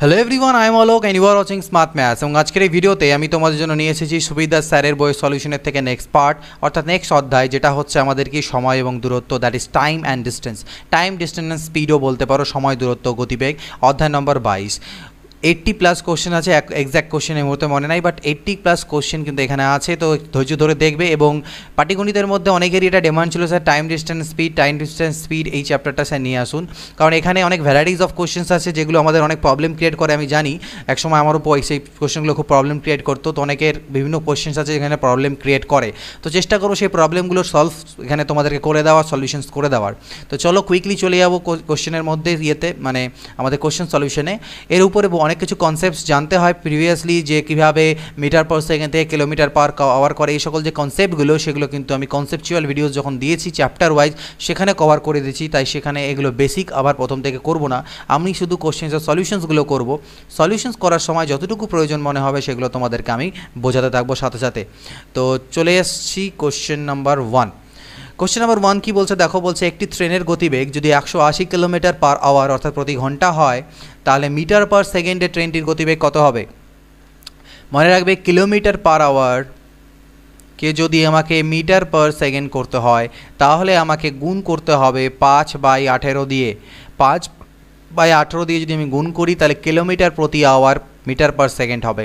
Hello everyone I am Alok and you are watching smart maths এবং আজকের এই ভিডিওতে আমি তোমাদের জন্য নিয়ে এসেছি সুবিধা স্যারের বই সলিউশনের থেকে নেক্সট পার্ট অর্থাৎ নেক্সট অধ্যায় যেটা হচ্ছে আমাদেরকে সময় এবং দূরত্ব that is time and distance time distance স্পিডও বলতে পারো সময় দূরত্ব গতিবেগ অধ্যায় নম্বর বাইশ এইটটি প্লাস কোশ্চেন আছে এক্স্যাক্ট কোশ্চেন এই মুহূর্তে মনে নাই বাট এইটটি প্লাস কোশ্চেন কিন্তু এখানে আছে তো ধৈর্য ধরে দেখবে এবং পাটিগণিতের মধ্যে অনেকেরই এটা ডিমান্ড ছিল sir time distance speed time distance speed এই চ্যাপ্টারটা স্যার নিয়ে আসুন কারণ এখানে অনেক ভ্যারাইটিস অফ কোশ্চেন্স আছে যেগুলো আমাদের অনেক প্রবলেম ক্রিয়েট করে আমি জানি একসময় আমার উপর সেই কোশ্চেনগুলো খুব প্রবলেম ক্রিয়েট করতো তো অনেকের বিভিন্ন কোশ্চেন্স আছে যেখানে প্রবলেম ক্রিয়েট করে তো চেষ্টা করো সেই প্রবলেমগুলো সলভ এখানে তোমাদেরকে করে দেওয়ার সলিউশনস করে দেওয়ার তো চলো কুইকলি চলে যাবো কোশ্চেনের মধ্যে ইয়েতে মানে আমাদের কোশ্চেন সলিউশনে এর উপরে অনেক কিছু কনসেপ্টস জানতে হয় প্রিভিয়াসলি যে কিভাবে মিটার পার সেকেন্ড থেকে কিলোমিটার পার আওয়ার করে এই সকল যে কনসেপ্টগুলো সেগুলো কিন্তু আমি কনসেপচুয়াল ভিডিওস যখন দিয়েছি চ্যাপ্টার ওয়াইজ সেখানে কভার করে দিয়েছি তাই সেখানে এগুলো বেসিক আবার প্রথম থেকে করব না আমি শুধু কোশ্চেন্সের সলিউশনসগুলো করব সলিউশনস করার সময় যতটুকু প্রয়োজন মনে হবে সেগুলো তোমাদেরকে আমি বোঝাতে থাকবো সাথে সাথে তো চলে এসছি question number one question number one কী বলছে দেখো বলছে একটি ট্রেনের গতিবেগ যদি একশো আশি কিলোমিটার পার আওয়ার অর্থাৎ প্রতি ঘন্টা হয় তাহলে মিটার পার সেকেন্ডে ট্রেনটির গতিবেগ কত হবে মনে রাখবে কিলোমিটার পার আওয়ার কে যদি আমাকে মিটার পার সেকেন্ড করতে হয় তাহলে আমাকে গুণ করতে হবে পাঁচ বাই আঠেরো দিয়ে পাঁচ বাই আঠেরো দিয়ে যদি আমি গুণ করি তাহলে কিলোমিটার প্রতি আওয়ার মিটার পার সেকেন্ড হবে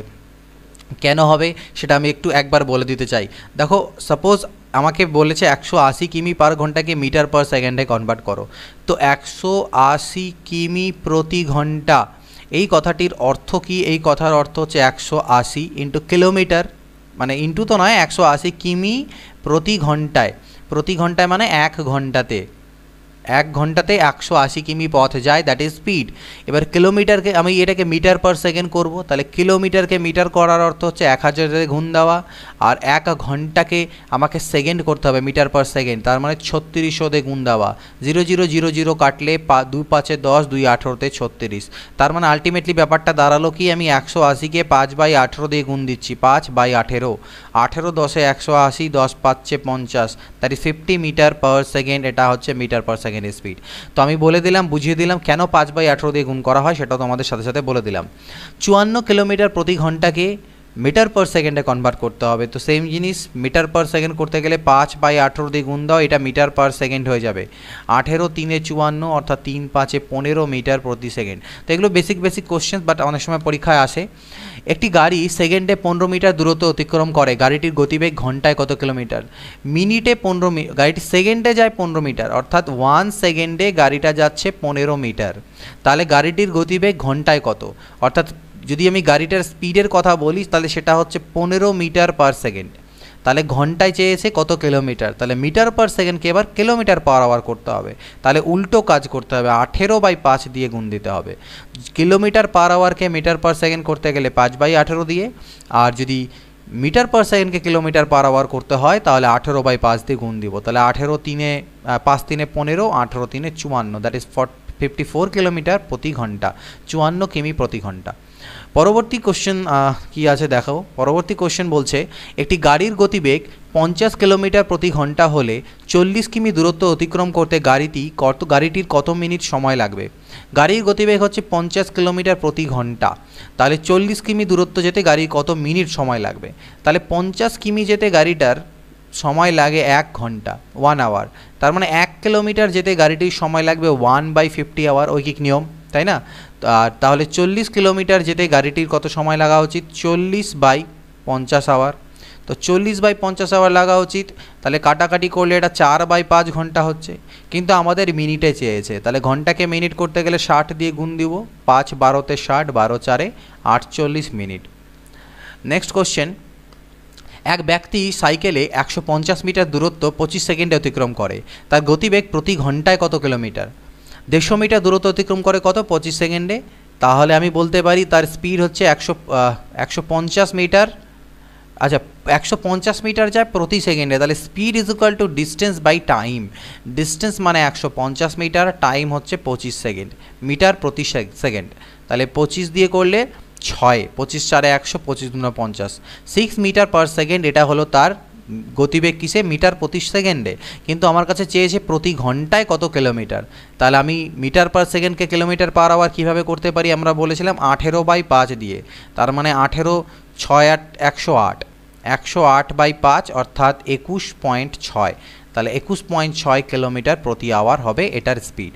কেন হবে সেটা আমি একটু একবার বলে দিতে চাই দেখো সাপোজ আমাকে বলেছে একশো আশি কিমি পার ঘন্টাকে মিটার পার সেকেন্ডে কনভার্ট করো তো একশো আশি কিমি প্রতি ঘন্টা এই কথাটির অর্থ কি এই কথার অর্থ হচ্ছে একশো আশি ইন্টু কিলোমিটার মানে ইন্টু তো নয় একশো আশি কিমি প্রতি ঘন্টায় প্রতি ঘন্টায় মানে এক ঘন্টাতে এক ঘন্টাতে একশো আশি কিমি পথ যায় দ্যাট ইজ স্পিড এবার কিলোমিটারকে আমি এটাকে মিটার পার সেকেন্ড করব তাহলে কিলোমিটারকে মিটার করার অর্থ হচ্ছে এক হাজারে ঘুম দেওয়া আর এক ঘন্টাকে আমাকে সেকেন্ড করতে হবে মিটার পার সেকেন্ড তার মানে ছত্রিশও গুণ দেওয়া জিরো জিরো জিরো জিরো কাটলে পা দুই পাঁচে দশ দুই আঠেরোতে ছত্রিশ তার মানে আলটিমেটলি ব্যাপারটা দাঁড়ালো কি আমি একশো আশিকে পাঁচ বাই আঠেরো দিয়ে গুণ দিচ্ছি পাঁচ বাই আঠেরো আঠেরো দশে একশো আশি দশ পাচ্ছে পঞ্চাশ তার ফিফটি মিটার পার সেকেন্ড এটা হচ্ছে মিটার পার সেকেন্ড স্পিড তো আমি বলে দিলাম বুঝিয়ে দিলাম কেন পাঁচ বাই আঠেরো দিয়ে গুণ করা হয় সেটা তোমাদের সাথে সাথে বলে দিলাম চুয়ান্ন কিলোমিটার প্রতি ঘন্টাকে মিটার পার সেকেন্ডে কনভার্ট করতে হবে তো সেম জিনিস মিটার পার সেকেন্ড করতে গেলে পাঁচ বাই আঠেরো দিয়ে গুণ দাও এটা মিটার পার সেকেন্ড হয়ে যাবে আঠেরো তিনে চুয়ান্ন অর্থাৎ তিন পাঁচে পনেরো মিটার প্রতি সেকেন্ড তো এগুলো বেসিক বেসিক কোশ্চেন বাট অনেক সময় পরীক্ষায় আসে একটি গাড়ি সেকেন্ডে পনেরো মিটার দূরত্ব অতিক্রম করে গাড়িটির গতিবেগ ঘন্টায় কত কিলোমিটার মিনিটে পনেরো গাড়িটি সেকেন্ডে যায় পনেরো মিটার অর্থাৎ ওয়ান সেকেন্ডে গাড়িটা যাচ্ছে পনেরো মিটার তাহলে গাড়িটির গতিবেগ ঘন্টায় কত অর্থাৎ যদি আমি গাড়িটার স্পিডের কথা বলি তাহলে সেটা হচ্ছে পনেরো মিটার পার সেকেন্ড তাহলে ঘন্টায় চেয়েছে কত কিলোমিটার তাহলে মিটার পার সেকেন্ডকে এবার কিলোমিটার পার আওয়ার করতে হবে তাহলে উল্টো কাজ করতে হবে আঠেরো বাই পাঁচ দিয়ে গুণ দিতে হবে কিলোমিটার পার আওয়ারকে মিটার পার সেকেন্ড করতে গেলে পাঁচ বাই আঠেরো দিয়ে আর যদি মিটার পার সেকেন্ডকে কিলোমিটার পার আওয়ার করতে হয় তাহলে আঠেরো বাই পাঁচ দিয়ে গুণ দিব তাহলে আঠেরো তিনে পাঁচ তিনে পনেরো আঠেরো তিনে চুয়ান্ন that is forty fifty four kilometre প্রতি ঘন্টা চুয়ান্ন কিমি প্রতি ঘন্টা পরবর্তী কোশ্চেন কি আছে দেখো পরবর্তী কোশ্চেন বলছে একটি গাড়ির গতিবেগ পঞ্চাশ কিলোমিটার প্রতি ঘন্টা হলে চল্লিশ কিমি দূরত্ব অতিক্রম করতে গাড়িটি কত গাড়িটির কত মিনিট সময় লাগবে গাড়ির গতিবেগ হচ্ছে পঞ্চাশ কিলোমিটার প্রতি ঘন্টা তাহলে চল্লিশ কিমি দূরত্ব যেতে গাড়ির কত মিনিট সময় লাগবে তাহলে পঞ্চাশ কিমি যেতে গাড়িটার সময় লাগে এক ঘন্টা ওয়ান আওয়ার তার মানে এক কিলোমিটার যেতে গাড়িটির সময় লাগবে ওয়ান বাই ফিফটি আওয়ার ঐকিক নিয়ম তাই না আর তাহলে চল্লিশ কিলোমিটার যেতে গাড়িটির কত সময় লাগা উচিত চল্লিশ বাই পঞ্চাশ আওয়ার তো চল্লিশ বাই পঞ্চাশ আওয়ার লাগা উচিত তাহলে কাটাকাটি করলে এটা চার বাই পাঁচ ঘন্টা হচ্ছে কিন্তু আমাদের মিনিটে চেয়েছে তাহলে ঘন্টাকে মিনিট করতে গেলে ষাট দিয়ে গুণ দিব পাঁচ বারোতে ষাট বারো চারে আটচল্লিশ মিনিট নেক্সট কোশ্চেন এক ব্যক্তি সাইকেলে একশো মিটার দূরত্ব পঁচিশ সেকেন্ডে অতিক্রম করে তার গতিবেগ প্রতি ঘন্টায় কত কিলোমিটার দেড়শো মিটার দূরত্ব অতিক্রম করে কত পঁচিশ সেকেন্ডে তাহলে আমি বলতে পারি তার স্পিড হচ্ছে একশো একশো পঞ্চাশ মিটার আচ্ছা একশো পঞ্চাশ মিটার যায় প্রতি সেকেন্ডে তাহলে speed is equal to distance by time distance মানে একশো পঞ্চাশ মিটার টাইম হচ্ছে পঁচিশ সেকেন্ড মিটার প্রতি সেকেন্ড তাহলে পঁচিশ দিয়ে করলে ছয় পঁচিশ চারে একশো পঁচিশ দুনা পঞ্চাশ সিক্স মিটার পার সেকেন্ড এটা হলো তার গতিবেগ কিসে মিটার প্রতি সেকেন্ডে কিন্তু আমার কাছে চেয়েছে প্রতি ঘন্টায় কত কিলোমিটার তাহলে আমি মিটার পার সেকেন্ডকে কিলোমিটার পার আওয়ার কীভাবে করতে পারি আমরা বলেছিলাম আঠেরো বাই পাঁচ দিয়ে তার মানে আঠেরো ছয় আট একশো আট একশো আট বাই পাঁচ অর্থাৎ একুশ পয়েন্ট ছয় তাহলে একুশ পয়েন্ট ছয় কিলোমিটার প্রতি আওয়ার হবে এটার স্পিড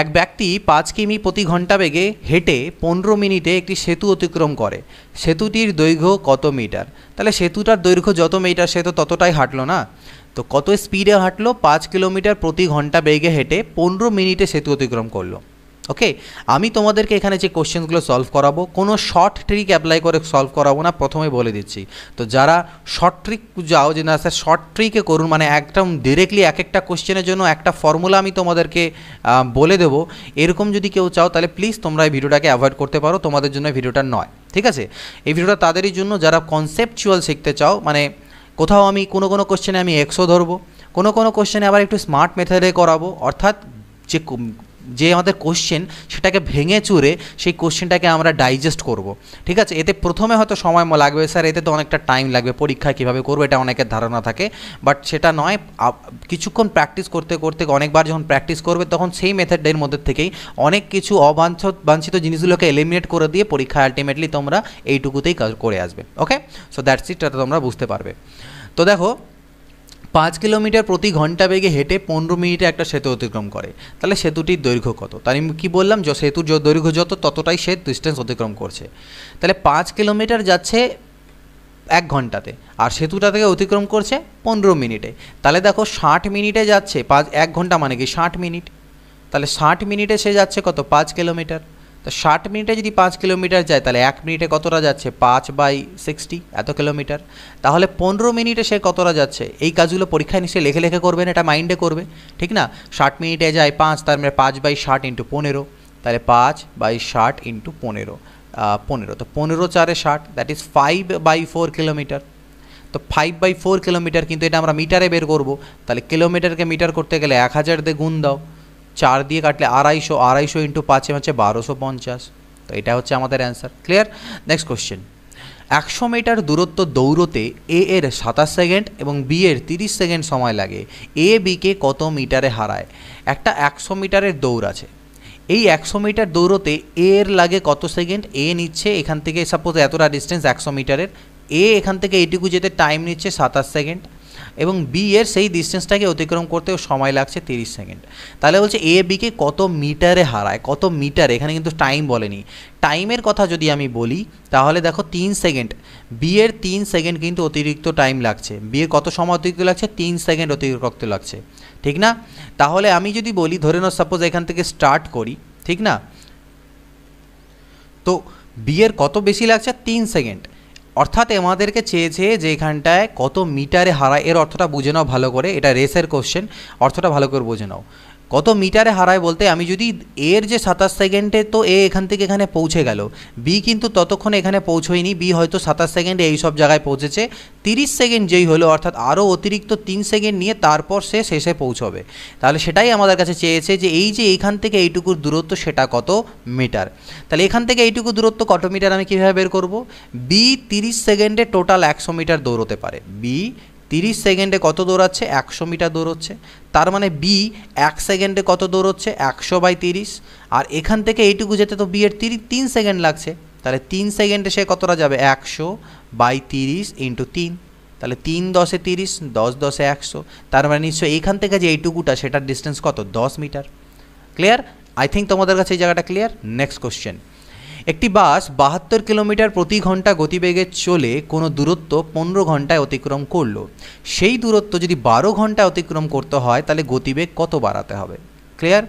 এক ব্যক্তি পাঁচ কিমি প্রতি ঘন্টা বেগে হেঁটে পনেরো মিনিটে একটি সেতু অতিক্রম করে সেতুটির দৈর্ঘ্য কত মিটার তাহলে সেতুটার দৈর্ঘ্য যত মিটার সে তো ততটাই হাঁটলো না তো কত স্পিডে হাঁটলো পাঁচ কিলোমিটার প্রতি ঘন্টা বেগে হেঁটে পনেরো মিনিটে সেতু অতিক্রম করলো ওকে আমি তোমাদেরকে এখানে যে কোশ্চেনগুলো সলভ করাবো কোনো শর্ট ট্রিক অ্যাপ্লাই করে সলভ করাবো না প্রথমে বলে দিচ্ছি তো যারা শর্ট ট্রিক যাও যে না স্যার শর্ট ট্রিকে করুন মানে একদম ডিরেক্টলি এক একটা কোশ্চেনের জন্য একটা ফর্মুলা আমি তোমাদেরকে বলে দেবো এরকম যদি কেউ চাও তাহলে প্লিজ তোমরা এই ভিডিওটাকে অ্যাভয়েড করতে পারো তোমাদের জন্য ভিডিওটা নয় ঠিক আছে এই ভিডিওটা তাদেরই জন্য যারা কনসেপচুয়াল শিখতে চাও মানে কোথাও আমি কোনো কোনো কোশ্চেনে আমি একশো ধরবো কোনো কোনো কোশ্চেনে আবার একটু স্মার্ট মেথডে করাবো অর্থাৎ যে যে আমাদের কোশ্চেন সেটাকে ভেঙে চুরে সেই কোশ্চেনটাকে আমরা ডাইজেস্ট করব ঠিক আছে এতে প্রথমে হয়তো সময় লাগবে স্যার এতে তো অনেকটা টাইম লাগবে পরীক্ষা কীভাবে করবো এটা অনেকের ধারণা থাকে বাট সেটা নয় কিছুক্ষণ প্র্যাকটিস করতে করতে অনেকবার যখন প্র্যাকটিস করবে তখন সেই মেথডের মধ্যে থেকেই অনেক কিছু অবাঞ্ছত বাঞ্ছিত জিনিসগুলোকে এলিমিনেট করে দিয়ে পরীক্ষা আলটিমেটলি তোমরা এইটুকুতেই করে আসবে ওকে সো দ্যাটস ইট তোমরা বুঝতে পারবে তো দেখো পাঁচ কিলোমিটার প্রতি ঘন্টা বেগে হেঁটে পনেরো মিনিটে একটা সেতু অতিক্রম করে তাহলে সেতুটির দৈর্ঘ্য কত তাই আমি কী বললাম যে সেতুর দৈর্ঘ্য যত ততটাই সে ডিস্টেন্স অতিক্রম করছে তাহলে পাঁচ কিলোমিটার যাচ্ছে এক ঘন্টাতে আর সেতুটা থেকে অতিক্রম করছে পনেরো মিনিটে তাহলে দেখো ষাট মিনিটে যাচ্ছে পাঁচ এক ঘন্টা মানে কি ষাট মিনিট তাহলে ষাট মিনিটে সে যাচ্ছে কত পাঁচ কিলোমিটার তো ষাট মিনিটে যদি পাঁচ কিলোমিটার যায় তাহলে এক মিনিটে কতটা যাচ্ছে পাঁচ বাই সিক্সটি এত কিলোমিটার তাহলে পনেরো মিনিটে সে কতটা যাচ্ছে এই কাজগুলো পরীক্ষায় নিশ্চয়ই লেখে লেখে করবেন এটা মাইন্ডে করবে ঠিক না ষাট মিনিটে যায় পাঁচ তার মানে পাঁচ বাই ষাট ইন্টু পনেরো তাহলে পাঁচ বাই ষাট ইন্টু পনেরো পনেরো তো পনেরো চারে ষাট that is five by four kilometre তো ফাইভ বাই ফোর কিলোমিটার কিন্তু এটা আমরা মিটারে বের করব তাহলে কিলোমিটারকে মিটার করতে গেলে এক হাজার দিয়ে গুণ দাও চার দিয়ে কাটলে আড়াইশো আড়াইশো ইন্টু পাঁচে হচ্ছে বারোশো পঞ্চাশ তো এটা হচ্ছে আমাদের অ্যান্সার ক্লিয়ার নেক্সট কোশ্চেন একশো মিটার দূরত্ব দৌড়তে এ এর সাতাশ সেকেন্ড এবং বি এর তিরিশ সেকেন্ড সময় লাগে এ বিকে কত মিটারে হারায় একটা একশো মিটারের দৌড় আছে এই একশো মিটার দৌড়তে এ এর লাগে কত সেকেন্ড এ নিচ্ছে এখান থেকে সাপোজ এতটা ডিস্টেন্স একশো মিটারের এ এখান থেকে এটুকু যেতে টাইম নিচ্ছে সাতাশ সেকেন্ড এবং বি এর সেই ডিস্টেন্সটাকে অতিক্রম করতে সময় লাগছে তিরিশ সেকেন্ড তাহলে বলছে এ বিকে কত মিটারে হারায় কত মিটার এখানে কিন্তু টাইম বলেনি টাইমের কথা যদি আমি বলি তাহলে দেখো তিন সেকেন্ড বি এর তিন সেকেন্ড কিন্তু অতিরিক্ত টাইম লাগছে বি এর কত সময় অতিরিক্ত লাগছে তিন সেকেন্ড অতিরিক্ত লাগছে ঠিক না তাহলে আমি যদি বলি ধরে নাও সাপোজ এখান থেকে স্টার্ট করি ঠিক না তো বি এর কত বেশি লাগছে তিন সেকেন্ড অর্থাৎ আমাদেরকে চেয়েছে যে এখানটায় কত মিটারে হারায় এর অর্থটা বুঝে নাও ভালো করে এটা রেসের কোশ্চেন অর্থটা ভালো করে বুঝে নাও কত মিটারে হারায় বলতে আমি যদি এর যে সাতাশ সেকেন্ডে তো এ এখান থেকে এখানে পৌঁছে গেল বি কিন্তু ততক্ষণ এখানে পৌঁছয়নি বি হয়তো সাতাশ সেকেন্ডে এই সব জায়গায় পৌঁছেছে তিরিশ সেকেন্ড যেই হলো অর্থাৎ আরও অতিরিক্ত তিন সেকেন্ড নিয়ে তারপর সে শেষে পৌঁছবে তাহলে সেটাই আমাদের কাছে চেয়েছে যে এই যে এইখান থেকে এইটুকুর দূরত্ব সেটা কত মিটার তাহলে এখান থেকে এইটুকু দূরত্ব কত মিটার আমি কীভাবে বের করব বি তিরিশ সেকেন্ডে টোটাল একশো মিটার দৌড়তে পারে বি তিরিশ সেকেন্ডে কত দৌড়াচ্ছে একশো মিটার দৌড়চ্ছে তার মানে বি এক সেকেন্ডে কত দৌড়চ্ছে একশো বাই তিরিশ আর এখান থেকে এইটুকু যেতে তো বি এর তিরিশ তিন সেকেন্ড লাগছে তাহলে তিন সেকেন্ডে সে কতটা যাবে একশো বাই তিরিশ ইন্টু তিন তাহলে তিন দশে তিরিশ দশ দশে একশো তার মানে নিশ্চয়ই এখান থেকে যে এইটুকুটা সেটার ডিস্টেন্স কত দশ মিটার ক্লিয়ার আই থিঙ্ক তোমাদের কাছে এই জায়গাটা ক্লিয়ার নেক্সট কোশ্চেন একটি বাস বাহাত্তর কিলোমিটার প্রতি ঘন্টা গতিবেগে চলে কোনো দূরত্ব পনেরো ঘন্টায় অতিক্রম করলো সেই দূরত্ব যদি বারো ঘন্টায় অতিক্রম করতে হয় তাহলে গতিবেগ কত বাড়াতে হবে ক্লিয়ার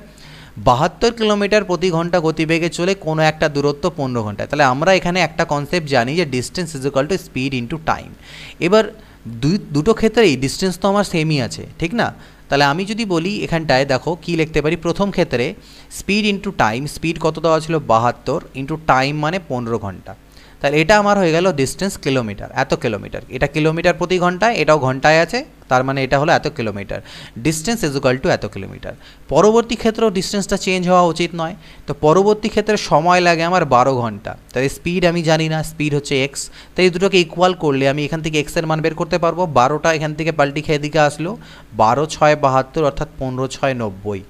বাহাত্তর কিলোমিটার প্রতি ঘন্টা গতিবেগে চলে কোনো একটা দূরত্ব পনেরো ঘন্টায় তাহলে আমরা এখানে একটা কনসেপ্ট জানি যে distance is equal to speed into time এবার দুই দুটো ক্ষেত্রেই ডিস্টেন্স তো আমার সেমই আছে ঠিক না তাহলে আমি যদি বলি এখানটায় দেখো কি লিখতে পারি প্রথম ক্ষেত্রে স্পিড ইন্টু টাইম স্পিড কত দেওয়া ছিল বাহাত্তর ইন্টু টাইম মানে পনেরো ঘন্টা তাহলে এটা আমার হয়ে গেল ডিস্টেন্স কিলোমিটার এত কিলোমিটার এটা কিলোমিটার প্রতি ঘন্টায় এটাও ঘন্টায় আছে তার মানে এটা হলো এত kilometre distance is equal to এত কিলোমিটার পরবর্তী ক্ষেত্রেও ডিস্টেন্সটা চেঞ্জ হওয়া উচিত নয় তো পরবর্তী ক্ষেত্রে সময় লাগে আমার বারো ঘন্টা তাই স্পিড আমি জানি না স্পিড হচ্ছে এক্স তাই এই দুটোকে ইকুয়াল করলে আমি এখান থেকে এক্সের মান বের করতে পারবো বারোটা এখান থেকে পাল্টি খেয়ে দিকে আসলো বারো ছয় বাহাত্তর অর্থাৎ পনেরো ছয় নব্বই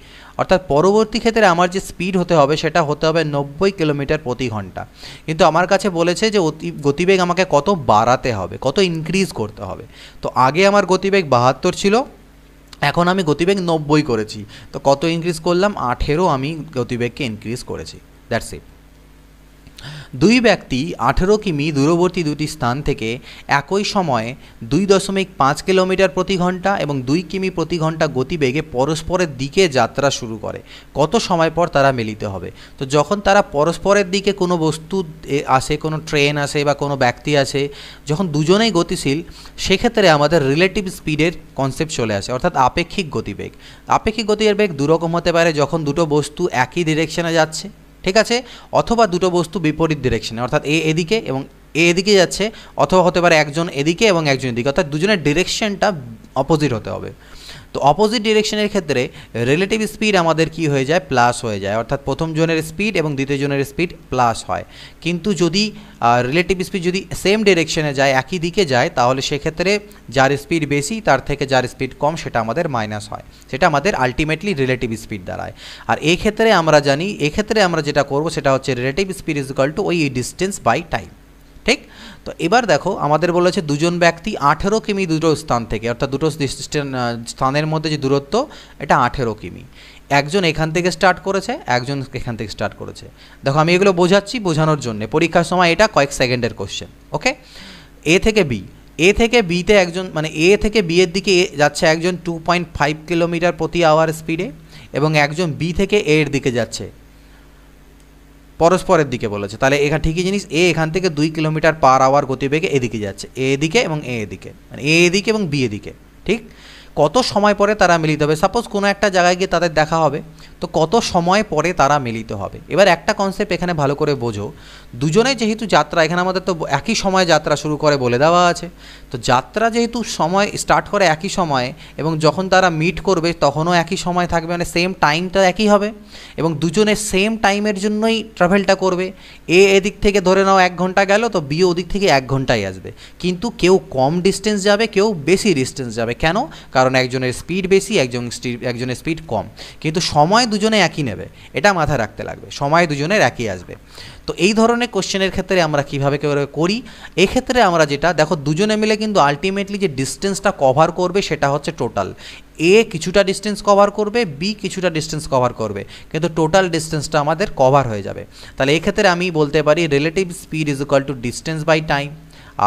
অর্থাৎ পরবর্তী ক্ষেত্রে আমার যে স্পিড হতে হবে সেটা হতে হবে নব্বই কিলোমিটার প্রতি ঘন্টা কিন্তু আমার কাছে বলেছে যে অতি গতিবেগ আমাকে কত বাড়াতে হবে কত ইনক্রিজ করতে হবে তো আগে আমার গতিবেগ বাহাত্তর ছিল এখন আমি গতিবেগ নব্বই করেছি তো কত ইনক্রিজ করলাম আঠেরো আমি গতিবেগকে ইনক্রিজ করেছি দ্যাটস ইট দুই ব্যক্তি আঠেরো কিমি দূরবর্তী দুটি স্থান থেকে একই সময়ে দুই দশমিক পাঁচ কিলোমিটার প্রতি ঘন্টা এবং দুই কিমি প্রতি ঘন্টা গতিবেগে পরস্পরের দিকে যাত্রা শুরু করে কত সময় পর তারা মিলিত হবে তো যখন তারা পরস্পরের দিকে কোনো বস্তু আসে কোনো ট্রেন আসে বা কোনো ব্যক্তি আসে যখন দুজনেই গতিশীল সেক্ষেত্রে আমাদের রিলেটিভ স্পিডের কনসেপ্ট চলে আসে অর্থাৎ আপেক্ষিক গতিবেগ আপেক্ষিক গতির বেগ দুরকম হতে পারে যখন দুটো বস্তু একই ডিরেকশনে যাচ্ছে ঠিক আছে অথবা দুটো বস্তু বিপরীত ডিরেকশনে অর্থাৎ এ এদিকে এবং এ এদিকে যাচ্ছে অথবা হতে পারে একজন এদিকে এবং একজন এদিকে অর্থাৎ দুজনের ডিরেকশনটা অপোজিট হতে হবে তো অপোজিট ডিরেকশনের ক্ষেত্রে রিলেটিভ স্পিড আমাদের কি হয়ে যায় প্লাস হয়ে যায় অর্থাৎ প্রথম জনের স্পিড এবং দ্বিতীয় জনের স্পিড প্লাস হয় কিন্তু যদি রিলেটিভ স্পিড যদি সেম ডিরেকশনে যায় একই দিকে যায় তাহলে সেক্ষেত্রে যার স্পিড বেশি তার থেকে যার স্পিড কম সেটা আমাদের মাইনাস হয় সেটা আমাদের আলটিমেটলি রিলেটিভ স্পিড দাঁড়ায় আর এক্ষেত্রে আমরা জানি এক্ষেত্রে আমরা যেটা করব সেটা হচ্ছে relative speed is equal to ওই ডিস্টেন্স বাই টাইম ঠিক তো এবার দেখো আমাদের বলেছে দুজন ব্যক্তি আঠেরো কিমি দুটো স্থান থেকে অর্থাৎ দুটো স্থানের মধ্যে যে দূরত্ব এটা আঠেরো কিমি একজন এখান থেকে স্টার্ট করেছে একজন এখান থেকে স্টার্ট করেছে দেখো আমি এগুলো বোঝাচ্ছি বোঝানোর জন্য পরীক্ষার সময় এটা কয়েক সেকেন্ডের কোশ্চেন ওকে এ থেকে বি এ থেকে বিতে একজন মানে এ থেকে বি এর দিকে যাচ্ছে একজন টু পয়েন্ট ফাইভ কিলোমিটার প্রতি আওয়ার স্পিডে এবং একজন বি থেকে এ এর দিকে যাচ্ছে পরস্পরের দিকে বলেছে তাহলে এখানে ঠিকই জিনিস এ এখান থেকে দুই কিলোমিটার পার আওয়ার গতিবেগে এদিকে যাচ্ছে এ এদিকে এবং এ এদিকে মানে এ এদিকে এবং বি এদিকে ঠিক কত সময় পরে তারা মিলিত হবে সাপোজ কোনো একটা জায়গায় গিয়ে তাদের দেখা হবে তো কত সময় পরে তারা মিলিত হবে এবার একটা কনসেপ্ট এখানে ভালো করে বোঝো দুজনে যেহেতু যাত্রা এখানে আমাদের তো একই সময়ে যাত্রা শুরু করে বলে দেওয়া আছে তো যাত্রা যেহেতু সময় স্টার্ট করে একই সময়ে এবং যখন তারা মিট করবে তখনও একই সময় থাকবে মানে সেম টাইমটা একই হবে এবং দুজনে সেম টাইমের জন্যই ট্রাভেলটা করবে এ এদিক থেকে ধরে নাও এক ঘন্টা গেল তো বি ওদিক থেকে এক ঘন্টাই আসবে কিন্তু কেউ কম ডিস্টেন্স যাবে কেউ বেশি ডিস্টেন্স যাবে কেন কারণ একজনের স্পিড বেশি একজন একজনের স্পিড কম কিন্তু সময় দুজনে একই নেবে এটা মাথায় রাখতে লাগবে সময় দুজনের একই আসবে তো এই ধরনের কোশ্চেনের ক্ষেত্রে আমরা কীভাবে করি এক্ষেত্রে আমরা যেটা দেখো দুজনে মিলে কিন্তু আলটিমেটলি যে ডিস্টেন্সটা কভার করবে সেটা হচ্ছে টোটাল এ কিছুটা ডিস্টেন্স কভার করবে বি কিছুটা ডিস্টেন্স কভার করবে কিন্তু টোটাল ডিস্টেন্সটা আমাদের কভার হয়ে যাবে তাহলে এক্ষেত্রে আমি বলতে পারি relative speed is equal to distance by time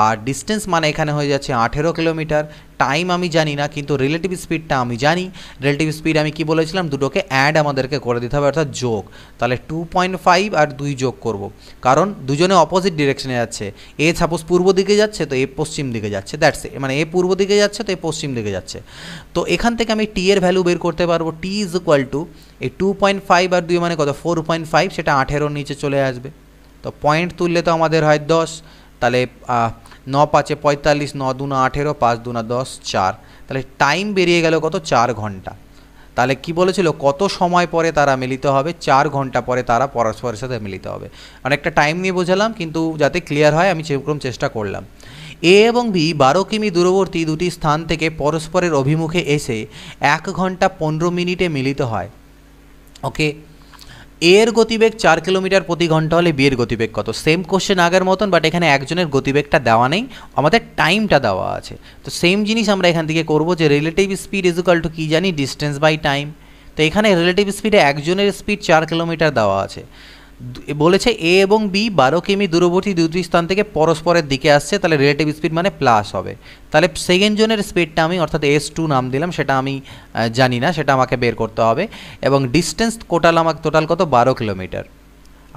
আর ডিস্টেন্স মানে এখানে হয়ে যাচ্ছে আঠেরো কিলোমিটার টাইম আমি জানি না কিন্তু রিলেটিভ স্পিডটা আমি জানি রিলেটিভ স্পিড আমি কি বলেছিলাম দুটোকে অ্যাড আমাদেরকে করে দিতে হবে অর্থাৎ যোগ তাহলে টু পয়েন্ট ফাইভ আর দুই যোগ করব কারণ দুজনে অপোজিট ডিরেকশনে যাচ্ছে এ সাপোজ পূর্ব দিকে যাচ্ছে তো এ পশ্চিম দিকে যাচ্ছে দ্যাটস মানে এ পূর্ব দিকে যাচ্ছে তো এ পশ্চিম দিকে যাচ্ছে তো এখান থেকে আমি টি এর ভ্যালু বের করতে পারবো টি ইজ ইকুয়াল টু এই টু পয়েন্ট ফাইভ আর দুই মানে কত ফোর পয়েন্ট ফাইভ সেটা আঠেরোর নিচে চলে আসবে তো পয়েন্ট তুললে তো আমাদের হয় দশ তাহলে ন পাঁচে পঁয়তাল্লিশ ন দুনা আঠেরো পাঁচ দুনা দশ চার তাহলে টাইম বেরিয়ে গেল কত চার ঘন্টা তাহলে কি বলেছিল কত সময় পরে তারা মিলিত হবে চার ঘন্টা পরে তারা পরস্পরের সাথে মিলিত হবে অনেকটা টাইম নিয়ে বোঝালাম কিন্তু যাতে ক্লিয়ার হয় আমি সেরকম চেষ্টা করলাম এ এবং বি বারো কিমি দূরবর্তী দুটি স্থান থেকে পরস্পরের অভিমুখে এসে এক ঘন্টা পনেরো মিনিটে মিলিত হয় ওকে এর গতিবেগ চার কিলোমিটার প্রতি ঘন্টা হলে বিয়ের গতিবেগ কত সেম কোশ্চেন আগের মতন বাট এখানে একজনের গতিবেগটা দেওয়া নেই আমাদের টাইমটা দেওয়া আছে তো সেম জিনিস আমরা এখান থেকে করবো যে relative speed is equal to কী জানি ডিস্টেন্স বাই টাইম তো এখানে রিলেটিভ স্পিডে একজনের স্পিড চার কিলোমিটার দেওয়া আছে বলেছে এ এবং বি বারো কিমি দূরবর্তী দুটি স্থান থেকে পরস্পরের দিকে আসছে তাহলে রিলেটিভ স্পিড মানে প্লাস হবে তাহলে সেকেন্ড জোনের স্পিডটা আমি অর্থাৎ এস টু নাম দিলাম সেটা আমি জানি না সেটা আমাকে বের করতে হবে এবং ডিস্টেন্স টোটাল আমাকে টোটাল কত বারো কিলোমিটার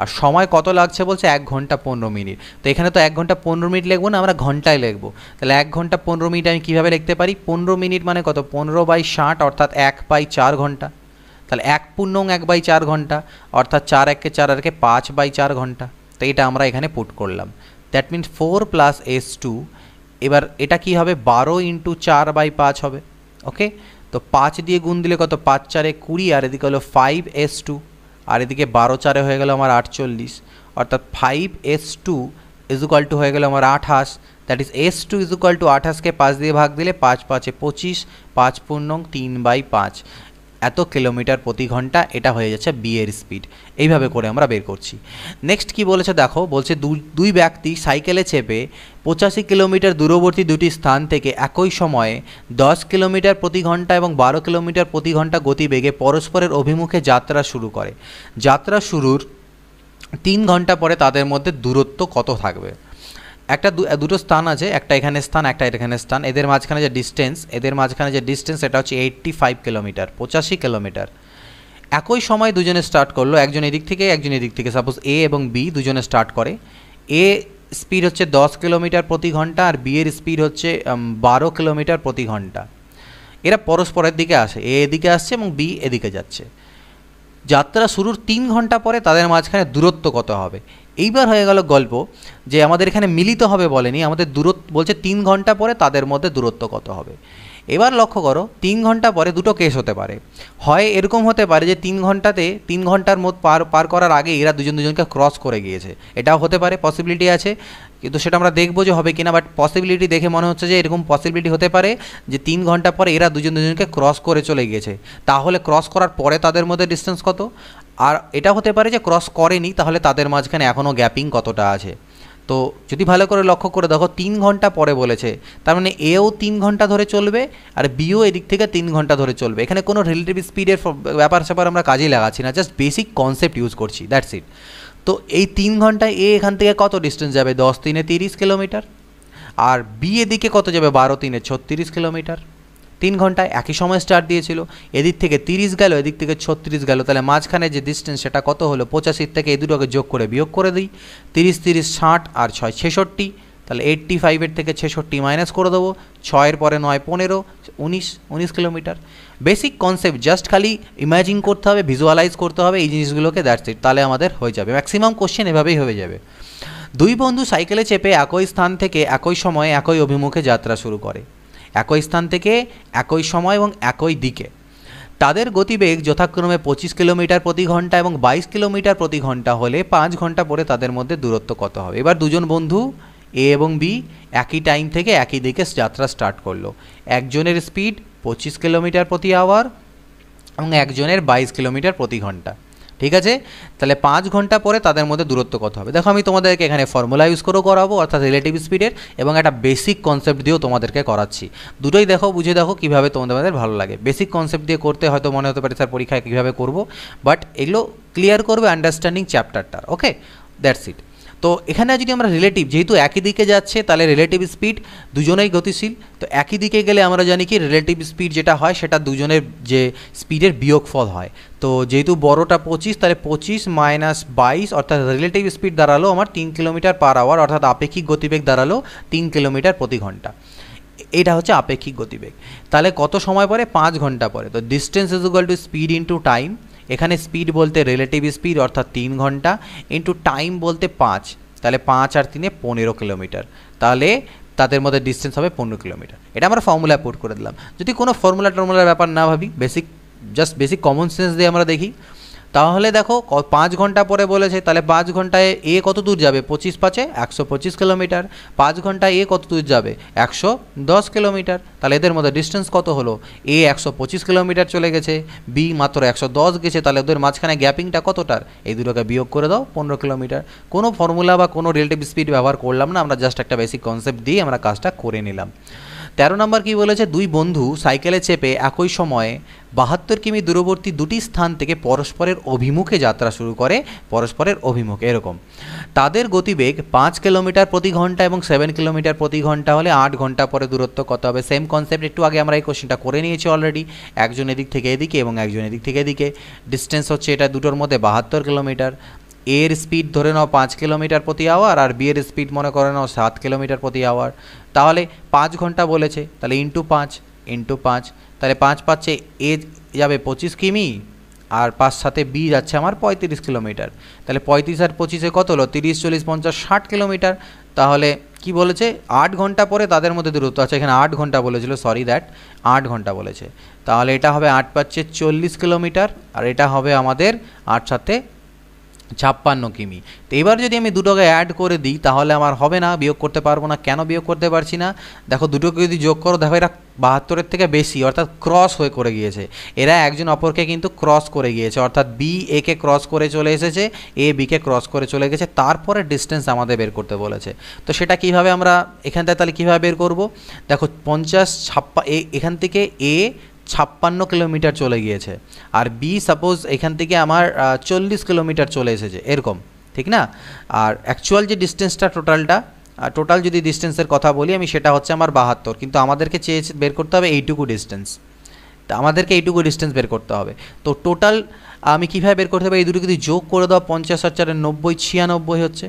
আর সময় কত লাগছে বলছে এক ঘন্টা পনেরো মিনিট তো এখানে তো এক ঘন্টা পনেরো মিনিট লিখবো না আমরা ঘন্টায় লিখবো তাহলে এক ঘন্টা পনেরো মিনিট আমি কীভাবে লিখতে পারি পনেরো মিনিট মানে কত পনেরো বাই ষাট অর্থাৎ এক বাই চার ঘন্টা তাহলে এক পূর্ণং এক বাই চার ঘন্টা অর্থাৎ চার এককে চার আরকে পাঁচ বাই চার ঘন্টা তো এটা আমরা এখানে পুট করলাম that means four plus S two এবার এটা কি হবে বারো ইন্টু চার বাই পাঁচ হবে ওকে তো পাঁচ দিয়ে গুণ দিলে কত পাঁচ চারে কুড়ি আর এদিকে হলো ফাইভ এস টু আর এদিকে বারো চারে হয়ে গেল আমার আটচল্লিশ অর্থাৎ five S two is equal to হয়ে গেল আমার আঠাশ that is S two is equal to আঠাশকে পাঁচ দিয়ে ভাগ দিলে পাঁচ পাঁচে পঁচিশ পাঁচ পূর্ণ তিন বাই পাঁচ এত কিলোমিটার প্রতি ঘন্টা এটা হয়ে যাচ্ছে বি এর স্পিড এইভাবে করে আমরা বের করছি নেক্সট কি বলেছে দেখো বলছে দুই ব্যক্তি সাইকেলে চেপে পঁচাশি কিলোমিটার দূরবর্তী দুটি স্থান থেকে একই সময়ে দশ কিলোমিটার প্রতি ঘন্টা এবং বারো কিলোমিটার প্রতি ঘন্টা গতিবেগে পরস্পরের অভিমুখে যাত্রা শুরু করে যাত্রা শুরুর তিন ঘন্টা পরে তাদের মধ্যে দূরত্ব কত থাকবে একটা দুটো স্থান আছে একটা এখানে স্থান একটা এখানে স্থান এদের মাঝখানে যে ডিস্টেন্স এদের মাঝখানে যে ডিস্টেন্স এটা হচ্ছে এইট্টি ফাইভ কিলোমিটার পঁচাশি কিলোমিটার একই সময় দুজনে স্টার্ট করলো একজন এদিক থেকে একজন এদিক থেকে সাপোজ এ এবং বি দুজনে স্টার্ট করে এ স্পিড হচ্ছে দশ কিলোমিটার প্রতি ঘন্টা আর বি এর স্পিড হচ্ছে বারো কিলোমিটার প্রতি ঘন্টা এরা পরস্পরের দিকে আসে এ এদিকে আসছে এবং বি এদিকে যাচ্ছে যাত্রা শুরুর তিন ঘন্টা পরে তাদের মাঝখানে দূরত্ব কত হবে এইবার হয়ে গেল গল্প যে আমাদের এখানে মিলিত হবে বলেনি আমাদের দূরত্ব বলছে তিন ঘন্টা পরে তাদের মধ্যে দূরত্ব কত হবে এবার লক্ষ্য করো তিন ঘন্টা পরে দুটো কেস হতে পারে হয় এরকম হতে পারে যে তিন ঘন্টাতে তিন ঘন্টার মধ্যে পার পার করার আগে এরা দুজন দুজনকে ক্রস করে গিয়েছে এটাও হতে পারে পসিবিলিটি আছে কিন্তু সেটা আমরা দেখবো যে হবে কিনা বাট পসিবিলিটি দেখে মনে হচ্ছে যে এরকম পসিবিলিটি হতে পারে যে তিন ঘন্টা পরে এরা দুজন দুজনকে ক্রস করে চলে গিয়েছে তাহলে ক্রস করার পরে তাদের মধ্যে ডিস্টেন্স কত আর এটা হতে পারে যে ক্রস করেনি তাহলে তাদের মাঝখানে এখনও গ্যাপিং কতটা আছে তো যদি ভালো করে লক্ষ্য করে দেখো তিন ঘন্টা পরে বলেছে তার মানে এও তিন ঘন্টা ধরে চলবে আর বিও এদিক থেকে তিন ঘন্টা ধরে চলবে এখানে কোনো রিলেটিভ স্পিডের ব্যাপার স্যাপার আমরা কাজেই লাগাচ্ছি না জাস্ট বেসিক কনসেপ্ট ইউজ করছি দ্যাটস ইট তো এই তিন ঘন্টায় এ এখান থেকে কত ডিস্টেন্স যাবে দশ তিনে তিরিশ কিলোমিটার আর বি এদিকে কত যাবে বারো তিনে ছত্রিশ কিলোমিটার তিন ঘন্টায় একই সময় স্টার্ট দিয়েছিল এদিক থেকে তিরিশ গেল এদিক থেকে ছত্রিশ গেল তাহলে মাঝখানে যে ডিস্টেন্স সেটা কত হলো পঁচাশির থেকে এই দুটোকে যোগ করে বিয়োগ করে দিই তিরিশ তিরিশ ষাট আর ছয় ছেষট্টি তাহলে এইট্টি ফাইভের থেকে ছেষট্টি মাইনাস করে দেবো ছয়ের পরে নয় পনেরো উনিশ উনিশ কিলোমিটার বেসিক কনসেপ্ট জাস্ট খালি ইমাজিন করতে হবে ভিজুয়ালাইজ করতে হবে এই জিনিসগুলোকে দ্যাটস ইট তাহলে আমাদের হয়ে যাবে ম্যাক্সিমাম কোশ্চেন এভাবেই হয়ে যাবে দুই বন্ধু সাইকেলে চেপে একই স্থান থেকে একই সময়ে একই অভিমুখে যাত্রা শুরু করে একই স্থান থেকে একই সময় এবং একই দিকে তাদের গতিবেগ যথাক্রমে পঁচিশ কিলোমিটার প্রতি ঘন্টা এবং বাইশ কিলোমিটার প্রতি ঘন্টা হলে পাঁচ ঘন্টা পরে তাদের মধ্যে দূরত্ব কত হবে এবার দুজন বন্ধু এ এবং বি একই টাইম থেকে একই দিকে যাত্রা স্টার্ট করলো একজনের স্পিড পঁচিশ কিলোমিটার প্রতি আওয়ার এবং একজনের বাইশ কিলোমিটার প্রতি ঘন্টা ঠিক আছে তাহলে পাঁচ ঘন্টা পরে তাদের মধ্যে দূরত্ব কত হবে দেখো আমি তোমাদেরকে এখানে ফর্মুলা ইউজ করেও করাবো অর্থাৎ রিলেটিভ স্পিডের এবং একটা বেসিক কনসেপ্ট দিয়েও তোমাদেরকে করাচ্ছি দুটোই দেখো বুঝে দেখো কীভাবে তোমাদের ভালো লাগে বেসিক কনসেপ্ট দিয়ে করতে হয়তো মনে হতে পারে স্যার পরীক্ষায় কীভাবে করবো বাট এগুলো ক্লিয়ার করবে আন্ডারস্ট্যান্ডিং চ্যাপ্টারটার ওকে দ্যাটস ইট তো এখানে যদি আমরা রিলেটিভ যেহেতু একই দিকে যাচ্ছে তাহলে রিলেটিভ স্পিড দুজনেই গতিশীল তো একই দিকে গেলে আমরা জানি কি রিলেটিভ স্পিড যেটা হয় সেটা দুজনের যে স্পিডের বিয়োগফল হয় তো যেহেতু বড়টা পঁচিশ তাহলে পঁচিশ মাইনাস বাইশ অর্থাৎ রিলেটিভ স্পিড দাঁড়ালো আমার তিন কিলোমিটার পার আওয়ার অর্থাৎ আপেক্ষিক গতিবেগ দাঁড়ালো তিন কিলোমিটার প্রতি ঘন্টা এটা হচ্ছে আপেক্ষিক গতিবেগ তাহলে কত সময় পরে পাঁচ ঘন্টা পরে তো distance is equal to speed into time এখানে স্পিড বলতে রিলেটিভ স্পিড অর্থাৎ তিন ঘন্টা ইন্টু টাইম বলতে পাঁচ তাহলে পাঁচ আর তিনে পনেরো কিলোমিটার তাহলে তাদের মধ্যে ডিস্টেন্স হবে পনেরো কিলোমিটার এটা আমরা ফর্মুলা পুট করে দিলাম যদি কোনো ফর্মুলা টর্মুলার ব্যাপার না ভাবি basic just basic common sense দিয়ে আমরা দেখি তাহলে দেখো পাঁচ ঘন্টা পরে বলেছে তাহলে পাঁচ ঘন্টায় এ কত দূর যাবে পঁচিশ পাঁচে একশো পঁচিশ কিলোমিটার পাঁচ ঘন্টায় এ কত দূর যাবে একশো দশ কিলোমিটার তাহলে এদের মধ্যে ডিস্টেন্স কত হলো এ একশো পঁচিশ কিলোমিটার চলে গেছে বি মাত্র একশো দশ গেছে তাহলে ওদের মাঝখানে গ্যাপিংটা কতটার এই দুটোকে বিয়োগ করে দাও পনেরো কিলোমিটার কোনো ফর্মুলা বা কোনো রিলেটিভ স্পিড ব্যবহার করলাম না আমরা জাস্ট একটা বেসিক কনসেপ্ট দিয়ে আমরা কাজটা করে নিলাম তেরো নম্বর কি বলেছে দুই বন্ধু সাইকেলে চেপে একই সময়ে বাহাত্তর কিমি দূরবর্তী দুটি স্থান থেকে পরস্পরের অভিমুখে যাত্রা শুরু করে পরস্পরের অভিমুখে এরকম তাদের গতিবেগ পাঁচ কিলোমিটার প্রতি ঘন্টা এবং সেভেন কিলোমিটার প্রতি ঘন্টা হলে আট ঘন্টা পরে দূরত্ব কত হবে সেম কনসেপ্ট একটু আগে আমরা এই কোশ্চেনটা করে নিয়েছি অলরেডি একজন এদিক থেকে এদিকে এবং একজন এদিক থেকে এদিকে ডিস্টেন্স হচ্ছে এটা দুটোর মধ্যে বাহাত্তর কিলোমিটার এর স্পিড ধরে নাও পাঁচ কিলোমিটার প্রতি আওয়ার আর বিয়ের স্পিড মনে করে নাও সাত কিলোমিটার প্রতি আওয়ার তাহলে পাঁচ ঘন্টা বলেছে তাহলে ইন্টু পাঁচ ইন্টু পাঁচ তাহলে পাঁচ পাচ্ছে এ যাবে পঁচিশ কিমি আর পাঁচ সাথে বি যাচ্ছে আমার পঁয়ত্রিশ কিলোমিটার তাহলে পঁয়ত্রিশ আর পঁচিশে কত হলো তিরিশ চল্লিশ পঞ্চাশ ষাট কিলোমিটার তাহলে কি বলেছে আট ঘন্টা পরে তাদের মধ্যে দূরত্ব আছে এখানে আট ঘন্টা বলেছিল সরি দ্যাট আট ঘন্টা বলেছে তাহলে এটা হবে আট পাচ্ছে চল্লিশ কিলোমিটার আর এটা হবে আমাদের আট সাথে ছাপ্পান্ন কিমি তো এবার যদি আমি দুটোকে অ্যাড করে দিই তাহলে আমার হবে না বিয়োগ করতে পারবো না কেন বিয়োগ করতে পারছি না দেখো দুটোকে যদি যোগ করো দেখো এরা বাহাত্তরের থেকে বেশি অর্থাৎ ক্রস হয়ে করে গিয়েছে এরা একজন অপরকে কিন্তু ক্রস করে গিয়েছে অর্থাৎ বি একে ক্রস করে চলে এসেছে এ বিকে ক্রস করে চলে গেছে তারপরে ডিস্টেন্স আমাদের বের করতে বলেছে তো সেটা কিভাবে আমরা এখান থেকে তাহলে কীভাবে বের করবো দেখো পঞ্চাশ ছাপ্পা এখান থেকে এ ছাপ্পান্ন কিলোমিটার চলে গিয়েছে আর বি সাপোজ এখান থেকে আমার চল্লিশ কিলোমিটার চলে এসেছে এরকম ঠিক না আর অ্যাকচুয়াল যে ডিস্টেন্সটা টোটালটা টোটাল যদি ডিস্টেন্সের কথা বলি আমি সেটা হচ্ছে আমার বাহাত্তর কিন্তু আমাদেরকে চেয়ে বের করতে হবে এইটুকু ডিস্টেন্স তা আমাদেরকে এইটুকু ডিস্টেন্স বের করতে হবে তো টোটাল আমি কীভাবে বের করতে হবে এই দুটো যদি যোগ করে দেওয়া পঞ্চাশ আর চারের নব্বই ছিয়ানব্বই হচ্ছে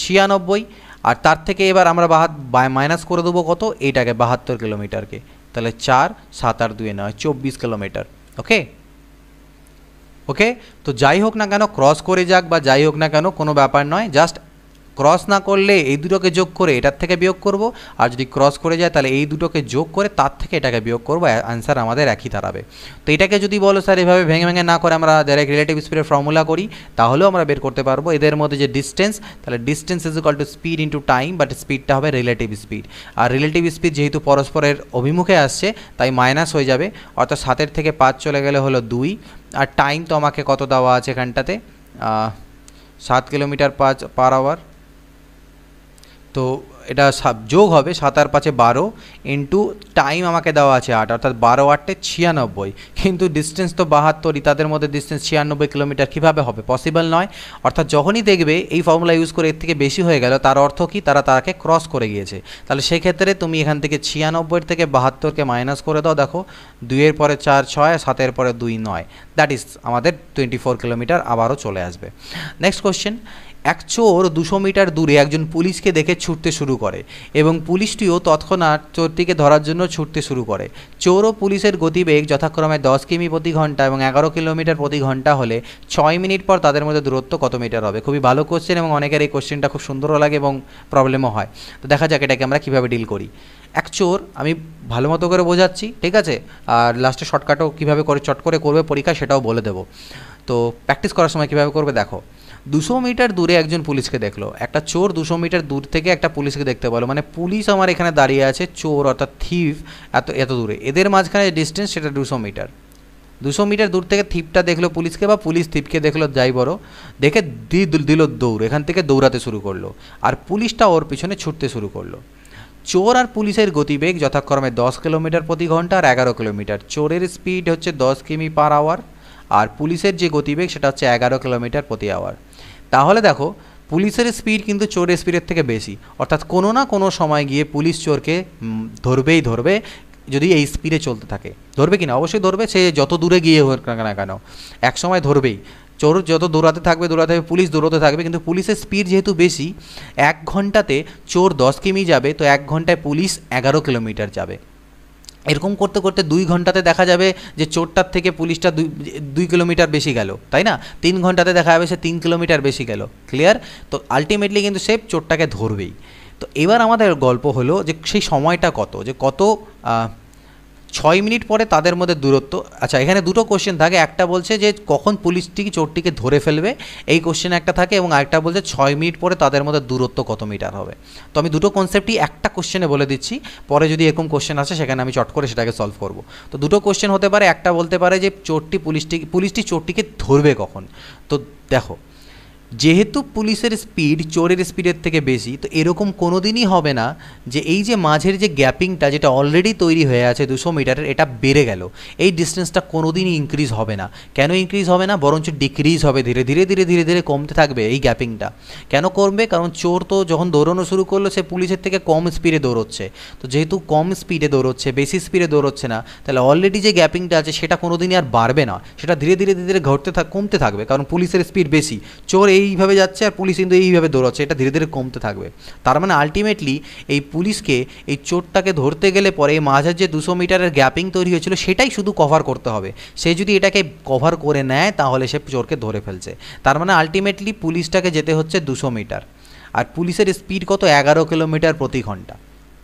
ছিয়ানব্বই আর তার থেকে এবার আমরা বাহাত মাইনাস করে দেবো কত এইটাকে বাহাত্তর কিলোমিটারকে তাহলে চার সাত আর দুয়ে নয় চব্বিশ কিলোমিটার ওকে ওকে তো যাই হোক না কেন ক্রস করে যাক বা যাই হোক না কেন কোনো ব্যাপার নয় জাস্ট ক্রস না করলে এই দুটোকে যোগ করে এটার থেকে বিয়োগ করব আর যদি ক্রস করে যায় তাহলে এই দুটোকে যোগ করে তার থেকে এটাকে বিয়োগ করবো অ্যান্সার আমাদের একই দাঁড়াবে তো এটাকে যদি বলো স্যার এভাবে ভেঙে ভেঙে না করে আমরা ডাইরেক্ট রিলেটিভ স্পিডের ফর্মুলা করি তাহলেও আমরা বের করতে পারবো এদের মধ্যে যে ডিস্টেন্স তাহলে distance is equal to speed into time but স্পিডটা হবে রিলেটিভ স্পিড আর রিলেটিভ স্পিড যেহেতু পরস্পরের অভিমুখে আসছে তাই মাইনাস হয়ে যাবে অর্থাৎ সাতের থেকে পাঁচ চলে গেলে হলো দুই আর টাইম তো আমাকে কত দেওয়া আছে এখানটাতে সাত কিলোমিটার পাঁচ পার আওয়ার তো এটা যোগ হবে সাত আর পাঁচে বারো ইন্টু টাইম আমাকে দেওয়া আছে আট অর্থাৎ বারো আটটে ছিয়ানব্বই কিন্তু ডিস্টেন্স তো বাহাত্তরই তাদের মধ্যে ডিস্টেন্স ছিয়ানব্বই কিলোমিটার কীভাবে হবে পসিবল নয় অর্থাৎ যখনই দেখবে এই ফর্মুলা ইউজ করে এর থেকে বেশি হয়ে গেল তার অর্থ কি তারা তাকে ক্রস করে গিয়েছে তাহলে সেক্ষেত্রে তুমি এখান থেকে ছিয়ানব্বইয়ের থেকে বাহাত্তরকে মাইনাস করে দাও দেখো দুইয়ের পরে চার ছয় সাতের পরে দুই নয় দ্যাট ইজ আমাদের টোয়েন্টি ফোর কিলোমিটার আবারও চলে আসবে নেক্সট কোশ্চেন এক চোর দুশো মিটার দূরে একজন পুলিশকে দেখে ছুটতে শুরু করে এবং পুলিশটিও তৎক্ষণাৎ চোরটিকে ধরার জন্য ছুটতে শুরু করে চোর ও পুলিশের গতিবেগ যথাক্রমে দশ কিমি প্রতি ঘন্টা এবং এগারো কিলোমিটার প্রতি ঘন্টা হলে ছয় মিনিট পর তাদের মধ্যে দূরত্ব কত মিটার হবে খুবই ভালো কোশ্চেন এবং অনেকের এই কোশ্চেনটা খুব সুন্দরও লাগে এবং প্রবলেমও হয় তো দেখা যাক এটাকে আমরা কীভাবে ডিল করি এক চোর আমি ভালো মতো করে বোঝাচ্ছি ঠিক আছে আর লাস্টে শর্টকাটও কীভাবে করে চট করে করবে পরীক্ষা সেটাও বলে দেবো তো প্র্যাকটিস করার সময় কীভাবে করবে দেখো দুশো মিটার দূরে একজন পুলিশকে দেখলো একটা চোর দুশো মিটার দূর থেকে একটা পুলিশকে দেখতে পেলো মানে পুলিশ আমার এখানে দাঁড়িয়ে আছে চোর অর্থাৎ থিফ এত এত দূরে এদের মাঝখানে ডিস্টেন্স সেটা দুশো মিটার দুশো মিটার দূর থেকে থিপটা দেখলো পুলিশকে বা পুলিশ থিপকে দেখলো যাই বড় দেখে দি দিল দৌড় এখান থেকে দৌড়াতে শুরু করলো আর পুলিশটা ওর পিছনে ছুটতে শুরু করলো চোর আর পুলিশের গতিবেগ যথাক্রমে দশ কিলোমিটার প্রতি ঘন্টা আর এগারো কিলোমিটার চোরের স্পিড হচ্ছে দশ কিমি পার আওয়ার আর পুলিশের যে গতিবেগ সেটা হচ্ছে এগারো কিলোমিটার প্রতি আওয়ার তাহলে দেখো পুলিশের স্পিড কিন্তু চোরের স্পিডের থেকে বেশি অর্থাৎ কোনো না কোনো সময় গিয়ে পুলিশ চোরকে ধরবেই ধরবে যদি এই স্পিডে চলতে থাকে ধরবে কি না অবশ্যই ধরবে সে যত দূরে গিয়ে হোক না কেন এক সময় ধরবেই চোর যত দৌড়াতে থাকবে দৌড়াতে থাকবে পুলিশ দৌড়াতে থাকবে কিন্তু পুলিশের স্পিড যেহেতু বেশি এক ঘন্টাতে চোর দশ কিমি যাবে তো এক ঘন্টায় পুলিশ এগারো কিলোমিটার যাবে এরকম করতে করতে দুই ঘন্টাতে দেখা যাবে যে চোরটার থেকে পুলিশটা দুই দুই কিলোমিটার বেশি গেল তাই না তিন ঘন্টাতে দেখা যাবে সে তিন কিলোমিটার বেশি গেল ক্লিয়ার তো আলটিমেটলি কিন্তু সে চোরটাকে ধরবেই তো এবার আমাদের গল্প হলো যে সেই সময়টা কত যে কত ছয় মিনিট পরে তাদের মধ্যে দূরত্ব আচ্ছা এখানে দুটো কোশ্চেন থাকে একটা বলছে যে কখন পুলিশটি চোরটিকে ধরে ফেলবে এই কোশ্চেন একটা থাকে এবং আরেকটা বলছে ছয় মিনিট পরে তাদের মধ্যে দূরত্ব কত মিটার হবে তো আমি দুটো কনসেপ্টই একটা কোশ্চেনে বলে দিচ্ছি পরে যদি এরকম কোশ্চেন আসে সেখানে আমি চট করে সেটাকে সলভ করব তো দুটো কোশ্চেন হতে পারে একটা বলতে পারে যে চোরটি পুলিশটি পুলিশটি চোরটিকে ধরবে কখন তো দেখো যেহেতু পুলিশের স্পিড চোরের স্পিডের থেকে বেশি তো এরকম কোনো দিনই হবে না যে এই যে মাঝের যে গ্যাপিংটা যেটা অলরেডি তৈরি হয়ে আছে দুশো মিটারের এটা বেড়ে গেল এই ডিস্টেন্সটা কোনো দিনই ইনক্রিজ হবে না কেন ইনক্রিজ হবে না বরঞ্চ ডিক্রিজ হবে ধীরে ধীরে ধীরে ধীরে ধীরে কমতে থাকবে এই গ্যাপিংটা কেন কমবে কারণ চোর তো যখন দৌড়ানো শুরু করলো সে পুলিশের থেকে কম স্পিডে দৌড়চ্ছে তো যেহেতু কম স্পিডে দৌড়চ্ছে বেশি স্পিডে দৌড়চ্ছে না তাহলে অলরেডি যে গ্যাপিংটা আছে সেটা কোনো দিনই আর বাড়বে না সেটা ধীরে ধীরে ধীরে ঘটতে কমতে থাকবে কারণ পুলিশের স্পিড বেশি চোর এই এইভাবে যাচ্ছে আর পুলিশ কিন্তু এইভাবে দৌড়াচ্ছে এটা ধীরে ধীরে কমতে থাকবে তার মানে আলটিমেটলি এই পুলিশকে এই চোরটাকে ধরতে গেলে পরে এই মাঝের যে দুশো মিটারের গ্যাপিং তৈরি হয়েছিল সেটাই শুধু কভার করতে হবে সে যদি এটাকে কভার করে নেয় তাহলে সে চোরকে ধরে ফেলছে তার মানে আলটিমেটলি পুলিশটাকে যেতে হচ্ছে দুশো মিটার আর পুলিশের স্পিড কত এগারো কিলোমিটার প্রতি ঘন্টা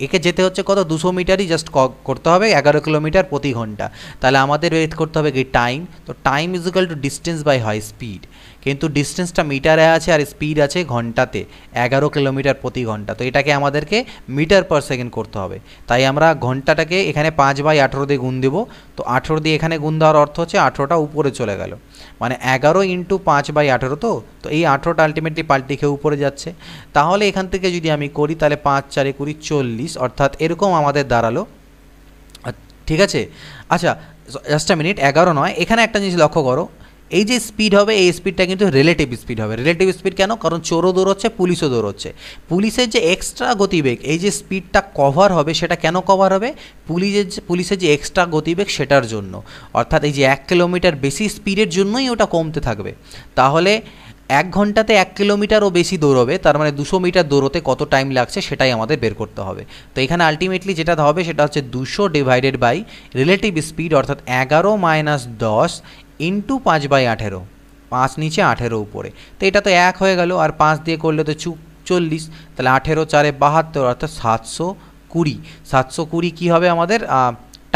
একে যেতে হচ্ছে কত দুশো মিটারই জাস্ট করতে হবে এগারো কিলোমিটার প্রতি ঘন্টা তাহলে আমাদের ওয়েট করতে হবে কি টাইম তো time is equal to distance by high speed কিন্তু ডিস্টেন্সটা মিটারে আছে আর স্পিড আছে ঘন্টাতে এগারো কিলোমিটার প্রতি ঘন্টা তো এটাকে আমাদেরকে মিটার পার সেকেন্ড করতে হবে তাই আমরা ঘন্টাটাকে এখানে পাঁচ বাই আঠেরো দিয়ে গুণ দেবো তো আঠেরো দিয়ে এখানে গুণ দেওয়ার অর্থ হচ্ছে আঠেরোটা উপরে চলে গেল মানে এগারো ইন্টু পাঁচ বাই আঠেরো তো তো এই আঠেরোটা আলটিমেটলি পাল্টি খেয়ে উপরে যাচ্ছে তাহলে এখান থেকে যদি আমি করি তাহলে পাঁচ চারে কুড়ি চল্লিশ অর্থাৎ এরকম আমাদের দাঁড়ালো ঠিক আছে আচ্ছা জাস্ট আ মিনিট এগারো নয় এখানে একটা জিনিস লক্ষ্য করো এই যে স্পিড হবে এই স্পিডটা কিন্তু রিলেটিভ স্পিড হবে রিলেটিভ স্পিড কেন কারণ চোরও দৌড়চ্ছে পুলিশও দৌড়চ্ছে পুলিশের যে এক্সট্রা গতিবেগ এই যে স্পিডটা কভার হবে সেটা কেন কভার হবে পুলিশের যে পুলিশের যে এক্সট্রা গতিবেগ সেটার জন্য অর্থাৎ এই যে এক কিলোমিটার বেশি স্পিডের জন্যই ওটা কমতে থাকবে তাহলে এক ঘন্টাতে এক কিলোমিটারও বেশি দৌড়বে তার মানে দুশো মিটার দৌড়তে কত টাইম লাগছে সেটাই আমাদের বের করতে হবে তো এখানে আলটিমেটলি যেটা হবে সেটা হচ্ছে দুশো ডিভাইডেড বাই রিলেটিভ স্পিড অর্থাৎ এগারো মাইনাস দশ ইন্টু পাঁচ বাই আঠেরো পাঁচ নিচে আঠেরো উপরে তো এটা তো এক হয়ে গেল আর পাঁচ দিয়ে করলে তো চুপ চল্লিশ তাহলে আঠেরো চারে বাহাত্তর অর্থাৎ সাতশো কুড়ি সাতশো কুড়ি কী হবে আমাদের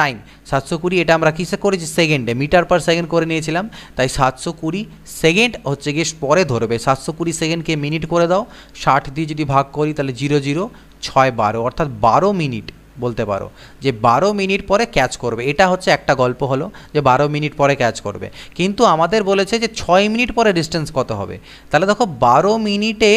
টাইম সাতশো কুড়ি এটা আমরা কিসে করেছি সেকেন্ডে মিটার পার সেকেন্ড করে নিয়েছিলাম তাই সাতশো কুড়ি সেকেন্ড হচ্ছে গিয়ে পরে ধরবে সাতশো কুড়ি সেকেন্ডকে মিনিট করে দাও ষাট দিয়ে যদি ভাগ করি তাহলে জিরো জিরো ছয় বারো অর্থাৎ বারো মিনিট বলতে পারো যে বারো মিনিট পরে ক্যাচ করবে এটা হচ্ছে একটা গল্প হলো যে বারো মিনিট পরে ক্যাচ করবে কিন্তু আমাদের বলেছে যে ছয় মিনিট পরে ডিস্টেন্স কত হবে তাহলে দেখো বারো মিনিটে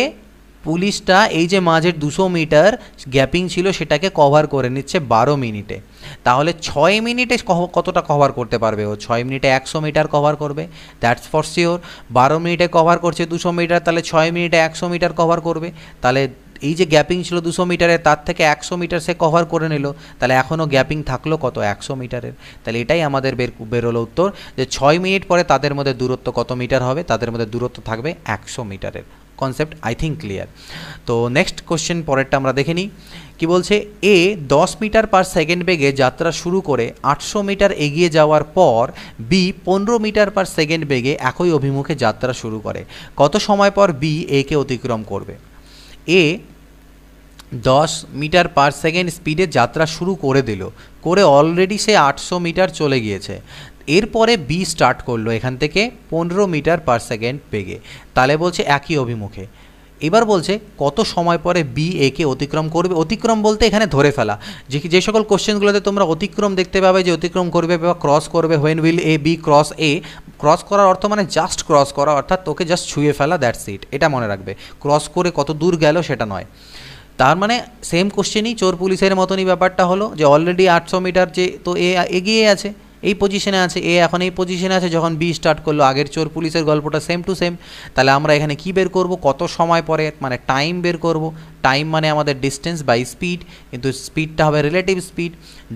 পুলিশটা এই যে মাঝের দুশো মিটার গ্যাপিং ছিল সেটাকে কভার করে নিচ্ছে বারো মিনিটে তাহলে ছয় মিনিটে কতটা কভার করতে পারবে ও ছয় মিনিটে একশো মিটার কভার করবে দ্যাটস ফর শিওর বারো মিনিটে কভার করছে দুশো মিটার তাহলে ছয় মিনিটে একশো মিটার কভার করবে তাহলে এই যে গ্যাপিং ছিল দুশো মিটারে তার থেকে একশো মিটার সে কভার করে নিল তাহলে এখনও গ্যাপিং থাকলো কত একশো মিটারের তাহলে এটাই আমাদের বের বেরোলো উত্তর যে ছয় মিনিট পরে তাদের মধ্যে দূরত্ব কত মিটার হবে তাদের মধ্যে দূরত্ব থাকবে একশো মিটারের কনসেপ্ট আই থিঙ্ক ক্লিয়ার তো নেক্সট কোশ্চেন পরেরটা আমরা দেখে নিই কী বলছে এ দশ মিটার পার সেকেন্ড বেগে যাত্রা শুরু করে আটশো মিটার এগিয়ে যাওয়ার পর বি পনেরো মিটার পার সেকেন্ড বেগে একই অভিমুখে যাত্রা শুরু করে কত সময় পর বি একে অতিক্রম করবে এ দশ মিটার পার সেকেন্ড স্পিডে যাত্রা শুরু করে দিল করে অলরেডি সে আটশো মিটার চলে গিয়েছে এরপরে বি স্টার্ট করলো এখান থেকে পনেরো মিটার পার সেকেন্ড বেগে তাহলে বলছে একই অভিমুখে এবার বলছে কত সময় পরে বি একে অতিক্রম করবে অতিক্রম বলতে এখানে ধরে ফেলা যে যে সকল কোশ্চেনগুলোতে তোমরা অতিক্রম দেখতে পাবে যে অতিক্রম করবে বা ক্রস করবে when will A B cross A cross করার অর্থ মানে জাস্ট ক্রস করা অর্থাৎ তোকে জাস্ট ছুঁয়ে ফেলা দ্যাটস ইট এটা মনে রাখবে ক্রস করে কত দূর গেল সেটা নয় তার মানে সেম কোশ্চেনই চোর পুলিশের মতনই ব্যাপারটা হলো যে অলরেডি আটশো মিটার যে তো এ এগিয়ে আছে এই পজিশনে আছে এ এখন এই পজিশনে আছে যখন বি স্টার্ট করলো আগের চোর পুলিশের গল্পটা সেম টু সেম তাহলে আমরা এখানে কি বের করব কত সময় পরে মানে টাইম বের করব টাইম মানে আমাদের ডিস্টেন্স বাই স্পিড কিন্তু স্পিডটা হবে রিলেটিভ স্পিড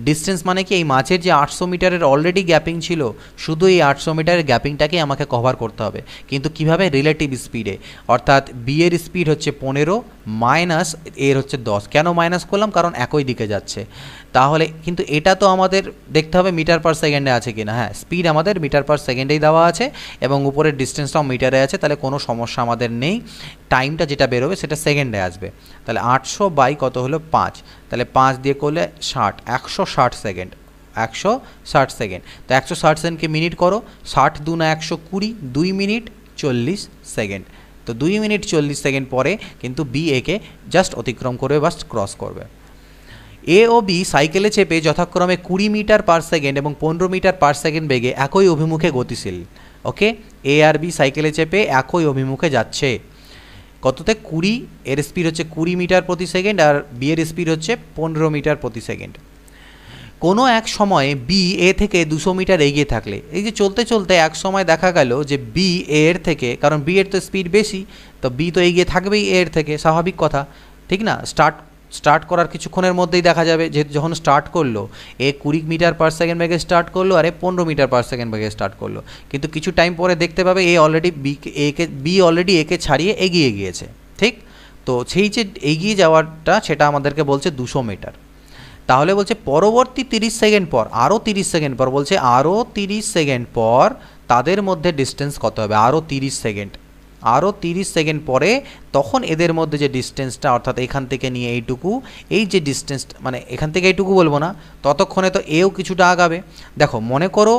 ডিস্টেন্স মানে কি এই মাছের যে আটশো মিটারের অলরেডি গ্যাপিং ছিল শুধু এই আটশো মিটারের গ্যাপিংটাকেই আমাকে কভার করতে হবে কিন্তু কিভাবে রিলেটিভ স্পিডে অর্থাৎ বিয়ের স্পিড হচ্ছে পনেরো মাইনাস এর হচ্ছে দশ কেন মাইনাস করলাম কারণ একই দিকে যাচ্ছে তাহলে কিন্তু এটা তো আমাদের দেখতে হবে মিটার পার সেকেন্ডে আছে কি না হ্যাঁ স্পিড আমাদের মিটার পার সেকেন্ডেই দেওয়া আছে এবং উপরের ডিস্টেন্সটাও মিটারে আছে তাহলে কোনো সমস্যা আমাদের নেই টাইমটা যেটা বেরোবে সেটা সেকেন্ডে আসবে তাহলে আটশো বাই কত হলো পাঁচ তাহলে পাঁচ দিয়ে করলে ষাট একশো ষাট সেকেন্ড একশো ষাট সেকেন্ড তো একশো ষাট সেকেন্ডকে মিনিট করো ষাট দু না একশো কুড়ি দুই মিনিট চল্লিশ সেকেন্ড তো দুই মিনিট চল্লিশ সেকেন্ড পরে কিন্তু বি একে জাস্ট অতিক্রম করবে বা ক্রস করবে এ ও বি সাইকেলে চেপে যথাক্রমে কুড়ি মিটার পার সেকেন্ড এবং পনেরো মিটার পার সেকেন্ড বেগে একই অভিমুখে গতিশীল ওকে এ আর বি সাইকেলে চেপে একই অভিমুখে যাচ্ছে কততে কুড়ি এর স্পিড হচ্ছে কুড়ি মিটার প্রতি সেকেন্ড আর বি এর স্পিড হচ্ছে পনেরো মিটার প্রতি সেকেন্ড কোনো এক সময়ে বি এ থেকে দুশো মিটার এগিয়ে থাকলে এই যে চলতে চলতে এক সময় দেখা গেল যে বি এর থেকে কারণ বি এর তো স্পিড বেশি তো বি তো এগিয়ে থাকবেই এর থেকে স্বাভাবিক কথা ঠিক না স্টার্ট স্টার্ট করার কিছুক্ষণের মধ্যেই দেখা যাবে যেহেতু যখন স্টার্ট করলো এ কুড়ি মিটার পার সেকেন্ড বেগে স্টার্ট করলো আর এ পনেরো মিটার পার সেকেন্ড বেগে স্টার্ট করলো কিন্তু কিছু টাইম পরে দেখতে পাবে এ অলরেডি বি একে বি অলরেডি একে ছাড়িয়ে এগিয়ে গিয়েছে ঠিক তো সেই যে এগিয়ে যাওয়াটা সেটা আমাদেরকে বলছে দুশো মিটার তাহলে বলছে পরবর্তী তিরিশ সেকেন্ড পর আরও তিরিশ সেকেন্ড পর বলছে আরও তিরিশ সেকেন্ড পর তাদের মধ্যে ডিস্টেন্স কত হবে আরও তিরিশ সেকেন্ড আরও 30 সেকেন্ড পরে তখন এদের মধ্যে যে ডিস্টেন্সটা অর্থাৎ এখান থেকে নিয়ে এইটুকু এই যে ডিস্টেন্স মানে এখান থেকে এইটুকু বলবো না ততক্ষণে তো এও কিছুটা আগাবে দেখো মনে করো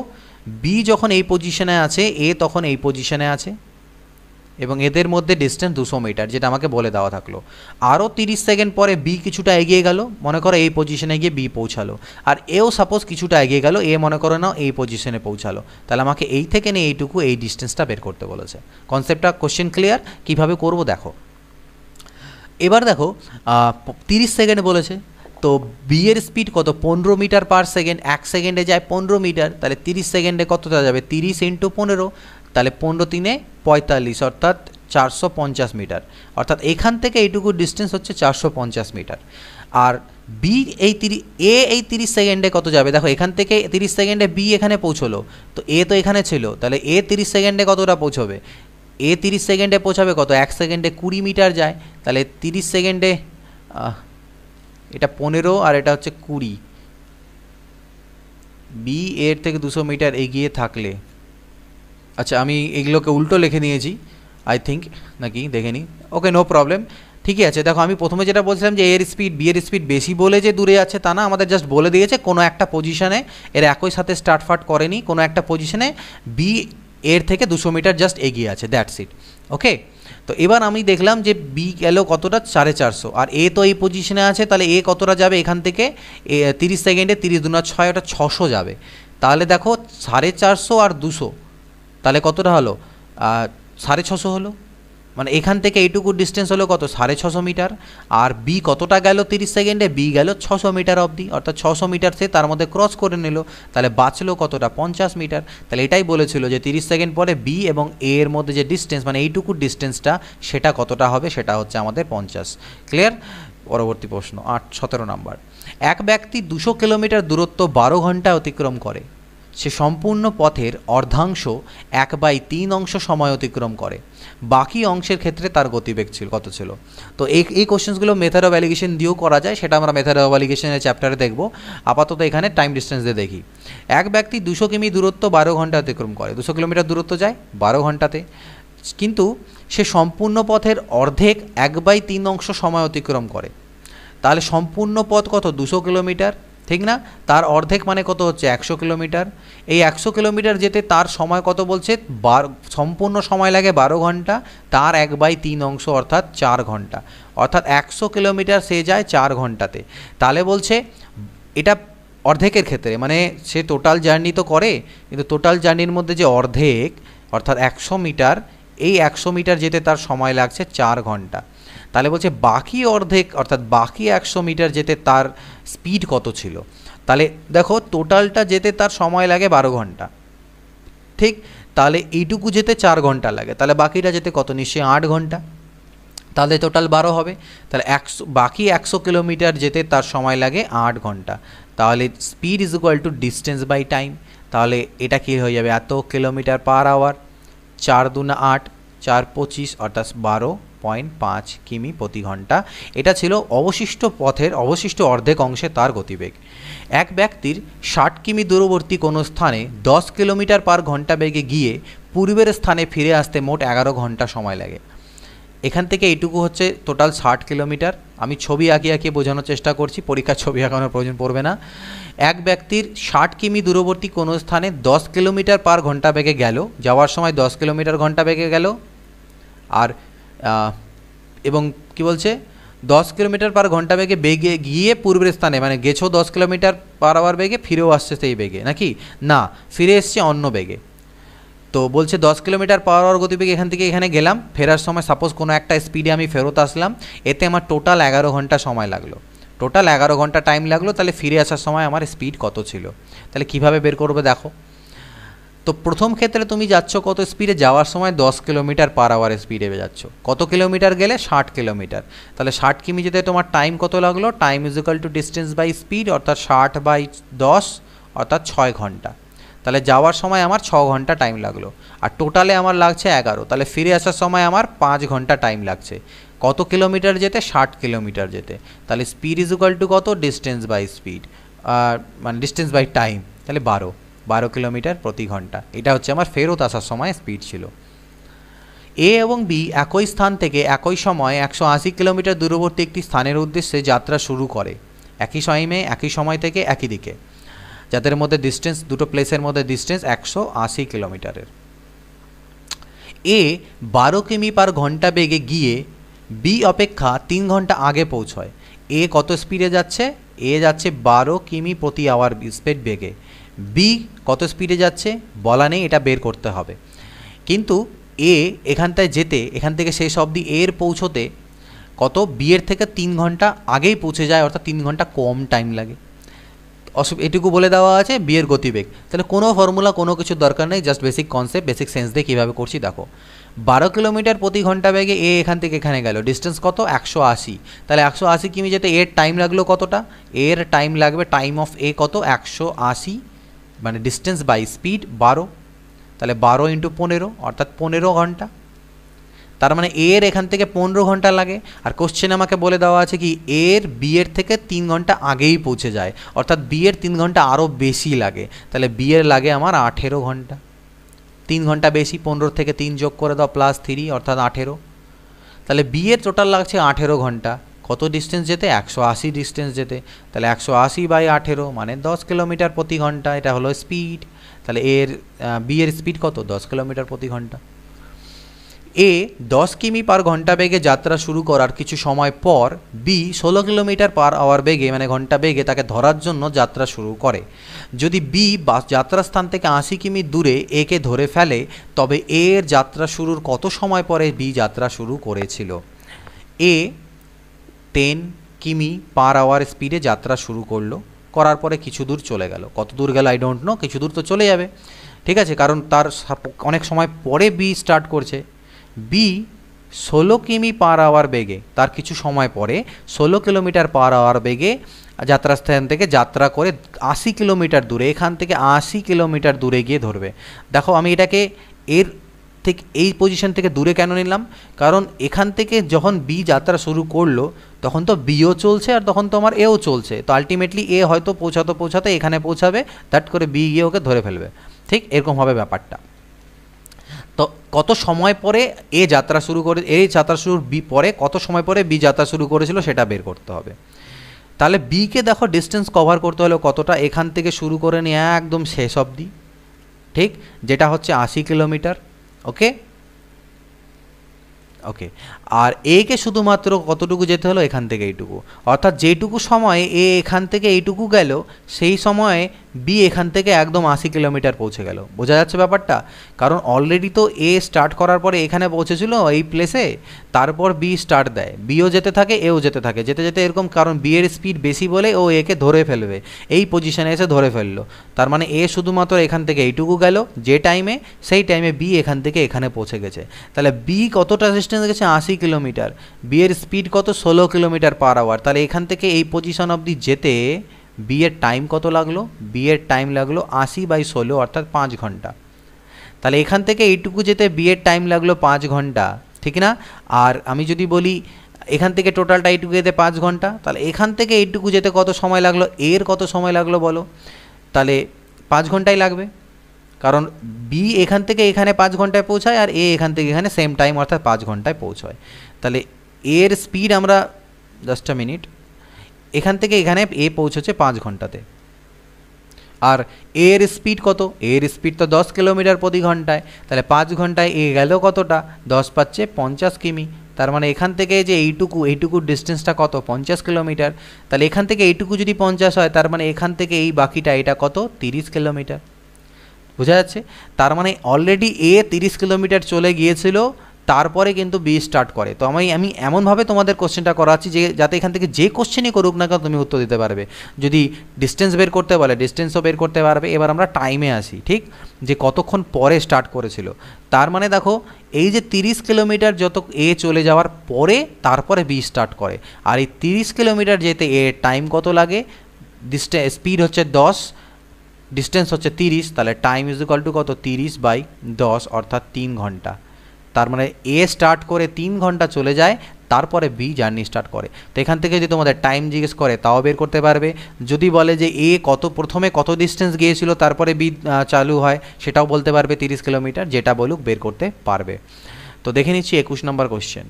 বি যখন এই পজিশনে আছে এ তখন এই পজিশনে আছে এবং এদের মধ্যে ডিস্টেন্স দুশো মিটার যেটা আমাকে বলে দেওয়া থাকলো আরও তিরিশ সেকেন্ড পরে বি কিছুটা এগিয়ে গেল মনে করো এই পজিশনে গিয়ে বি পৌঁছালো আর এও সাপোজ কিছুটা এগিয়ে গেল এ মনে করো না এই পজিশনে পৌঁছালো তাহলে আমাকে এই থেকে নিয়ে এইটুকু এই ডিস্টেন্সটা বের করতে বলেছে কনসেপ্টটা কোশ্চেন ক্লিয়ার কিভাবে করব দেখো এবার দেখো তিরিশ সেকেন্ড বলেছে তো বিয়ের স্পিড কত পনেরো মিটার পার সেকেন্ড এক সেকেন্ডে যায় পনেরো মিটার তাহলে তিরিশ সেকেন্ডে কতটা যাবে তিরিশ ইন্টু পনেরো তাহলে পনেরো তিনে পঁয়তাল্লিশ অর্থাৎ চারশো পঞ্চাশ মিটার অর্থাৎ এখান থেকে এইটুকু ডিস্টেন্স হচ্ছে চারশো পঞ্চাশ মিটার আর বি এই তিরিশ এ এই তিরিশ সেকেন্ডে কত যাবে দেখো এখান থেকে তিরিশ সেকেন্ডে বি এখানে পৌঁছলো তো এ তো এখানে ছিল তাহলে এ তিরিশ সেকেন্ডে কতটা পৌঁছবে এ তিরিশ সেকেন্ডে পৌঁছাবে কত এক সেকেন্ডে কুড়ি মিটার যায় তাহলে তিরিশ সেকেন্ডে এটা পনেরো আর এটা হচ্ছে কুড়ি বি এর থেকে দুশো মিটার এগিয়ে থাকলে আচ্ছা আমি এগুলোকে উল্টো লিখে নিয়েছি আই থিঙ্ক নাকি দেখে নিই ওকে নো প্রবলেম ঠিকই আছে দেখো আমি প্রথমে যেটা বলছিলাম যে এর স্পিড বিয়ের স্পিড বেশি বলে যে দূরে যাচ্ছে তা না আমাদের জাস্ট বলে দিয়েছে কোনো একটা পজিশানে এর একই সাথে স্টার্ট ফাট করেনি কোনো একটা পজিশানে বি এর থেকে দুশো মিটার জাস্ট এগিয়ে আছে দ্যাট সিট ওকে তো এবার আমি দেখলাম যে বি গেল কতটা সাড়ে চারশো আর এ তো এই পজিশনে আছে তাহলে এ কতটা যাবে এখান থেকে তিরিশ সেকেন্ডে তিরিশ দু না ছয় ওটা ছশো যাবে তাহলে দেখো সাড়ে চারশো আর দুশো তাহলে কতটা হলো সাড়ে ছশো হলো মানে এখান থেকে এইটুকু ডিস্টেন্স হলো কত সাড়ে ছশো মিটার আর বি কতটা গেল তিরিশ সেকেন্ডে বি গেল ছশো মিটার অবধি অর্থাৎ ছশো মিটার সে তার মধ্যে ক্রস করে নিল তাহলে বাঁচলো কতটা পঞ্চাশ মিটার তাহলে এটাই বলেছিল যে তিরিশ সেকেন্ড পরে বি এবং এ এর মধ্যে যে ডিস্টেন্স মানে এইটুকু ডিস্টেন্সটা সেটা কতটা হবে সেটা হচ্ছে আমাদের পঞ্চাশ ক্লিয়ার পরবর্তী প্রশ্ন আট সতেরো নাম্বার এক ব্যক্তি দুশো কিলোমিটার দূরত্ব বারো ঘন্টা অতিক্রম করে সে সম্পূর্ণ পথের অর্ধাংশ এক বাই তিন অংশ সময় অতিক্রম করে বাকি অংশের ক্ষেত্রে তার গতিবেগ ছিল কত ছিল তো এই এই কোশ্চেন্সগুলো মেথড অফ অ্যালিগেশন দিয়েও করা যায় সেটা আমরা মেথড অফ অ্যালিগেশনের চ্যাপ্টারে দেখব আপাতত এখানে টাইম ডিস্টেন্স দিয়ে দেখি এক ব্যক্তি দুশো কিমি দূরত্ব বারো ঘন্টা অতিক্রম করে দুশো কিলোমিটার দূরত্ব যায় বারো ঘন্টাতে কিন্তু সে সম্পূর্ণ পথের অর্ধেক এক বাই তিন অংশ সময় অতিক্রম করে তাহলে সম্পূর্ণ পথ কত দুশো কিলোমিটার ঠিক না তার অর্ধেক মানে কত হচ্ছে একশো কিলোমিটার এই একশো কিলোমিটার যেতে তার সময় কত বলছে বার সম্পূর্ণ সময় লাগে বারো ঘন্টা তার এক বাই তিন অংশ অর্থাৎ চার ঘন্টা অর্থাৎ একশো কিলোমিটার সে যায় চার ঘন্টাতে তাহলে বলছে এটা অর্ধেকের ক্ষেত্রে মানে সে টোটাল জার্নি তো করে কিন্তু টোটাল জার্নির মধ্যে যে অর্ধেক অর্থাৎ একশো মিটার এই একশো মিটার যেতে তার সময় লাগছে চার ঘন্টা তাহলে বলছে বাকি অর্ধেক অর্থাৎ বাকি একশো মিটার যেতে তার স্পিড কত ছিল তাহলে দেখো টোটালটা যেতে তার সময় লাগে বারো ঘন্টা ঠিক তাহলে এইটুকু যেতে চার ঘন্টা লাগে তাহলে বাকিটা যেতে কত নিশ্চয়ই আট ঘন্টা তাহলে টোটাল বারো হবে তাহলে একশো বাকি একশো কিলোমিটার যেতে তার সময় লাগে আট ঘন্টা তাহলে speed is equal to distance by time তাহলে এটা কি হয়ে যাবে এত কিলোমিটার পার আওয়ার চার দুনা আট চার পঁচিশ অর্থাৎ বারো পয়েন্ট পাঁচ কিমি প্রতি ঘন্টা এটা ছিল অবশিষ্ট পথের অবশিষ্ট অর্ধেক অংশে তার গতিবেগ এক ব্যক্তির ষাট কিমি দূরবর্তী কোনো স্থানে দশ কিলোমিটার পার ঘন্টা বেগে গিয়ে পূর্বের স্থানে ফিরে আসতে মোট এগারো ঘন্টা সময় লাগে এখান থেকে এইটুকু হচ্ছে টোটাল ষাট কিলোমিটার আমি ছবি আঁকিয়ে আঁকিয়ে বোঝানোর চেষ্টা করছি পরীক্ষার ছবি আঁকানোর প্রয়োজন পড়বে না এক ব্যক্তির ষাট কিমি দূরবর্তী কোনো স্থানে দশ কিলোমিটার পার ঘন্টা বেগে গেল যাওয়ার সময় দশ কিলোমিটার ঘন্টা বেগে গেল আর এবং কি বলছে দশ কিলোমিটার পার ঘন্টা বেগে বেগে গিয়ে পূর্বের স্থানে মানে গেছো দশ কিলোমিটার পার আওয়ার বেগে ফিরেও আসছে সেই বেগে নাকি না ফিরে এসছে অন্য বেগে তো বলছে দশ কিলোমিটার পার আওয়ার গতিবেগে এখান থেকে এখানে গেলাম ফেরার সময় সাপোজ কোনো একটা স্পিডে আমি ফেরত আসলাম এতে আমার টোটাল এগারো ঘন্টা সময় লাগলো টোটাল এগারো ঘন্টা টাইম লাগলো তাহলে ফিরে আসার সময় আমার স্পিড কত ছিল তাহলে কিভাবে বের করবে দেখো তো প্রথম ক্ষেত্রে তুমি যাচ্ছ কত স্পিডে যাওয়ার সময় দশ কিলোমিটার পার আওয়ার স্পিডে যাচ্ছ কত কিলোমিটার গেলে ষাট কিলোমিটার তাহলে ষাট কিমি যেতে তোমার টাইম কত লাগলো time is equal to distance by speed অর্থাৎ ষাট বাই দশ অর্থাৎ ছয় ঘন্টা তাহলে যাওয়ার সময় আমার ছ ঘন্টা টাইম লাগলো আর টোটালে আমার লাগছে এগারো তাহলে ফিরে আসার সময় আমার পাঁচ ঘন্টা টাইম লাগছে কত কিলোমিটার যেতে ষাট কিলোমিটার যেতে তাহলে স্পিড ইজ টু কত ডিস্টেন্স বাই স্পিড আর মানে ডিস্টেন্স বাই টাইম তাহলে বারো বারো কিলোমিটার প্রতি ঘন্টা এটা হচ্ছে আমার ফেরত আসার সময় স্পিড ছিল এ এবং বি একই স্থান থেকে একই সময় একশো আশি কিলোমিটার দূরবর্তী একটি স্থানের উদ্দেশ্যে যাত্রা শুরু করে একই সময়ে একই সময় থেকে একই দিকে যাদের মধ্যে ডিস্টেন্স দুটো প্লেসের মধ্যে ডিস্টেন্স একশো আশি কিলোমিটারের এ বারো কিমি পার ঘন্টা বেগে গিয়ে বি অপেক্ষা তিন ঘন্টা আগে পৌঁছয় এ কত স্পিডে যাচ্ছে এ যাচ্ছে বারো কিমি প্রতি আওয়ার স্পিড বেগে বি কত স্পিডে যাচ্ছে বলা নেই এটা বের করতে হবে কিন্তু এ এখানটায় যেতে এখান থেকে শেষ অবধি এর পৌঁছতে কত বিয়ের থেকে তিন ঘন্টা আগেই পৌঁছে যায় অর্থাৎ তিন ঘন্টা কম টাইম লাগে অসু এটুকু বলে দেওয়া আছে বিয়ের গতিবেগ তাহলে কোনো ফর্মুলা কোনো কিছু দরকার নেই just basic concept basic sense দিয়ে কীভাবে করছি দেখো বারো কিলোমিটার প্রতি ঘন্টা বেগে এ এখান থেকে এখানে গেল ডিস্টেন্স কত একশো আশি তাহলে একশো আশি কিমি যেতে এর টাইম লাগলো কতটা এর টাইম লাগবে টাইম অফ এ কত একশো আশি মানে ডিস্টেন্স বাই স্পিড বারো তাহলে বারো ইন্টু পনেরো অর্থাৎ পনেরো ঘন্টা তার মানে এর এখান থেকে পনেরো ঘন্টা লাগে আর কোশ্চেন আমাকে বলে দেওয়া আছে কি এর বিয়ের থেকে তিন ঘন্টা আগেই পৌঁছে যায় অর্থাৎ বিয়ের তিন ঘন্টা আরও বেশি লাগে তাহলে বিয়ের লাগে আমার আঠেরো ঘন্টা তিন ঘন্টা বেশি পনেরো থেকে তিন যোগ করে দাও প্লাস থ্রি অর্থাৎ আঠেরো তাহলে বিয়ের টোটাল লাগছে আঠেরো ঘন্টা কত ডিস্টেন্স যেতে একশো আশি ডিস্টেন্স যেতে তাহলে একশো আশি বাই আঠেরো মানে দশ কিলোমিটার প্রতি ঘন্টা এটা হলো স্পিড তাহলে এর বি এর স্পিড কত দশ কিলোমিটার প্রতি ঘন্টা এ দশ কিমি পার ঘন্টা বেগে যাত্রা শুরু করার কিছু সময় পর বি ষোলো কিলোমিটার পার আওয়ার বেগে মানে ঘন্টা বেগে তাকে ধরার জন্য যাত্রা শুরু করে যদি বি যাত্রাস্থান থেকে আশি কিমি দূরে একে ধরে ফেলে তবে এর যাত্রা শুরুর কত সময় পরে বি যাত্রা শুরু করেছিল এ টেন কিমি পার আওয়ার স্পিডে যাত্রা শুরু করলো করার পরে কিছু দূর চলে গেল কত দূর গেল আই ডোন্ট নো কিছু দূর তো চলে যাবে ঠিক আছে কারণ তার অনেক সময় পরে বি স্টার্ট করছে বি ষোলো কিমি পার আওয়ার বেগে তার কিছু সময় পরে ষোলো কিলোমিটার পার আওয়ার বেগে যাত্রাস্থান থেকে যাত্রা করে আশি কিলোমিটার দূরে এখান থেকে আশি কিলোমিটার দূরে গিয়ে ধরবে দেখো আমি এটাকে এর ঠিক এই পজিশন থেকে দূরে কেন নিলাম কারণ এখান থেকে যখন বি যাত্রা শুরু করলো তখন তো বিও চলছে আর তখন তো আমার এও চলছে তো আলটিমেটলি এ হয়তো পৌঁছাতে পৌঁছাতে এখানে পৌঁছাবে দ্যাট করে বি গিয়ে ওকে ধরে ফেলবে ঠিক এরকম হবে ব্যাপারটা তো কত সময় পরে এ যাত্রা শুরু করে এ যাত্রা শুরুর বি পরে কত সময় পরে বি যাত্রা শুরু করেছিল সেটা বের করতে হবে তাহলে বিকে দেখো ডিস্টেন্স কভার করতে হলে কতটা এখান থেকে শুরু করে নিয়ে একদম শেষ অবধি ঠিক যেটা হচ্ছে আশি কিলোমিটার okay okay আর এ কে শুধুমাত্র কতটুকু যেতে হলো এখান থেকে এইটুকু অর্থাৎ যেটুকু সময়ে এ এখান থেকে এইটুকু গেল সেই সময়ে বি এখান থেকে একদম আশি কিলোমিটার পৌঁছে গেল বোঝা যাচ্ছে ব্যাপারটা কারণ অলরেডি তো এ স্টার্ট করার পরে এখানে পৌঁছেছিল এই প্লেসে তারপর বি স্টার্ট দেয় বিও যেতে থাকে এও যেতে থাকে যেতে যেতে এরকম কারণ বি এর স্পিড বেশি বলে ও একে ধরে ফেলবে এই পজিশানে এসে ধরে ফেললো তার মানে এ শুধুমাত্র এখান থেকে এইটুকু গেল যে টাইমে সেই টাইমে বি এখান থেকে এখানে পৌঁছে গেছে তাহলে বি কতটা ডিস্টেন্স গেছে আশি কিলোমিটার বিয়ের স্পিড কত ষোলো কিলোমিটার পার আওয়ার তাহলে এখান থেকে এই পজিশন অবধি যেতে বিয়ের টাইম কত লাগলো বিয়ের টাইম লাগলো আশি বাই ষোলো অর্থাৎ পাঁচ ঘন্টা তাহলে এখান থেকে এইটুকু যেতে বিয়ের টাইম লাগলো পাঁচ ঘন্টা ঠিক না আর আমি যদি বলি এখান থেকে টোটালটা এইটুকু যেতে পাঁচ ঘন্টা তাহলে এখান থেকে এইটুকু যেতে কত সময় লাগলো এর কত সময় লাগলো বলো তাহলে পাঁচ ঘন্টাই লাগবে কারণ বি এখান থেকে এখানে পাঁচ ঘন্টায় পৌঁছায় আর এ এখান থেকে এখানে সেম টাইম অর্থাৎ পাঁচ ঘন্টায় পৌঁছায় তাহলে এর স্পিড আমরা জাস্ট মিনিট এখান থেকে এখানে এ পৌঁছচ্ছে পাঁচ ঘন্টাতে আর এর স্পিড কত এর স্পিড তো দশ কিলোমিটার প্রতি ঘন্টায় তাহলে পাঁচ ঘন্টায় এ গেল কতটা দশ পাচ্ছে পঞ্চাশ কিমি তার মানে এখান থেকে যে এইটুকু এইটুকু ডিস্টেন্সটা কত পঞ্চাশ কিলোমিটার তাহলে এখান থেকে এইটুকু যদি পঞ্চাশ হয় তার মানে এখান থেকে এই বাকিটা এটা কত তিরিশ কিলোমিটার বোঝা যাচ্ছে তার মানে অলরেডি এ তিরিশ কিলোমিটার চলে গিয়েছিল তারপরে কিন্তু বি স্টার্ট করে তো আমি আমি এমনভাবে তোমাদের কোশ্চেনটা করাচ্ছি যে যাতে এখান থেকে যে কোশ্চেনই করুক না কেন তুমি উত্তর দিতে পারবে যদি ডিস্টেন্স বের করতে বলে ডিস্টেন্সও বের করতে পারবে এবার আমরা টাইমে আসি ঠিক যে কতক্ষণ পরে স্টার্ট করেছিল তার মানে দেখো এই যে তিরিশ কিলোমিটার যত এ চলে যাওয়ার পরে তারপরে বি স্টার্ট করে আর এই তিরিশ কিলোমিটার যেতে এ টাইম কত লাগে ডিস্টে স্পিড হচ্ছে দশ ডিস্টেন্স হচ্ছে তিরিশ তাহলে টাইম ইজ ইকাল টু কত তিরিশ বাই দশ অর্থাৎ তিন ঘন্টা তার মানে এ স্টার্ট করে তিন ঘন্টা চলে যায় তারপরে বি জার্নি স্টার্ট করে তো এখান থেকে যদি তোমাদের টাইম জিজ্ঞেস করে তাও বের করতে পারবে যদি বলে যে এ কত প্রথমে কত ডিস্টেন্স গিয়েছিল তারপরে বি চালু হয় সেটাও বলতে পারবে তিরিশ কিলোমিটার যেটা বলুক বের করতে পারবে তো দেখে নিচ্ছি একুশ নম্বর কোশ্চেন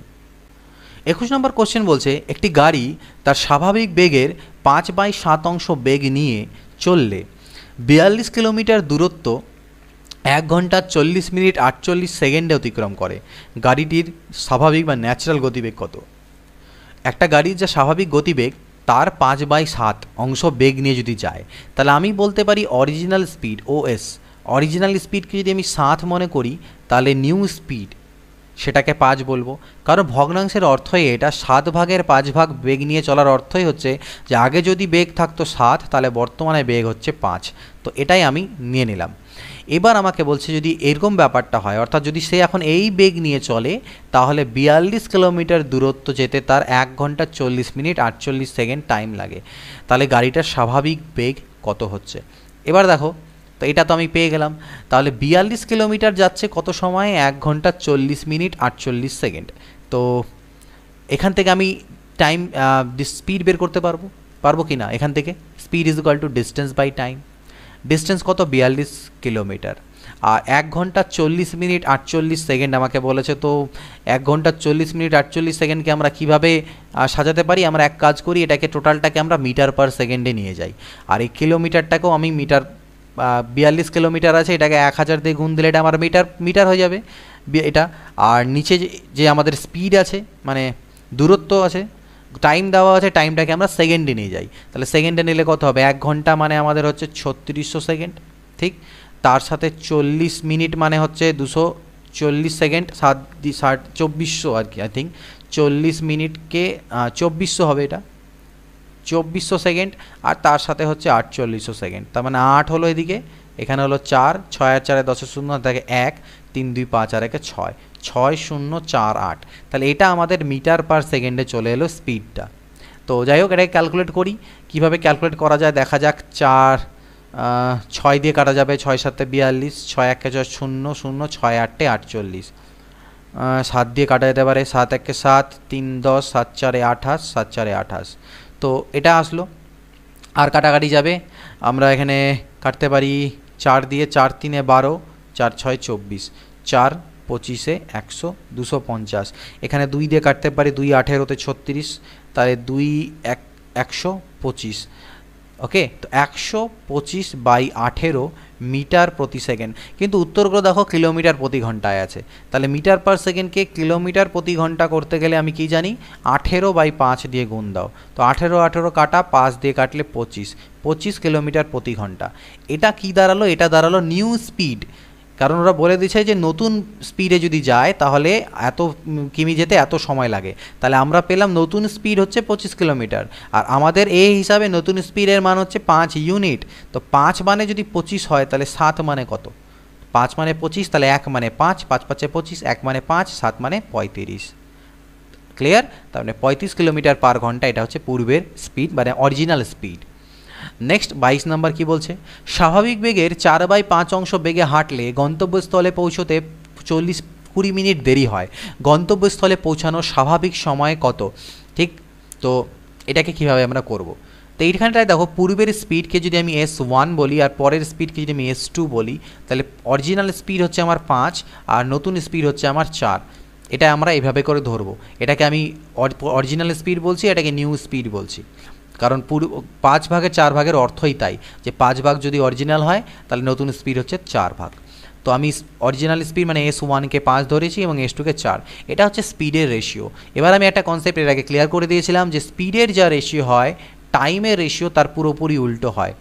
একুশ নম্বর কোশ্চেন বলছে একটি গাড়ি তার স্বাভাবিক বেগের পাঁচ বাই সাত অংশ বেগ নিয়ে চললে বিয়াল্লিশ কিলোমিটার দূরত্ব এক ঘন্টা চল্লিশ মিনিট আটচল্লিশ সেকেন্ডে অতিক্রম করে গাড়িটির স্বাভাবিক বা ন্যাচারাল গতিবেগ কত একটা গাড়ির যা স্বাভাবিক গতিবেগ তার পাঁচ বাই সাত অংশ বেগ নিয়ে যদি যায় তাহলে আমি বলতে পারি অরিজিনাল স্পিড ওএস অরিজিনাল স্পিডকে যদি আমি সাত মনে করি তাহলে নিউ স্পিড সেটাকে পাঁচ বলবো কারণ ভগ্নাংশের অর্থই এটা সাত ভাগের পাঁচ ভাগ বেগ নিয়ে চলার অর্থই হচ্ছে যে আগে যদি বেগ থাকতো সাত তাহলে বর্তমানে বেগ হচ্ছে পাঁচ তো এটাই আমি নিয়ে নিলাম এবার আমাকে বলছে যদি এরকম ব্যাপারটা হয় অর্থাৎ যদি সে এখন এই বেগ নিয়ে চলে তাহলে বিয়াল্লিশ কিলোমিটার দূরত্ব যেতে তার এক ঘন্টা চল্লিশ মিনিট আটচল্লিশ সেকেন্ড টাইম লাগে তাহলে গাড়িটার স্বাভাবিক বেগ কত হচ্ছে এবার দেখো তো এটা তো আমি পেয়ে গেলাম তাহলে বিয়াল্লিশ কিলোমিটার যাচ্ছে কত সময় এক ঘন্টা চল্লিশ মিনিট আটচল্লিশ সেকেন্ড তো এখান থেকে আমি টাইম স্পিড বের করতে পারবো পারবো কি না এখান থেকে speed is equal to distance by time distance কত বিয়াল্লিশ কিলোমিটার আর এক ঘন্টা চল্লিশ মিনিট আটচল্লিশ সেকেন্ড আমাকে বলেছে তো এক ঘন্টা চল্লিশ মিনিট আটচল্লিশ সেকেন্ডকে আমরা কিভাবে সাজাতে পারি আমরা এক কাজ করি এটাকে টোটালটাকে আমরা মিটার পার সেকেন্ডে নিয়ে যাই আর এই কিলোমিটারটাকেও আমি মিটার বিয়াল্লিশ কিলোমিটার আছে এটাকে এক হাজার দিয়ে গুণ দিলে এটা আমার মিটার মিটার হয়ে যাবে এটা আর নিচে যে আমাদের স্পিড আছে মানে দূরত্ব আছে টাইম দেওয়া আছে টাইমটাকে আমরা সেকেন্ডে নিয়ে যাই তাহলে সেকেন্ডে নিলে কত হবে এক ঘন্টা মানে আমাদের হচ্ছে ছত্রিশশো সেকেন্ড ঠিক তার সাথে চল্লিশ মিনিট মানে হচ্ছে দুশো চল্লিশ সেকেন্ড সাত ষাট চব্বিশশো আর কি আই থিঙ্ক চল্লিশ মিনিটকে চব্বিশশো হবে এটা চব্বিশশো সেকেন্ড আর তার সাথে হচ্ছে আটচল্লিশশো সেকেন্ড তার মানে আট হলো এদিকে এখানে হলো চার ছয় আর চারে দশের শূন্য থাকে এক তিন দুই পাঁচ আর একে ছয় ছয় শূন্য চার আট তাহলে এটা আমাদের মিটার পার সেকেন্ডে চলে এলো স্পিডটা তো যাই হোক এটাকে ক্যালকুলেট করি কিভাবে ক্যালকুলেট করা যায় দেখা যাক চার ছয় দিয়ে কাটা যাবে ছয় সাতে বিয়াল্লিশ ছয় একে ছয় শূন্য শূন্য ছয় আটটে আটচল্লিশ সাত দিয়ে কাটা যেতে পারে সাত একে সাত তিন দশ সাত চারে আঠাশ সাত চারে আঠাশ তো এটা আসলো আর কাটাকাটি যাবে আমরা এখানে কাটতে পারি চার দিয়ে চার তিনে বারো চার ছয় চব্বিশ চার পঁচিশে একশো দুশো পঞ্চাশ এখানে দুই দিয়ে কাটতে পারি দুই আঠেরোতে ছত্রিশ তাহলে দুই এক একশো পঁচিশ ওকে তো একশো পঁচিশ বাই আঠেরো মিটার প্রতি সেকেন্ড কিন্তু উত্তরগুলো দেখো কিলোমিটার প্রতি ঘন্টায় আছে তাহলে মিটার পার সেকেন্ডকে কিলোমিটার প্রতি ঘন্টা করতে গেলে আমি কি জানি আঠেরো বাই পাঁচ দিয়ে গুণ দাও তো আঠেরো আঠেরো কাটা পাঁচ দিয়ে কাটলে পঁচিশ পঁচিশ কিলোমিটার প্রতি ঘন্টা এটা কি দাঁড়ালো এটা দাঁড়ালো নিউ স্পিড কারণ ওরা বলে দিচ্ছে যে নতুন স্পিডে যদি যায় তাহলে এত কিমি যেতে এত সময় লাগে তাহলে আমরা পেলাম নতুন স্পিড হচ্ছে পঁচিশ কিলোমিটার আর আমাদের এই হিসাবে নতুন স্পিডের মান হচ্ছে পাঁচ ইউনিট তো পাঁচ মানে যদি পঁচিশ হয় তাহলে সাত মানে কত পাঁচ মানে পঁচিশ তাহলে এক মানে পাঁচ পাঁচ পাঁচে পঁচিশ এক মানে পাঁচ সাত মানে পঁয়ত্রিশ ক্লিয়ার তার মানে পঁয়ত্রিশ কিলোমিটার পার ঘন্টা এটা হচ্ছে পূর্বের স্পিড মানে অরিজিনাল স্পিড নেক্সট বাইশ নাম্বার কি বলছে স্বাভাবিক বেগের চার বাই পাঁচ অংশ বেগে হাঁটলে গন্তব্যস্থলে পৌঁছতে চল্লিশ কুড়ি মিনিট দেরি হয় গন্তব্যস্থলে পৌঁছানোর স্বাভাবিক সময় কত ঠিক তো এটাকে কিভাবে আমরা করব। তো এইখানটায় দেখো পূর্বের স্পিডকে যদি আমি এস ওয়ান বলি আর পরের স্পিডকে যদি আমি এস টু বলি তাহলে অরিজিনাল স্পিড হচ্ছে আমার পাঁচ আর নতুন স্পিড হচ্ছে আমার চার এটা আমরা এভাবে করে ধরবো এটাকে আমি অরিজিনাল স্পিড বলছি এটাকে নিউ স্পিড বলছি কারণ পুরো পাঁচ ভাগের চার ভাগের অর্থই তাই যে পাঁচ ভাগ যদি অরিজিনাল হয় তাহলে নতুন স্পিড হচ্ছে চার ভাগ তো আমি অরিজিনাল স্পিড মানে এস ওয়ানকে পাঁচ ধরেছি এবং এস টুকে চার এটা হচ্ছে স্পিডের রেশিও এবার আমি একটা কনসেপ্ট এর আগে ক্লিয়ার করে দিয়েছিলাম যে স্পিডের যা রেশিও হয় টাইমের রেশিও তার পুরোপুরি উল্টো হয়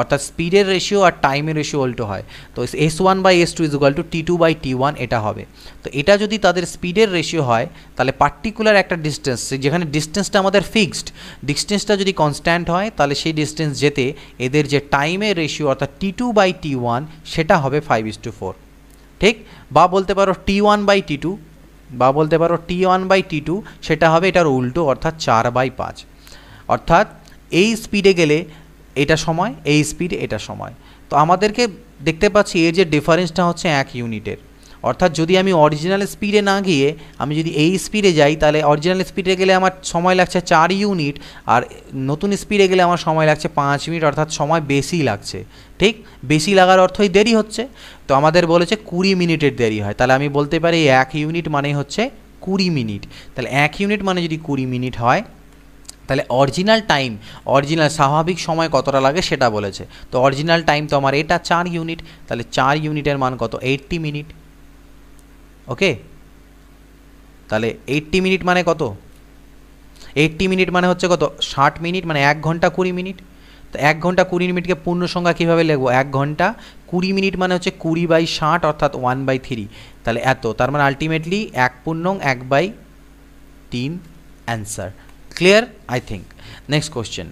অর্থাৎ স্পিডের রেশিও আর টাইমের রেশিও উল্টো হয় তো S one by S two is equal two T two by T one এটা হবে তো এটা যদি তাদের স্পিডের রেশিও হয় তাহলে পার্টিকুলার একটা ডিস্টেন্স যেখানে ডিস্টেন্সটা আমাদের ফিক্সড ডিস্টেন্সটা যদি কনস্ট্যান্ট হয় তাহলে সেই ডিস্টেন্স যেতে এদের যে টাইমের রেশিও অর্থাৎ T two by T one সেটা হবে ফাইভ ইস টু ফোর ঠিক বা বলতে পারো T one by T two বা বলতে পারো T one by T two সেটা হবে এটার উল্টো অর্থাৎ চার বাই পাঁচ অর্থাৎ এই স্পিডে গেলে এটা সময় এই স্পিড এটা সময় তো আমাদেরকে দেখতে পাচ্ছি এর যে ডিফারেন্সটা হচ্ছে এক ইউনিটের অর্থাৎ যদি আমি অরিজিনাল স্পিডে না গিয়ে আমি যদি এই স্পিডে যাই তাহলে অরিজিনাল স্পিডে গেলে আমার সময় লাগছে চার ইউনিট আর নতুন স্পিডে গেলে আমার সময় লাগছে পাঁচ মিনিট অর্থাৎ সময় বেশি লাগছে ঠিক বেশি লাগার অর্থই দেরি হচ্ছে তো আমাদের বলেছে কুড়ি মিনিটের দেরি হয় তাহলে আমি বলতে পারি এক ইউনিট মানে হচ্ছে কুড়ি মিনিট তাহলে এক ইউনিট মানে যদি কুড়ি মিনিট হয় তাহলে অরিজিনাল টাইম অরিজিনাল স্বাভাবিক সময় কতটা লাগে সেটা বলেছে তো অরিজিনাল টাইম তো আমার এটা চার ইউনিট তাহলে চার ইউনিটের মান কত এইটটি মিনিট ওকে তাহলে এইটটি মিনিট মানে কত এইটটি মিনিট মানে হচ্ছে কত ষাট মিনিট মানে এক ঘন্টা কুড়ি মিনিট তো এক ঘন্টা কুড়ি মিনিটকে পূর্ণ সংখ্যা কীভাবে লিখবো এক ঘন্টা কুড়ি মিনিট মানে হচ্ছে কুড়ি বাই ষাট অর্থাৎ ওয়ান বাই থ্রি তাহলে এত তার মানে আলটিমেটলি এক পূর্ণং এক বাই তিন answer clear I think next question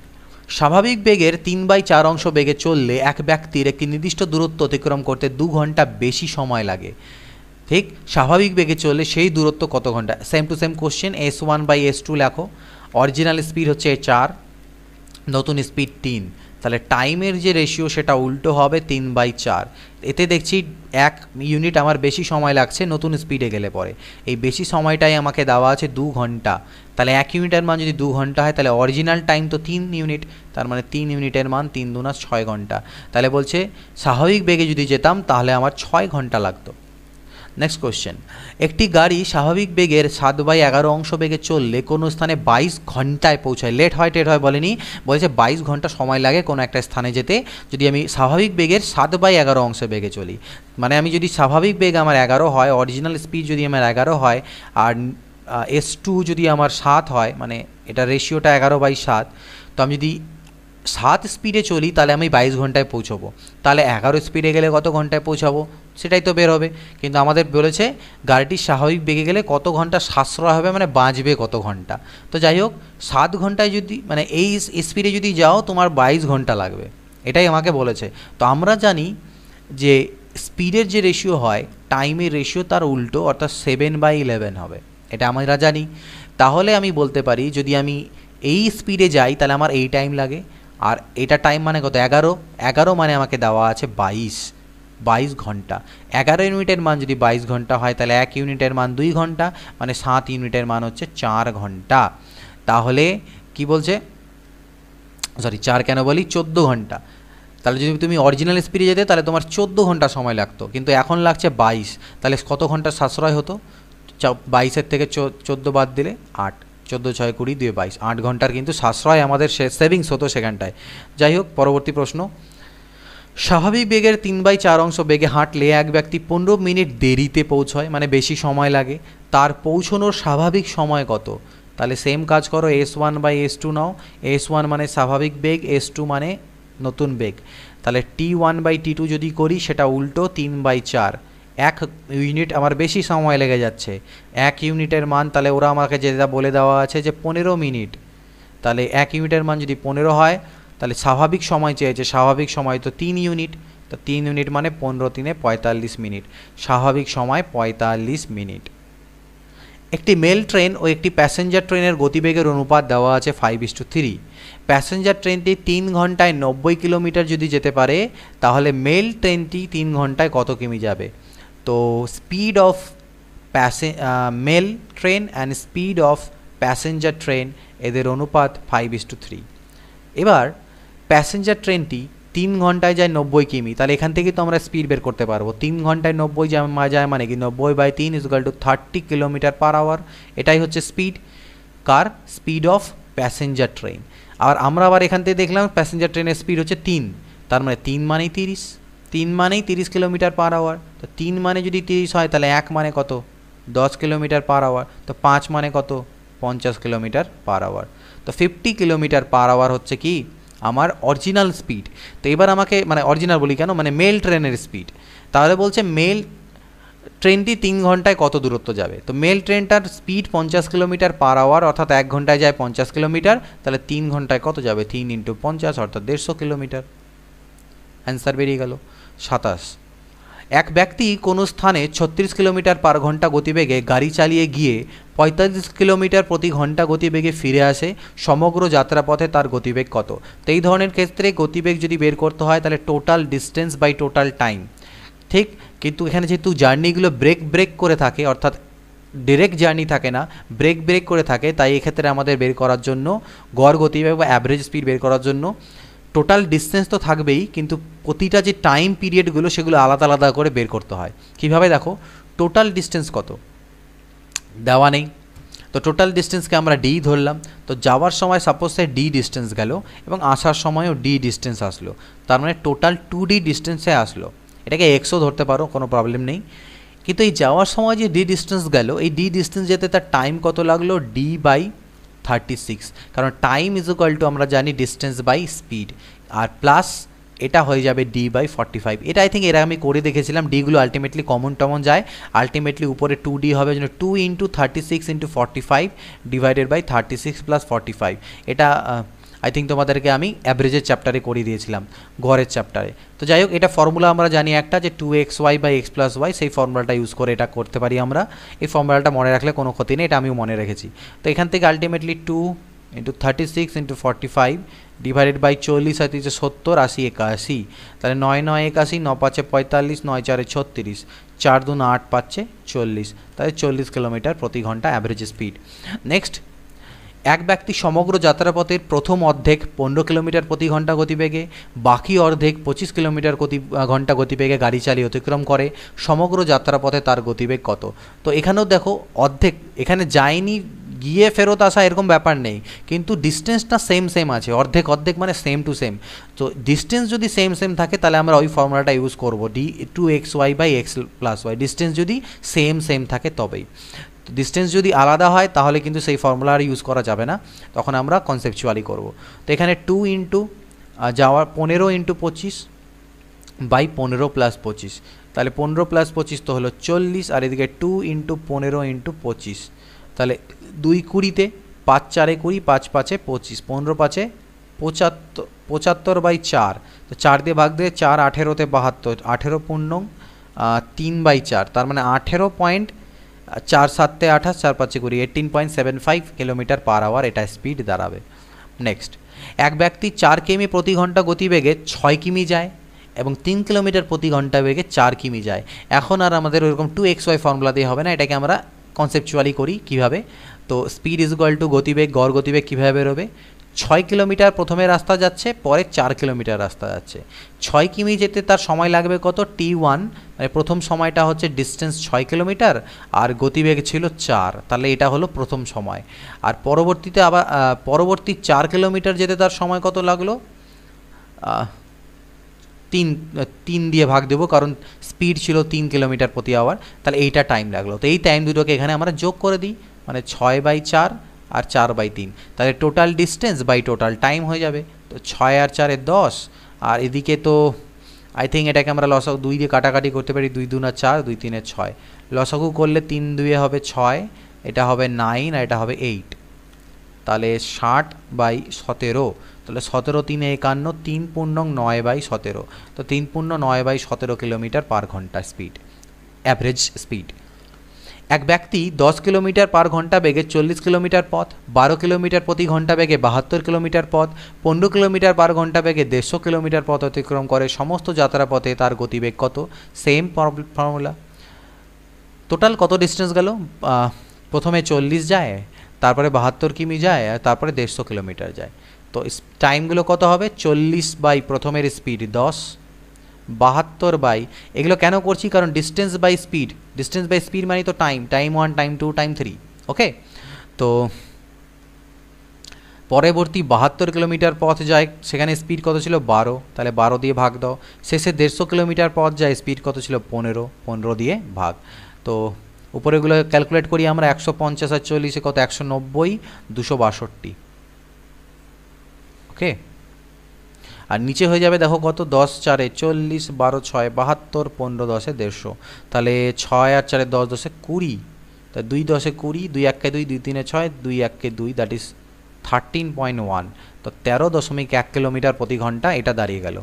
স্বাভাবিক বেগের তিন বাই চার অংশ বেগে চললে এক ব্যক্তির একটি নির্দিষ্ট দূরত্ব অতিক্রম করতে দু ঘন্টা বেশি সময় লাগে ঠিক স্বাভাবিক বেগে চললে সেই দূরত্ব কত ঘন্টা same to same question S one by S two লেখো অরিজিনাল স্পিড হচ্ছে চার নতুন স্পিড তিন তাহলে টাইমের যে রেশিও সেটা উল্টো হবে তিন বাই চার এতে দেখছি এক ইউনিট আমার বেশি সময় লাগছে নতুন স্পিডে গেলে পরে এই বেশি সময়টাই আমাকে দেওয়া আছে দু ঘন্টা তাহলে এক ইউনিটের মান যদি দু ঘন্টা হয় তাহলে অরিজিনাল টাইম তো তিন ইউনিট তার মানে তিন ইউনিটের মান তিন দুনা ছয় ঘন্টা তাহলে বলছে স্বাভাবিক বেগে যদি যেতাম তাহলে আমার ছয় ঘন্টা লাগতো নেক্সট কোশ্চেন একটি গাড়ি স্বাভাবিক বেগের সাত বাই এগারো অংশ বেগে চললে কোনো স্থানে বাইশ ঘন্টায় পৌঁছায় লেট হয় টেট হয় বলেনি বলেছে বাইশ ঘন্টা সময় লাগে কোনো একটা স্থানে যেতে যদি আমি স্বাভাবিক বেগের সাত বাই এগারো অংশ বেগে চলি মানে আমি যদি স্বাভাবিক বেগ আমার এগারো হয় অরিজিনাল স্পিড যদি আমার এগারো হয় আর এস টু যদি আমার সাত হয় মানে এটা রেশিওটা এগারো বাই সাত তো আমি যদি সাত স্পিডে চলি তাহলে আমি বাইশ ঘন্টায় পৌঁছবো তাহলে এগারো স্পিডে গেলে কত ঘন্টায় পৌঁছাবো সেটাই তো বের হবে কিন্তু আমাদের বলেছে গাড়িটি স্বাভাবিক বেগে গেলে কত ঘন্টা সাশ্রয় হবে মানে বাঁচবে কত ঘন্টা তো যাই হোক সাত ঘন্টায় যদি মানে এই স্পিডে যদি যাও তোমার বাইশ ঘন্টা লাগবে এটাই আমাকে বলেছে তো আমরা জানি যে স্পিডের যে রেশিও হয় টাইমের রেশিও তার উল্টো অর্থাৎ সেভেন বাই ইলেভেন হবে এটা আমরা জানি তাহলে আমি বলতে পারি যদি আমি এই স্পিডে যাই তাহলে আমার এই টাইম লাগে আর এটা টাইম মানে কত এগারো এগারো মানে আমাকে দেওয়া আছে বাইশ বাইশ ঘন্টা এগারো ইউনিটের মান যদি বাইশ ঘন্টা হয় তাহলে এক ইউনিটের মান দুই ঘন্টা মানে সাত ইউনিটের মান হচ্ছে চার ঘন্টা তাহলে কি বলছে সরি চার কেন বলি চোদ্দো ঘন্টা তাহলে যদি তুমি অরিজিনাল স্পিডে যেতে তাহলে তোমার চোদ্দো ঘন্টা সময় লাগতো কিন্তু এখন লাগছে বাইশ তাহলে কত ঘন্টা সাশ্রয় হতো বাইশের থেকে চোদ্দো বাদ দিলে আট চোদ্দো ছয় কুড়ি দুই বাইশ আট ঘন্টার কিন্তু সাশ্রয় আমাদের সেভিংস হতো সেখানটায় যাই হোক পরবর্তী প্রশ্ন স্বাভাবিক বেগের তিন বাই চার অংশ বেগে হাঁটলে এক ব্যক্তি পনেরো মিনিট দেরিতে পৌঁছয় মানে বেশি সময় লাগে তার পৌঁছনোর স্বাভাবিক সময় কত তাহলে সেম কাজ করো S one by S two now S one মানে স্বাভাবিক বেগ এস টু মানে নতুন বেগ তাহলে টি ওয়ান বাই টি টু যদি করি সেটা উল্টো তিন বাই চার এক ইউনিট আমার বেশি সময় লেগে যাচ্ছে এক ইউনিটের মান তাহলে ওরা আমাকে যেটা বলে দেওয়া আছে যে পনেরো মিনিট তাহলে এক ইউনিটের মান যদি পনেরো হয় তাহলে স্বাভাবিক সময় চেয়েছে স্বাভাবিক সময় তো তিন ইউনিট তো তিন ইউনিট মানে পনেরো তিনে পঁয়তাল্লিশ মিনিট স্বাভাবিক সময় পঁয়তাল্লিশ মিনিট একটি মেল ট্রেন ও একটি প্যাসেঞ্জার ট্রেনের গতিবেগের অনুপাত দেওয়া আছে five is to three passenger ট্রেনটি তিন ঘন্টায় নব্বই কিলোমিটার যদি যেতে পারে তাহলে মেল ট্রেনটি তিন ঘন্টায় কত কিমি যাবে तो speed of mail train and speed of passenger train এদের অনুপাত ফাইভ ইস টু থ্রি এবার প্যাসেঞ্জার ট্রেনটি তিন ঘন্টায় যায় নব্বই কিমি তাহলে এখান থেকে তো আমরা স্পিড বের করতে পারবো তিন ঘন্টায় নব্বই যায় মানে কি নব্বই বাই তিন is equal to thirty kilometre per hour এটাই হচ্ছে স্পিড কার স্পিড অফ প্যাসেঞ্জার ট্রেন আর আমরা আবার এখান থেকে দেখলাম প্যাসেঞ্জার ট্রেনের স্পিড হচ্ছে তিন তার মানে তিন মানেই তিরিশ তিন মানেই তিরিশ কিলোমিটার পার আওয়ার তো তিন মানে যদি তিরিশ হয় তাহলে এক মানে কত দশ কিলোমিটার পার আওয়ার তো পাঁচ মানে কত পঞ্চাশ কিলোমিটার পার আওয়ার তো ফিফটি কিলোমিটার পার আওয়ার হচ্ছে কি আমার অরিজিনাল স্পিড তো এবার আমাকে মানে অরিজিনাল বলি কেন মানে মেল ট্রেনের স্পিড তাহলে বলছে মেল ট্রেনটি তিন ঘন্টায় কত দূরত্ব যাবে তো মেল ট্রেনটার স্পিড পঞ্চাশ কিলোমিটার পার আওয়ার অর্থাৎ এক ঘন্টায় যায় পঞ্চাশ কিলোমিটার তাহলে তিন ঘন্টায় কত যাবে তিন ইন্টু পঞ্চাশ অর্থাৎ দেড়শো কিলোমিটার অ্যান্সার বেরিয়ে গেল সাতাশ এক ব্যক্তি কোনো স্থানে ছত্রিশ কিলোমিটার পার ঘন্টা গতিবেগে গাড়ি চালিয়ে গিয়ে পঁয়তাল্লিশ কিলোমিটার প্রতি ঘন্টা গতিবেগে ফিরে আসে সমগ্র যাত্রাপথে তার গতিবেগ কত তো এই ধরনের ক্ষেত্রে গতিবেগ যদি বের করতে হয় তাহলে total distance by total time ঠিক কিন্তু এখানে যেহেতু জার্নিগুলো ব্রেক ব্রেক করে থাকে অর্থাৎ ডিরেক্ট জার্নি থাকে না ব্রেক ব্রেক করে থাকে তাই এক্ষেত্রে আমাদের বের করার জন্য গড় গতিবেগ বা অ্যাভারেজ স্পিড বের করার জন্য টোটাল ডিস্টেন্স তো থাকবেই কিন্তু প্রতিটা যে টাইম পিরিয়ডগুলো সেগুলো আলাদা আলাদা করে বের করতে হয় কীভাবে দেখো টোটাল ডিস্টেন্স কত দেওয়া নেই তো টোটাল ডিস্টেন্সকে আমরা ডি ধরলাম তো যাওয়ার সময় সাপোজ সে ডি ডিস্টেন্স গেল এবং আসার সময়ও ডি ডিস্টেন্স আসলো তার মানে টোটাল টু ডি ডিস্টেন্সে আসলো এটাকে এক্সও ধরতে পারো কোনো প্রবলেম নেই কিন্তু এই যাওয়ার সময় যে ডি ডিস্টেন্স গেল এই ডি ডিস্টেন্স যেতে তার টাইম কত লাগলো ডি বাই থার্টি সিক্স কারণ টাইম ইজ ইকাল টু আমরা জানি ডিস্টেন্স বাই স্পিড আর প্লাস এটা হয়ে যাবে ডি বাই ফর্টি ফাইভ এটা আই থিঙ্ক এরা আমি করে দেখেছিলাম ডিগুলো আলটিমেটলি কমন টমন যায় আলটিমেটলি উপরে টু ডি হবে জন্য two into thirty six into forty five divided by thirty six plus forty five এটা আই থিঙ্ক তোমাদেরকে আমি অ্যাভারেজের চ্যাপ্টারে করিয়ে দিয়েছিলাম ঘরের চ্যাপ্টারে তো যাই হোক এটা ফর্মুলা আমরা জানি একটা যে two X Y by x plus Y সেই ফর্মুলাটা ইউজ করে এটা করতে পারি আমরা এই ফর্মুলাটা মনে রাখলে কোনো ক্ষতি নেই এটা আমিও মনে রেখেছি তো এখান থেকে ultimately two into thirty six into forty five divided by চল্লিশ আর তিরিশে সত্তর আশি একাশি তাহলে নয় নয় একাশি ন পাঁচে পঁয়তাল্লিশ নয় চারে ছত্রিশ চার দু আট পাচ্ছে চল্লিশ তাহলে চল্লিশ কিলোমিটার প্রতি ঘন্টা অ্যাভারেজ স্পিড নেক্সট এক ব্যক্তি সমগ্র যাত্রাপথের প্রথম অর্ধেক পনেরো কিলোমিটার প্রতি ঘন্টা গতিবেগে বাকি অর্ধেক পঁচিশ কিলোমিটার গতি ঘন্টা গতিবেগে গাড়ি চালিয়ে অতিক্রম করে সমগ্র যাত্রাপথে তার গতিবেগ কত তো এখানেও দেখো অর্ধেক এখানে যায়নি গিয়ে ফেরত আসা এরকম ব্যাপার নেই কিন্তু ডিস্টেন্সটা সেম সেম আছে অর্ধেক অর্ধেক মানে সেম টু সেম তো ডিস্টেন্স যদি সেম সেম থাকে তাহলে আমরা ওই ফর্মুলাটা ইউজ করবো D two X Y by x plus Y distance যদি সেম সেম থাকে তবেই তো ডিস্টেন্স যদি আলাদা হয় তাহলে কিন্তু সেই ফর্মুলা আর ইউজ করা যাবে না তখন আমরা কনসেপচুয়ালি করব তো এখানে টু ইন্টু যাওয়ার পনেরো ইন্টু পঁচিশ বাই পনেরো প্লাস পঁচিশ তাহলে পনেরো প্লাস পঁচিশ তো হলো চল্লিশ আর এদিকে টু ইন্টু পনেরো ইন্টু পঁচিশ তাহলে দুই কুড়িতে পাঁচ চারে কুড়ি পাঁচ পাঁচে পঁচিশ পনেরো পাঁচে পঁচাত্তর পঁচাত্তর বাই চার তো চার দিয়ে ভাগ দিয়ে চার আঠেরোতে বাহাত্তর আঠেরো পূর্ণ তিন বাই চার তার মানে আঠেরো পয়েন্ট চার সাততে আঠাশ চার পাঁচে কুড়ি eighteen point seven five kilometre per hour এটা স্পিড দাঁড়াবে নেক্সট এক ব্যক্তি চার কিমি প্রতি ঘন্টা গতিবেগে ছয় কিমি যায় এবং তিন কিলোমিটার প্রতি ঘন্টা বেগে চার কিমি যায় এখন আর আমাদের ওইরকম টু এক্স ওয়াই ফর্মুলা দিয়ে হবে না এটাকে আমরা কনসেপচুয়ালি করি কিভাবে তো স্পিড ইজ ইকুয়াল টু গতিবেগ গড় গতিবেগ কীভাবে বেরোবে ছয় কিলোমিটার প্রথমে রাস্তা যাচ্ছে পরে চার কিলোমিটার রাস্তা যাচ্ছে ছয় কিমি যেতে তার সময় লাগবে কত টি ওয়ান মানে প্রথম সময়টা হচ্ছে ডিস্টেন্স ছয় কিলোমিটার আর গতিবেগ ছিল চার তাহলে এটা হলো প্রথম সময় আর পরবর্তীতে আবার পরবর্তী চার কিলোমিটার যেতে তার সময় কত লাগলো তিন তিন দিয়ে ভাগ দেবো কারণ স্পিড ছিল তিন কিলোমিটার প্রতি আওয়ার তাহলে এইটা টাইম লাগলো তো এই টাইম দুটোকে এখানে আমরা যোগ করে দিই মানে ছয় বাই চার আর চার বাই তিন তাহলে total distance by total time হয়ে যাবে তো ছয় আর চারের দশ আর এদিকে তো আই থিঙ্ক এটাকে আমরা লসাগু দুই দিয়ে কাটাকাটি করতে পারি দুই দুনা চার দুই তিনে ছয় লসাগু করলে তিন দুয়ে হবে ছয় এটা হবে নাইন আর এটা হবে এইট তাহলে ষাট বাই সতেরো তাহলে সতেরো তিনে একান্ন তিন পূর্ণ নয় বাই সতেরো তো তিন পূর্ণ নয় বাই সতেরো কিলোমিটার পার ঘন্টা স্পিড অ্যাভারেজ স্পিড এক ব্যক্তি দশ কিলোমিটার পার ঘন্টা বেগে চল্লিশ কিলোমিটার পথ বারো কিলোমিটার প্রতি ঘন্টা বেগে বাহাত্তর কিলোমিটার পথ পনেরো কিলোমিটার পার ঘন্টা বেগে দেড়শো কিলোমিটার পথ অতিক্রম করে সমস্ত যাত্রাপথে তার গতিবেগ কত সেম ফর্মুলা টোটাল কত ডিস্টেন্স গেল প্রথমে চল্লিশ যায় তারপরে বাহাত্তর কিমি যায় আর তারপরে দেড়শো কিলোমিটার যায় তো টাইমগুলো কত হবে চল্লিশ বাই প্রথমের স্পিড দশ বাহাত্তর বাই এগুলো কেন করছি কারণ distance by speed distance by speed মানে তো time time one time two time three okay তো পরবর্তী বাহাত্তর কিলোমিটার পথ যায় সেখানে স্পিড কত ছিল বারো তাহলে বারো দিয়ে ভাগ দাও শেষে দেড়শো কিলোমিটার পথ যায় স্পিড কত ছিল পনেরো পনেরো দিয়ে ভাগ তো উপরেগুলো ক্যালকুলেট করি আমরা একশো পঞ্চাশ আর চল্লিশে কত একশো নব্বই দুশো বাষট্টি ওকে আর নিচে হয়ে যাবে দেখো কত দশ চারে চল্লিশ বারো ছয় বাহাত্তর পনেরো দশে দেড়শো তাহলে ছয় আর চারে দশ দশে কুড়ি তা দুই দশে কুড়ি দুই এককে দুই দুই তিনে ছয় দুই এককে দুই that is thirteen point one তো তেরো দশমিক এক কিলোমিটার প্রতি ঘন্টা এটা দাঁড়িয়ে গেল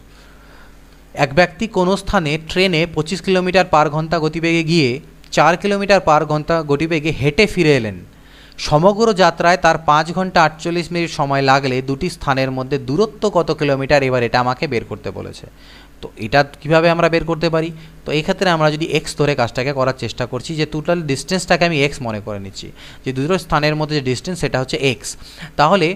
এক ব্যক্তি কোনো স্থানে ট্রেনে পঁচিশ কিলোমিটার পার ঘন্টা গতিবেগে গিয়ে চার কিলোমিটার পার ঘন্টা গতিবেগে হেঁটে ফিরে এলেন সমগ্র যাত্রায় তার পাঁচ ঘন্টা আটচল্লিশ মিনিট সময় লাগলে দুটি স্থানের মধ্যে দূরত্ব কত কিলোমিটার এবার এটা আমাকে বের করতে বলেছে তো এটা কিভাবে আমরা বের করতে পারি তো এই ক্ষেত্রে আমরা যদি এক্স ধরে কাজটাকে করার চেষ্টা করছি যে টোটাল ডিস্টেন্সটাকে আমি এক্স মনে করে নিচ্ছি যে দুটো স্থানের মধ্যে যে ডিস্টেন্স সেটা হচ্ছে এক্স তাহলে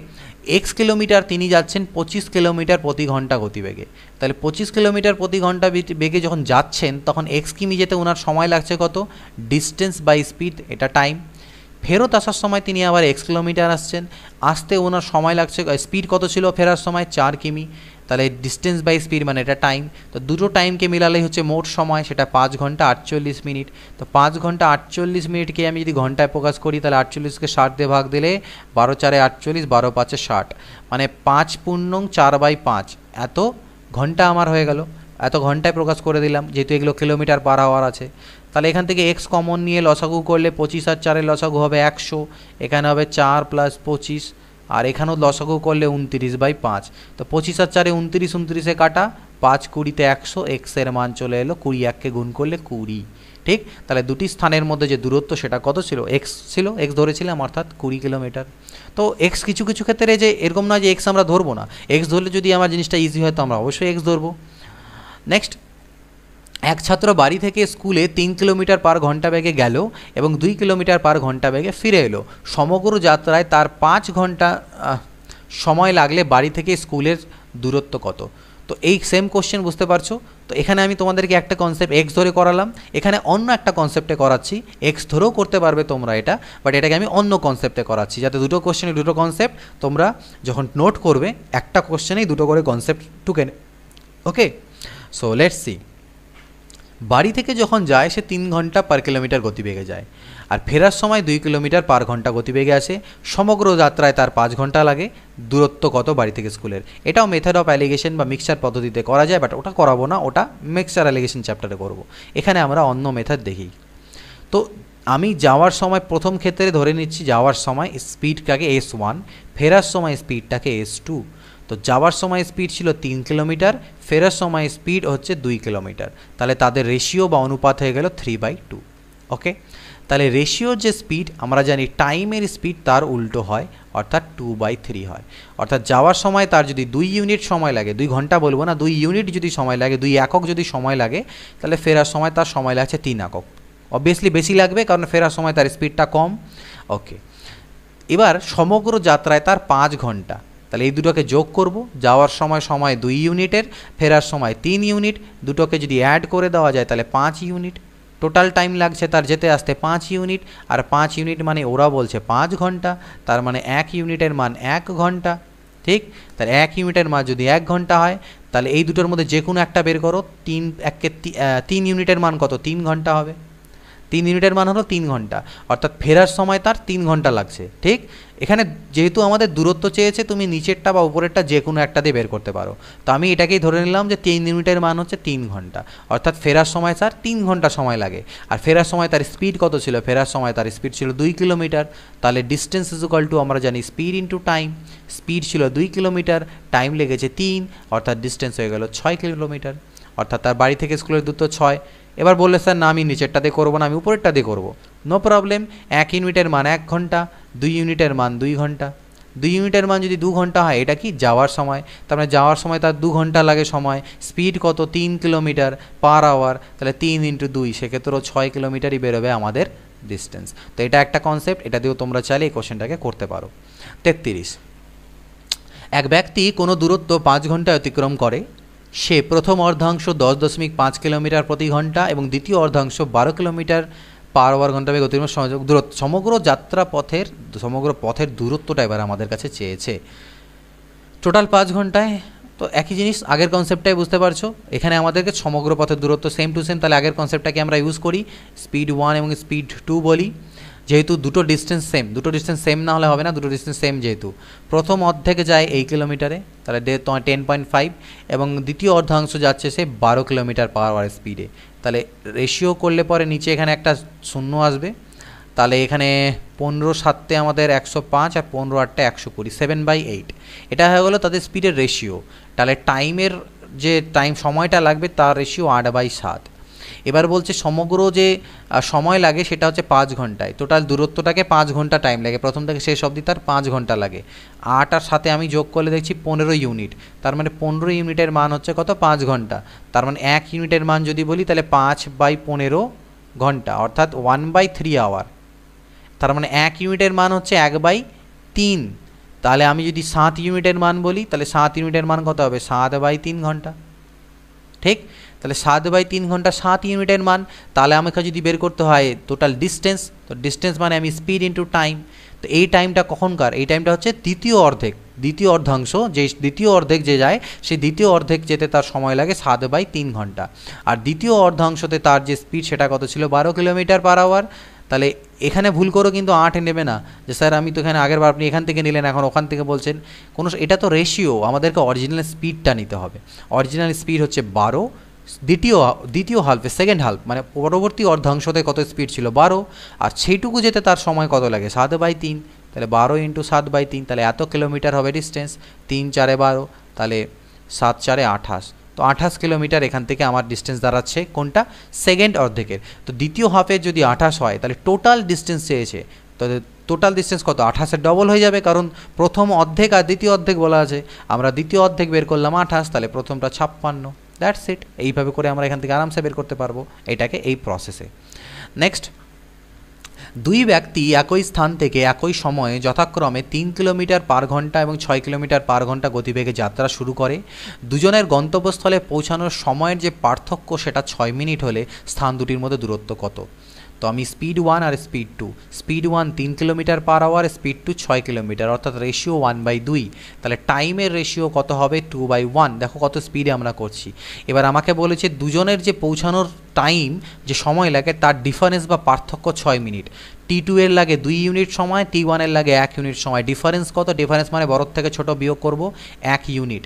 এক্স কিলোমিটার তিনি যাচ্ছেন পঁচিশ কিলোমিটার প্রতি ঘন্টা গতিবেগে তাহলে পঁচিশ কিলোমিটার প্রতি ঘন্টা বেগে যখন যাচ্ছেন তখন এক্স কিমি যেতে ওনার সময় লাগছে কত ডিস্টেন্স বাই স্পিড এটা টাইম ফেরত আসার সময় তিনি আবার এক্স কিলোমিটার আসছেন আসতে ওনার সময় লাগছে স্পিড কত ছিল ফেরার সময় চার কিমি তাহলে ডিস্টেন্স বাই স্পিড মানে এটা টাইম তো দুটো টাইমকে মিলালেই হচ্ছে মোট সময় সেটা পাঁচ ঘন্টা আটচল্লিশ মিনিট তো পাঁচ ঘন্টা আটচল্লিশ মিনিটকে আমি যদি ঘন্টায় প্রকাশ করি তাহলে আটচল্লিশকে ষাট দিয়ে ভাগ দিলে বারো চারে আটচল্লিশ বারো পাঁচে ষাট মানে পাঁচ পূর্ণং চার বাই পাঁচ এত ঘন্টা আমার হয়ে গেল এত ঘন্টায় প্রকাশ করে দিলাম যেহেতু এগুলো কিলোমিটার পার আওয়ার আছে তাহলে এখান থেকে এক্স কমন নিয়ে লসাগু করলে পঁচিশ আর চারে লসাগু হবে একশো এখানে হবে চার প্লাস পঁচিশ আর এখানেও লসাগু করলে উনত্রিশ বাই পাঁচ তো পঁচিশ আর চারে উনত্রিশ উনত্রিশে কাটা পাঁচ কুড়িতে একশো এক্সের মান চলে এলো কুড়ি এককে গুণ করলে কুড়ি ঠিক তাহলে দুটি স্থানের মধ্যে যে দূরত্ব সেটা কত ছিল এক্স ছিল এক্স ধরেছিলাম অর্থাৎ কুড়ি কিলোমিটার তো এক্স কিছু কিছু ক্ষেত্রে যে এরকম না যে এক্স আমরা ধরবো না এক্স ধরলে যদি আমার জিনিসটা ইজি হয় তো আমরা অবশ্যই এক্স ধরবো নেক্সট এক ছাত্র বাড়ি থেকে স্কুলে তিন কিলোমিটার পার ঘন্টা বেগে গেল এবং দুই কিলোমিটার পার ঘন্টা বেগে ফিরে এলো সমগ্র যাত্রায় তার পাঁচ ঘন্টা সময় লাগলে বাড়ি থেকে স্কুলের দূরত্ব কত তো এই সেম কোশ্চেন বুঝতে পারছো তো এখানে আমি তোমাদেরকে একটা কনসেপ্ট এক্স ধরে করালাম এখানে অন্য একটা কনসেপ্টে করাচ্ছি এক্স ধরেও করতে পারবে তোমরা এটা বাট এটাকে আমি অন্য কনসেপ্টে করাচ্ছি যাতে দুটো কোশ্চেনে দুটো কনসেপ্ট তোমরা যখন নোট করবে একটা কোশ্চেনেই দুটো করে কনসেপ্ট টুকে ওকে সো লেটস সি বাড়ি থেকে যখন যায় সে তিন ঘন্টা পার কিলোমিটার গতিবেগে যায় আর ফেরার সময় দুই কিলোমিটার পার ঘন্টা গতিবেগে আসে সমগ্র যাত্রায় তার পাঁচ ঘন্টা লাগে দূরত্ব কত বাড়ি থেকে স্কুলের এটাও মেথড অফ অ্যালিগেশন বা মিক্সচার পদ্ধতিতে করা যায় বাট ওটা করাবো না ওটা মিক্সচার অ্যালিগেশন চ্যাপ্টারে করব এখানে আমরা অন্য মেথড দেখি তো আমি যাওয়ার সময় প্রথম ক্ষেত্রে ধরে নিচ্ছি যাওয়ার সময় স্পিডটাকে এস ওয়ান ফেরার সময় স্পিডটাকে এস টু তো যাওয়ার সময় স্পিড ছিল তিন কিলোমিটার ফেরার সময় স্পিড হচ্ছে দুই কিলোমিটার তাহলে তাদের রেশিও বা অনুপাত হয়ে গেল থ্রি বাই টু ওকে তাহলে রেশিওর যে স্পিড আমরা জানি টাইমের স্পিড তার উল্টো হয় অর্থাৎ টু বাই থ্রি হয় অর্থাৎ যাওয়ার সময় তার যদি দুই ইউনিট সময় লাগে দুই ঘন্টা বলবো না দুই ইউনিট যদি সময় লাগে দুই একক যদি সময় লাগে তাহলে ফেরার সময় তার সময় লাগছে তিন একক অবভিয়াসলি বেশি লাগবে কারণ ফেরার সময় তার স্পিডটা কম ওকে এবার সমগ্র যাত্রায় তার পাঁচ ঘন্টা তাহলে এই দুটোকে যোগ করব যাওয়ার সময় সময় দুই ইউনিটের ফেরার সময় তিন ইউনিট দুটোকে যদি অ্যাড করে দেওয়া যায় তাহলে পাঁচ ইউনিট টোটাল টাইম লাগছে তার যেতে আসতে পাঁচ ইউনিট আর পাঁচ ইউনিট মানে ওরা বলছে পাঁচ ঘন্টা তার মানে এক ইউনিটের মান এক ঘন্টা ঠিক তাহলে এক ইউনিটের মান যদি এক ঘন্টা হয় তাহলে এই দুটোর মধ্যে যে কোনো একটা বের করো তিন এককে তিন ইউনিটের মান কত তিন ঘন্টা হবে তিন ইউনিটের মান হলো তিন ঘন্টা অর্থাৎ ফেরার সময় তার তিন ঘন্টা লাগছে ঠিক এখানে যেহেতু আমাদের দূরত্ব চেয়েছে তুমি নিচেরটা বা উপরেরটা যে কোনো একটা দিয়ে বের করতে পারো তো আমি এটাকেই ধরে নিলাম যে তিন ইউনিটের মান হচ্ছে তিন ঘন্টা অর্থাৎ ফেরার সময় তার তিন ঘন্টা সময় লাগে আর ফেরার সময় তার স্পিড কত ছিল ফেরার সময় তার স্পিড ছিল দুই কিলোমিটার তাহলে ডিস্টেন্স ইজ ইকাল টু আমরা জানি স্পিড ইন্টু টাইম স্পিড ছিল দুই কিলোমিটার টাইম লেগেছে তিন অর্থাৎ ডিস্টেন্স হয়ে গেল ছয় কিলোমিটার অর্থাৎ তার বাড়ি থেকে স্কুলের দূরত্ব ছয় এবার বললে স্যার না আমি নিচেরটা দিয়ে করবো না আমি উপরেরটা দিয়ে করবো নো প্রবলেম এক ইউনিটের মান এক ঘন্টা দুই ইউনিটের মান দুই ঘন্টা দুই ইউনিটের মান যদি দু ঘন্টা হয় এটা কি যাওয়ার সময় তার মানে যাওয়ার সময় তার দু ঘন্টা লাগে সময় স্পিড কত তিন কিলোমিটার পার আওয়ার তাহলে তিন ইন্টু দুই সেক্ষেত্রেও ছয় কিলোমিটারই বেরোবে আমাদের ডিস্টেন্স তো এটা একটা কনসেপ্ট এটা দিয়েও তোমরা চাইলে এই কোশ্চেনটাকে করতে পারো তেত্রিশ এক ব্যক্তি কোনো দূরত্ব পাঁচ ঘন্টায় অতিক্রম করে সে প্রথম অর্ধাংশ দশ দশমিক পাঁচ কিলোমিটার প্রতি ঘন্টা এবং দ্বিতীয় অর্ধাংশ বারো কিলোমিটার পার আওয়ার ঘন্টা বেগ দূরত্ব সমগ্র যাত্রা পথের সমগ্র পথের দূরত্বটা এবার আমাদের কাছে চেয়েছে টোটাল পাঁচ ঘন্টায় তো একই জিনিস আগের কনসেপ্টটাই বুঝতে পারছো এখানে আমাদেরকে সমগ্র পথের দূরত্ব সেম টু সেম তাহলে আগের কনসেপ্টটাকে আমরা ইউজ করি স্পিড ওয়ান এবং স্পিড টু বলি যেহেতু দুটো ডিস্টেন্স সেম দুটো ডিস্টেন্স সেম না হলে হবে না দুটো ডিস্টেন্স সেম যেহেতু প্রথম অর্ধেকে যায় এই কিলোমিটারে তাহলে টেন পয়েন্ট ফাইভ এবং দ্বিতীয় অর্ধাংশ যাচ্ছে সে বারো কিলোমিটার পার আওয়ার স্পিডে তাহলে রেশিও করলে পরে নিচে এখানে একটা শূন্য আসবে তাহলে এখানে পনেরো সাততে আমাদের একশো পাঁচ আর পনেরো আটটা একশো কুড়ি সেভেন বাই এইট এটা হয়ে গেলো তাদের স্পিডের রেশিও তাহলে টাইমের যে টাইম সময়টা লাগবে তার রেশিও আট বাই সাত এবার বলছে সমগ্র যে সময় লাগে সেটা হচ্ছে পাঁচ ঘন্টায় টোটাল দূরত্বটাকে পাঁচ ঘন্টা টাইম লাগে প্রথম থেকে শেষ অবধি তার পাঁচ ঘন্টা লাগে আট আর সাথে আমি যোগ করলে দেখছি পনেরো ইউনিট তার মানে পনেরো ইউনিটের মান হচ্ছে কত পাঁচ ঘন্টা তার মানে এক ইউনিটের মান যদি বলি তাহলে পাঁচ বাই পনেরো ঘন্টা অর্থাৎ ওয়ান বাই থ্রি আওয়ার তার মানে এক ইউনিটের মান হচ্ছে এক বাই তিন তাহলে আমি যদি সাত ইউনিটের মান বলি তাহলে সাত ইউনিটের মান কত হবে সাত বাই তিন ঘন্টা ঠিক তাহলে সাত বাই তিন ঘন্টা সাত ইউনিটের মান তাহলে আমাকে যদি বের করতে হয় টোটাল ডিস্টেন্স তো ডিস্টেন্স মানে আমি স্পিড ইন্টু টাইম তো এই টাইমটা কখনকার এই টাইমটা হচ্ছে তৃতীয় অর্ধেক দ্বিতীয় অর্ধাংশ যে দ্বিতীয় অর্ধেক যে যায় সেই দ্বিতীয় অর্ধেক যেতে তার সময় লাগে সাত বাই তিন ঘন্টা আর দ্বিতীয় অর্ধাংশতে তার যে স্পিড সেটা কত ছিল বারো কিলোমিটার পার আওয়ার তাহলে এখানে ভুল করো কিন্তু আট নেবে না যে স্যার আমি তো এখানে আগের বার আপনি এখান থেকে নিলেন এখন ওখান থেকে বলছেন কোনো এটা তো রেশিও আমাদেরকে অরিজিনাল স্পিডটা নিতে হবে অরিজিনাল স্পিড হচ্ছে বারো দ্বিতীয় দ্বিতীয় হালফে সেকেন্ড হাল্প মানে পরবর্তী অর্ধাংশতে কত স্পিড ছিল বারো আর সেইটুকু যেতে তার সময় কত লাগে সাত বাই তিন তাহলে বারো ইন্টু সাত বাই তিন তাহলে এত কিলোমিটার হবে ডিস্টেন্স তিন চারে বারো তাহলে সাত চারে আঠাশ তো আঠাশ কিলোমিটার এখান থেকে আমার ডিস্টেন্স দাঁড়াচ্ছে কোনটা সেকেন্ড অর্ধেকের তো দ্বিতীয় হাফে যদি আঠাশ হয় তাহলে টোটাল ডিস্টেন্স চেয়েছে তো টোটাল ডিস্টেন্স কত আঠাশের ডবল হয়ে যাবে কারণ প্রথম অর্ধেক আর দ্বিতীয় অর্ধেক বলা আছে আমরা দ্বিতীয় অর্ধেক বের করলাম আঠাশ তাহলে প্রথমটা ছাপ্পান্ন দ্যাটস ইট এইভাবে করে আমরা এখান থেকে আরামসে বের করতে পারবো এটাকে এই প্রসেসে নেক্সট দুই ব্যক্তি একই স্থান থেকে একই সময়ে যথাক্রমে তিন কিলোমিটার পার ঘন্টা এবং ছয় কিলোমিটার পার ঘন্টা গতিবেগে যাত্রা শুরু করে দুজনের গন্তব্যস্থলে পৌঁছানোর সময়ের যে পার্থক্য সেটা ছয় মিনিট হলে স্থান দুটির মধ্যে দূরত্ব কত তো আমি স্পিড ওয়ান আর স্পিড টু স্পিড ওয়ান তিন kilometre per hour speed two ছয় কিলোমিটার অর্থাৎ রেশিও ওয়ান বাই দুই তাহলে টাইমের রেশিও কত হবে টু বাই ওয়ান দেখো কত স্পিডে আমরা করছি এবার আমাকে বলেছে দুজনের যে পৌঁছানোর টাইম যে সময় লাগে তার ডিফারেন্স বা পার্থক্য ছয় মিনিট টি টু এর লাগে দুই ইউনিট সময় টি ওয়ানের লাগে এক ইউনিট সময় ডিফারেন্স কত ডিফারেন্স মানে বড় থেকে ছোট বিয়োগ করব এক ইউনিট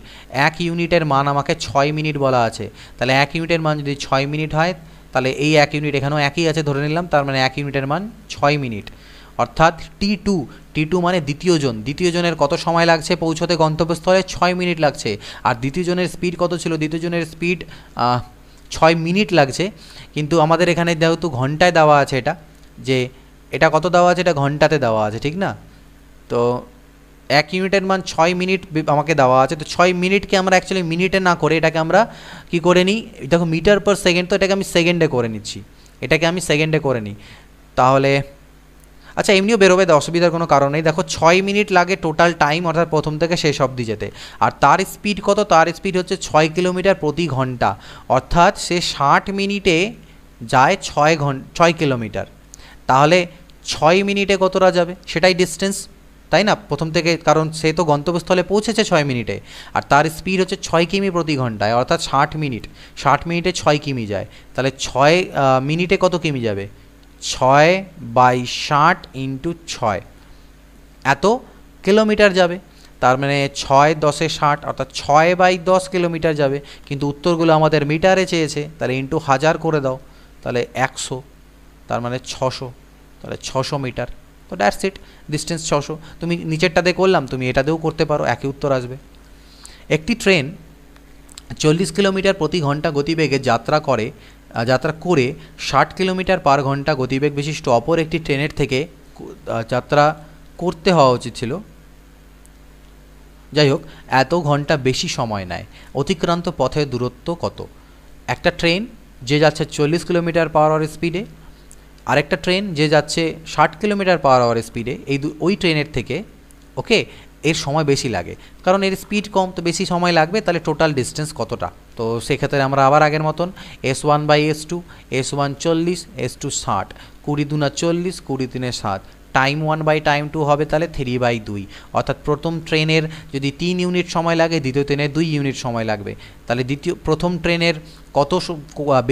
এক ইউনিটের মান আমাকে ছয় মিনিট বলা আছে তাহলে এক ইউনিটের মান যদি ছয় মিনিট হয় তাহলে এই এক ইউনিট এখানেও একই আছে ধরে নিলাম তার মানে এক ইউনিটের মান ছয় মিনিট অর্থাৎ টি টু টি টু মানে দ্বিতীয় জন দ্বিতীয় জনের কত সময় লাগছে পৌঁছতে গন্তব্যস্থলে ছয় মিনিট লাগছে আর দ্বিতীয় জনের স্পিড কত ছিল দ্বিতীয় জনের স্পিড ছয় মিনিট লাগছে কিন্তু আমাদের এখানে যেহেতু ঘন্টায় দেওয়া আছে এটা যে এটা কত দেওয়া আছে এটা ঘন্টাতে দেওয়া আছে ঠিক না তো এক ইউনিটের মান ছয় মিনিট আমাকে দেওয়া আছে তো ছয় মিনিটকে আমরা অ্যাকচুয়ালি মিনিটে না করে এটাকে আমরা কি করে নিই দেখো মিটার পার সেকেন্ড তো এটাকে আমি সেকেন্ডে করে নিচ্ছি এটাকে আমি সেকেন্ডে করে নিই তাহলে আচ্ছা এমনিও বেরোবে অসুবিধার কোনো কারণ নেই দেখো ছয় মিনিট লাগে টোটাল টাইম অর্থাৎ প্রথম থেকে শেষ অবধি যেতে আর তার স্পিড কত তার স্পিড হচ্ছে ছয় কিলোমিটার প্রতি ঘন্টা অর্থাৎ সে ষাট মিনিটে যায় ছয় ঘন ছয় কিলোমিটার তাহলে ছয় মিনিটে কতটা যাবে সেটাই ডিস্টেন্স তাই না প্রথম থেকে কারণ সে তো গন্তব্যস্থলে পৌঁছেছে ছয় মিনিটে আর তার স্পিড হচ্ছে ছয় কিমি প্রতি ঘন্টায় অর্থাৎ ষাট মিনিট ষাট মিনিটে ছয় কিমি যায় তাহলে ছয় মিনিটে কত কিমি যাবে ছয় বাই ষাট ইন্টু ছয় এত কিলোমিটার যাবে তার মানে ছয় দশে ষাট অর্থাৎ ছয় বাই দশ কিলোমিটার যাবে কিন্তু উত্তরগুলো আমাদের মিটারে চেয়েছে তাহলে ইন্টু হাজার করে দাও তাহলে একশো তার মানে ছশো তাহলে ছশো মিটার তো ড্যাট ইট ডিস্টেন্স ছশো তুমি নিচেরটাতে করলাম তুমি এটাতেও করতে পারো একই উত্তর আসবে একটি ট্রেন চল্লিশ কিলোমিটার প্রতি ঘন্টা গতিবেগে যাত্রা করে যাত্রা করে ষাট কিলোমিটার পার ঘন্টা গতিবেগ বিশিষ্ট অপর একটি ট্রেনের থেকে যাত্রা করতে হওয়া উচিত ছিল যাই হোক এত ঘন্টা বেশি সময় নেয় অতিক্রান্ত পথের দূরত্ব কত একটা ট্রেন যে যাচ্ছে চল্লিশ কিলোমিটার পাওয়ার স্পিডে আরেকটা ট্রেন যে যাচ্ছে ষাট কিলোমিটার পাওয়ার আওয়ার স্পিডে এই দু ওই ট্রেনের থেকে ওকে এর সময় বেশি লাগে কারণ এর স্পিড কম তো বেশি সময় লাগবে তাহলে টোটাল ডিস্টেন্স কতটা তো সেক্ষেত্রে আমরা আবার আগের মতন S one by S two S one চল্লিশ এস টু ষাট কুড়ি দুনা চল্লিশ কুড়ি তিনে ষাট time one by time two হবে তাহলে থ্রি বাই দুই অর্থাৎ প্রথম ট্রেনের যদি তিন ইউনিট সময় লাগে দ্বিতীয় ট্রেনের দুই ইউনিট সময় লাগবে তাহলে দ্বিতীয় প্রথম ট্রেনের কত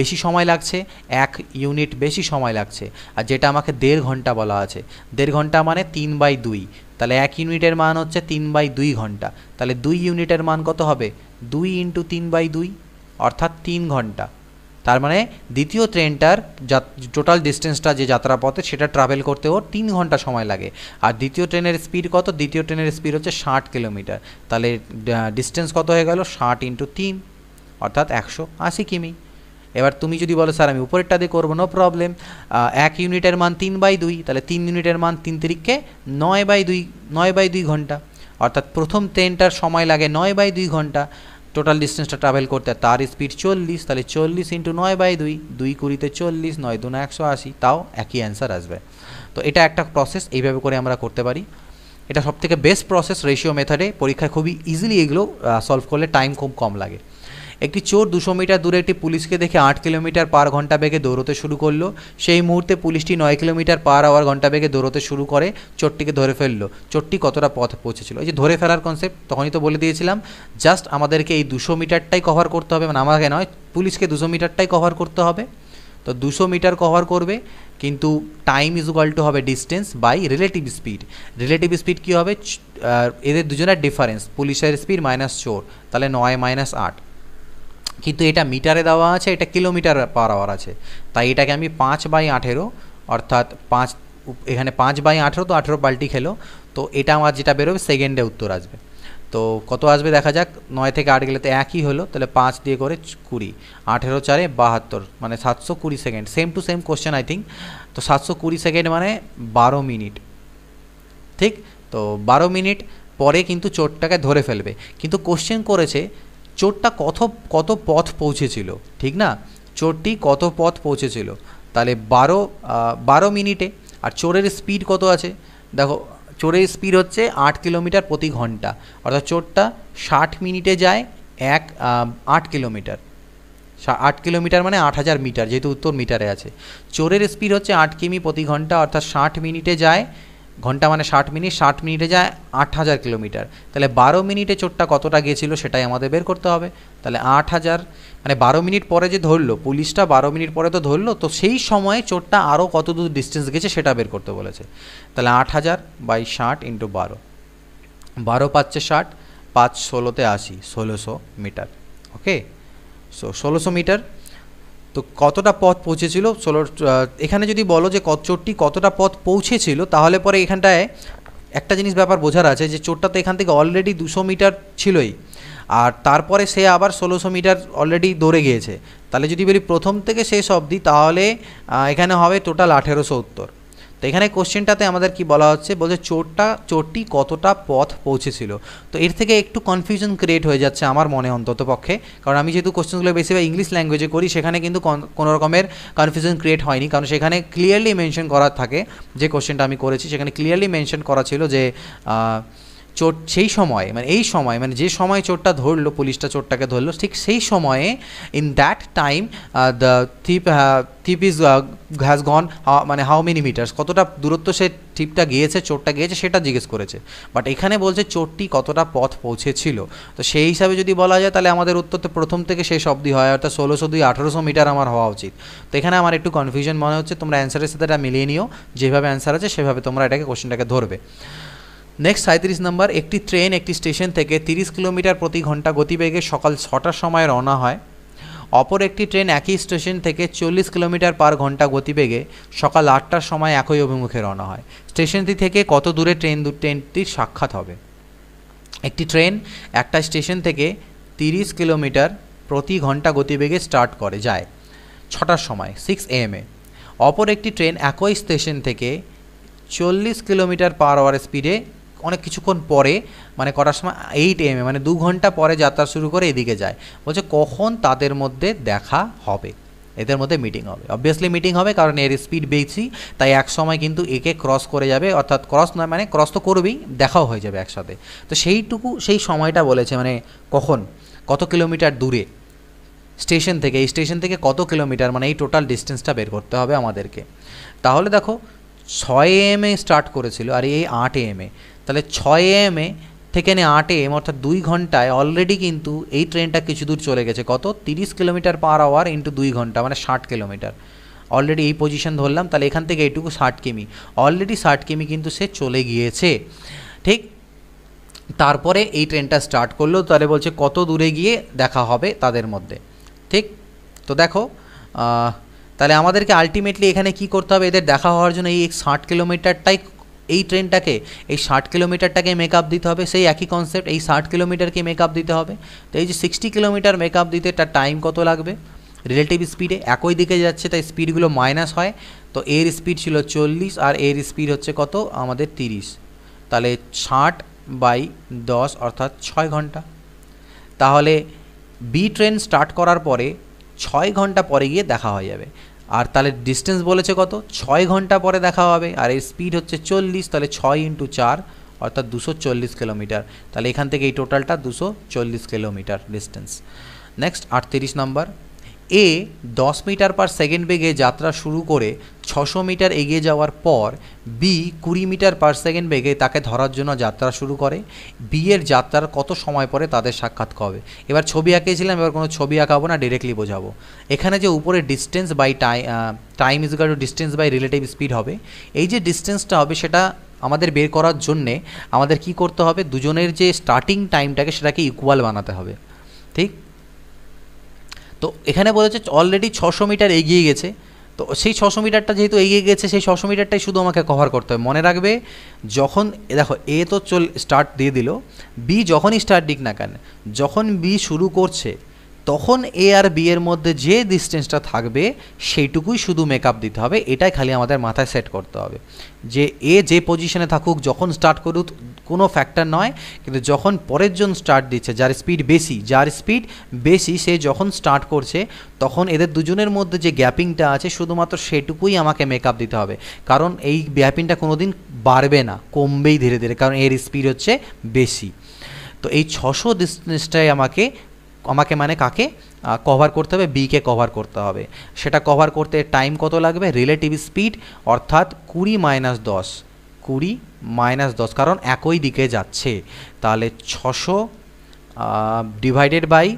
বেশি সময় লাগছে এক ইউনিট বেশি সময় লাগছে আর যেটা আমাকে দেড় ঘন্টা বলা আছে দেড় ঘন্টা মানে তিন বাই দুই তাহলে এক ইউনিটের মান হচ্ছে তিন বাই দুই ঘন্টা তাহলে দুই ইউনিটের মান কত হবে দুই ইন্টু তিন বাই দুই অর্থাৎ তিন ঘন্টা তার মানে দ্বিতীয় ট্রেনটার টোটাল ডিস্টেন্সটা যে যাত্রাপথে সেটা ট্রাভেল করতে ওর তিন ঘন্টা সময় লাগে আর দ্বিতীয় ট্রেনের স্পিড কত দ্বিতীয় ট্রেনের স্পিড হচ্ছে ষাট কিলোমিটার তাহলে ডিস্টেন্স কত হয়ে গেল ষাট ইন্টু তিন অর্থাৎ একশো আশি কিমি এবার তুমি যদি বলো স্যার আমি উপরেরটা দিয়ে করবো নো প্রবলেম এক ইউনিটের মান তিন বাই দুই তাহলে তিন ইউনিটের মান তিন তিরিককে নয় বাই দুই নয় বাই দুই ঘন্টা অর্থাৎ প্রথম ট্রেনটার সময় লাগে নয় বাই দুই ঘন্টা টোটাল ডিস্টেন্সটা ট্রাভেল করতে তার স্পিড চল্লিশ তাহলে চল্লিশ ইন্টু নয় বাই দুই দুই কুড়িতে চল্লিশ নয় দুনা একশো আশি তাও একই অ্যান্সার আসবে তো এটা একটা প্রসেস এইভাবে করে আমরা করতে পারি এটা সবথেকে বেস্ট প্রসেস রেশিও মেথডে পরীক্ষায় খুবই ইজিলি এগুলো সলভ করলে টাইম খুব কম লাগে একটি চোর দুশো মিটার দূরে একটি পুলিশকে দেখে আট কিলোমিটার পার ঘন্টা বেগে দৌড়তে শুরু করলো সেই মুহূর্তে পুলিশটি নয় কিলোমিটার পার আওয়ার ঘন্টা বেগে দৌড়তে শুরু করে চোরটিকে ধরে ফেললো চোরটি কতটা পথ পৌঁছেছিল এই যে ধরে ফেলার কনসেপ্ট তখনই তো বলে দিয়েছিলাম জাস্ট আমাদেরকে এই দুশো মিটারটাই কভার করতে হবে মানে আমাকে নয় পুলিশকে দুশো মিটারটাই কভার করতে হবে তো দুশো মিটার কভার করবে কিন্তু টাইম ইজ ইকুয়াল টু হবে distance by relative speed relative speed কী হবে এদের দুজনের ডিফারেন্স পুলিশের স্পিড মাইনাস চোর তাহলে নয় মাইনাস আট কিন্তু এটা মিটারে দেওয়া আছে এটা কিলোমিটার পার আওয়ার আছে তাই এটাকে আমি পাঁচ বাই আঠেরো অর্থাৎ পাঁচ এখানে পাঁচ বাই আঠেরো তো আঠেরো পাল্টি খেলো তো এটা আমার যেটা বেরোবে সেকেন্ডে উত্তর আসবে তো কত আসবে দেখা যাক নয় থেকে আট গেলে তো একই হলো তাহলে পাঁচ দিয়ে করে কুড়ি আঠেরো চারে বাহাত্তর মানে সাতশো কুড়ি second same to same question I think তো সাতশো কুড়ি সেকেন্ড মানে বারো মিনিট ঠিক তো বারো মিনিট পরে কিন্তু চোটটাকে ধরে ফেলবে কিন্তু কোশ্চেন করেছে চোরটা কত কত পথ পৌঁছেছিল ঠিক না চোরটি কত পথ পৌঁছেছিল তাহলে বারো বারো মিনিটে আর চোরের স্পিড কত আছে দেখো চোরের স্পিড হচ্ছে আট কিলোমিটার প্রতি ঘন্টা অর্থাৎ চোরটা ষাট মিনিটে যায় এক আট কিলোমিটার আট কিলোমিটার মানে আট হাজার মিটার যেহেতু উত্তর মিটারে আছে চোরের স্পিড হচ্ছে আট কিমি প্রতি ঘন্টা অর্থাৎ ষাট মিনিটে যায় ঘন্টা মানে ষাট মিনিট ষাট মিনিটে যায় আট হাজার কিলোমিটার তাহলে বারো মিনিটে চোরটা কতটা গিয়েছিল সেটাই আমাদের বের করতে হবে তাহলে আট হাজার মানে বারো মিনিট পরে যে ধরলো পুলিশটা বারো মিনিট পরে তো ধরলো তো সেই সময়ে চোরটা আরও কত দূর ডিস্টেন্স গেছে সেটা বের করতে বলেছে তাহলে আট হাজার বাই ষাট ইন্টু বারো বারো পাচ্ছে ষাট পাঁচ ষোলোতে আশি ষোলোশো মিটার ওকে সো ষোলোশো মিটার তো কতটা পথ পৌঁছেছিল ষোলো এখানে যদি বলো যে চোরটি কতটা পথ পৌঁছেছিল তাহলে পরে এখানটায় একটা জিনিস ব্যাপার বোঝার আছে যে চোরটা তো এখান থেকে অলরেডি দুশো মিটার ছিলই আর তারপরে সে আবার ষোলোশো মিটার অলরেডি দৌড়ে গিয়েছে তাহলে যদি বলি প্রথম থেকে শেষ অবধি তাহলে এখানে হবে টোটাল আঠেরোশো উত্তর তো এখানে কোশ্চেনটাতে আমাদের কি বলা হচ্ছে বলছে চোরটা চোরটি কতটা পথ পৌঁছেছিল তো এর থেকে একটু কনফিউশন ক্রিয়েট হয়ে যাচ্ছে আমার মনে অন্তত পক্ষে কারণ আমি যেহেতু কোশ্চেনগুলো বেশিরভাগ ইংলিশ ল্যাঙ্গুয়েজে করি সেখানে কিন্তু কোনো রকমের কনফিউশন ক্রিয়েট হয়নি কারণ সেখানে ক্লিয়ারলি মেনশন করা থাকে যে কোশ্চেনটা আমি করেছি সেখানে ক্লিয়ারলি মেনশন করা ছিল যে চোর সেই সময় মানে এই সময় মানে যে সময় চোরটা ধরলো পুলিশটা চোরটাকে ধরলো ঠিক সেই সময়ে in that time the thief thief is has gone মানে হাউ মেনি মিটার্স কতটা দূরত্ব সে থিপটা গিয়েছে চোরটা গিয়েছে সেটা জিজ্ঞেস করেছে বাট এখানে বলছে চোরটি কতটা পথ পৌঁছেছিল তো সেই হিসাবে যদি বলা যায় তাহলে আমাদের উত্তর তো প্রথম থেকে শেষ অবধি হয় অর্থাৎ ষোলোশো দুই আঠেরোশো মিটার আমার হওয়া উচিত তো এখানে আমার একটু কনফিউশন মনে হচ্ছে তোমরা অ্যান্সারের সাথে এটা মিলিয়ে নিও যেভাবে অ্যান্সার আছে সেভাবে তোমরা এটাকে কোশ্চেনটাকে ধরবে নেক্সট সাঁত্রিশ নম্বর একটি ট্রেন একটি স্টেশন থেকে 30 কিলোমিটার প্রতি ঘন্টা গতিবেগে সকাল ছটার সময় রওনা হয় অপর একটি ট্রেন একই স্টেশন থেকে চল্লিশ কিলোমিটার পার ঘন্টা গতিবেগে সকাল আটটার সময় একই অভিমুখে রওনা হয় স্টেশনটি থেকে কত দূরে ট্রেন ট্রেনটির সাক্ষাৎ হবে একটি ট্রেন একটা স্টেশন থেকে 30 কিলোমিটার প্রতি ঘন্টা গতিবেগে স্টার্ট করে যায় ছটার সময় সিক্স এম এ অপর একটি ট্রেন একই স্টেশন থেকে চল্লিশ কিলোমিটার পার আওয়ার স্পিডে অনেক কিছুক্ষণ পরে মানে কটার সময় এইট এম মানে দু ঘন্টা পরে যাত্রা শুরু করে এদিকে যায় বলছে কখন তাদের মধ্যে দেখা হবে এদের মধ্যে মিটিং হবে অবভিয়াসলি মিটিং হবে কারণ এর স্পিড বেশি তাই এক সময় কিন্তু একে ক্রস করে যাবে অর্থাৎ ক্রস নয় মানে ক্রস তো করবেই দেখাও হয়ে যাবে একসাথে তো সেইটুকু সেই সময়টা বলেছে মানে কখন কত কিলোমিটার দূরে স্টেশন থেকে এই স্টেশন থেকে কত কিলোমিটার মানে এই টোটাল ডিস্টেন্সটা বের করতে হবে আমাদেরকে তাহলে দেখো ছয় এম এ স্টার্ট করেছিল আর এই আট এম এ তাহলে ছয় এম এ থেকে নে আট এম অর্থাৎ দুই ঘন্টায় অলরেডি কিন্তু এই ট্রেনটা কিছু দূর চলে গেছে কত তিরিশ কিলোমিটার পার আওয়ার ইন্টু দুই ঘন্টা মানে ষাট কিলোমিটার অলরেডি এই পজিশন ধরলাম তাহলে এখান থেকে এইটুকু ষাট কিমি অলরেডি ষাট কিমি কিন্তু সে চলে গিয়েছে ঠিক তারপরে এই ট্রেনটা স্টার্ট করলো তাহলে বলছে কত দূরে গিয়ে দেখা হবে তাদের মধ্যে ঠিক তো দেখো তাহলে আমাদেরকে আলটিমেটলি এখানে কি করতে হবে এদের দেখা হওয়ার জন্য এই ষাট কিলোমিটারটাই এই ট্রেনটাকে এই ষাট কিলোমিটারটাকে মেক আপ দিতে হবে সেই একই কনসেপ্ট এই ষাট কিলোমিটারকে মেক আপ দিতে হবে তো এই যে সিক্সটি কিলোমিটার মেক আপ দিতে তার টাইম কত লাগবে রিলেটিভ স্পিডে একই দিকে যাচ্ছে তাই স্পিডগুলো মাইনাস হয় তো এর স্পিড ছিল চল্লিশ আর এর স্পিড হচ্ছে কত আমাদের তিরিশ তাহলে ষাট বাই দশ অর্থাৎ ছয় ঘন্টা তাহলে বি ট্রেন স্টার্ট করার পরে ছয় ঘন্টা পরে গিয়ে দেখা হয়ে যাবে আর তাহলে ডিস্টেন্স বলেছে কত ছয় ঘন্টা পরে দেখা হবে আর এর স্পিড হচ্ছে চল্লিশ তাহলে ছয় ইন্টু চার অর্থাৎ দুশো চল্লিশ কিলোমিটার তাহলে এখান থেকে এই টোটালটা দুশো চল্লিশ কিলোমিটার ডিস্টেন্স নেক্সট আটত্রিশ নম্বর এ দশ মিটার পার সেকেন্ড বেগে যাত্রা শুরু করে ছশো মিটার এগিয়ে যাওয়ার পর বি কুড়ি মিটার পার সেকেন্ড বেগে তাকে ধরার জন্য যাত্রা শুরু করে বি এর যাত্রার কত সময় পরে তাদের সাক্ষাৎ হবে এবার ছবি আঁকিয়েছিলাম এবার কোনো ছবি আঁকাবো না ডিরেক্টলি বোঝাবো এখানে যে উপরে ডিস্টেন্স বাই টাই time is to distance by relative speed হবে এই যে ডিস্টেন্সটা হবে সেটা আমাদের বের করার জন্যে আমাদের কি করতে হবে দুজনের যে স্টার্টিং টাইমটাকে সেটাকে ইকুয়াল বানাতে হবে ঠিক তো এখানে বলেছে অলরেডি ছশো মিটার এগিয়ে গেছে তো সেই ছশো মিটারটা যেহেতু এগিয়ে গেছে সেই ছশো মিটারটাই শুধু আমাকে কভার করতে হবে মনে রাখবে যখন দেখো এ তো চল স্টার্ট দিয়ে দিল বি যখনই স্টার্ট দিক না কেন যখন বি শুরু করছে তখন এ আর বি এর মধ্যে যে ডিস্টেন্সটা থাকবে সেইটুকুই শুধু মেকআপ দিতে হবে এটাই খালি আমাদের মাথায় সেট করতে হবে যে এ যে পজিশনে থাকুক যখন স্টার্ট করুক কোনো ফ্যাক্টর নয় কিন্তু যখন পরের জন স্টার্ট দিচ্ছে যার স্পিড বেশি যার স্পিড বেশি সে যখন স্টার্ট করছে তখন এদের দুজনের মধ্যে যে গ্যাপিংটা আছে শুধুমাত্র সেটুকুই আমাকে মেক আপ দিতে হবে কারণ এই গ্যাপিংটা কোনো দিন বাড়বে না কমবেই ধীরে ধীরে কারণ এর স্পিড হচ্ছে বেশি তো এই ছশো ডিস্টেন্সটাই আমাকে আমাকে মানে কাকে কভার করতে হবে বিকে কভার করতে হবে সেটা কভার করতে টাইম কত লাগবে রিলেটিভ স্পিড অর্থাৎ কুড়ি মাইনাস দশ কুড়ি মাইনাস দশ কারণ একই দিকে যাচ্ছে তাহলে ছশো ডিভাইডেড বাই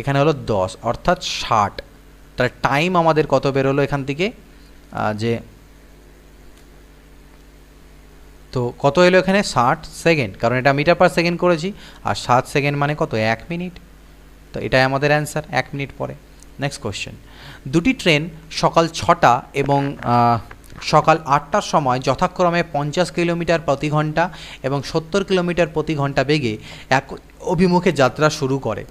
এখানে হলো দশ অর্থাৎ ষাট তার টাইম আমাদের কত বেরোলো এখান থেকে যে তো কত এলো এখানে ষাট সেকেন্ড কারণ এটা মিটার পার সেকেন্ড করেছি আর সাত সেকেন্ড মানে কত এক মিনিট তো এটাই আমাদের অ্যান্সার এক মিনিট পরে নেক্সট কোয়েশ্চেন দুটি ট্রেন সকাল ছটা এবং সকাল আটটার সময় যথাক্রমে পঞ্চাশ কিলোমিটার প্রতি ঘন্টা এবং সত্তর কিলোমিটার প্রতি ঘন্টা বেগে এক অভিমুখে যাত্রা শুরু করে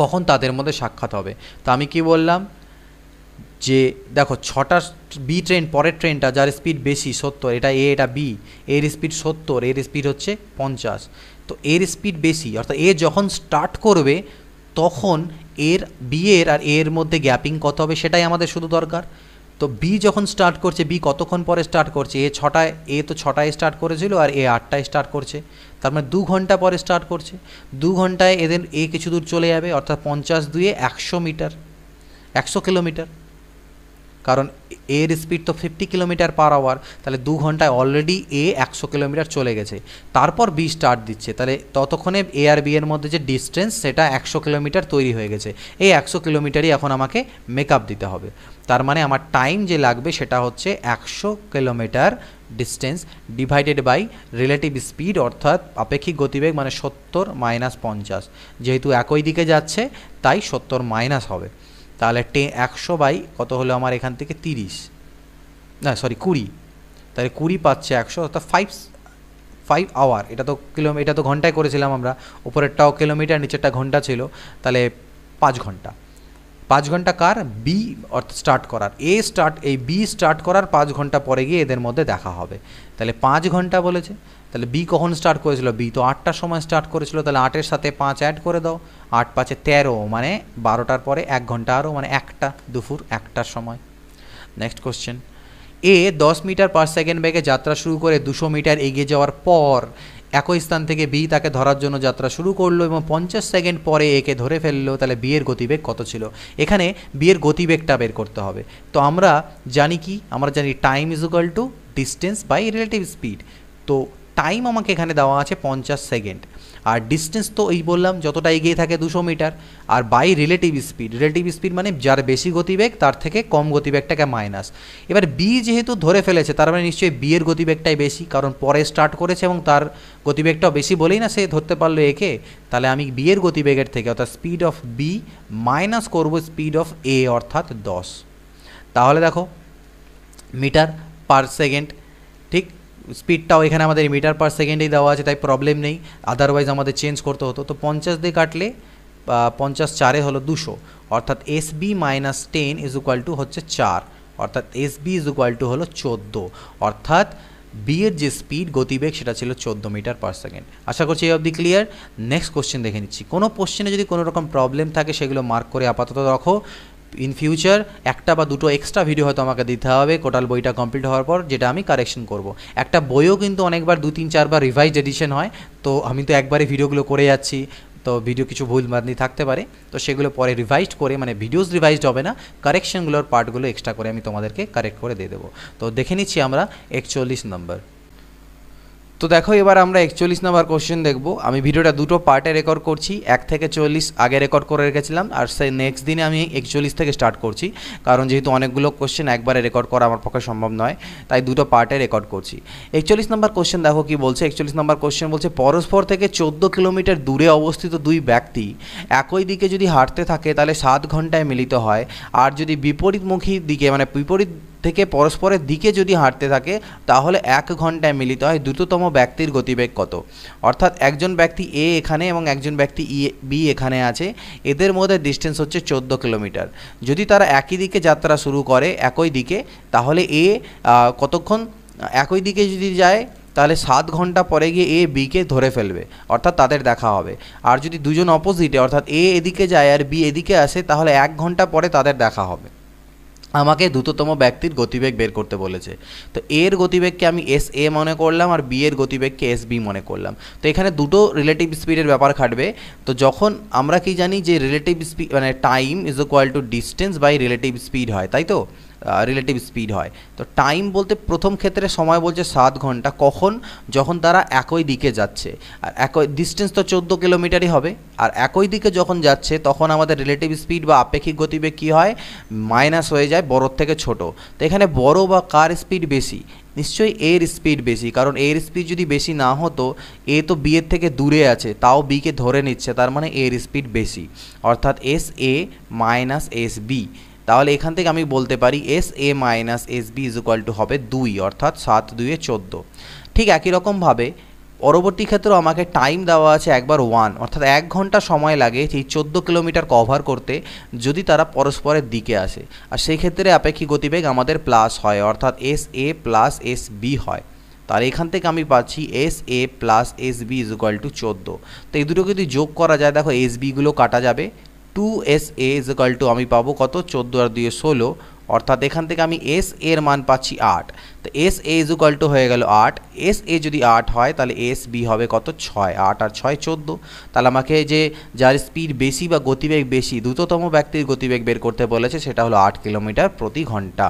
কখন তাদের মধ্যে সাক্ষাৎ হবে তো আমি কি বললাম যে দেখো ছটা বি ট্রেন পরের ট্রেনটা যার স্পিড বেশি সত্তর এটা এ এটা বি এর স্পিড সত্তর এর স্পিড হচ্ছে পঞ্চাশ তো এর স্পিড বেশি অর্থাৎ এ যখন স্টার্ট করবে তখন এর বি এর আর এর মধ্যে গ্যাপিং কত হবে সেটাই আমাদের শুধু দরকার তো বি যখন স্টার্ট করছে বি কতক্ষণ পরে স্টার্ট করছে এ ছটায় এ তো ছটায় স্টার্ট করেছিল আর এ আটটায় স্টার্ট করছে তার মানে দু ঘন্টা পরে স্টার্ট করছে দু ঘন্টায় এদের এ কিছু দূর চলে যাবে অর্থাৎ পঞ্চাশ দুয়ে একশো মিটার একশো কিলোমিটার কারণ এর স্পিড তো ফিফটি কিলোমিটার পার আওয়ার তাহলে দু ঘন্টায় অলরেডি এ একশো কিলোমিটার চলে গেছে তারপর বি স্টার্ট দিচ্ছে তাহলে ততক্ষণে এ আর বি এর মধ্যে যে ডিস্টেন্স সেটা একশো কিলোমিটার তৈরি হয়ে গেছে এই একশো কিলোমিটারই এখন আমাকে মেক দিতে হবে তার মানে আমার টাইম যে লাগবে সেটা হচ্ছে একশো kilometre distance divided by relative speed অর্থাৎ আপেক্ষিক গতিবেগ মানে সত্তর মাইনাস পঞ্চাশ যেহেতু একই দিকে যাচ্ছে তাই সত্তর মাইনাস হবে তাহলে টে একশো বাই কত হলো আমার এখান থেকে তিরিশ না সরি কুড়ি তাহলে কুড়ি পাচ্ছে একশো অর্থাৎ ফাইভ ফাইভ আওয়ার এটা তো কিলোমিটার এটা তো ঘন্টায় করেছিলাম আমরা উপরেরটাও কিলোমিটার নিচেরটা ঘন্টা ছিল তাহলে পাঁচ ঘন্টা পাঁচ ঘন্টা কার বি অর্থাৎ স্টার্ট করার এ স্টার্ট এই বি স্টার্ট করার পাঁচ ঘন্টা পরে গিয়ে এদের মধ্যে দেখা হবে তাহলে পাঁচ ঘন্টা বলেছে তাহলে বি কখন স্টার্ট করেছিল বি তো আটটার সময় স্টার্ট করেছিল তাহলে আটের সাথে পাঁচ অ্যাড করে দাও আট পাঁচে তেরো মানে বারোটার পরে এক ঘন্টা আরও মানে একটা দুপুর একটার সময় নেক্সট কোশ্চেন এ দশ মিটার পার সেকেন্ড বেগে যাত্রা শুরু করে দুশো মিটার এগিয়ে যাওয়ার পর একই স্থান থেকে বি তাকে ধরার জন্য যাত্রা শুরু করলো এবং পঞ্চাশ সেকেন্ড পরে একে ধরে ফেললো তাহলে বিয়ের গতিবেগ কত ছিল এখানে বিয়ের গতিবেগটা বের করতে হবে তো আমরা জানি কি আমরা জানি time is equal to distance by relative speed তো টাইম আমাকে এখানে দেওয়া আছে পঞ্চাশ সেকেন্ড আর ডিস্টেন্স তো এই বললাম যতটা এগিয়ে থাকে দুশো মিটার আর by relative speed relative speed মানে যার বেশি গতিবেগ তার থেকে কম গতিবেগটাকে মাইনাস এবার বি যেহেতু ধরে ফেলেছে তার মানে নিশ্চয়ই বি এর গতিবেগটাই বেশি কারণ পরে স্টার্ট করেছে এবং তার গতিবেগটাও বেশি বলেই না সে ধরতে পারলো একে তাহলে আমি বি এর গতিবেগের থেকে অর্থাৎ স্পিড অফ বি মাইনাস করব স্পিড অফ এ অর্থাৎ দশ তাহলে দেখো মিটার পার সেকেন্ড স্পিডটাও এখানে আমাদের মিটার পার সেকেন্ডেই দেওয়া আছে তাই প্রবলেম নেই আদারওয়াইজ আমাদের চেঞ্জ করতে হতো তো পঞ্চাশ দিয়ে কাটলে পঞ্চাশ চারে হলো দুশো অর্থাৎ S B minus ten is equal to হচ্ছে চার অর্থাৎ S B is equal to হলো চোদ্দো অর্থাৎ বিয়ের যে স্পিড গতিবেগ সেটা ছিল চোদ্দো মিটার পার সেকেন্ড আশা করছি এই অবধি ক্লিয়ার নেক্সট কোশ্চেন দেখে নিচ্ছি কোনো কোশ্চেনে যদি কোনো রকম প্রবলেম থাকে সেগুলো মার্ক করে আপাতত রাখো ইন ফিউচার একটা বা দুটো এক্সট্রা ভিডিও হয়তো আমাকে দিতে হবে কোটাল বইটা কমপ্লিট হওয়ার পর যেটা আমি কারেকশন করব একটা বইও কিন্তু অনেকবার দু তিন চারবার রিভাইজ এডিশন হয় তো আমি তো একবারে ভিডিওগুলো করে যাচ্ছি তো ভিডিও কিছু ভুল মাতনি থাকতে পারে তো সেগুলো পরে রিভাইজড করে মানে ভিডিওস রিভাইজড হবে না কারেকশনগুলোর পার্টগুলো এক্সট্রা করে আমি তোমাদেরকে কারেক্ট করে দিয়ে দেবো তো দেখে নিচ্ছি আমরা একচল্লিশ নম্বর তো দেখো এবার আমরা একচল্লিশ নাম্বার কোশ্চেন দেখব আমি ভিডিওটা দুটো পার্টে রেকর্ড করছি এক থেকে চল্লিশ আগে রেকর্ড করে রেখেছিলাম আর সেই নেক্সট দিনে আমি একচল্লিশ থেকে স্টার্ট করছি কারণ যেহেতু অনেকগুলো কোশ্চেন একবারে রেকর্ড করা আমার পক্ষে সম্ভব নয় তাই দুটো পার্টে রেকর্ড করছি একচল্লিশ নাম্বার কোশ্চেন দেখো কি বলছে একচল্লিশ নম্বর কোশ্চেন বলছে পরস্পর থেকে চোদ্দো কিলোমিটার দূরে অবস্থিত দুই ব্যক্তি একই দিকে যদি হাঁটতে থাকে তাহলে সাত ঘন্টায় মিলিত হয় আর যদি বিপরীতমুখী দিকে মানে বিপরীত থেকে পরস্পরের দিকে যদি হাঁটতে থাকে তাহলে এক ঘন্টায় মিলিত হয় দ্রুততম ব্যক্তির গতিবেগ কত অর্থাৎ একজন ব্যক্তি এ এখানে এবং একজন ব্যক্তি ই বি এখানে আছে এদের মধ্যে ডিস্টেন্স হচ্ছে চোদ্দো কিলোমিটার যদি তারা একই দিকে যাত্রা শুরু করে একই দিকে তাহলে এ কতক্ষণ একই দিকে যদি যায় তাহলে সাত ঘন্টা পরে গিয়ে এ বিকে ধরে ফেলবে অর্থাৎ তাদের দেখা হবে আর যদি দুজন অপোজিটে অর্থাৎ এ এদিকে যায় আর বি এদিকে আসে তাহলে এক ঘন্টা পরে তাদের দেখা হবে আমাকে দ্রুততম ব্যক্তির গতিবেগ বের করতে বলেছে তো এর গতিবেগকে আমি এস এ মনে করলাম আর বি এর গতিবেগকে এস বি মনে করলাম তো এখানে দুটো রিলেটিভ স্পিডের ব্যাপার খাটবে তো যখন আমরা কি জানি যে রিলেটিভ স্পিড মানে time is equal to distance by relative speed হয় তাই তো রিলেটিভ স্পিড হয় তো টাইম বলতে প্রথম ক্ষেত্রে সময় বলছে সাত ঘন্টা কখন যখন তারা একই দিকে যাচ্ছে আর একই ডিস্টেন্স তো চোদ্দো কিলোমিটারই হবে আর একই দিকে যখন যাচ্ছে তখন আমাদের রিলেটিভ স্পিড বা আপেক্ষিক গতিবেগ কী হয় মাইনাস হয়ে যায় বড়োর থেকে ছোট তো এখানে বড় বা কার স্পিড বেশি নিশ্চয়ই এর স্পিড বেশি কারণ এর স্পিড যদি বেশি না হতো এ তো বি এর থেকে দূরে আছে তাও বিকে ধরে নিচ্ছে তার মানে এর স্পিড বেশি অর্থাৎ S A minus S B তাহলে এখান থেকে আমি বলতে পারি S A minus S B is equal to হবে দুই অর্থাৎ সাত দুয়ে চোদ্দো ঠিক একই রকমভাবে পরবর্তী ক্ষেত্রেও আমাকে টাইম দেওয়া আছে একবার ওয়ান অর্থাৎ এক ঘন্টা সময় লাগে সেই চোদ্দো কিলোমিটার কভার করতে যদি তারা পরস্পরের দিকে আসে আর সেই ক্ষেত্রে আপেক্ষিক গতিবেগ আমাদের প্লাস হয় অর্থাৎ S A plus S B হয় তার এখান থেকে আমি পাচ্ছি S A plus S B is equal to চোদ্দো তো এই দুটোকে যদি যোগ করা যায় দেখো এস বিগুলো কাটা যাবে two S A is equal to আমি পাবো কত চোদ্দো আর দুয়ে ষোলো অর্থাৎ এখান থেকে আমি এস এর মান পাচ্ছি আট তো S A is equal to হয়ে গেল আট এস এ যদি আট হয় তাহলে এস বি হবে কত ছয় আট আর ছয় চোদ্দো তাহলে আমাকে যে যার স্পিড বেশি বা গতিবেগ বেশি দ্রুততম ব্যক্তির গতিবেগ বের করতে বলেছে সেটা হলো আট কিলোমিটার প্রতি ঘন্টা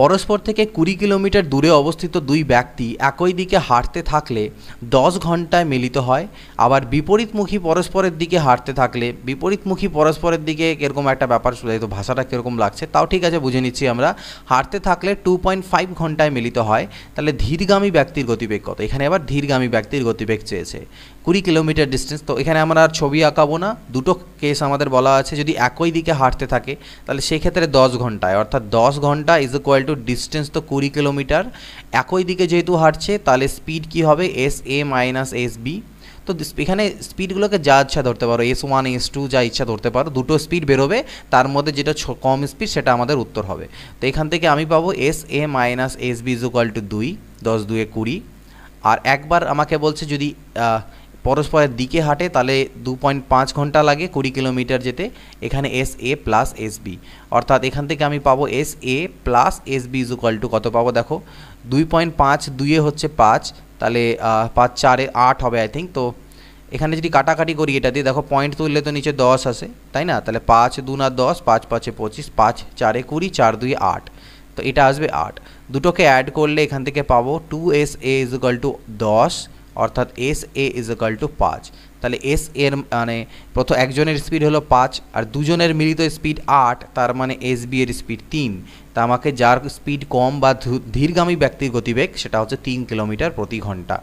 পরস্পর থেকে কুড়ি কিলোমিটার দূরে অবস্থিত দুই ব্যক্তি একই দিকে হাঁটতে থাকলে দশ ঘন্টায় মিলিত হয় আবার বিপরীতমুখী পরস্পরের দিকে হাঁটতে থাকলে বিপরীতমুখী পরস্পরের দিকে এরকম একটা ব্যাপার তো ভাষাটা কীরকম লাগছে তাও ঠিক আছে বুঝে নিচ্ছি আমরা হাঁটতে থাকলে টু পয়েন্ট ফাইভ ঘন্টায় মিলিত হয় তাহলে ধীরগামী ব্যক্তির গতিবেগ কত এখানে আবার ধীরগামী ব্যক্তির গতিবেগ চেয়েছে কুড়ি কিলোমিটার ডিস্টেন্স তো এখানে আমরা আর ছবি আঁকাবো না দুটো কেস আমাদের বলা আছে যদি একই দিকে হাঁটতে থাকে তাহলে সেক্ষেত্রে দশ ঘন্টায় অর্থাৎ দশ ঘন্টা ইজ ইকুয়াল টু ডিস্টেন্স তো কুড়ি কিলোমিটার একই দিকে যেহেতু হাঁটছে তাহলে স্পিড কি হবে S A minus S B তো এখানে স্পিডগুলোকে যা ইচ্ছা ধরতে পারো এস ওয়ান এস টু যা ইচ্ছা ধরতে পারো দুটো স্পিড বেরোবে তার মধ্যে যেটা কম স্পিড সেটা আমাদের উত্তর হবে তো এখান থেকে আমি পাবো S A minus S B is equal to দুই দশ দুয়ে কুড়ি আর একবার আমাকে বলছে যদি পরস্পরের দিকে হাঁটে তাহলে দু পয়েন্ট পাঁচ ঘন্টা লাগে কুড়ি কিলোমিটার যেতে এখানে S A plus S B অর্থাৎ এখান থেকে আমি পাবো S A plus S B is equal to কত পাবো দেখো দুই পয়েন্ট পাঁচ দুইয়ে হচ্ছে পাঁচ তাহলে পাঁচ চারে আট হবে আই থিঙ্ক তো এখানে যদি কাটাকাটি করি এটা দিয়ে দেখো পয়েন্ট তুললে তো নিচে দশ আসে তাই না তাহলে পাঁচ দু না দশ পাঁচ পাঁচে পঁচিশ পাঁচ চারে কুড়ি চার দুই আট তো এটা আসবে আট দুটোকে অ্যাড করলে এখান থেকে পাবো two S A is equal to দশ অর্থাৎ S A is equal to পাঁচ তাহলে এস এর মানে প্রথম একজনের স্পিড হলো পাঁচ আর দুজনের মিলিত স্পিড আট তার মানে এস বি এর স্পিড তিন তা আমাকে যার স্পিড কম বা ধীরগামী ব্যক্তির গতিবেগ সেটা হচ্ছে তিন কিলোমিটার প্রতি ঘন্টা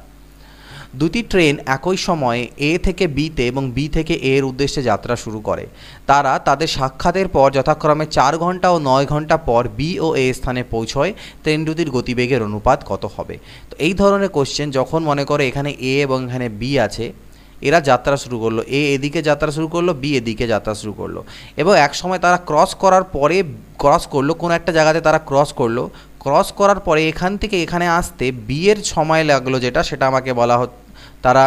দুটি ট্রেন একই সময়ে এ থেকে বিতে এবং বি থেকে এ এর উদ্দেশ্যে যাত্রা শুরু করে তারা তাদের সাক্ষাতের পর যথাক্রমে চার ঘন্টা ও নয় ঘন্টা পর বি ও এ স্থানে পৌঁছয় ট্রেন দুটির গতিবেগের অনুপাত কত হবে তো এই ধরনের কোশ্চেন যখন মনে করে এখানে এ এবং এখানে বি আছে এরা যাত্রা শুরু করলো এ এদিকে যাত্রা শুরু করলো বি এদিকে যাত্রা শুরু করলো এবং একসময় তারা ক্রস করার পরে ক্রস করলো কোনো একটা জায়গাতে তারা ক্রস করলো ক্রস করার পরে এখান থেকে এখানে আসতে বিয়ের সময় লাগলো যেটা সেটা আমাকে বলা হচ্ছে তারা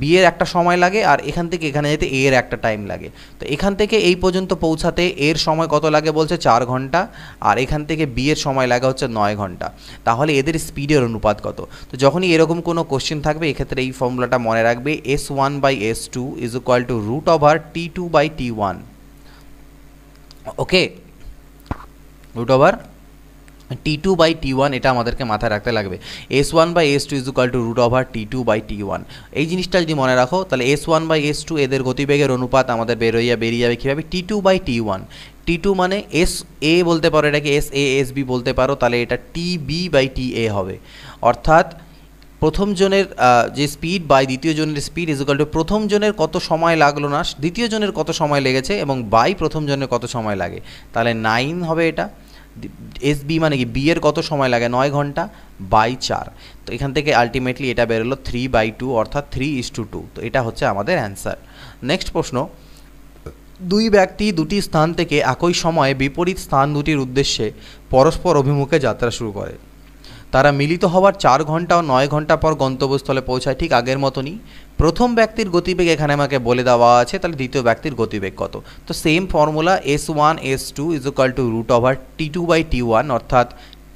বিয়ের একটা সময় লাগে আর এখান থেকে এখানে যেতে এর একটা টাইম লাগে তো এখান থেকে এই পর্যন্ত পৌঁছাতে এর সময় কত লাগে বলছে চার ঘন্টা আর এখান থেকে বিয়ের সময় লাগে হচ্ছে নয় ঘন্টা তাহলে এদের স্পিডের অনুপাত কত তো যখনই এরকম কোনো কোশ্চেন থাকবে এক্ষেত্রে এই ফর্মুলাটা মনে রাখবে S one by S two is equal to root over T two by T one okay root over T two by T one এটা আমাদেরকে মাথায় রাখতে লাগবে S one by S two is equal to root over T two by T one এই জিনিসটা যদি মনে রাখো তাহলে S one by S two এদের গতিবেগের অনুপাত আমাদের বেরোইয়া বেরিয়ে যাবে কীভাবে T two by T one T two মানে এস এ বলতে পারো এটাকে এস এ এস বি বলতে পারো তাহলে এটা টি বি বাই টি এ হবে অর্থাৎ প্রথম জনের যে স্পিড বাই দ্বিতীয় জনের স্পিড ইজ ইকাল টু প্রথম জনের কত সময় লাগলো না দ্বিতীয় জনের কত সময় লেগেছে এবং বাই প্রথম জনের কত সময় লাগে তাহলে নাইন হবে এটা এসবি মানে কি বিয়ের কত সময় লাগে নয় ঘন্টা বাই চার তো এখান থেকে আলটিমেটলি এটা বেরোলো থ্রি বাই টু অর্থাৎ থ্রি ইস টু টু তো এটা হচ্ছে আমাদের অ্যান্সার নেক্সট প্রশ্ন দুই ব্যক্তি দুটি স্থান থেকে একই সময়ে বিপরীত স্থান দুটির উদ্দেশ্যে পরস্পর অভিমুখে যাত্রা শুরু করে তারা মিলিত হওয়ার চার ঘন্টা ও নয় ঘন্টা পর গন্তব্যস্থলে পৌঁছায় ঠিক আগের মতনই প্রথম ব্যক্তির গতিবেগ এখানে আমাকে বলে দেওয়া আছে তাহলে দ্বিতীয় ব্যক্তির গতিবেগ কত তো same formula S one S two is equal to root over T two by T one অর্থাৎ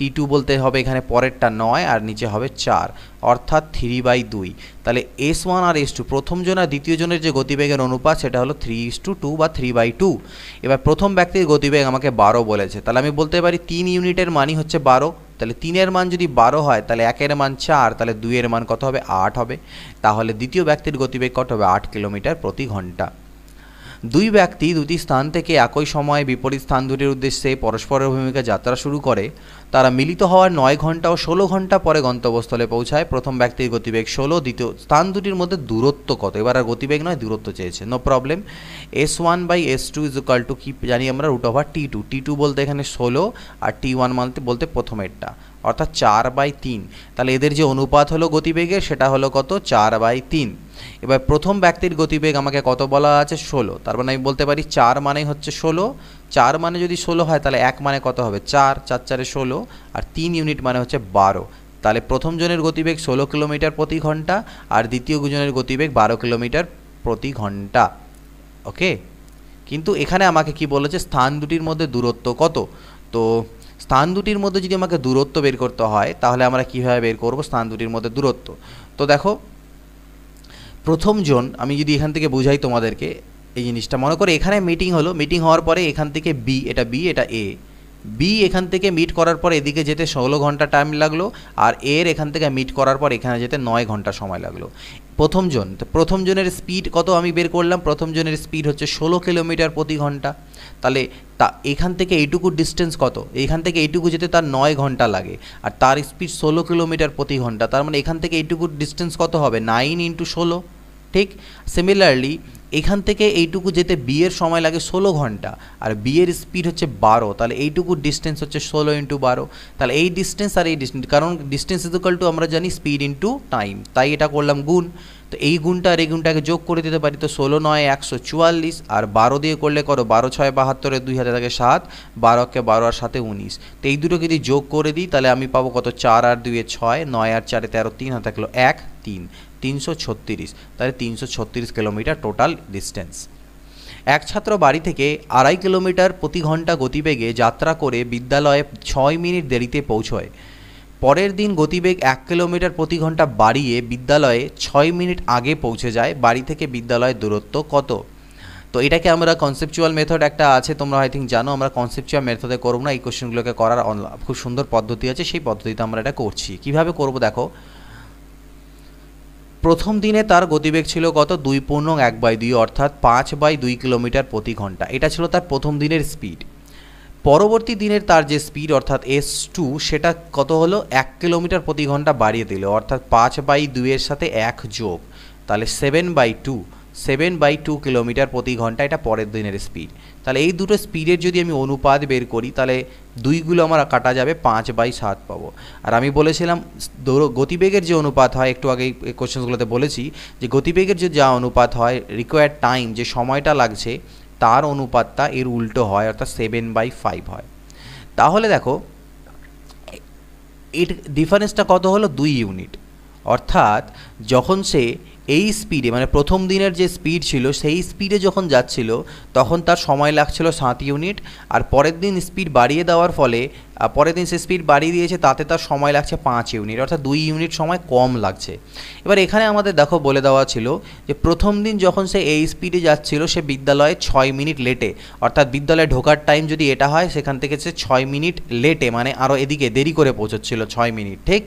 টি টু বলতে হবে এখানে পরেরটা নয় আর নিচে হবে চার অর্থাৎ থ্রি বাই দুই তাহলে এস ওয়ান আর এস টু প্রথম জন আর দ্বিতীয় জনের যে গতিবেগের অনুপাত সেটা হলো থ্রি ইস টু টু বা থ্রি বাই টু এবার প্রথম ব্যক্তির গতিবেগ আমাকে বারো বলেছে তাহলে আমি বলতে পারি তিন ইউনিটের মানই হচ্ছে বারো তাহলে তিনের মান যদি বারো হয় তাহলে একের মান চার তাহলে দুইয়ের মান কত হবে আট হবে তাহলে দ্বিতীয় ব্যক্তির গতিবেগ কত হবে আট কিলোমিটার প্রতি ঘন্টা দুই ব্যক্তি দুটি স্থান থেকে একই সময়ে বিপরীত স্থান দুটির উদ্দেশ্যে পরস্পরের ভূমিকা যাত্রা শুরু করে তারা মিলিত হওয়ার নয় ঘন্টা ও ষোলো ঘন্টা পরে গন্তব্যস্থলে পৌঁছায় প্রথম ব্যক্তির গতিবেগ ষোলো দ্বিতীয় স্থান দুটির মধ্যে দূরত্ব কত এবার আর গতিবেগ নয় দূরত্ব চেয়েছে no problem S one by S two is equal to কি জানি আমরা root over T two T two বলতে এখানে ষোলো আর টি ওয়ান বলতে প্রথমেরটা অর্থাৎ চার বাই তিন তাহলে এদের যে অনুপাত হলো গতিবেগের সেটা হলো কত চার বাই তিন এবার প্রথম ব্যক্তির গতিবেগ আমাকে কত বলা আছে ষোলো তার মানে আমি বলতে পারি চার মানে হচ্ছে ষোলো চার মানে যদি ষোলো হয় তাহলে এক মানে কত হবে চার চার চারে ষোলো আর তিন ইউনিট মানে হচ্ছে বারো তাহলে প্রথম জনের গতিবেগ ষোলো কিলোমিটার প্রতি ঘন্টা আর দ্বিতীয় জনের গতিবেগ বারো কিলোমিটার প্রতি ঘন্টা ওকে কিন্তু এখানে আমাকে কি বলেছে স্থান দুটির মধ্যে দূরত্ব কত তো স্থান দুটির মধ্যে যদি আমাকে দূরত্ব বের করতে হয় তাহলে আমরা কীভাবে বের করব স্থান দুটির মধ্যে দূরত্ব তো দেখো প্রথম আমি যদি এখান থেকে বুঝাই তোমাদেরকে এই জিনিসটা মনে করে এখানে মিটিং হলো মিটিং হওয়ার পরে এখান থেকে বি এটা বি এটা এ বি এখান থেকে মিট করার পর এদিকে যেতে ষোলো ঘন্টা টাইম লাগলো আর এর এখান থেকে মিট করার পর এখানে যেতে নয় ঘন্টা সময় লাগলো প্রথম জন তো প্রথম জনের স্পিড কত আমি বের করলাম প্রথম জনের স্পিড হচ্ছে ষোলো কিলোমিটার প্রতি ঘন্টা তাহলে তা এখান থেকে এইটুকু ডিস্টেন্স কত এখান থেকে এইটুকু যেতে তার নয় ঘন্টা লাগে আর তার স্পিড ষোলো কিলোমিটার প্রতি ঘন্টা তার মানে এখান থেকে এইটুকু ডিস্টেন্স কত হবে নাইন ইন্টু ষোলো ঠিক সিমিলারলি এখান থেকে এইটুকু যেতে বিয়ের সময় লাগে ষোলো ঘন্টা আর বিয়ের স্পিড হচ্ছে বারো তাহলে এইটুকু ডিস্টেন্স হচ্ছে ষোলো ইন্টু বারো তাহলে এই ডিস্টেন্স আর এই ডিস্টেন্স কারণ ডিস্টেন্স ইজুকাল টু আমরা জানি স্পিড ইন্টু টাইম তাই এটা করলাম গুণ তো এই গুণটা আর এই গুণটাকে যোগ করে দিতে পারি তো ষোলো নয় একশো চুয়াল্লিশ আর বারো দিয়ে করলে করো বারো ছয় বাহাত্তরে দুই হাজার থাকে সাত বারোকে বারো আর সাথে উনিশ তো এই দুটো যদি যোগ করে দিই তাহলে আমি পাবো কত চার আর দুয়ে ছয় নয় আর চারে তেরো তিন হাতে থাকলো এক তিন তিনশো ছত্রিশ তাহলে তিনশো ছত্রিশ কিলোমিটার টোটাল ডিস্টেন্স এক ছাত্র বাড়ি থেকে আড়াই কিলোমিটার প্রতি ঘন্টা গতিবেগে যাত্রা করে বিদ্যালয়ে ছয় মিনিট দেরিতে পৌঁছয় পরের দিন গতিবেগ এক কিলোমিটার প্রতি ঘন্টা বাড়িয়ে বিদ্যালয়ে ছয় মিনিট আগে পৌঁছে যায় বাড়ি থেকে বিদ্যালয়ের দূরত্ব কত তো এটাকে আমরা কনসেপচুয়াল মেথড একটা আছে তোমরা আই থিঙ্ক জানো আমরা কনসেপচুয়াল মেথডে করবো না এই কোশ্চেনগুলোকে করার খুব সুন্দর পদ্ধতি আছে সেই পদ্ধতিতে আমরা এটা করছি কিভাবে করব দেখো প্রথম দিনে তার গতিবেগ ছিল কত দুই পূর্ণ এক বাই দুই অর্থাৎ পাঁচ বাই দুই কিলোমিটার প্রতি ঘন্টা এটা ছিল তার প্রথম দিনের স্পিড পরবর্তী দিনের তার যে স্পিড অর্থাৎ এস টু সেটা কত হলো এক কিলোমিটার প্রতি ঘন্টা বাড়িয়ে দিল অর্থাৎ পাঁচ বাই দুইয়ের সাথে এক যোগ তাহলে seven by two seven by two kilometre প্রতি ঘন্টা এটা পরের দিনের স্পিড তাহলে এই দুটো স্পিডের যদি আমি অনুপাত বের করি তাহলে দুইগুলো আমার কাটা যাবে পাঁচ বাই সাত পাবো আর আমি বলেছিলাম দৌড় গতিবেগের যে অনুপাত হয় একটু আগে কোয়েশ্চেনগুলোতে বলেছি যে গতিবেগের যে যা অনুপাত হয় রিকোয়ার্ড টাইম যে সময়টা লাগছে তার অনুপাতটা এর উল্টো হয় অর্থাৎ সেভেন বাই ফাইভ হয় তাহলে দেখো এর ডিফারেন্সটা কত হলো দুই ইউনিট অর্থাৎ যখন সে এই স্পিডে মানে প্রথম দিনের যে স্পিড ছিল সেই স্পিডে যখন যাচ্ছিল তখন তার সময় লাগছিল সাত ইউনিট আর পরের দিন স্পিড বাড়িয়ে দেওয়ার ফলে পরের দিন সে স্পিড বাড়িয়ে দিয়েছে তাতে তার সময় লাগছে পাঁচ ইউনিট অর্থাৎ দুই ইউনিট সময় কম লাগছে এবার এখানে আমাদের দেখো বলে দেওয়া ছিল যে প্রথম দিন যখন সে এই স্পিডে যাচ্ছিল সে বিদ্যালয়ে ছয় মিনিট লেটে অর্থাৎ বিদ্যালয়ে ঢোকার টাইম যদি এটা হয় সেখান থেকে সে ছয় মিনিট লেটে মানে আরও এদিকে দেরি করে পৌঁছচ্ছিল ছয় মিনিট ঠিক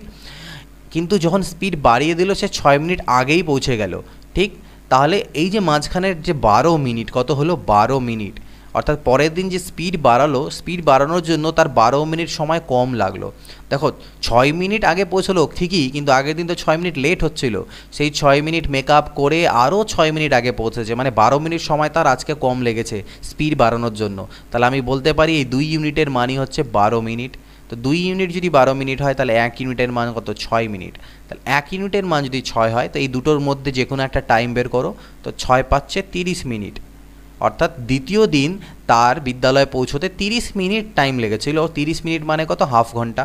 কিন্তু যখন স্পিড বাড়িয়ে দিল সে ছয় মিনিট আগেই পৌঁছে গেল ঠিক তাহলে এই যে মাঝখানের যে বারো মিনিট কত হলো বারো মিনিট অর্থাৎ পরের দিন যে স্পিড বাড়ালো স্পিড বাড়ানোর জন্য তার বারো মিনিট সময় কম লাগলো দেখো ছয় মিনিট আগে পৌঁছলো ঠিকই কিন্তু আগের দিন তো ছয় মিনিট লেট হচ্ছিল সেই ছয় মিনিট মেকআপ করে আরও ছয় মিনিট আগে পৌঁছেছে মানে বারো মিনিট সময় তার আজকে কম লেগেছে স্পিড বাড়ানোর জন্য তাহলে আমি বলতে পারি এই দুই ইউনিটের মানি হচ্ছে বারো মিনিট তো দুই ইউনিট যদি বারো মিনিট হয় তাহলে এক ইউনিটের মান কত ছয় মিনিট তাহলে এক ইউনিটের মান যদি ছয় হয় তো এই দুটোর মধ্যে যে কোনো একটা টাইম বের করো তো ছয় পাচ্ছে তিরিশ মিনিট অর্থাৎ দ্বিতীয় দিন তার বিদ্যালয়ে পৌঁছতে তিরিশ মিনিট টাইম লেগেছিল তিরিশ মিনিট মানে কত হাফ ঘন্টা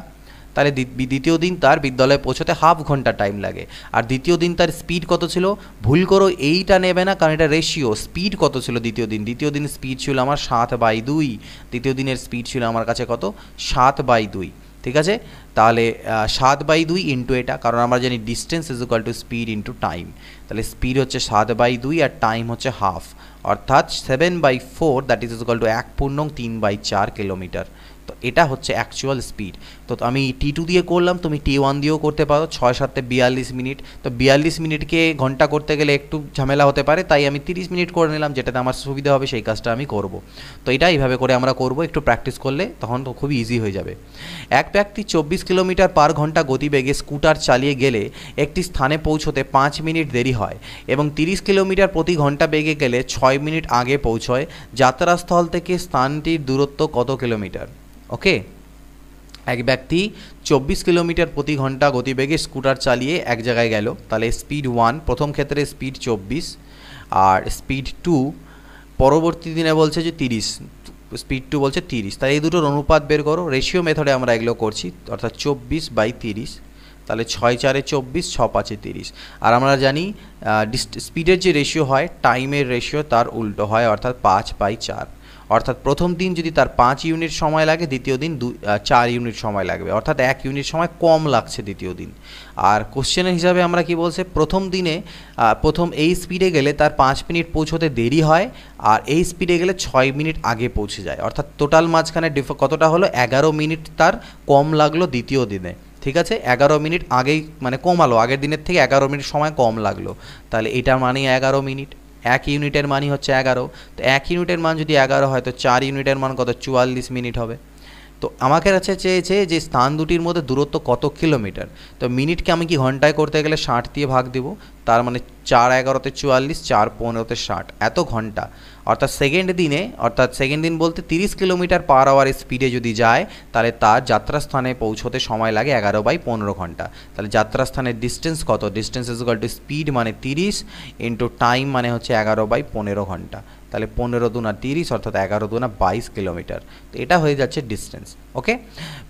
তাহলে দ্বিতীয় দিন তার বিদ্যালয়ে পৌঁছতে হাফ ঘন্টা টাইম লাগে আর দ্বিতীয় দিন তার স্পিড কত ছিল ভুল করো এইটা নেবে না কারণ এটা রেশিও স্পিড কত ছিল দ্বিতীয় দিন দ্বিতীয় দিন স্পিড ছিল আমার সাত বাই দুই দ্বিতীয় দিনের স্পিড ছিল আমার কাছে কত সাত বাই দুই ঠিক আছে তাহলে সাত বাই দুই ইন্টু এটা কারণ আমরা জানি distance is equal to speed into time তাহলে স্পিড হচ্ছে সাত বাই দুই আর টাইম হচ্ছে হাফ অর্থাৎ seven by four that is is equal to এক পূর্ণ তিন বাই চার কিলোমিটার তো এটা হচ্ছে অ্যাকচুয়াল স্পিড তো আমি টি টু দিয়ে করলাম তুমি টি ওয়ান দিয়েও করতে পারো ছয় সাতে বিয়াল্লিশ মিনিট তো বিয়াল্লিশ মিনিটকে ঘন্টা করতে গেলে একটু ঝামেলা হতে পারে তাই আমি তিরিশ মিনিট করে নিলাম যেটাতে আমার সুবিধা হবে সেই কাজটা আমি করব তো এটা এইভাবে করে আমরা করব একটু প্র্যাকটিস করলে তখন তো খুবই ইজি হয়ে যাবে এক ব্যক্তি চব্বিশ কিলোমিটার পার ঘন্টা গতিবেগে স্কুটার চালিয়ে গেলে একটি স্থানে পৌঁছতে পাঁচ মিনিট দেরি হয় এবং তিরিশ কিলোমিটার প্রতি ঘন্টা বেগে গেলে ছয় মিনিট আগে পৌঁছয় যাত্রাস্থল থেকে স্থানটির দূরত্ব কত কিলোমিটার ওকে এক ব্যক্তি চব্বিশ কিলোমিটার প্রতি ঘন্টা গতিবেগে স্কুটার চালিয়ে এক জায়গায় গেল তাহলে স্পিড ওয়ান প্রথম ক্ষেত্রে স্পিড চব্বিশ আর স্পিড টু পরবর্তী দিনে বলছে যে তিরিশ স্পিড টু বলছে তিরিশ তাই এই দুটোর অনুপাত বের করো রেশিও মেথডে আমরা এগুলো করছি অর্থাৎ চব্বিশ বাই তিরিশ তাহলে ছয় চারে চব্বিশ ছ পাঁচে তিরিশ আর আমরা জানি স্পিডের যে রেশিও হয় টাইমের রেশিও তার উল্টো হয় অর্থাৎ পাঁচ বাই চার অর্থাৎ প্রথম দিন যদি তার পাঁচ ইউনিট সময় লাগে দ্বিতীয় দিন দু চার ইউনিট সময় লাগবে অর্থাৎ এক ইউনিট সময় কম লাগছে দ্বিতীয় দিন আর কোশ্চেনের হিসাবে আমরা কি বলছে প্রথম দিনে প্রথম এই স্পিডে গেলে তার পাঁচ মিনিট পৌঁছতে দেরি হয় আর এই স্পিডে গেলে ছয় মিনিট আগে পৌঁছে যায় অর্থাৎ টোটাল মাঝখানে ডিফ কতটা হলো এগারো মিনিট তার কম লাগলো দ্বিতীয় দিনে ঠিক আছে এগারো মিনিট আগেই মানে কমালো আগের দিনের থেকে এগারো মিনিট সময় কম লাগলো তাহলে এটা মানে এগারো মিনিট এক ইউনিটের মানই হচ্ছে এগারো তো এক ইউনিটের মান যদি এগারো হয় তো চার ইউনিটের মান কত চুয়াল্লিশ মিনিট হবে তো আমাকে কাছে চেয়েছে যে স্থান দুটির মধ্যে দূরত্ব কত কিলোমিটার তো মিনিটকে আমি কি ঘন্টায় করতে গেলে ষাট দিয়ে ভাগ দেবো তার মানে চার এগারোতে চুয়াল্লিশ চার পনেরোতে ষাট এত ঘন্টা অর্থাৎ সেকেন্ড দিনে অর্থাৎ সেকেন্ড দিন বলতে তিরিশ কিলোমিটার পার আওয়ার স্পিডে যদি যায় তাহলে তার যাত্রাস্থানে পৌঁছতে সময় লাগে এগারো বাই পনেরো ঘন্টা তাহলে যাত্রাস্থানের ডিস্টেন্স কত ডিস্টেন্স ইজ টু স্পিড মানে তিরিশ ইন্টু টাইম মানে হচ্ছে এগারো বাই পনেরো ঘন্টা তাহলে পনেরো দুনা তিরিশ অর্থাৎ এগারো দুনা বাইশ কিলোমিটার তো এটা হয়ে যাচ্ছে ডিস্টেন্স ওকে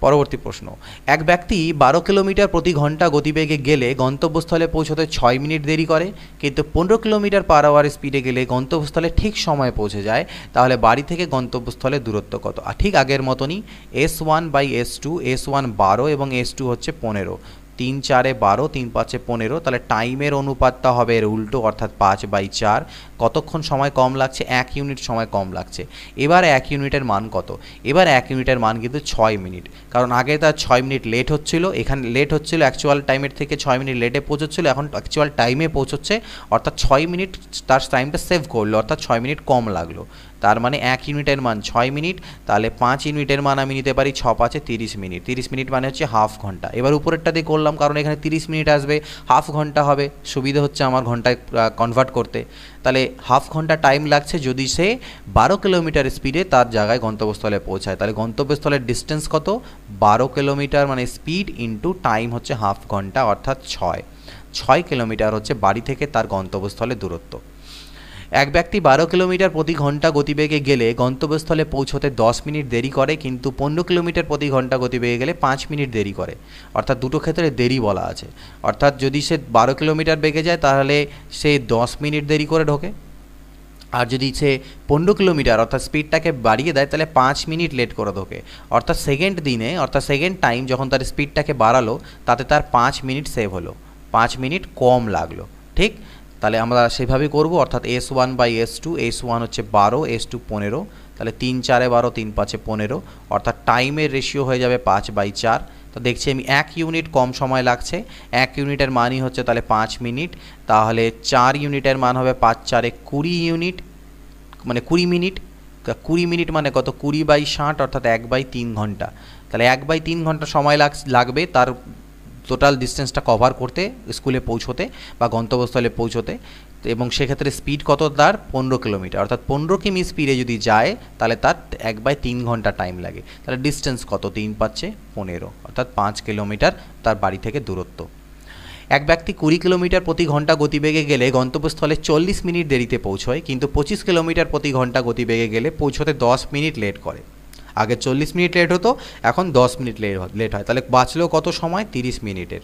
পরবর্তী প্রশ্ন এক ব্যক্তি বারো কিলোমিটার প্রতি ঘন্টা গতিবেগে গেলে গন্তব্যস্থলে পৌঁছতে ছয় মিনিট দেরি করে কিন্তু পনেরো কিলোমিটার পার আওয়ার স্পিডে গেলে গন্তব্যস্থলে ঠিক সময়ে পৌঁছে যায় তাহলে বাড়ি থেকে গন্তব্যস্থলে দূরত্ব কত আর ঠিক আগের মতনই S one by S two S one বারো এবং এস টু হচ্ছে পনেরো তিন চারে বারো তিন পাঁচে পনেরো তাহলে টাইমের অনুপাতটা হবে এর উল্টো অর্থাৎ পাঁচ বাই চার কতক্ষণ সময় কম লাগছে এক ইউনিট সময় কম লাগছে এবার এক ইউনিটের মান কত এবার এক ইউনিটের মান কিন্তু ছয় মিনিট কারণ আগে তার ছয় মিনিট লেট হচ্ছিল এখানে লেট হচ্ছিল অ্যাকচুয়াল টাইমের থেকে ছয় মিনিট লেটে পৌঁছচ্ছিল এখন অ্যাকচুয়াল টাইমে পৌঁছচ্ছে অর্থাৎ ছয় মিনিট তার টাইমটা সেভ করলো অর্থাৎ ছয় মিনিট কম লাগলো তার মানে এক ইউনিটের মান ছয় মিনিট তাহলে পাঁচ ইউনিটের মান আমি নিতে পারি ছ পাঁচে তিরিশ মিনিট তিরিশ মিনিট মানে হচ্ছে হাফ ঘন্টা এবার উপরেরটা দিয়ে করলাম কারণ এখানে তিরিশ মিনিট আসবে হাফ ঘন্টা হবে সুবিধা হচ্ছে আমার ঘন্টায় কনভার্ট করতে তাহলে হাফ ঘন্টা টাইম লাগছে যদি সে বারো কিলোমিটার স্পিডে তার জায়গায় গন্তব্যস্থলে পৌঁছায় তাহলে গন্তব্যস্থলের ডিস্টেন্স কত বারো কিলোমিটার মানে স্পিড ইন্টু টাইম হচ্ছে হাফ ঘন্টা অর্থাৎ ছয় ছয় কিলোমিটার হচ্ছে বাড়ি থেকে তার গন্তব্যস্থলে দূরত্ব এক ব্যক্তি বারো কিলোমিটার প্রতি ঘন্টা গতিবেগে গেলে গন্তব্যস্থলে পৌঁছতে দশ মিনিট দেরি করে কিন্তু পনেরো কিলোমিটার প্রতি ঘন্টা গতিবেগে গেলে পাঁচ মিনিট দেরি করে অর্থাৎ দুটো ক্ষেত্রে দেরি বলা আছে অর্থাৎ যদি সে বারো কিলোমিটার বেগে যায় তাহলে সে দশ মিনিট দেরি করে ঢোকে আর যদি সে পনেরো কিলোমিটার অর্থাৎ স্পিডটাকে বাড়িয়ে দেয় তাহলে পাঁচ মিনিট লেট করে ঢোকে অর্থাৎ সেকেন্ড দিনে অর্থাৎ সেকেন্ড টাইম যখন তার স্পিডটাকে বাড়ালো তাতে তার পাঁচ মিনিট সেভ হলো পাঁচ মিনিট কম লাগলো ঠিক তাহলে আমরা সেভাবে করব অর্থাৎ S one by S two S one হচ্ছে বারো এস টু পনেরো তাহলে তিন চারে বারো তিন পাঁচে পনেরো অর্থাৎ টাইমের রেশিও হয়ে যাবে পাঁচ বাই চার তো দেখছি আমি এক ইউনিট কম সময় লাগছে এক ইউনিটের মানই হচ্ছে তাহলে পাঁচ মিনিট তাহলে চার ইউনিটের মান হবে পাঁচ চারে কুড়ি ইউনিট মানে কুড়ি মিনিট কুড়ি মিনিট মানে কত কুড়ি বাই ষাট অর্থাৎ এক বাই তিন ঘন্টা তাহলে এক বাই তিন ঘন্টা সময় লাগ লাগবে তার টোটাল ডিস্টেন্সটা কভার করতে স্কুলে পৌঁছোতে বা গন্তব্যস্থলে পৌঁছোতে এবং সেক্ষেত্রে স্পিড কত তার পনেরো কিলোমিটার অর্থাৎ পনেরো কিমি স্পিডে যদি যায় তাহলে তার এক বাই তিন ঘন্টা টাইম লাগে তাহলে ডিস্টেন্স কত তিন পাচ্ছে পনেরো অর্থাৎ পাঁচ কিলোমিটার তার বাড়ি থেকে দূরত্ব এক ব্যক্তি কুড়ি কিলোমিটার প্রতি ঘন্টা গতিবেগে গেলে গন্তব্যস্থলে চল্লিশ মিনিট দেরিতে পৌঁছয় কিন্তু পঁচিশ কিলোমিটার প্রতি ঘন্টা গতিবেগে গেলে পৌঁছতে দশ মিনিট লেট করে আগে চল্লিশ মিনিট লেট হতো এখন দশ মিনিট লেট হয় তাহলে বাঁচলেও কত সময় তিরিশ মিনিটের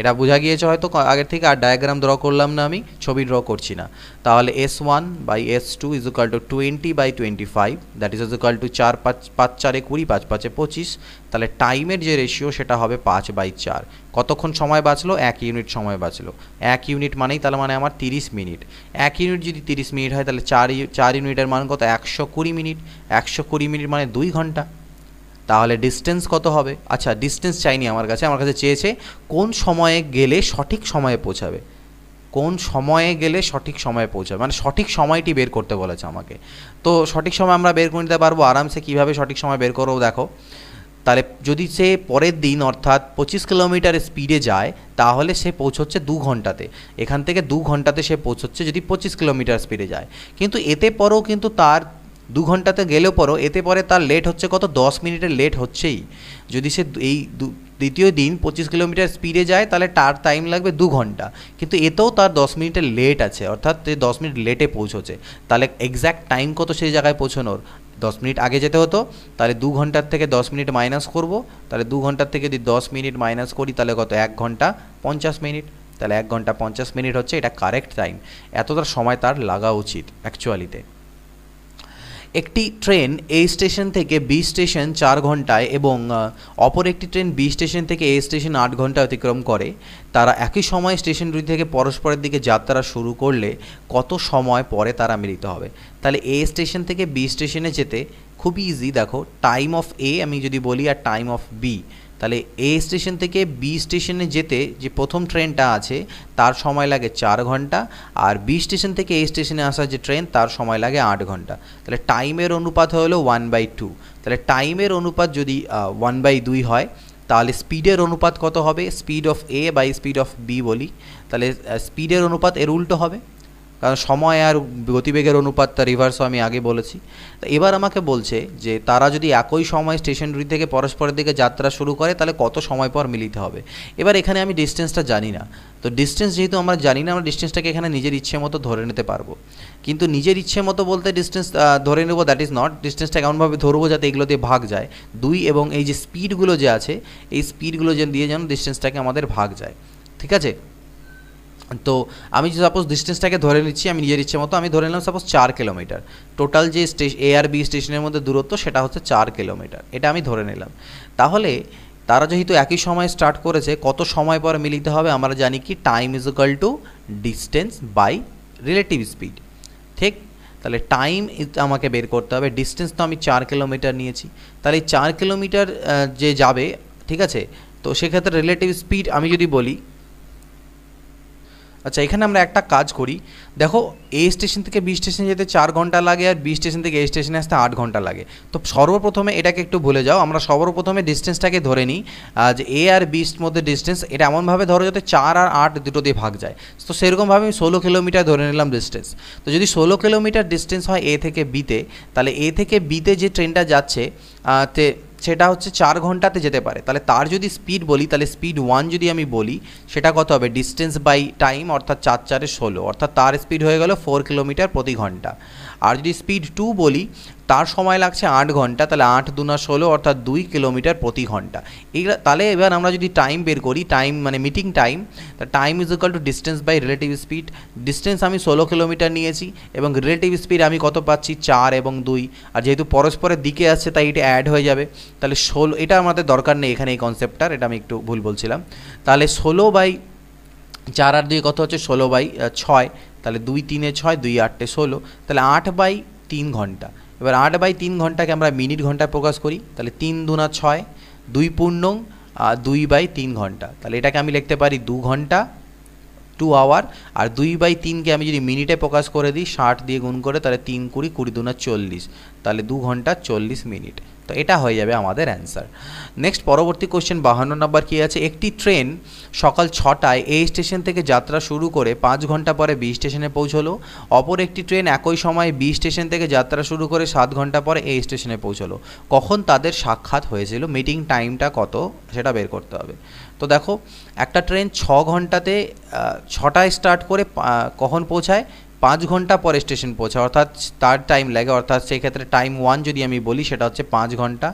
এটা বোঝা গিয়েছে হয়তো আগের থেকে আর ডায়াগ্রাম ড্র করলাম না আমি ছবি ড্র করছি না তাহলে S one by S two is equal to twenty by twenty five that is equal to চার পাঁচ পাঁচ চারে কুড়ি পাঁচ পাঁচে পঁচিশ তাহলে টাইমের যে রেশিও সেটা হবে পাঁচ বাই চার কতক্ষণ সময় বাঁচলো এক ইউনিট সময় বাঁচলো এক ইউনিট মানেই তাহলে মানে আমার তিরিশ মিনিট এক ইউনিট যদি তিরিশ মিনিট হয় তাহলে চার চার ইউনিটের মান কত একশো কুড়ি মিনিট একশো কুড়ি মিনিট মানে দুই ঘন্টা তাহলে ডিস্টেন্স কত হবে আচ্ছা ডিস্টেন্স চাইনি আমার কাছে আমার কাছে চেয়েছে কোন সময়ে গেলে সঠিক সময়ে পৌঁছাবে কোন সময়ে গেলে সঠিক সময়ে পৌঁছাবে মানে সঠিক সময়টি বের করতে বলেছে আমাকে তো সঠিক সময় আমরা বের করে নিতে পারবো আরামসে কীভাবে সঠিক সময় বের করবো দেখো তাহলে যদি সে পরের দিন অর্থাৎ পঁচিশ কিলোমিটার স্পিডে যায় তাহলে সে পৌঁছচ্ছে দু ঘন্টাতে এখান থেকে দু ঘন্টাতে সে পৌঁছচ্ছে যদি পঁচিশ কিলোমিটার স্পিডে যায় কিন্তু এতে পরেও কিন্তু তার দু ঘন্টাতে গেলেও পরও এতে পরে তার লেট হচ্ছে কত দশ মিনিটের লেট হচ্ছেই যদি সে এই দ্বিতীয় দিন পঁচিশ কিলোমিটার স্পিডে যায় তাহলে তার টাইম লাগবে দু ঘন্টা কিন্তু এতেও তার দশ মিনিটের লেট আছে অর্থাৎ সে দশ মিনিট লেটে পৌঁছোচ্ছে তাহলে এক্স্যাক্ট টাইম কত সেই জায়গায় পৌঁছানোর দশ মিনিট আগে যেতে হতো তাহলে দু ঘন্টার থেকে দশ মিনিট মাইনাস করব তাহলে দু ঘন্টার থেকে যদি দশ মিনিট মাইনাস করি তাহলে কত এক ঘন্টা পঞ্চাশ মিনিট তাহলে এক ঘন্টা পঞ্চাশ মিনিট হচ্ছে এটা কারেক্ট টাইম এতটা সময় তার লাগা উচিত অ্যাকচুয়ালিতে একটি ট্রেন এ স্টেশন থেকে বি স্টেশন চার ঘন্টায় এবং অপর একটি ট্রেন বি স্টেশন থেকে এ স্টেশন আট ঘন্টা অতিক্রম করে তারা একই সময় স্টেশন দুই থেকে পরস্পরের দিকে যাত্রা শুরু করলে কত সময় পরে তারা মিলিত হবে তাহলে এ স্টেশন থেকে বি স্টেশনে যেতে খুবই ইজি দেখো টাইম অফ এ আমি যদি বলি আর টাইম অফ বি তাহলে এ স্টেশন থেকে বি স্টেশনে যেতে যে প্রথম ট্রেনটা আছে তার সময় লাগে চার ঘন্টা আর বি স্টেশন থেকে এ স্টেশনে আসা যে ট্রেন তার সময় লাগে আট ঘন্টা তাহলে টাইমের অনুপাত হলো ওয়ান বাই টু তাহলে টাইমের অনুপাত যদি ওয়ান বাই দুই হয় তাহলে স্পিডের অনুপাত কত হবে speed of A by speed of B বলি তাহলে স্পিডের অনুপাত এর উল্টো হবে কারণ সময় আর গতিবেগের অনুপাতটা রিভার্সও আমি আগে বলেছি এবার আমাকে বলছে যে তারা যদি একই সময় স্টেশন থেকে পরস্পরের দিকে যাত্রা শুরু করে তাহলে কত সময় পর মিলিতে হবে এবার এখানে আমি ডিস্টেন্সটা জানি না তো ডিস্টেন্স যেহেতু আমরা জানি না আমরা ডিস্টেন্সটাকে এখানে নিজের ইচ্ছে মতো ধরে নিতে পারবো কিন্তু নিজের ইচ্ছে মতো বলতে ডিস্টেন্স ধরে নেবো দ্যাট ইজ নট ডিস্টেন্সটা এমনভাবে ধরবো যাতে এগুলো দিয়ে ভাগ যায় দুই এবং এই যে স্পিডগুলো যে আছে এই স্পিডগুলো যে দিয়ে যেন ডিস্টেন্সটাকে আমাদের ভাগ যায় ঠিক আছে তো আমি সাপোজ ডিস্টেন্সটাকে ধরে নিচ্ছি আমি নিজের ইচ্ছে মতো আমি ধরে নিলাম সাপোজ চার কিলোমিটার টোটাল যে স্টে এ আর বি স্টেশনের মধ্যে দূরত্ব সেটা হচ্ছে চার কিলোমিটার এটা আমি ধরে নিলাম তাহলে তারা যেহেতু একই সময় স্টার্ট করেছে কত সময় পর মিলিত হবে আমরা জানি কি time is equal to distance by relative speed ঠিক তাহলে টাইম আমাকে বের করতে হবে ডিস্টেন্স তো আমি চার কিলোমিটার নিয়েছি তাহলে চার কিলোমিটার যে যাবে ঠিক আছে তো সেক্ষেত্রে রিলেটিভ স্পিড আমি যদি বলি আচ্ছা এখানে আমরা একটা কাজ করি দেখো এ স্টেশন থেকে বি স্টেশন যেতে চার ঘন্টা লাগে আর বি স্টেশন থেকে এ স্টেশনে আসতে আট ঘন্টা লাগে তো সর্বপ্রথমে এটাকে একটু ভুলে যাও আমরা সর্বপ্রথমে ডিস্টেন্সটাকে ধরে নিই যে এ আর বির মধ্যে ডিস্টেন্স এটা এমনভাবে ধরো যাতে চার আর আট দুটো দিয়ে ভাগ যায় তো সেরকমভাবে আমি ষোলো কিলোমিটার ধরে নিলাম ডিস্টেন্স তো যদি ষোলো কিলোমিটার ডিস্টেন্স হয় এ থেকে বিতে তাহলে এ থেকে বিতে যে ট্রেনটা যাচ্ছে তে সেটা হচ্ছে চার ঘন্টাতে যেতে পারে তাহলে তার যদি স্পিড বলি তাহলে স্পিড ওয়ান যদি আমি বলি সেটা কত হবে ডিস্টেন্স বাই টাইম অর্থাৎ চার চারে ষোলো অর্থাৎ তার স্পিড হয়ে গেল ফোর কিলোমিটার প্রতি ঘন্টা আর যদি স্পিড টু বলি তার সময় লাগছে আট ঘন্টা তাহলে আট দুনা ষোলো অর্থাৎ দুই কিলোমিটার প্রতি ঘন্টা এইগুলো তাহলে এবার আমরা যদি টাইম বের করি টাইম মানে মিটিং টাইম তা time is equal to distance by relative speed distance আমি ষোলো কিলোমিটার নিয়েছি এবং রিলেটিভ স্পিড আমি কত পাচ্ছি চার এবং দুই আর যেহেতু পরস্পরের দিকে আসছে তাই এটা অ্যাড হয়ে যাবে তাহলে ষোলো এটা আমাদের দরকার নেই এখানে এই কনসেপ্টটার এটা আমি একটু ভুল বলছিলাম তাহলে ষোলো বাই চার আর দুই কত হচ্ছে ষোলো বাই ছয় তাহলে দুই তিনে ছয় দুই আটটে ষোলো তাহলে আট বাই তিন ঘন্টা এবার আট বাই তিন ঘন্টাকে আমরা মিনিট ঘন্টায় প্রকাশ করি তাহলে তিন দুনা ছয় দুই পূর্ণং দুই বাই তিন ঘন্টা তাহলে এটাকে আমি লিখতে পারি দু ঘন্টা টু আওয়ার আর দুই বাই তিনকে আমি যদি মিনিটে প্রকাশ করে দিই ষাট দিয়ে গুণ করে তাহলে তিন কুড়ি কুড়ি দুনা চল্লিশ তাহলে দু ঘন্টা চল্লিশ মিনিট তো এটা হয়ে যাবে আমাদের অ্যান্সার নেক্সট পরবর্তী কোয়েশ্চেন বাহান্ন নম্বর কী আছে একটি ট্রেন সকাল ছটায় এই স্টেশন থেকে যাত্রা শুরু করে পাঁচ ঘন্টা পরে বি স্টেশনে পৌঁছলো অপর একটি ট্রেন একই সময়ে বি স্টেশন থেকে যাত্রা শুরু করে সাত ঘন্টা পরে এই স্টেশনে পৌঁছলো কখন তাদের সাক্ষাৎ হয়েছিল মিটিং টাইমটা কত সেটা বের করতে হবে তো দেখো একটা ট্রেন ছ ঘন্টাতে ছটায় স্টার্ট করে কখন পৌঁছায় পাঁচ ঘন্টা পরে স্টেশন পৌঁছায় অর্থাৎ তার টাইম লাগে অর্থাৎ সেই ক্ষেত্রে টাইম ওয়ান যদি আমি বলি সেটা হচ্ছে পাঁচ ঘন্টা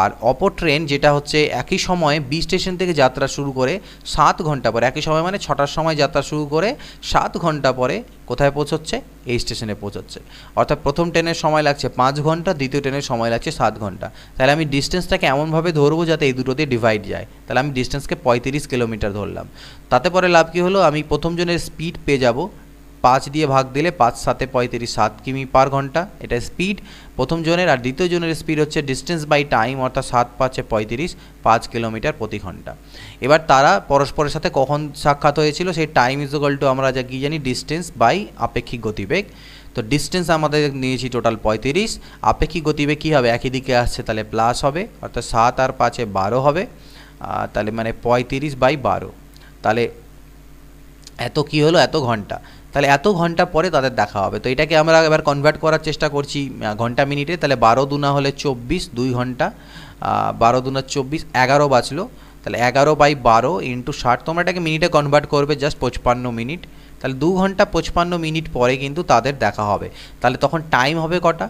আর অপর ট্রেন যেটা হচ্ছে একই সময়ে বি স্টেশন থেকে যাত্রা শুরু করে সাত ঘন্টা পরে একই সময় মানে ছটার সময় যাত্রা শুরু করে সাত ঘন্টা পরে কোথায় পৌঁছচ্ছে এই স্টেশনে পৌঁছচ্ছে অর্থাৎ প্রথম ট্রেনের সময় লাগছে পাঁচ ঘন্টা দ্বিতীয় ট্রেনের সময় লাগছে সাত ঘন্টা তাহলে আমি ডিস্টেন্সটাকে এমনভাবে ধরবো যাতে এই দুটোতে ডিভাইড যায় তাহলে আমি ডিস্টেন্সকে পঁয়ত্রিশ কিলোমিটার ধরলাম তাতে পরে লাভ কী হলো আমি প্রথম জনের স্পিড পেয়ে যাব পাঁচ দিয়ে ভাগ দিলে পাঁচ সাতে পঁয়ত্রিশ সাত কিমি পার ঘন্টা এটা স্পিড প্রথম জনের আর দ্বিতীয় জনের স্পিড হচ্ছে ডিস্টেন্স বাই টাইম অর্থাৎ সাত পাঁচে পঁয়ত্রিশ পাঁচ কিলোমিটার প্রতি ঘন্টা এবার তারা পরস্পরের সাথে কখন সাক্ষাৎ হয়েছিল সেই টাইম ইজ টু আমরা যা কি জানি ডিস্টেন্স বাই আপেক্ষিক গতিবেগ তো ডিস্টেন্স আমাদের নিয়েছি টোটাল পঁয়ত্রিশ আপেক্ষিক গতিবেগ কী হবে একই দিকে আসছে তাহলে প্লাস হবে অর্থাৎ সাত আর পাঁচে বারো হবে তাহলে মানে পঁয়ত্রিশ বাই বারো তাহলে এত কি হলো এত ঘন্টা তাহলে এত ঘন্টা পরে তাদের দেখা হবে তো এটাকে আমরা এবার কনভার্ট করার চেষ্টা করছি ঘন্টা মিনিটে তাহলে বারো দুনা হলে চব্বিশ দুই ঘন্টা বারো দুনা চব্বিশ এগারো বাঁচলো তাহলে এগারো বাই বারো ইন্টু ষাট তোমরা এটাকে মিনিটে কনভার্ট করবে জাস্ট পঁচপান্ন মিনিট তাহলে দু ঘন্টা পঁচপান্ন মিনিট পরে কিন্তু তাদের দেখা হবে তাহলে তখন টাইম হবে কটা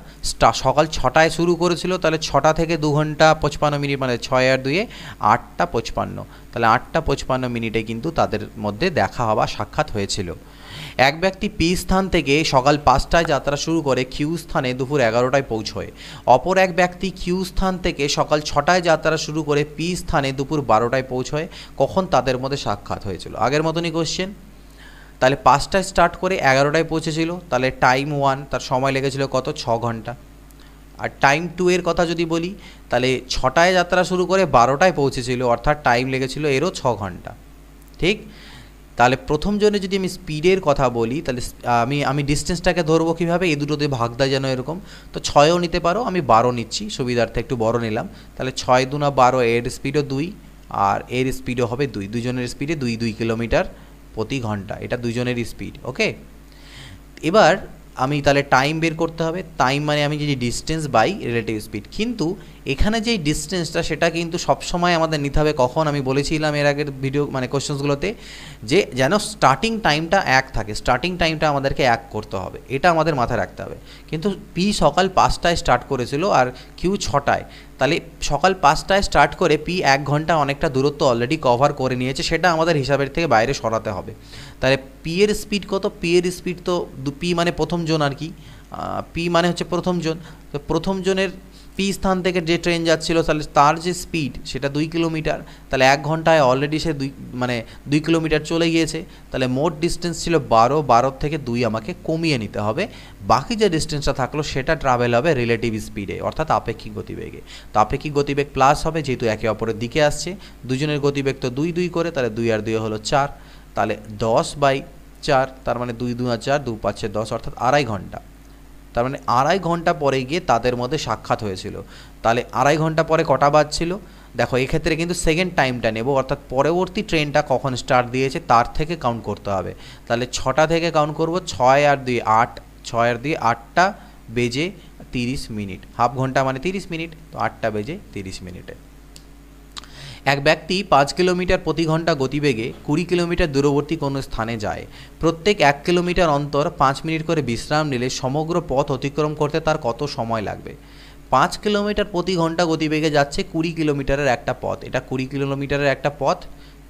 সকাল ছটায় শুরু করেছিল তাহলে ছটা থেকে দু ঘন্টা পঁচপান্ন মিনিট মানে ছয় আর দুয়ে আটটা পঁচপান্ন তাহলে আটটা পঁচপান্ন মিনিটে কিন্তু তাদের মধ্যে দেখা হওয়া সাক্ষাৎ হয়েছিল এক ব্যক্তি পি স্থান থেকে সকাল পাঁচটায় যাত্রা শুরু করে কিউ স্থানে দুপুর এগারোটায় পৌঁছয় অপর এক ব্যক্তি কিউ স্থান থেকে সকাল ছটায় যাত্রা শুরু করে পি স্থানে দুপুর বারোটায় পৌঁছয় কখন তাদের মধ্যে সাক্ষাৎ হয়েছিল আগের মতনই কোশ্চেন তাহলে পাঁচটায় স্টার্ট করে এগারোটায় পৌঁছেছিল তাহলে টাইম ওয়ান তার সময় লেগেছিল কত ছ ঘন্টা আর টাইম টু এর কথা যদি বলি তাহলে ছটায় যাত্রা শুরু করে বারোটায় পৌঁছেছিল অর্থাৎ টাইম লেগেছিল এরও ছ ঘন্টা ঠিক তাহলে প্রথম জনে যদি আমি স্পিডের কথা বলি তাহলে আমি আমি ডিস্টেন্সটাকে ধরবো কীভাবে এ দুটোতে ভাগ দেয় যেন এরকম তো ছয়ও নিতে পারো আমি বারো নিচ্ছি সুবিধার্থে একটু বড় নিলাম তাহলে ছয় দু না বারো এর স্পিডও দুই আর এর স্পিডও হবে দুই দুজনের স্পিডে দুই দুই কিলোমিটার প্রতি ঘন্টা এটা দুজনের স্পিড ওকে এবার আমি তাহলে টাইম বের করতে হবে টাইম মানে আমি যদি ডিস্টেন্স বাই রিলেটিভ স্পিড কিন্তু এখানে যেই ডিস্টেন্সটা সেটা কিন্তু সবসময় আমাদের নিতে হবে কখন আমি বলেছিলাম এর আগের ভিডিও মানে কোয়েশ্চেন্সগুলোতে যে যেন স্টার্টিং টাইমটা এক থাকে স্টার্টিং টাইমটা আমাদেরকে এক করতে হবে এটা আমাদের মাথায় রাখতে হবে কিন্তু পি সকাল পাঁচটায় স্টার্ট করেছিল আর কিউ ছটায় তাহলে সকাল পাঁচটায় স্টার্ট করে পি এক ঘন্টা অনেকটা দূরত্ব অলরেডি কভার করে নিয়েছে সেটা আমাদের হিসাবের থেকে বাইরে সরাতে হবে তাহলে পি এর স্পিড কত পি এর স্পিড তো পি মানে প্রথম জোন আর কি পি মানে হচ্ছে প্রথম জোন তো প্রথম জোনের পি স্থান থেকে যে ট্রেন যাচ্ছিল তাহলে তার যে স্পিড সেটা দুই কিলোমিটার তাহলে এক ঘন্টায় অলরেডি সে দুই মানে দুই কিলোমিটার চলে গিয়েছে তাহলে মোট ডিস্টেন্স ছিল বারো বারো থেকে দুই আমাকে কমিয়ে নিতে হবে বাকি যে ডিস্টেন্সটা থাকলো সেটা ট্রাভেল হবে রিলেটিভ স্পিডে অর্থাৎ আপেক্ষিক গতিবেগে তো আপেক্ষিক গতিবেগ প্লাস হবে যেহেতু একে অপরের দিকে আসছে দুজনের গতিবেগ তো দুই দুই করে তাহলে দুই আর দুই হলো চার তাহলে দশ বাই চার তার মানে দুই দু আর চার দু ছয় দশ অর্থাৎ আড়াই ঘন্টা তার মানে আড়াই ঘন্টা পরে গিয়ে তাদের মধ্যে সাক্ষাৎ হয়েছিল তাহলে আড়াই ঘন্টা পরে কটা বাজছিল দেখো এক্ষেত্রে কিন্তু সেকেন্ড টাইমটা নেব অর্থাৎ পরবর্তী ট্রেনটা কখন স্টার্ট দিয়েছে তার থেকে কাউন্ট করতে হবে তাহলে ছটা থেকে কাউন্ট করব ছয় আর দুই আট ছয় আর দুই আটটা বেজে তিরিশ মিনিট হাফ ঘন্টা মানে তিরিশ মিনিট তো আটটা বেজে তিরিশ মিনিটে এক ব্যক্তি পাঁচ কিলোমিটার প্রতি ঘন্টা গতিবেগে কুড়ি কিলোমিটার দূরবর্তী কোনো স্থানে যায় প্রত্যেক এক কিলোমিটার অন্তর পাঁচ মিনিট করে বিশ্রাম নিলে সমগ্র পথ অতিক্রম করতে তার কত সময় লাগবে পাঁচ কিলোমিটার প্রতি ঘন্টা গতিবেগে যাচ্ছে কুড়ি কিলোমিটারের একটা পথ এটা কুড়ি কিলোমিটারের একটা পথ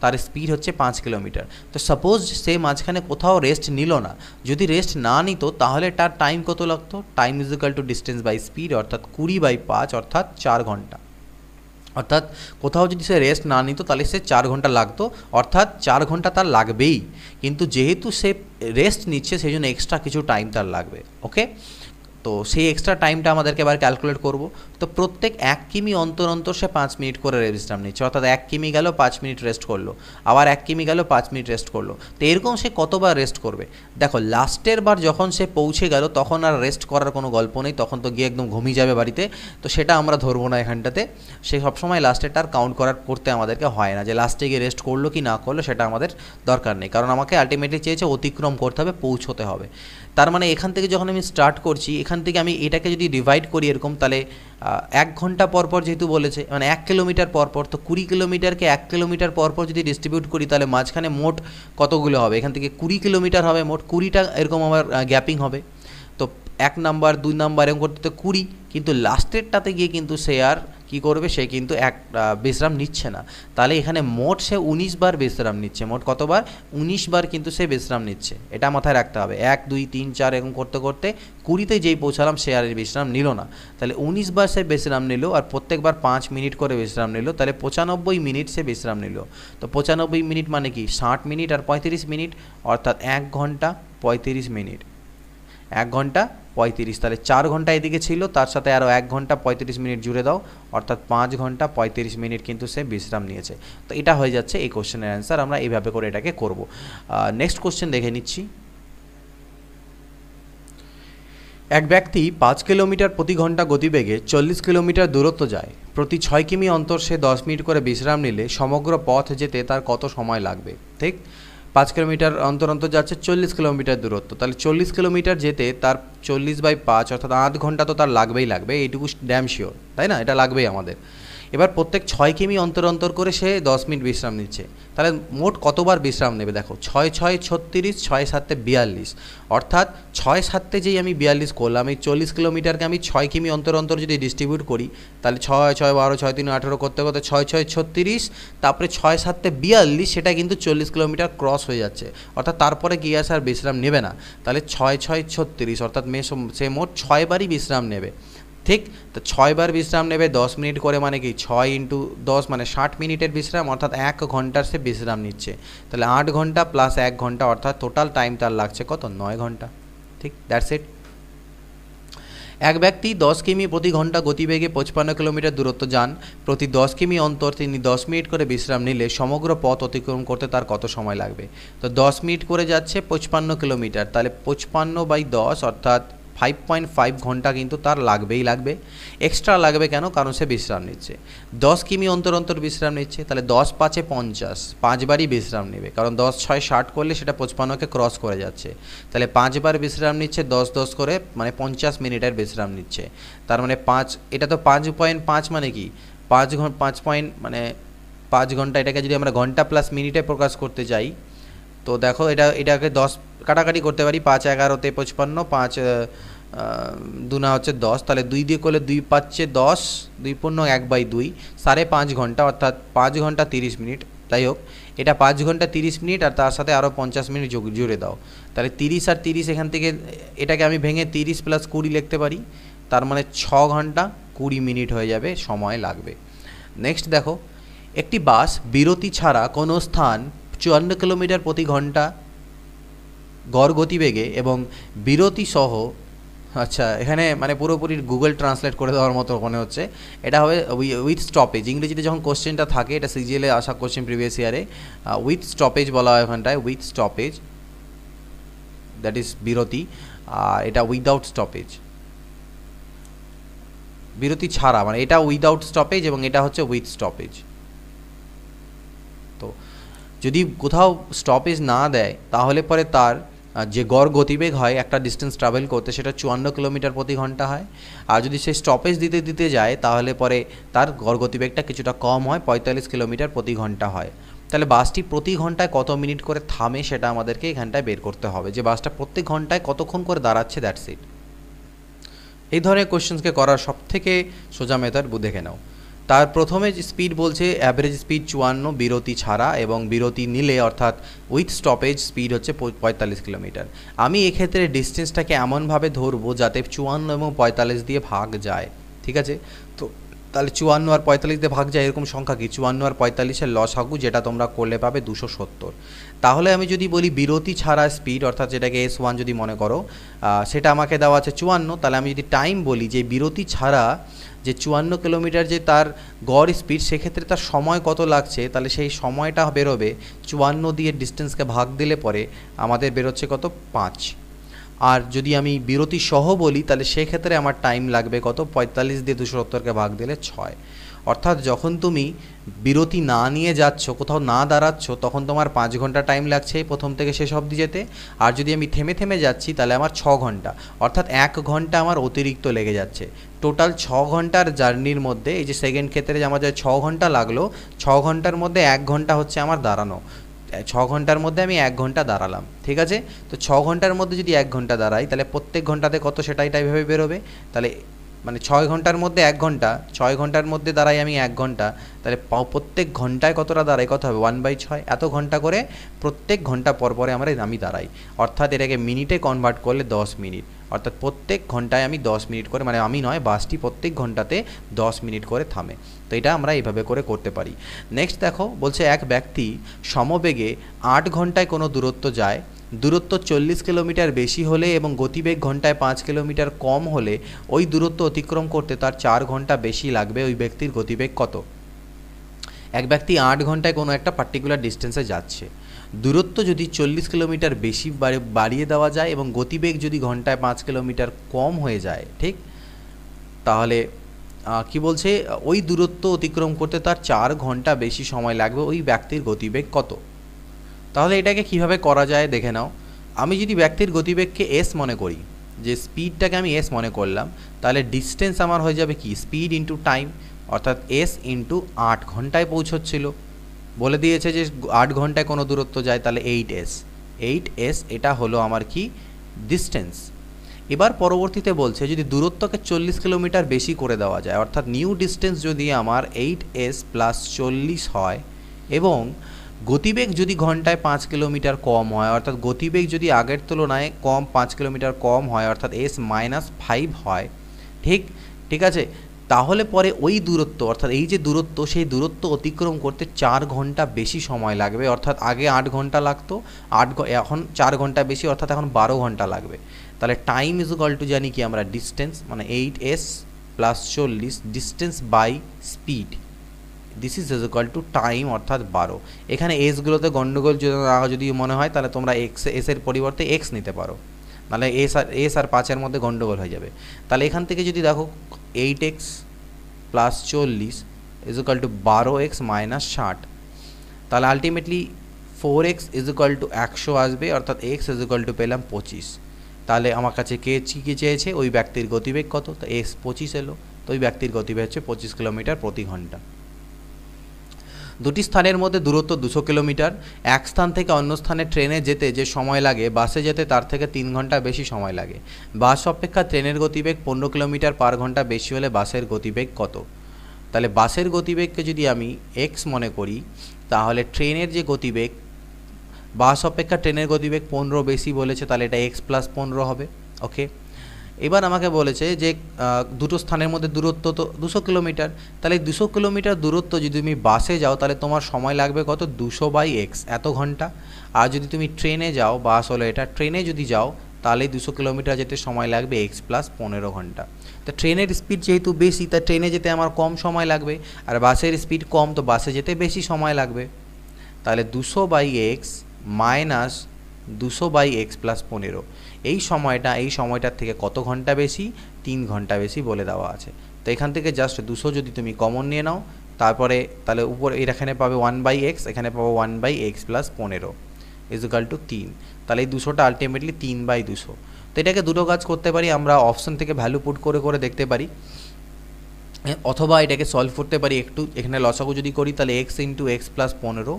তার স্পিড হচ্ছে পাঁচ কিলোমিটার তো সাপোজ সে মাঝখানে কোথাও রেস্ট নিল না যদি রেস্ট না নিত তাহলে তার টাইম কত লাগতো time is equal to distance by speed অর্থাৎ কুড়ি বাই পাঁচ অর্থাৎ চার ঘন্টা অর্থাৎ কোথাও যদি সে রেস্ট না নিত তাহলে সে চার ঘন্টা লাগতো অর্থাৎ চার ঘন্টা তার লাগবেই কিন্তু যেহেতু সে রেস্ট নিচ্ছে সেই জন্য এক্সট্রা কিছু টাইম তার লাগবে ওকে তো সেই এক্সট্রা টাইমটা আমাদেরকে এবার ক্যালকুলেট করব তো প্রত্যেক এক কিমি অন্তর অন্তর সে পাঁচ মিনিট করে রেজিস্ট্রাম নিচ্ছে অর্থাৎ এক কিমি গেল পাঁচ মিনিট রেস্ট করলো আবার এক কিমি গেল পাঁচ মিনিট রেস্ট করলো তো এরকম সে কতবার রেস্ট করবে দেখো লাস্টের বার যখন সে পৌঁছে গেল তখন আর রেস্ট করার কোনো গল্প নেই তখন তো গিয়ে একদম ঘুমিয়ে যাবে বাড়িতে তো সেটা আমরা ধরবো না এখানটাতে সে সবসময় লাস্টেরটা আর কাউন্ট করার করতে আমাদেরকে হয় না যে লাস্টে গিয়ে রেস্ট করলো কি না করলো সেটা আমাদের দরকার নেই কারণ আমাকে আলটিমেটলি চেয়েছে অতিক্রম করতে হবে পৌঁছতে হবে তার মানে এখান থেকে যখন আমি স্টার্ট করছি এখান থেকে আমি এটাকে যদি ডিভাইড করি এরকম তাহলে এক ঘন্টা পরপর যেহেতু বলেছে মানে এক কিলোমিটার পরপর তো কুড়ি কিলোমিটারকে এক কিলোমিটার পরপর যদি ডিস্ট্রিবিউট করি তাহলে মাঝখানে মোট কতগুলো হবে এখান থেকে কুড়ি কিলোমিটার হবে মোট কুড়িটা এরকম আমার গ্যাপিং হবে তো এক নাম্বার দুই নাম্বার এরকম করতে তো কুড়ি কিন্তু লাস্টেরটাতে গিয়ে কিন্তু সে আর কি করবে সে কিন্তু এক বিশ্রাম নিচ্ছে না তাহলে এখানে মোট সে উনিশ বার বিশ্রাম নিচ্ছে মোট কতবার উনিশ বার কিন্তু সে বিশ্রাম নিচ্ছে এটা মাথায় রাখতে হবে এক দুই তিন চার এরকম করতে করতে কুড়িতে যেই পৌঁছালাম সে আর বিশ্রাম নিল না তাহলে উনিশ বার সে বিশ্রাম নিল আর প্রত্যেকবার পাঁচ মিনিট করে বিশ্রাম নিল তাহলে পঁচানব্বই মিনিট সে বিশ্রাম নিল তো পঁচানব্বই মিনিট মানে কি ষাট মিনিট আর পঁয়ত্রিশ মিনিট অর্থাৎ এক ঘন্টা পঁয়ত্রিশ মিনিট এক ঘন্টা পঁয়ত্রিশ তাহলে চার ঘন্টা এদিকে ছিল তার সাথে আরও এক ঘন্টা পঁয়ত্রিশ মিনিট জুড়ে দাও অর্থাৎ পাঁচ ঘন্টা পঁয়ত্রিশ মিনিট কিন্তু সে বিশ্রাম নিয়েছে তো এটা হয়ে যাচ্ছে এই কোশ্চেনের অ্যান্সার আমরা এইভাবে করে এটাকে করব নেক্সট কোশ্চেন দেখে নিচ্ছি এক ব্যক্তি পাঁচ কিলোমিটার প্রতি ঘন্টা গতিবেগে চল্লিশ কিলোমিটার দূরত্ব যায় প্রতি ছয় কিমি অন্তর সে দশ মিনিট করে বিশ্রাম নিলে সমগ্র পথ যেতে তার কত সময় লাগবে ঠিক পাঁচ কিলোমিটার অন্তর অন্তর যাচ্ছে চল্লিশ কিলোমিটার দূরত্ব তাহলে চল্লিশ কিলোমিটার যেতে তার চল্লিশ বাই পাঁচ অর্থাৎ আধ ঘন্টা তো তার লাগবেই লাগবে এইটুকু ড্যাম শিওর তাই না এটা লাগবেই আমাদের এবার প্রত্যেক ছয় কিমি অন্তর অন্তর করে সে দশ মিনিট বিশ্রাম নিচ্ছে তাহলে মোট কতবার বিশ্রাম নেবে দেখো ছয় ছয় ছত্রিশ ছয় সাতে বিয়াল্লিশ অর্থাৎ ছয় সাতে যেই আমি বিয়াল্লিশ করলাম এই চল্লিশ কিলোমিটারকে আমি ছয় কিমি অন্তর অন্তর যদি ডিস্ট্রিবিউট করি তাহলে ছয় ছয় বারো ছয় তিন আঠেরো করতে করতে ছয় ছয় ছত্রিশ তারপরে ছয় সাতে বিয়াল্লিশ সেটা কিন্তু চল্লিশ কিলোমিটার ক্রস হয়ে যাচ্ছে অর্থাৎ তারপরে গিয়ে আসার বিশ্রাম নেবে না তাহলে ছয় ছয় ছত্রিশ অর্থাৎ মেয়ে সে মোট ছয়বারই বিশ্রাম নেবে ঠিক তো ছয়বার বিশ্রাম নেবে দশ মিনিট করে মানে কি ছয় ইন্টু দশ মানে ষাট মিনিটের বিশ্রাম অর্থাৎ এক ঘন্টার সে বিশ্রাম নিচ্ছে তাহলে আট ঘন্টা প্লাস এক ঘন্টা অর্থাৎ টোটাল টাইম তার লাগছে কত নয় ঘন্টা ঠিক দ্যাটস ইট এক ব্যক্তি দশ কিমি প্রতি ঘন্টা গতিবেগে পঁচপান্ন কিলোমিটার দূরত্ব যান প্রতি দশ কিমি অন্তর তিনি দশ মিনিট করে বিশ্রাম নিলে সমগ্র পথ অতিক্রম করতে তার কত সময় লাগবে তো দশ মিনিট করে যাচ্ছে পঁচপান্ন কিলোমিটার তাহলে পঁচপান্ন বাই দশ অর্থাৎ ফাইভ পয়েন্ট ফাইভ ঘন্টা কিন্তু তার লাগবেই লাগবে এক্সট্রা লাগবে কেন কারণ সে বিশ্রাম নিচ্ছে দশ কিমি অন্তর অন্তর বিশ্রাম নিচ্ছে তাহলে দশ পাঁচে পঞ্চাশ পাঁচবারই বিশ্রাম নেবে কারণ দশ ছয় ষাট করলে সেটা পঁচপান্নকে ক্রস করে যাচ্ছে তাহলে পাঁচবার বিশ্রাম নিচ্ছে দশ দশ করে মানে পঞ্চাশ মিনিটের বিশ্রাম নিচ্ছে তার মানে পাঁচ এটা তো পাঁচ পয়েন্ট পাঁচ মানে কি পাঁচ ঘন্টা পাঁচ পয়েন্ট মানে পাঁচ ঘন্টা এটাকে যদি আমরা ঘন্টা প্লাস মিনিটে প্রকাশ করতে চাই তো দেখো এটা এটাকে দশ কাটাকাটি করতে পারি পাঁচ এগারোতে পঁচপান্ন পাঁচ দুনা হচ্ছে দশ তাহলে দুই দিয়ে করলে দুই পাচ্ছে দশ দুই পূর্ণ এক বাই দুই সাড়ে পাঁচ ঘন্টা অর্থাৎ পাঁচ ঘন্টা তিরিশ মিনিট যাই হোক এটা পাঁচ ঘন্টা তিরিশ মিনিট আর তার সাথে আরও পঞ্চাশ মিনিট জুড়ে দাও তাহলে তিরিশ আর তিরিশ এখান থেকে এটাকে আমি ভেঙে তিরিশ প্লাস কুড়ি লিখতে পারি তার মানে ছ ঘন্টা কুড়ি মিনিট হয়ে যাবে সময় লাগবে নেক্সট দেখো একটি বাস বিরতি ছাড়া কোনো স্থান চুয়ান্ন কিলোমিটার প্রতি ঘন্টা গড় গতিবেগে এবং বিরতি সহ আচ্ছা এখানে মানে পুরোপুরি গুগল ট্রান্সলেট করে দেওয়ার মতো মনে হচ্ছে এটা হবে উইথ স্টপেজ ইংরেজিতে যখন কোশ্চেনটা থাকে এটা সিজিএলে আসা কোশ্চেন প্রিভিয়াস ইয়ারে উইথ স্টপেজ বলা হয় ওখানটায় উইথ স্টপেজ দ্যাট ইজ বিরতি আর এটা উইদাউট স্টপেজ বিরতি ছাড়া মানে এটা উইদাউট স্টপেজ এবং এটা হচ্ছে উইথ স্টপেজ তো যদি কোথাও স্টপেজ না দেয় তাহলে পরে তার যে গড় গতিবেগ হয় একটা ডিস্টেন্স ট্রাভেল করতে সেটা চুয়ান্ন কিলোমিটার প্রতি ঘন্টা হয় আর যদি সে স্টপেজ দিতে দিতে যায় তাহলে পরে তার গড় গতিবেগটা কিছুটা কম হয় পঁয়তাল্লিশ কিলোমিটার প্রতি ঘন্টা হয় তাহলে বাসটি প্রতি ঘন্টায় কত মিনিট করে থামে সেটা আমাদেরকে এখানটায় বের করতে হবে যে বাসটা প্রত্যেক ঘন্টায় কতক্ষণ করে দাঁড়াচ্ছে দ্যাটস ইট এই ধরনের কোয়েশ্চেন্সকে করার সবথেকে সোজা মেথড দেখে নাও তার প্রথমে স্পিড বলছে অ্যাভারেজ স্পিড চুয়ান্ন বিরতি ছাড়া এবং বিরতি নিলে অর্থাৎ উইথ স্টপেজ স্পিড হচ্ছে পঁয়তাল্লিশ কিলোমিটার আমি এক্ষেত্রে ডিস্টেন্সটাকে এমনভাবে ধরবো যাতে চুয়ান্ন এবং পঁয়তাল্লিশ দিয়ে ভাগ যায় ঠিক আছে তো তাহলে চুয়ান্ন আর পঁয়তাল্লিশ দিয়ে ভাগ যায় এরকম সংখ্যা কি চুয়ান্ন আর পঁয়তাল্লিশের লস হাগু যেটা তোমরা করলে পাবে দুশো সত্তর তাহলে আমি যদি বলি বিরতি ছাড়া স্পিড অর্থাৎ যেটাকে এস ওয়ান যদি মনে করো সেটা আমাকে দেওয়া আছে চুয়ান্ন তাহলে আমি যদি টাইম বলি যে বিরতি ছাড়া যে চুয়ান্ন কিলোমিটার যে তার গড় স্পিড সেক্ষেত্রে তার সময় কত লাগছে তাহলে সেই সময়টা বেরোবে চুয়ান্ন দিয়ে ডিস্টেন্সকে ভাগ দিলে পরে আমাদের বেরোচ্ছে কত পাঁচ আর যদি আমি বিরতি সহ বলি তাহলে সেক্ষেত্রে আমার টাইম লাগবে কত পঁয়তাল্লিশ দিয়ে দুশো সত্তরকে ভাগ দিলে ছয় অর্থাৎ যখন তুমি বিরতি না নিয়ে যাচ্ছ কোথাও না দাঁড়াচ্ছ তখন তোমার পাঁচ ঘন্টা টাইম লাগছে প্রথম থেকে শেষ অবধি যেতে আর যদি আমি থেমে থেমে যাচ্ছি তাহলে আমার ছ ঘন্টা অর্থাৎ এক ঘন্টা আমার অতিরিক্ত লেগে যাচ্ছে টোটাল ছ ঘন্টার জার্নির মধ্যে এই যে সেকেন্ড ক্ষেত্রে আমার যে ছ ঘন্টা লাগলো ছ ঘন্টার মধ্যে এক ঘন্টা হচ্ছে আমার দাঁড়ানো ছ ঘন্টার মধ্যে আমি এক ঘন্টা দাঁড়ালাম ঠিক আছে তো ছ ঘন্টার মধ্যে যদি এক ঘন্টা দাঁড়াই তাহলে প্রত্যেক ঘন্টাতে কত সেটাই টাই বেরোবে তাহলে মানে ছয় ঘন্টার মধ্যে এক ঘন্টা ছয় ঘন্টার মধ্যে দাঁড়াই আমি এক ঘন্টা তাহলে প্রত্যেক ঘন্টায় কতটা দাঁড়াই কত হবে ওয়ান বাই ছয় এত ঘন্টা করে প্রত্যেক ঘন্টা পর পরে আমরা আমি দাঁড়াই অর্থাৎ এটাকে মিনিটে কনভার্ট করলে দশ মিনিট অর্থাৎ প্রত্যেক ঘন্টায় আমি দশ মিনিট করে মানে আমি নয় বাসটি প্রত্যেক ঘন্টাতে দশ মিনিট করে থামে তো এটা আমরা এইভাবে করে করতে পারি নেক্সট দেখো বলছে এক ব্যক্তি সমবেগে আট ঘন্টায় কোনো দূরত্ব যায় দূরত্ব চল্লিশ কিলোমিটার বেশি হলে এবং গতিবেগ ঘন্টায় পাঁচ কিলোমিটার কম হলে ওই দূরত্ব অতিক্রম করতে তার চার ঘন্টা বেশি লাগবে ওই ব্যক্তির গতিবেগ কত এক ব্যক্তি আট ঘন্টায় কোনো একটা পার্টিকুলার ডিস্টেন্সে যাচ্ছে দূরত্ব যদি চল্লিশ কিলোমিটার বেশি বাড়িয়ে দেওয়া যায় এবং গতিবেগ যদি ঘন্টায় পাঁচ কিলোমিটার কম হয়ে যায় ঠিক তাহলে কি বলছে ওই দূরত্ব অতিক্রম করতে তার চার ঘন্টা বেশি সময় লাগবে ওই ব্যক্তির গতিবেগ কত তাহলে এটাকে কিভাবে করা যায় দেখে নাও আমি যদি ব্যক্তির গতিবেগকে এস মনে করি যে স্পিডটাকে আমি এস মনে করলাম তাহলে ডিস্টেন্স আমার হয়ে যাবে কি স্পিড ইন্টু টাইম অর্থাৎ এস ইন্টু আট ঘন্টায় পৌঁছচ্ছিল বলে দিয়েছে যে আট ঘন্টায় কোনো দূরত্ব যায় তাহলে এইট এস এইট এস এটা হলো আমার কি ডিস্টেন্স এবার পরবর্তীতে বলছে যদি দূরত্বকে চল্লিশ কিলোমিটার বেশি করে দেওয়া যায় অর্থাৎ নিউ ডিস্টেন্স যদি আমার এইট এস প্লাস চল্লিশ হয় এবং গতিবেগ যদি ঘন্টায় পাঁচ কিলোমিটার কম হয় অর্থাৎ গতিবেগ যদি আগের তুলনায় কম পাঁচ কিলোমিটার কম হয় অর্থাৎ এস মাইনাস ফাইভ হয় ঠিক ঠিক আছে তাহলে পরে ওই দূরত্ব অর্থাৎ এই যে দূরত্ব সেই দূরত্ব অতিক্রম করতে চার ঘন্টা বেশি সময় লাগবে অর্থাৎ আগে আট ঘন্টা লাগতো আট এখন চার ঘন্টা বেশি অর্থাৎ এখন বারো ঘন্টা লাগবে তাহলে টাইম ইজ ইকাল টু জানি কি আমরা ডিস্টেন্স মানে এইট এস প্লাস চল্লিশ distance by speed this is is equal to time অর্থাৎ বারো এখানে এসগুলোতে গণ্ডগোল যদি মনে হয় তাহলে তোমরা এক্স এসের পরিবর্তে এক্স নিতে পারো নাহলে এস আর এস আর পাঁচের মধ্যে গণ্ডগোল হয়ে যাবে তাহলে এখান থেকে যদি দেখো এইট এক্স প্লাস চল্লিশ ইজ ইকাল টু বারো এক্স মাইনাস ষাট তাহলে ultimately four x is equal to একশো আসবে অর্থাৎ এক্স ইজ ইকাল টু পেলাম পঁচিশ তাহলে আমার কাছে কে কী চেয়েছে ওই ব্যক্তির গতিবেগ কত তো এস পঁচিশ এলো তো ওই ব্যক্তির গতিবেগ হচ্ছে পঁচিশ কিলোমিটার প্রতি ঘন্টা দুটি স্থানের মধ্যে দূরত্ব দুশো কিলোমিটার এক স্থান থেকে অন্য স্থানে ট্রেনে যেতে যে সময় লাগে বাসে যেতে তার থেকে তিন ঘন্টা বেশি সময় লাগে বাস অপেক্ষা ট্রেনের গতিবেগ পনেরো কিলোমিটার পার ঘন্টা বেশি হলে বাসের গতিবেগ কত তাহলে বাসের গতিবেগকে যদি আমি এক্স মনে করি তাহলে ট্রেনের যে গতিবেগ বাস অপেক্ষা ট্রেনের গতিবেগ পনেরো বেশি বলেছে তাহলে এটা এক্স প্লাস পনেরো হবে ওকে এবার আমাকে বলেছে যে দুটো স্থানের মধ্যে দূরত্ব তো দুশো কিলোমিটার তাহলে দুশো কিলোমিটার দূরত্ব যদি তুমি বাসে যাও তাহলে তোমার সময় লাগবে কত দুশো বাই এক্স এত ঘন্টা আর যদি তুমি ট্রেনে যাও বাস হলো এটা ট্রেনে যদি যাও তাহলে দুশো কিলোমিটার যেতে সময় লাগবে এক্স প্লাস পনেরো ঘন্টা তো ট্রেনের স্পিড যেহেতু বেশি তা ট্রেনে যেতে আমার কম সময় লাগবে আর বাসের স্পিড কম তো বাসে যেতে বেশি সময় লাগবে তাহলে দুশো বাই এক্স মাইনাস দুশো বাই এক্স প্লাস পনেরো এই সময়টা এই সময়টার থেকে কত ঘন্টা বেশি তিন ঘন্টা বেশি বলে দেওয়া আছে তো এখান থেকে জাস্ট দুশো যদি তুমি কমন নিয়ে নাও তারপরে তাহলে উপরে এখানে পাবে ওয়ান বাই এক্স এখানে পাবো ওয়ান বাই এক্স প্লাস পনেরো ইজুকাল টু তিন তাহলে এই দুশোটা আলটিমেটলি তিন বাই দুশো তো এটাকে দুটো কাজ করতে পারি আমরা অপশন থেকে ভ্যালু পুট করে করে দেখতে পারি অথবা এটাকে সলভ করতে পারি একটু এখানে লসাগু যদি করি তাহলে এক্স ইন্টু এক্স প্লাস পনেরো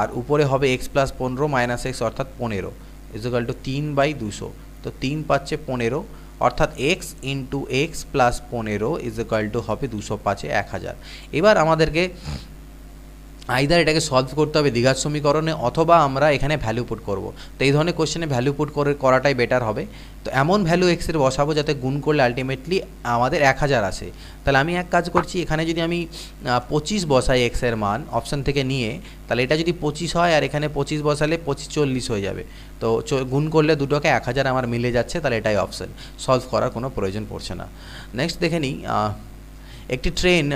আর উপরে হবে এক্স প্লাস পনেরো মাইনাস এক্স অর্থাৎ পনেরো ইজুকাল টু তিন বাই দুশো তো তিন পাচ্ছে পনেরো অর্থাৎ এক্স ইন্টু এক্স প্লাস পনেরো ইজুকাল টু হবে দুশো পাঁচে এক হাজার এবার আমাদেরকে আইদার এটাকে সলভ করতে হবে দ্বিঘাত সমীকরণে অথবা আমরা এখানে ভ্যালু পুট করব তো এই ধরনের কোশ্চেনে ভ্যালু পুট করে করাটাই বেটার হবে তো এমন ভ্যালু এক্সের বসাবো যাতে গুণ করলে আলটিমেটলি আমাদের এক হাজার আসে তাহলে আমি এক কাজ করছি এখানে যদি আমি পঁচিশ বসাই এক্সের মান অপশান থেকে নিয়ে তাহলে এটা যদি পঁচিশ হয় আর এখানে পঁচিশ বসালে পঁচিশ চল্লিশ হয়ে যাবে তো গুণ করলে দুটোকে এক হাজার আমার মিলে যাচ্ছে তাহলে এটাই অপশান সলভ করার কোনো প্রয়োজন পড়ছে না নেক্সট দেখে নিই একটি ট্রেন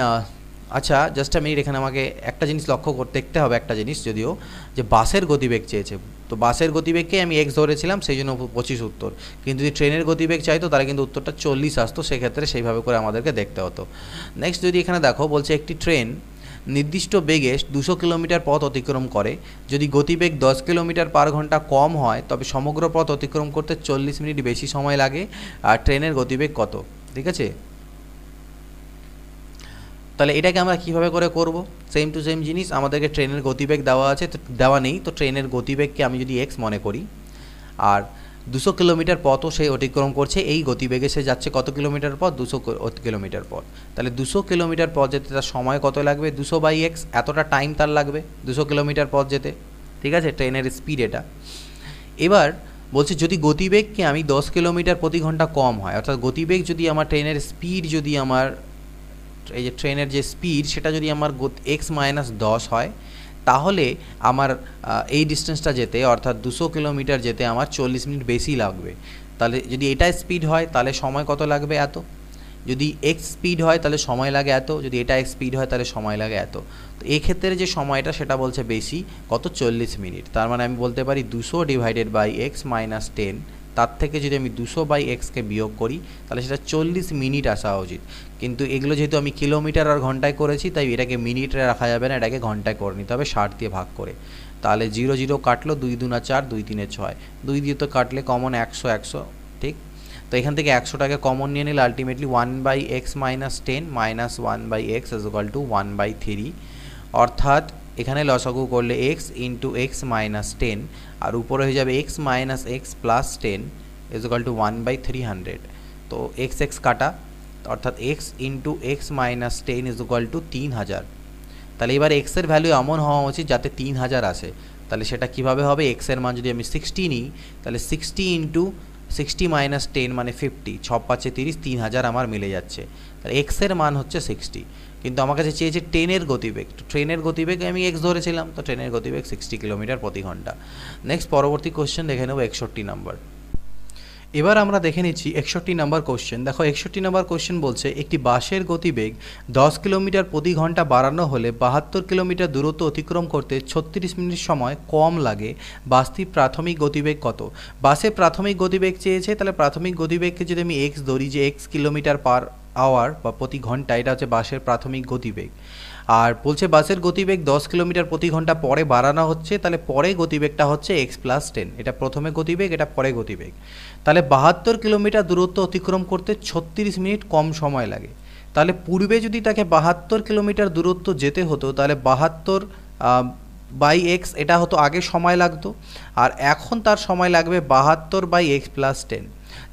আচ্ছা জাস্ট আমি এখানে আমাকে একটা জিনিস লক্ষ্য করতে দেখতে হবে একটা জিনিস যদিও যে বাসের গতিবেগ চেয়েছে তো বাসের গতিবেগকে আমি এক্স ধরেছিলাম সেই জন্য পঁচিশ উত্তর কিন্তু যদি ট্রেনের গতিবেগ চাইতো তারা কিন্তু উত্তরটা চল্লিশ আসতো সেক্ষেত্রে সেইভাবে করে আমাদেরকে দেখতে হতো নেক্সট যদি এখানে দেখো বলছে একটি ট্রেন নির্দিষ্ট বেগে দুশো কিলোমিটার পথ অতিক্রম করে যদি গতিবেগ দশ কিলোমিটার পার ঘন্টা কম হয় তবে সমগ্র পথ অতিক্রম করতে চল্লিশ মিনিট বেশি সময় লাগে আর ট্রেনের গতিবেগ কত ঠিক আছে তাহলে এটাকে আমরা কিভাবে করে করব সেম টু সেম জিনিস আমাদেরকে ট্রেনের গতিবেগ দেওয়া আছে তো দেওয়া নেই তো ট্রেনের গতিবেগকে আমি যদি এক্স মনে করি আর দুশো কিলোমিটার পথও সে অতিক্রম করছে এই গতিবেগে সে যাচ্ছে কত কিলোমিটার পথ দুশো কিলোমিটার পথ তাহলে দুশো কিলোমিটার পথ যেতে তার সময় কত লাগবে দুশো বাই এক্স এতটা টাইম তার লাগবে দুশো কিলোমিটার পথ যেতে ঠিক আছে ট্রেনের স্পিড এটা এবার বলছি যদি গতিবেগকে আমি দশ কিলোমিটার প্রতি ঘন্টা কম হয় অর্থাৎ গতিবেগ যদি আমার ট্রেনের স্পিড যদি আমার এই যে ট্রেনের যে স্পিড সেটা যদি আমার এক্স মাইনাস দশ হয় তাহলে আমার এই ডিস্টেন্সটা যেতে অর্থাৎ দুশো কিলোমিটার যেতে আমার চল্লিশ মিনিট বেশি লাগবে তাহলে যদি এটা স্পিড হয় তাহলে সময় কত লাগবে এত যদি এক্স স্পিড হয় তাহলে সময় লাগে এত যদি এটা এক্স স্পিড হয় তাহলে সময় লাগে এত তো এক্ষেত্রে যে সময়টা সেটা বলছে বেশি কত চল্লিশ মিনিট তার মানে আমি বলতে পারি দুশো divided by x minus ten তার থেকে যদি আমি দুশো বাই এক্সকে বিয়োগ করি তাহলে সেটা চল্লিশ মিনিট আসা উচিত কিন্তু এগুলো যেহেতু আমি কিলোমিটার আর ঘন্টায় করেছি তাই এটাকে মিনিটে রাখা যাবে না এটাকে ঘন্টায় করে নিতে হবে ষাট দিয়ে ভাগ করে তাহলে জিরো জিরো কাটলো দুই দুনা চার দুই তিনে ছয় দুই দিয়ে তো কাটলে কমন একশো একশো ঠিক তো এখান থেকে একশোটাকে কমন নিয়ে নিলে ultimately one by x minus ten minus one by x is equal to one by three অর্থাৎ এখানে লসাগু করলে x into x minus ten আর উপরে হয়ে যাবে x minus x plus ten is equal to one by three hundred তো x x কাটা অর্থাৎ x into x minus ten is equal to তিন হাজার তাহলে এবার এক্সের ভ্যালু এমন হওয়া উচিত যাতে তিন হাজার আসে তাহলে সেটা কিভাবে হবে এক্সের মান যদি আমি সিক্সটি নিই তাহলে sixty into sixty minus ten মানে ফিফটি ছ পাঁচে তিরিশ তিন হাজার আমার মিলে যাচ্ছে তাহলে এক্সের মান হচ্ছে সিক্সটি কিন্তু আমার কাছে চেয়েছে ট্রেনের গতিবেগ তো ট্রেনের গতিবেগ আমি এক্স ধরেছিলাম তো ট্রেনের গতিবেগ সিক্সটি কিলোমিটার প্রতি ঘন্টা নেক্সট পরবর্তী কোশ্চেন দেখে নেবো একষট্টি নাম্বার এবার আমরা দেখে নিচ্ছি একষট্টি নাম্বার কোশ্চেন দেখো একষট্টি নাম্বার কোশ্চেন বলছে একটি বাসের গতিবেগ দশ কিলোমিটার প্রতি ঘন্টা বাড়ানো হলে বাহাত্তর কিলোমিটার দূরত্ব অতিক্রম করতে ছত্রিশ মিনিট সময় কম লাগে বাসটি প্রাথমিক গতিবেগ কত বাসে প্রাথমিক গতিবেগ চেয়েছে তাহলে প্রাথমিক গতিবেগকে যদি আমি এক্স ধরি যে এক্স কিলোমিটার পার আওয়ার বা প্রতি ঘন্টা এটা হচ্ছে বাসের প্রাথমিক গতিবেগ আর বলছে বাসের গতিবেগ দশ কিলোমিটার প্রতি ঘন্টা পরে বাড়ানো হচ্ছে তাহলে পরে গতিবেগটা হচ্ছে এক্স প্লাস টেন এটা প্রথমে গতিবেগ এটা পরে গতিবেগ তাহলে বাহাত্তর কিলোমিটার দূরত্ব অতিক্রম করতে ছত্রিশ মিনিট কম সময় লাগে তাহলে পূর্বে যদি তাকে বাহাত্তর কিলোমিটার দূরত্ব যেতে হতো তাহলে বাহাত্তর বাই এক্স এটা হতো আগে সময় লাগতো আর এখন তার সময় লাগবে বাহাত্তর বাই এক্স প্লাস টেন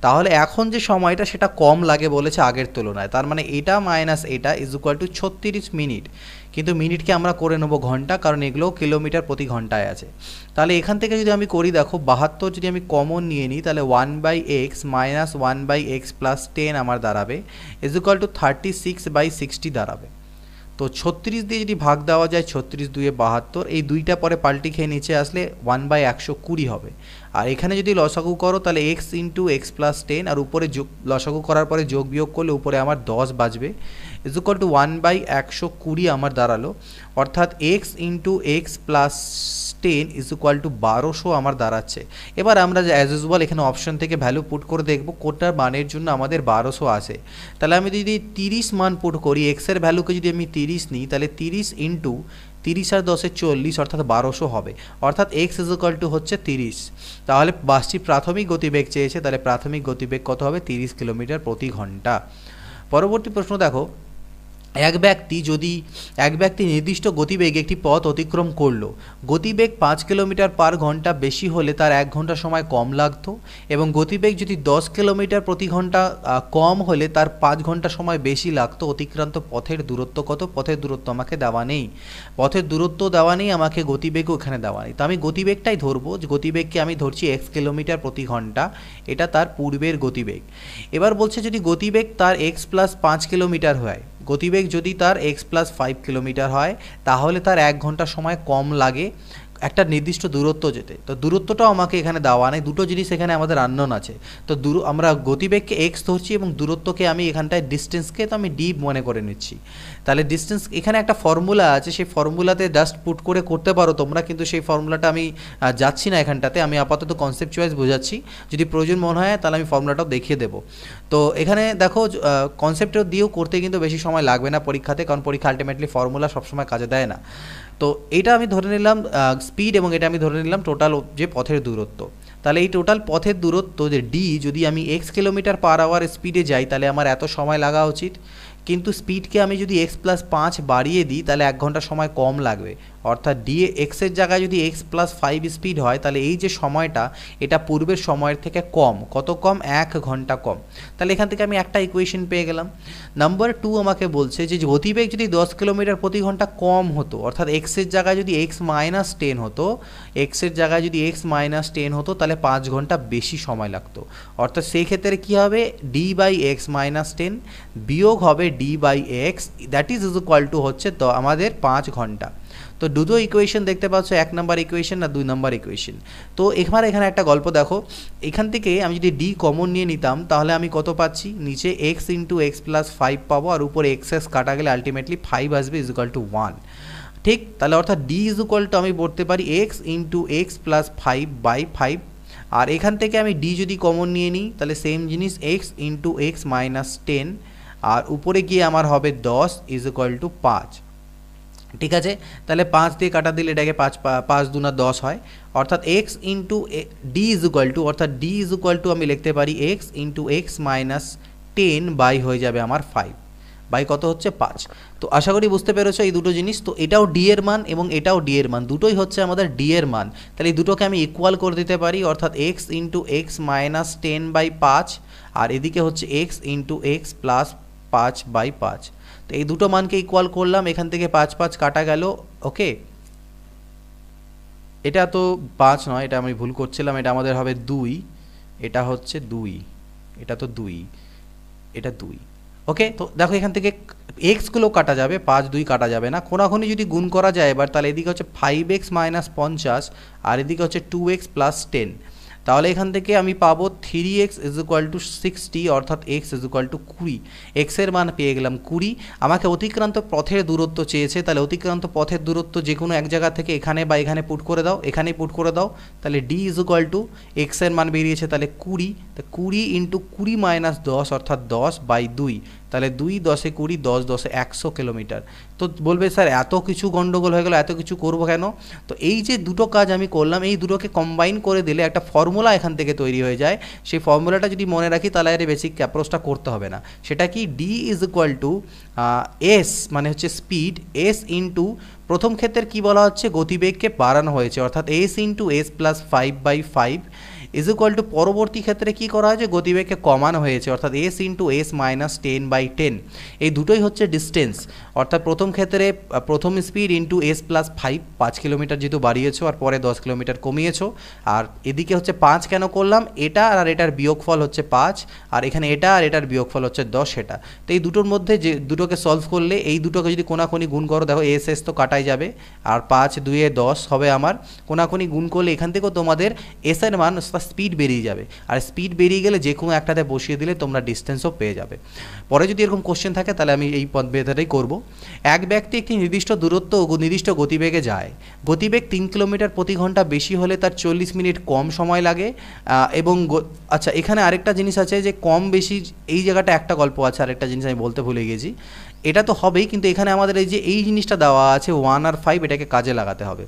তাহলে এখন যে সময়টা সেটা কম লাগে বলেছে আগের তুলনায় তার মানে এটা মাইনাস এটা ইজ ইকুয়াল টু ছত্রিশ মিনিট কিন্তু মিনিটকে আমরা করে নেবো ঘন্টা কারণ এগুলো কিলোমিটার প্রতি ঘন্টায় আছে তাহলে এখান থেকে যদি আমি করি দেখো বাহাত্তর যদি আমি কমন নিয়ে নিই তাহলে one by x minus one by x plus ten আমার দাঁড়াবে is equal to thirty six by sixty দাঁড়াবে তো ছত্রিশ দিয়ে যদি ভাগ দেওয়া যায় ছত্রিশ দুয়ে বাহাত্তর এই দুইটা পরে পাল্টি খেয়ে নিচে আসলে ওয়ান বাই একশো কুড়ি হবে আর এখানে যদি লসাগু করো তাহলে x into x plus ten আর উপরে যোগ লসাগু করার পরে যোগ বিয়োগ করলে উপরে আমার দশ বাজবে is equal to one by একশো কুড়ি আমার দাঁড়ালো অর্থাৎ x into x plus ten is equal to বারোশো আমার দাঁড়াচ্ছে এবার আমরা অ্যাজ ইউজুয়াল এখানে অপশন থেকে ভ্যালু পুট করে দেখব কোটার মানের জন্য আমাদের বারোশো আসে তাহলে আমি যদি তিরিশ মান পুট করি এক্সের ভ্যালুকে যদি আমি তিরিশ নিই তাহলে তিরিশ ইন্টু তিরিশ আর দশে চল্লিশ অর্থাৎ বারোশো হবে অর্থাৎ এক্স ইজকাল টু হচ্ছে তিরিশ তাহলে বাসটি প্রাথমিক গতিবেগ চেয়েছে তাহলে প্রাথমিক গতিবেগ কত হবে তিরিশ কিলোমিটার প্রতি ঘন্টা পরবর্তী প্রশ্ন দেখো এক ব্যক্তি যদি এক ব্যক্তি নির্দিষ্ট গতিবেগে একটি পথ অতিক্রম করলো গতিবেগ পাঁচ কিলোমিটার পার ঘন্টা বেশি হলে তার এক ঘন্টা সময় কম লাগতো এবং গতিবেগ যদি দশ কিলোমিটার প্রতি ঘন্টা কম হলে তার পাঁচ ঘন্টা সময় বেশি লাগতো অতিক্রান্ত পথের দূরত্ব কত পথের দূরত্ব আমাকে দেওয়া নেই পথের দূরত্ব দেওয়া নেই আমাকে গতিবেগও এখানে দেওয়া নেই তো আমি গতিবেগটাই ধরবো গতিবেগকে আমি ধরছি এক্স কিলোমিটার প্রতি ঘন্টা এটা তার পূর্বের গতিবেগ এবার বলছে যদি গতিবেগ তার এক্স প্লাস পাঁচ কিলোমিটার হয় গতিবেগ যদি তার এক্স প্লাস ফাইভ কিলোমিটার হয় তাহলে তার এক ঘন্টা সময় কম লাগে একটা নির্দিষ্ট দূরত্ব যেতে তো দূরত্বটাও আমাকে এখানে দেওয়া নেই দুটো জিনিস এখানে আমাদের আন্নন আছে তো দূর আমরা গতিবেগকে এক্স ধরছি এবং দূরত্বকে আমি এখানটায় ডিস্টেন্সকে তো আমি ডি মনে করে নিচ্ছি তাহলে ডিস্টেন্স এখানে একটা ফর্মুলা আছে সেই ফর্মুলাতে জাস্ট পুট করে করতে পারো তোমরা কিন্তু সেই ফর্মুলাটা আমি যাচ্ছি না এখানটাতে আমি আপাতত কনসেপ্ট বোঝাচ্ছি যদি প্রয়োজন মনে হয় তাহলে আমি ফর্মুলাটাও দেখিয়ে দেবো তো এখানে দেখো কনসেপ্ট দিয়েও করতে কিন্তু বেশি সময় লাগবে না পরীক্ষাতে কারণ পরীক্ষা আলটিমেটলি ফর্মুলা সবসময় কাজে দেয় না তো এটা আমি ধরে নিলাম স্পিড এবং এটা আমি ধরে নিলাম টোটাল যে পথের দূরত্ব তাহলে এই টোটাল পথের দূরত্ব যে ডি যদি আমি এক্স কিলোমিটার পার আওয়ার স্পিডে যাই তাহলে আমার এত সময় লাগা উচিত কিন্তু স্পিডকে আমি যদি এক্স প্লাস পাঁচ বাড়িয়ে দিই তাহলে এক ঘন্টা সময় কম লাগবে অর্থাৎ ডিএ এক্সের জায়গায় যদি এক্স প্লাস ফাইভ স্পিড হয় তাহলে এই যে সময়টা এটা পূর্বের সময়ের থেকে কম কত কম এক ঘন্টা কম তাহলে এখান থেকে আমি একটা ইকুয়েশন পেয়ে গেলাম নাম্বার টু আমাকে বলছে যে গতিবেগ যদি দশ কিলোমিটার প্রতি ঘন্টা কম হতো অর্থাৎ এক্সের জায়গায় যদি এক্স মাইনাস টেন হতো এক্সের জায়গায় যদি এক্স মাইনাস টেন হতো তাহলে পাঁচ ঘন্টা বেশি সময় লাগতো অর্থাৎ সেই ক্ষেত্রে কী হবে D by x minus ten বিয়োগ হবে D by x that is is equal to হচ্ছে তো আমাদের পাঁচ ঘন্টা তো দুটো ইকুয়েশন দেখতে পাচ্ছ এক নাম্বার ইকুয়েশন আর দুই নাম্বার ইকুয়েশন তো এবার এখানে একটা গল্প দেখো এখান থেকে আমি যদি ডি কমন নিয়ে নিতাম তাহলে আমি কত পাচ্ছি নিচে x into x plus five পাবো আর উপরে এক্স এস কাটা গেলে আলটিমেটলি ফাইভ আসবে ইজ ইকাল টু ওয়ান ঠিক তাহলে অর্থাৎ ডি ইজ ইকাল টু আমি পড়তে পারি x into x plus five by five আর এখান থেকে আমি ডি যদি কমন নিয়ে নিই তাহলে সেম জিনিস x into x minus ten আর উপরে গিয়ে আমার হবে দশ ইজ ইকাল টু পাঁচ ঠিক আছে তাহলে পাঁচ দিয়ে কাটা দিলে এটাকে পাঁচ পাঁচ দুনা দশ হয় অর্থাৎ x into d is equal to অর্থাৎ ডি ইজ ইকুয়াল টু আমি লিখতে পারি x into x minus ten by হয়ে যাবে আমার ফাইভ বাই কত হচ্ছে পাঁচ তো আশা করি বুঝতে পেরেছো এই দুটো জিনিস তো এটাও ডি এর মান এবং এটাও ডি এর মান দুটোই হচ্ছে আমাদের ডি এর মান তাহলে এই দুটোকে আমি ইকুয়াল করে দিতে পারি অর্থাৎ x into x minus ten by পাঁচ আর এদিকে হচ্ছে এক্স ইন্টু এক্স প্লাস পাঁচ বাই পাঁচ এই দুটো মানকে ইকুয়াল করলাম এখান থেকে পাঁচ পাঁচ কাটা গেল ওকে এটা তো পাঁচ নয় এটা আমি ভুল করছিলাম এটা আমাদের হবে দুই এটা হচ্ছে দুই এটা তো দুই এটা দুই ওকে তো দেখো এখান থেকে এক্সগুলো কাটা যাবে পাঁচ দুই কাটা যাবে না কোনাখুনি যদি গুণ করা যায় এবার তাহলে এদিকে হচ্ছে ফাইভ এক্স মাইনাস পঞ্চাশ আর এদিকে হচ্ছে টু এক্স প্লাস টেন তাহলে এখান থেকে আমি পাবো three x is equal to sixty অর্থাৎ এক্স ইজ ইকুয়াল টু কুড়ি এক্সের মান পেয়ে গেলাম কুড়ি আমাকে অতিক্রান্ত পথের দূরত্ব চেয়েছে তাহলে অতিক্রান্ত পথের দূরত্ব যে কোনো এক জায়গা থেকে এখানে বা এখানে পুট করে দাও এখানে পুট করে দাও তাহলে ডি ইজ ইকুয়াল টু এক্সের মান বেরিয়েছে তাহলে কুড়ি তা কুড়ি ইন্টু কুড়ি মাইনাস দশ অর্থাৎ দশ বাই দুই তাহলে দুই দশে কুড়ি দশ দশে একশো কিলোমিটার তো বলবে স্যার এত কিছু গণ্ডগোল হয়ে গেল এত কিছু করবো কেন তো এই যে দুটো কাজ আমি করলাম এই দুটোকে কম্বাইন করে দিলে একটা ফর্মুলা এখান থেকে তৈরি হয়ে যায় সেই ফর্মুলাটা যদি মনে রাখি তাহলে এর বেসিক অ্যাপ্রোচটা করতে হবে না সেটা কি d is equal to s মানে হচ্ছে স্পিড এস ইন্টু প্রথম ক্ষেত্রে কি বলা হচ্ছে গতিবেগকে বাড়ানো হয়েছে অর্থাৎ S into s plus five by five is equal to পরবর্তী ক্ষেত্রে কি করা হয়েছে গতিবেগকে কমানো হয়েছে অর্থাৎ S into s minus ten by ten এই দুটোই হচ্ছে ডিস্টেন্স অর্থাৎ প্রথম ক্ষেত্রে প্রথম speed into s plus five পাঁচ কিলোমিটার যেহেতু বাড়িয়েছো আর পরে দশ কিলোমিটার কমিয়েছো আর এদিকে হচ্ছে পাঁচ কেন করলাম এটা আর এটার বিয়োগফল হচ্ছে পাঁচ আর এখানে এটা আর এটার বিয়োগফল হচ্ছে দশ এটা তো এই দুটোর মধ্যে যে দুটোকে সলভ করলে এই দুটোকে যদি কোনাকুনি গুণ করো দেখো এস এস তো কাটাই যাবে আর পাঁচ দুয়ে দশ হবে আমার কোনাকুনি গুণ করলে এখান থেকেও তোমাদের এস এসের মান স্পিড বেরিয়ে যাবে আর স্পিড বেরিয়ে গেলে যে কোনো একটাতে বসিয়ে দিলে তোমরা ডিস্টেন্সও পেয়ে যাবে পরে যদি এরকম কোশ্চেন থাকে তাহলে আমি এই পদবেধাটাই করব এক ব্যক্তি একটি নির্দিষ্ট দূরত্ব ও নির্দিষ্ট গতিবেগে যায় গতিবেগ তিন কিলোমিটার প্রতি ঘন্টা বেশি হলে তার চল্লিশ মিনিট কম সময় লাগে এবং আচ্ছা এখানে আরেকটা জিনিস আছে যে কম বেশি এই জায়গাটা একটা গল্প আছে আরেকটা জিনিস আমি বলতে ভুলে গেছি এটা তো হবেই কিন্তু এখানে আমাদের এই যে এই জিনিসটা দেওয়া আছে ওয়ান আর ফাইভ এটাকে কাজে লাগাতে হবে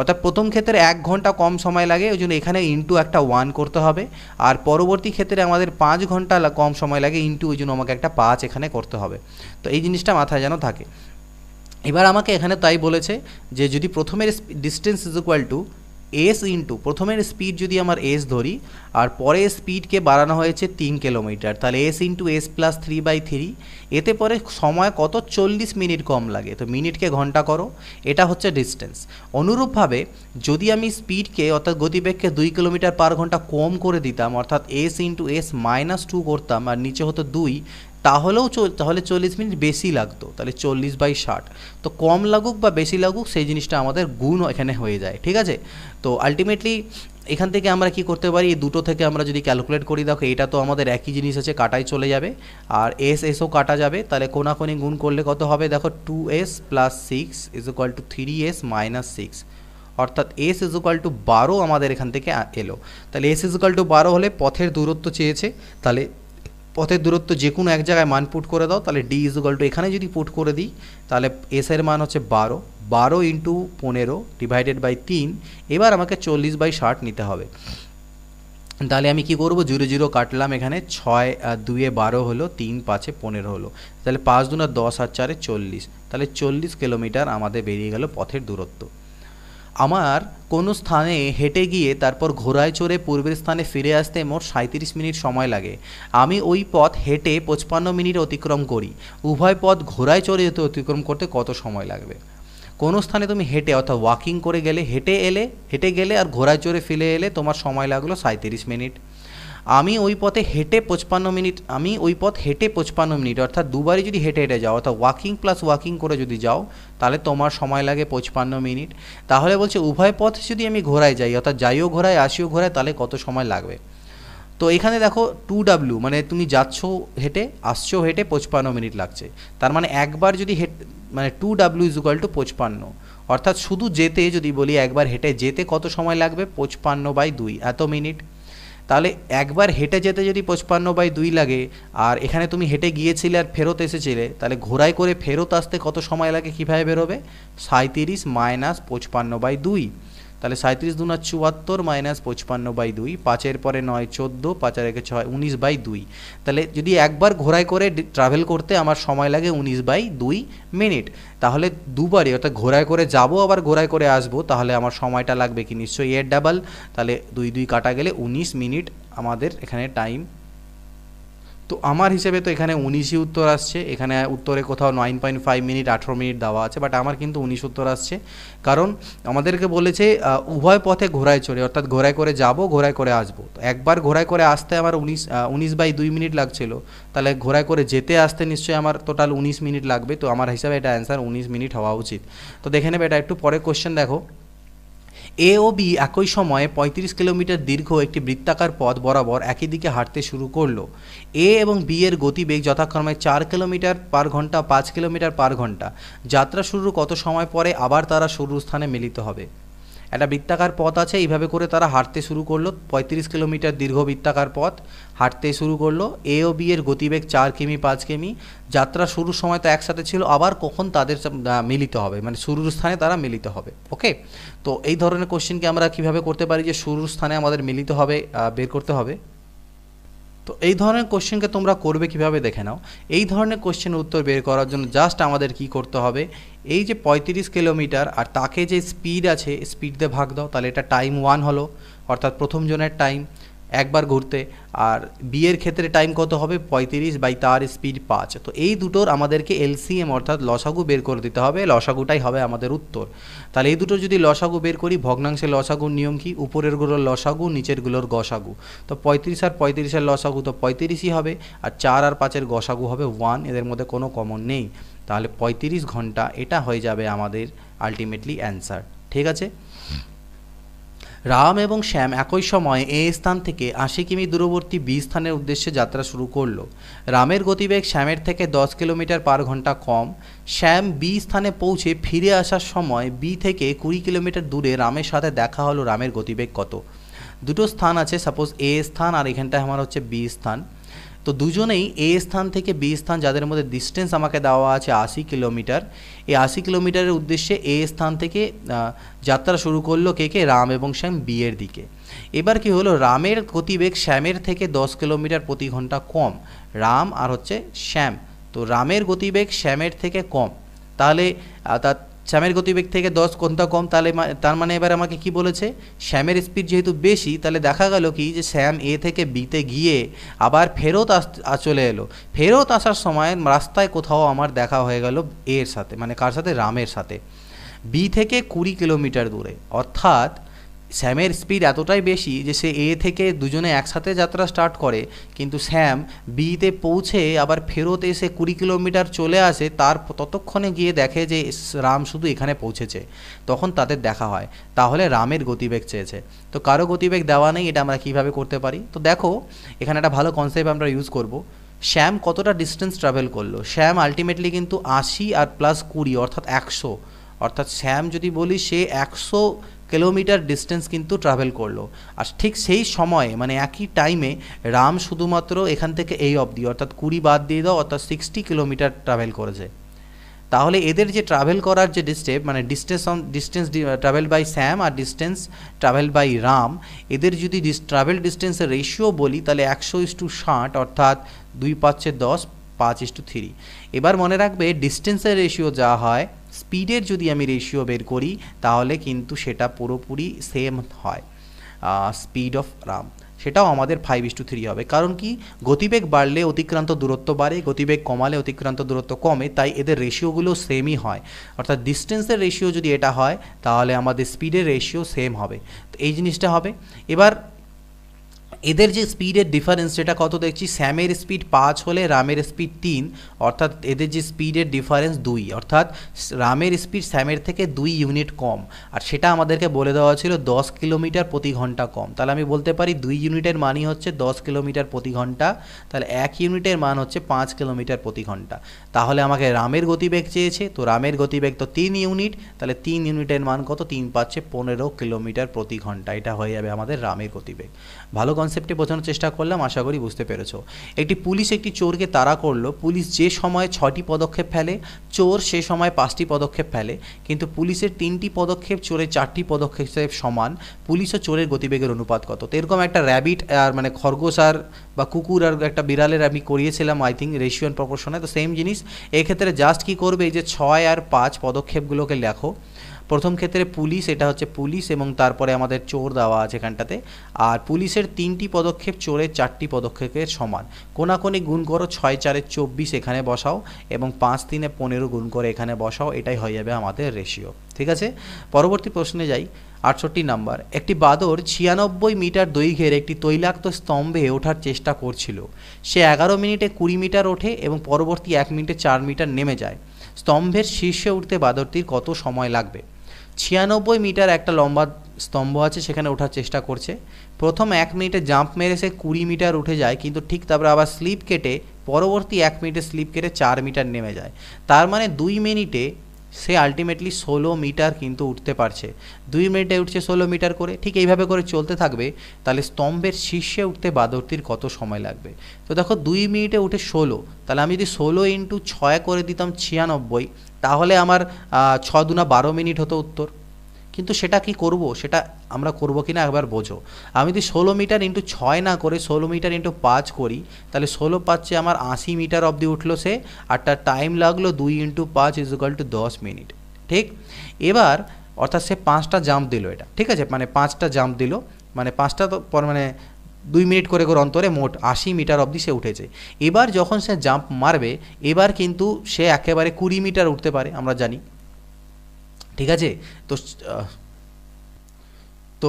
অর্থাৎ প্রথম ক্ষেত্রে এক ঘন্টা কম সময় লাগে ওই জন্য এখানে ইনটু একটা ওয়ান করতে হবে আর পরবর্তী ক্ষেত্রে আমাদের পাঁচ ঘন্টা কম সময় লাগে ইনটু ওই জন্য আমাকে একটা পাঁচ এখানে করতে হবে তো এই জিনিসটা মাথায় যেন থাকে এবার আমাকে এখানে তাই বলেছে যে যদি প্রথমের distance is equal to s into প্রথমের স্পিড যদি আমার এস ধরি আর পরে স্পিডকে বাড়ানো হয়েছে তিন কিলোমিটার তাহলে s into s plus three by three এতে পরে সময় কত চল্লিশ মিনিট কম লাগে তো মিনিটকে ঘন্টা করো এটা হচ্ছে ডিস্টেন্স অনুরূপভাবে যদি আমি স্পিডকে অর্থাৎ গতিবেগকে দুই কিলোমিটার পার ঘন্টা কম করে দিতাম অর্থাৎ S into s minus two করতাম আর নিচে হতো দুই তাহলেও তাহলে চল্লিশ মিনিট বেশি লাগতো তাহলে চল্লিশ বাই ষাট তো কম লাগুক বা বেশি লাগুক সেই জিনিসটা আমাদের গুণ এখানে হয়ে যায় ঠিক আছে তো আলটিমেটলি এখান থেকে আমরা কি করতে পারি এই দুটো থেকে আমরা যদি ক্যালকুলেট করি দেখো এটা তো আমাদের একই জিনিস আছে কাটাই চলে যাবে আর এস এসও কাটা যাবে তাহলে কোনাকোনি গুণ করলে কত হবে দেখো two s plus six is equal to three s minus six অর্থাৎ এস ইজ ইকাল টু বারো আমাদের এখান থেকে এলো তাহলে এস ইজ ইকাল টু বারো হলে পথের দূরত্ব চেয়েছে তাহলে পথের দূরত্ব যে কোনো এক জায়গায় মান পুট করে দাও তাহলে ডি ইজ গল্ট এখানে যদি পুট করে দিই তাহলে এস এর মান হচ্ছে বারো বারো ইন্টু পনেরো ডিভাইডেড বাই তিন এবার আমাকে চল্লিশ বাই ষাট নিতে হবে তাহলে আমি কি করবো জিরো জিরো কাটলাম এখানে ছয় দুয়ে বারো হলো তিন পাঁচে পনেরো হলো তাহলে পাঁচ দুনা দশ আর চারে চল্লিশ তাহলে চল্লিশ কিলোমিটার আমাদের বেরিয়ে গেল পথের দূরত্ব আমার কোনো স্থানে হেঁটে গিয়ে তারপর ঘোড়ায় চড়ে পূর্বের স্থানে ফিরে আসতে মোট সাঁত্রিশ মিনিট সময় লাগে আমি ওই পথ হেঁটে পঁচপান্ন মিনিট অতিক্রম করি উভয় পথ ঘোড়ায় চড়ে যেতে অতিক্রম করতে কত সময় লাগবে কোনো স্থানে তুমি হেঁটে অর্থাৎ ওয়াকিং করে গেলে হেঁটে এলে হেঁটে গেলে আর ঘোড়ায় চড়ে ফিরে এলে তোমার সময় লাগলো সাঁত্রিশ মিনিট আমি ওই পথে হেঁটে পঁচপান্ন মিনিট আমি ওই পথ হেঁটে পঁচপান্ন মিনিট অর্থাৎ দুবারই যদি হেঁটে হেঁটে যাও অর্থাৎ ওয়াকিং প্লাস ওয়াকিং করে যদি যাও তাহলে তোমার সময় লাগে পঁচপান্ন মিনিট তাহলে বলছে উভয় পথ যদি আমি ঘোরায় যাই অর্থাৎ যাইও ঘোরায় আসিও ঘোরায় তাহলে কত সময় লাগবে তো এখানে দেখো টু ডাব্লিউ মানে তুমি যাচ্ছ হেঁটে আসছো হেঁটে পঁচপান্ন মিনিট লাগছে তার মানে একবার যদি হেঁটে মানে টু ডাব্লিউ ইজ ইকাল টু পঁচপান্ন অর্থাৎ শুধু যেতে যদি বলি একবার হেঁটে যেতে কত সময় লাগবে পঁচপান্ন বাই দুই এত মিনিট তাহলে একবার হেঁটে যেতে যদি পঁচপান্ন বাই দুই লাগে আর এখানে তুমি হেঁটে গিয়েছিলে আর ফেরত এসেছিলে তাহলে ঘোরায় করে ফেরত আসতে কত সময় লাগে কীভাবে বেরোবে সাঁত্রিশ মাইনাস পঁচপান্ন বাই দুই তাহলে সাঁত্রিশ দুনা চুয়াত্তর মাইনাস পঁচপান্ন বাই দুই পাঁচের পরে নয় চোদ্দো পাঁচের একে ছয় উনিশ বাই দুই তাহলে যদি একবার ঘোরায় করে ট্রাভেল করতে আমার সময় লাগে উনিশ বাই দুই মিনিট তাহলে দুবারই অর্থাৎ ঘোরায় করে যাব আবার ঘোরায় করে আসবো তাহলে আমার সময়টা লাগবে কি নিশ্চয়ই এর ডাবল তাহলে দুই দুই কাটা গেলে উনিশ মিনিট আমাদের এখানে টাইম তো আমার হিসেবে তো এখানে উনিশই উত্তর আসছে এখানে উত্তরে কোথাও নাইন পয়েন্ট ফাইভ মিনিট আঠেরো মিনিট দেওয়া আছে বাট আমার কিন্তু উনিশ উত্তর আসছে কারণ আমাদেরকে বলেছে উভয় পথে ঘোরায় চড়ে অর্থাৎ ঘোরায় করে যাব ঘোরায় করে আসবো তো একবার ঘোরায় করে আসতে আমার উনিশ উনিশ বাই দুই মিনিট লাগছিল তাহলে ঘোরায় করে যেতে আসতে নিশ্চয়ই আমার টোটাল উনিশ মিনিট লাগবে তো আমার হিসাবে এটা অ্যান্সার উনিশ মিনিট হওয়া উচিত তো দেখে নেবে এটা একটু পরে কোশ্চেন দেখো এ ও বি একই সময়ে ৩৫ কিলোমিটার দীর্ঘ একটি বৃত্তাকার পথ বরাবর একই দিকে হাঁটতে শুরু করল এ এবং বি এর গতিবেগ যথাক্রমে চার কিলোমিটার পার ঘন্টা পাঁচ কিলোমিটার পার ঘন্টা যাত্রা শুরুর কত সময় পরে আবার তারা শুরুর স্থানে মিলিত হবে একটা বৃত্তাকার পথ আছে এইভাবে করে তারা হাঁটতে শুরু করলো ৩৫ কিলোমিটার দীর্ঘ বৃত্তাকার পথ হাঁটতে শুরু করলো এ ও বি এর গতিবেগ চার কিমি পাঁচ কিমি যাত্রা শুরুর সময় তো একসাথে ছিল আবার কখন তাদের মিলিত হবে মানে শুরুর স্থানে তারা মিলিত হবে ওকে তো এই ধরনের কোশ্চেনকে আমরা কিভাবে করতে পারি যে শুরুর স্থানে আমাদের মিলিত হবে বের করতে হবে তো এই ধরনের কোশ্চেনকে তোমরা করবে কিভাবে দেখে নাও এই ধরনের কোশ্চেনের উত্তর বের করার জন্য জাস্ট আমাদের কি করতে হবে এই যে ৩৫ কিলোমিটার আর তাকে যে স্পিড আছে স্পিড দিয়ে ভাগ দাও তাহলে এটা টাইম ওয়ান হলো অর্থাৎ প্রথম জনের টাইম একবার ঘুরতে আর বিয়ের ক্ষেত্রে টাইম কত হবে পঁয়ত্রিশ বাই তার স্পিড পাঁচ তো এই দুটোর আমাদেরকে এলসিএম অর্থাৎ লসাগু বের করে দিতে হবে লসাগুটাই হবে আমাদের উত্তর তাহলে এই দুটো যদি লসাগু বের করি ভগ্নাংশের লসাগুর নিয়ম কি উপরেরগুলোর লসাগু নিচেরগুলোর গসাগু তো পঁয়ত্রিশ আর পঁয়ত্রিশের লসাগু তো পঁয়ত্রিশই হবে আর চার আর পাঁচের গসাগু হবে ওয়ান এদের মধ্যে কোনো কমন নেই তাহলে পঁয়ত্রিশ ঘন্টা এটা হয়ে যাবে আমাদের আলটিমেটলি অ্যান্সার ঠিক আছে রাম এবং শ্যাম একই সময়ে এ স্থান থেকে আশি কিমি দূরবর্তী বি স্থানের উদ্দেশ্যে যাত্রা শুরু করল রামের গতিবেগ শ্যামের থেকে দশ কিলোমিটার পার ঘন্টা কম শ্যাম বি স্থানে পৌঁছে ফিরে আসার সময় বি থেকে কুড়ি কিলোমিটার দূরে রামের সাথে দেখা হলো রামের গতিবেগ কত দুটো স্থান আছে সাপোজ এ স্থান আর এখানটায় আমার হচ্ছে বি স্থান তো দুজনেই এ স্থান থেকে বি স্থান যাদের মধ্যে ডিস্টেন্স আমাকে দেওয়া আছে আশি কিলোমিটার এই আশি কিলোমিটারের উদ্দেশ্যে এ স্থান থেকে যাত্রা শুরু করলো কে কে রাম এবং শ্যাম বি এর দিকে এবার কি হলো রামের গতিবেগ শ্যামের থেকে দশ কিলোমিটার প্রতি ঘন্টা কম রাম আর হচ্ছে শ্যাম তো রামের গতিবেগ শ্যামের থেকে কম তাহলে শ্যামের গতিবেগ থেকে দশ কোনটা কম তাহলে তার মানে এবার আমাকে কি বলেছে শ্যামের স্পিড যেহেতু বেশি তাহলে দেখা গেল কি যে শ্যাম এ থেকে বিতে গিয়ে আবার ফেরত আস চলে এলো ফেরত আসার সময় রাস্তায় কোথাও আমার দেখা হয়ে গেল এর সাথে মানে কার সাথে রামের সাথে বি থেকে কুড়ি কিলোমিটার দূরে অর্থাৎ স্যামের স্পিড এতটাই বেশি যে সে এ থেকে দুজনে একসাথে যাত্রা স্টার্ট করে কিন্তু স্যাম বিতে পৌঁছে আবার ফেরত এসে কুড়ি কিলোমিটার চলে আসে তার ততক্ষণে গিয়ে দেখে যে রাম শুধু এখানে পৌঁছেছে তখন তাদের দেখা হয় তাহলে রামের গতিবেগ চেয়েছে তো কারো গতিবেগ দেওয়া নেই এটা আমরা কীভাবে করতে পারি তো দেখো এখানে একটা ভালো কনসেপ্ট আমরা ইউজ করব শ্যাম কতটা ডিস্টেন্স ট্রাভেল করলো শ্যাম আলটিমেটলি কিন্তু আশি আর প্লাস কুড়ি অর্থাৎ একশো অর্থাৎ শ্যাম যদি বলি সে একশো কিলোমিটার ডিস্টেন্স কিন্তু ট্রাভেল করলো আর ঠিক সেই সময়ে মানে একই টাইমে রাম শুধুমাত্র এখান থেকে এই অবধি অর্থাৎ কুড়ি বাদ দিয়ে দাও অর্থাৎ সিক্সটি কিলোমিটার ট্রাভেল করেছে তাহলে এদের যে ট্রাভেল করার যে ডিস্টেপ মানে distance on distance travel by Sam আর ডিস্টেন্স ট্রাভেল বাই রাম এদের যদি ট্রাভেল ডিস্টেন্সের রেশিও বলি তাহলে একশো ইস টু ষাট অর্থাৎ দুই পাঁচে দশ পাঁচ ইস টু থ্রি এবার মনে রাখবে ডিস্টেন্সের রেশিও যা হয় স্পিডের যদি আমি রেশিও বের করি তাহলে কিন্তু সেটা পুরোপুরি সেম হয় স্পিড অফ রাম সেটাও আমাদের ফাইভ ইস টু থ্রি হবে কারণ কি গতিবেগ বাড়লে অতিক্রান্ত দূরত্ব বাড়ে গতিবেগ কমালে অতিক্রান্ত দূরত্ব কমে তাই এদের রেশিওগুলো সেমই হয় অর্থাৎ ডিস্টেন্সের রেশিও যদি এটা হয় তাহলে আমাদের স্পিডের রেশিও সেম হবে তো এই জিনিসটা হবে এবার এদের যে স্পিডের ডিফারেন্স সেটা কত দেখছি স্যামের স্পিড পাঁচ হলে রামের স্পিড তিন অর্থাৎ এদের যে স্পিডের ডিফারেন্স দুই অর্থাৎ রামের স্পিড স্যামের থেকে দুই ইউনিট কম আর সেটা আমাদেরকে বলে দেওয়া ছিল দশ কিলোমিটার প্রতি ঘন্টা কম তাহলে আমি বলতে পারি দুই ইউনিটের মানই হচ্ছে দশ কিলোমিটার প্রতি ঘন্টা তাহলে এক ইউনিটের মান হচ্ছে পাঁচ কিলোমিটার প্রতি ঘন্টা তাহলে আমাকে রামের গতিবেগ চেয়েছে তো রামের গতিবেগ তো তিন ইউনিট তাহলে তিন ইউনিটের মান কত তিন পাচ্ছে পনেরো কিলোমিটার প্রতি ঘন্টা এটা হয়ে যাবে আমাদের রামের গতিবেগ ভালো কনসেপ্টে বোঝানোর চেষ্টা করলাম আশা করি বুঝতে পেরেছো একটি পুলিশ একটি চোরকে তাড়া করলো পুলিশ যে সময়ে ছটি পদক্ষেপ ফেলে চোর সে সময় পাঁচটি পদক্ষেপ ফেলে কিন্তু পুলিশের তিনটি পদক্ষেপ চোরের চারটি পদক্ষেপ সমান পুলিশ ও চোরের গতিবেগের অনুপাত কত তো এরকম একটা র্যাবিট আর মানে খরগোশ আর বা কুকুর আর একটা বিড়ালের আমি করিয়েছিলাম আই থিঙ্ক রেশিও প্রপোর্শনে তো সেম জিনিস এক্ষেত্রে জাস্ট কি করবে এই যে ছয় আর পাঁচ পদক্ষেপগুলোকে লেখো প্রথম ক্ষেত্রে পুলিশ এটা হচ্ছে পুলিশ এবং তারপরে আমাদের চোর দেওয়া আছে এখানটাতে আর পুলিশের তিনটি পদক্ষেপ চোরের চারটি পদক্ষেপের সমান কোনাকোনি গুণ করো ছয় চারে চব্বিশ এখানে বসাও এবং পাঁচ তিনে পনেরো গুণ করে এখানে বসাও এটাই হয়ে যাবে আমাদের রেশিও ঠিক আছে পরবর্তী প্রশ্নে যাই আটষট্টি নাম্বার একটি বাদর ছিয়ানব্বই মিটার দৈর্ঘ্যের একটি তৈলাক্ত স্তম্ভে ওঠার চেষ্টা করছিল সে এগারো মিনিটে কুড়ি মিটার ওঠে এবং পরবর্তী এক মিনিটে চার মিটার নেমে যায় স্তম্ভের শীর্ষে উঠতে বাদরটির কত সময় লাগবে ছিয়ানব্বই মিটার একটা লম্বা স্তম্ভ আছে সেখানে ওঠার চেষ্টা করছে প্রথম এক মিনিটে জাম্প মেরে সে কুড়ি মিটার উঠে যায় কিন্তু ঠিক তারপরে আবার স্লিপ কেটে পরবর্তী এক মিনিটে স্লিপ কেটে চার মিটার নেমে যায় তার মানে দুই মিনিটে সে আলটিমেটলি ষোলো মিটার কিন্তু উঠতে পারছে দুই মিনিটে উঠছে ষোলো মিটার করে ঠিক এইভাবে করে চলতে থাকবে তাহলে স্তম্ভের শীর্ষে উঠতে বাদরটির কত সময় লাগবে তো দেখো দুই মিনিটে উঠে ষোলো তাহলে আমি যদি ষোলো ইন্টু ছয় করে দিতাম ছিয়ানব্বই তাহলে আমার ছ দুনা বারো মিনিট হতো উত্তর কিন্তু সেটা কি করব সেটা আমরা করব কি না একবার বোঝো আমি যদি ষোলো মিটার ইন্টু ছয় না করে ষোলো মিটার ইন্টু পাঁচ করি তাহলে ষোলো পাঁচে আমার আশি মিটার অবধি উঠলো সে আর তার টাইম লাগলো দুই ইন্টু পাঁচ ইজ ইকাল টু দশ মিনিট ঠিক এবার অর্থাৎ সে পাঁচটা জাম্প দিল এটা ঠিক আছে মানে পাঁচটা জাম্প দিল মানে পাঁচটা তো মানে দুই মিনিট করে করে অন্তরে মোট আশি মিটার অবধি সে উঠেছে এবার যখন সে জাম্প মারবে এবার কিন্তু সে একেবারে কুড়ি মিটার উঠতে পারে আমরা জানি ঠিক আছে তো তো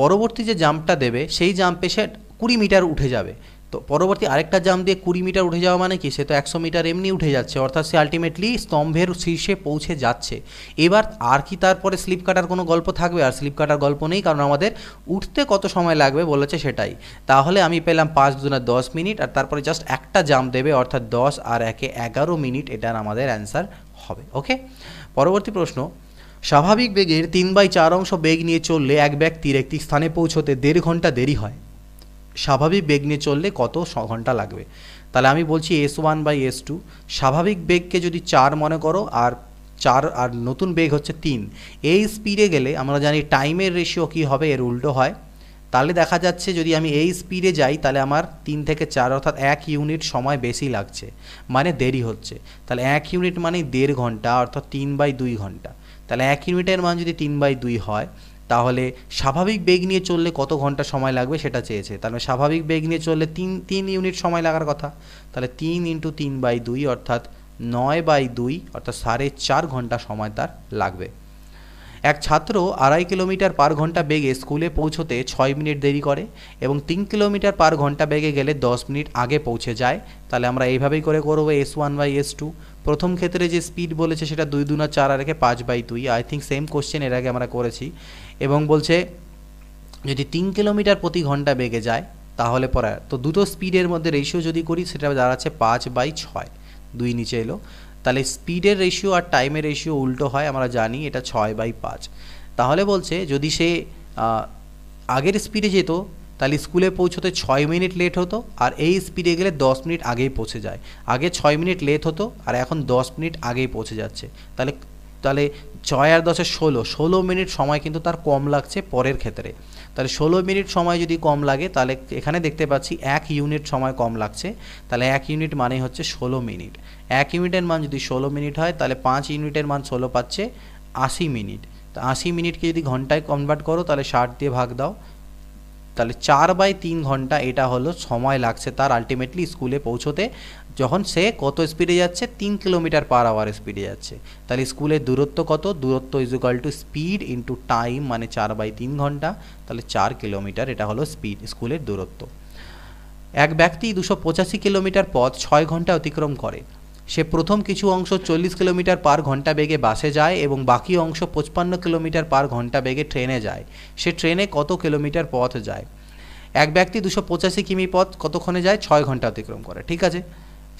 পরবর্তী যে জাম্পটা দেবে সেই জাম্পে সে কুড়ি মিটার উঠে যাবে তো পরবর্তী আরেকটা জাম্প দিয়ে কুড়ি মিটার উঠে যাওয়া মানে কি সে তো একশো মিটার এমনি উঠে যাচ্ছে অর্থাৎ সে আলটিমেটলি স্তম্ভের শীর্ষে পৌঁছে যাচ্ছে এবার আর কি তারপরে স্লিপ কাটার কোনো গল্প থাকবে আর স্লিপ কাটার গল্প নেই কারণ আমাদের উঠতে কত সময় লাগবে বলেছে সেটাই তাহলে আমি পেলাম পাঁচ দুনা দশ মিনিট আর তারপরে জাস্ট একটা জাম্প দেবে অর্থাৎ দশ আর একে এগারো মিনিট এটার আমাদের অ্যান্সার হবে ওকে পরবর্তী প্রশ্ন স্বাভাবিক বেগের তিন বাই চার অংশ বেগ নিয়ে চললে এক ব্যক্তির একটি স্থানে পৌঁছতে দেড় ঘন্টা দেরি হয় স্বাভাবিক বেগ নিয়ে চললে কত ঘন্টা লাগবে তাহলে আমি বলছি s one by S two স্বাভাবিক বেগকে যদি চার মনে করো আর চার আর নতুন বেগ হচ্ছে তিন এই স্পিডে গেলে আমরা জানি টাইমের রেশিও কী হবে এর উল্টো হয় তাহলে দেখা যাচ্ছে যদি আমি এই স্পিডে যাই তাহলে আমার তিন থেকে চার অর্থাৎ এক ইউনিট সময় বেশি লাগছে মানে দেরি হচ্ছে তাহলে এক ইউনিট মানে দেড় ঘন্টা অর্থাৎ তিন বাই দুই ঘন্টা তাহলে এক ইউনিটের মান যদি তিন বাই দুই হয় তাহলে স্বাভাবিক বেগ নিয়ে চললে কত ঘন্টা সময় লাগবে সেটা চেয়েছে তাহলে স্বাভাবিক বেগ নিয়ে চললে তিন তিন ইউনিট সময় লাগার কথা তাহলে তিন ইন্টু তিন বাই দুই অর্থাৎ নয় বাই দুই অর্থাৎ সাড়ে চার ঘন্টা সময় তার লাগবে এক ছাত্র আড়াই কিলোমিটার পার ঘন্টা বেগে স্কুলে পৌঁছতে ছয় মিনিট দেরি করে এবং তিন কিলোমিটার পার ঘন্টা বেগে গেলে দশ মিনিট আগে পৌঁছে যায় তাহলে আমরা এইভাবেই করে করবো s one by S two প্রথম ক্ষেত্রে যে স্পিড বলেছে সেটা দুই দুনা চার আর রেখে পাঁচ বাই দুই আই থিঙ্ক সেম কোশ্চেন এর আগে আমরা করেছি এবং বলছে যদি তিন কিলোমিটার প্রতি ঘন্টা বেগে যায় তাহলে পরে তো দুটো স্পিডের মধ্যে রেশিও যদি করি সেটা দাঁড়াচ্ছে পাঁচ বাই ছয় দুই নিচে এলো তাহলে স্পিডের রেশিও আর টাইমের রেশিও উল্টো হয় আমরা জানি এটা ছয় বাই পাঁচ তাহলে বলছে যদি সে আগের স্পিডে যেত তাহলে স্কুলে পৌঁছতে ছয় মিনিট লেট হতো আর এই স্পিডে গেলে দশ মিনিট আগেই পৌঁছে যায় আগে ছয় মিনিট লেট হতো আর এখন দশ মিনিট আগেই পৌঁছে যাচ্ছে তাহলে তাহলে ছয় আর দশে ষোলো ষোলো মিনিট সময় কিন্তু তার কম লাগছে পরের ক্ষেত্রে তাহলে ষোলো মিনিট সময় যদি কম লাগে তাহলে এখানে দেখতে পাচ্ছি এক ইউনিট সময় কম লাগছে তাহলে এক ইউনিট মানে হচ্ছে ষোলো মিনিট এক ইউনিটের মান যদি ষোলো মিনিট হয় তাহলে পাঁচ ইউনিটের মান ষোলো পাচ্ছে আশি মিনিট তো আশি মিনিটকে যদি ঘন্টায় কনভার্ট করো তাহলে ষাট দিয়ে ভাগ দাও তাহলে চার বাই তিন ঘন্টা এটা হলো সময় লাগছে তার আলটিমেটলি স্কুলে পৌঁছোতে যখন সে কত স্পিডে যাচ্ছে তিন কিলোমিটার পার আওয়ার স্পিডে যাচ্ছে তাহলে স্কুলের দূরত্ব কত দূরত্ব equal to speed into time মানে চার বাই তিন ঘন্টা তাহলে চার কিলোমিটার এটা হলো স্পিড স্কুলের দূরত্ব এক ব্যক্তি দুশো পঁচাশি কিলোমিটার পথ ছয় ঘন্টা অতিক্রম করে সে প্রথম কিছু অংশ চল্লিশ কিলোমিটার পার ঘন্টা বেগে বাসে যায় এবং বাকি অংশ পঁচপান্ন কিলোমিটার পার ঘন্টা বেগে ট্রেনে যায় সে ট্রেনে কত কিলোমিটার পথ যায় এক ব্যক্তি দুশো পঁচাশি কিমি পথ কতক্ষণে যায় ছয় ঘন্টা অতিক্রম করে ঠিক আছে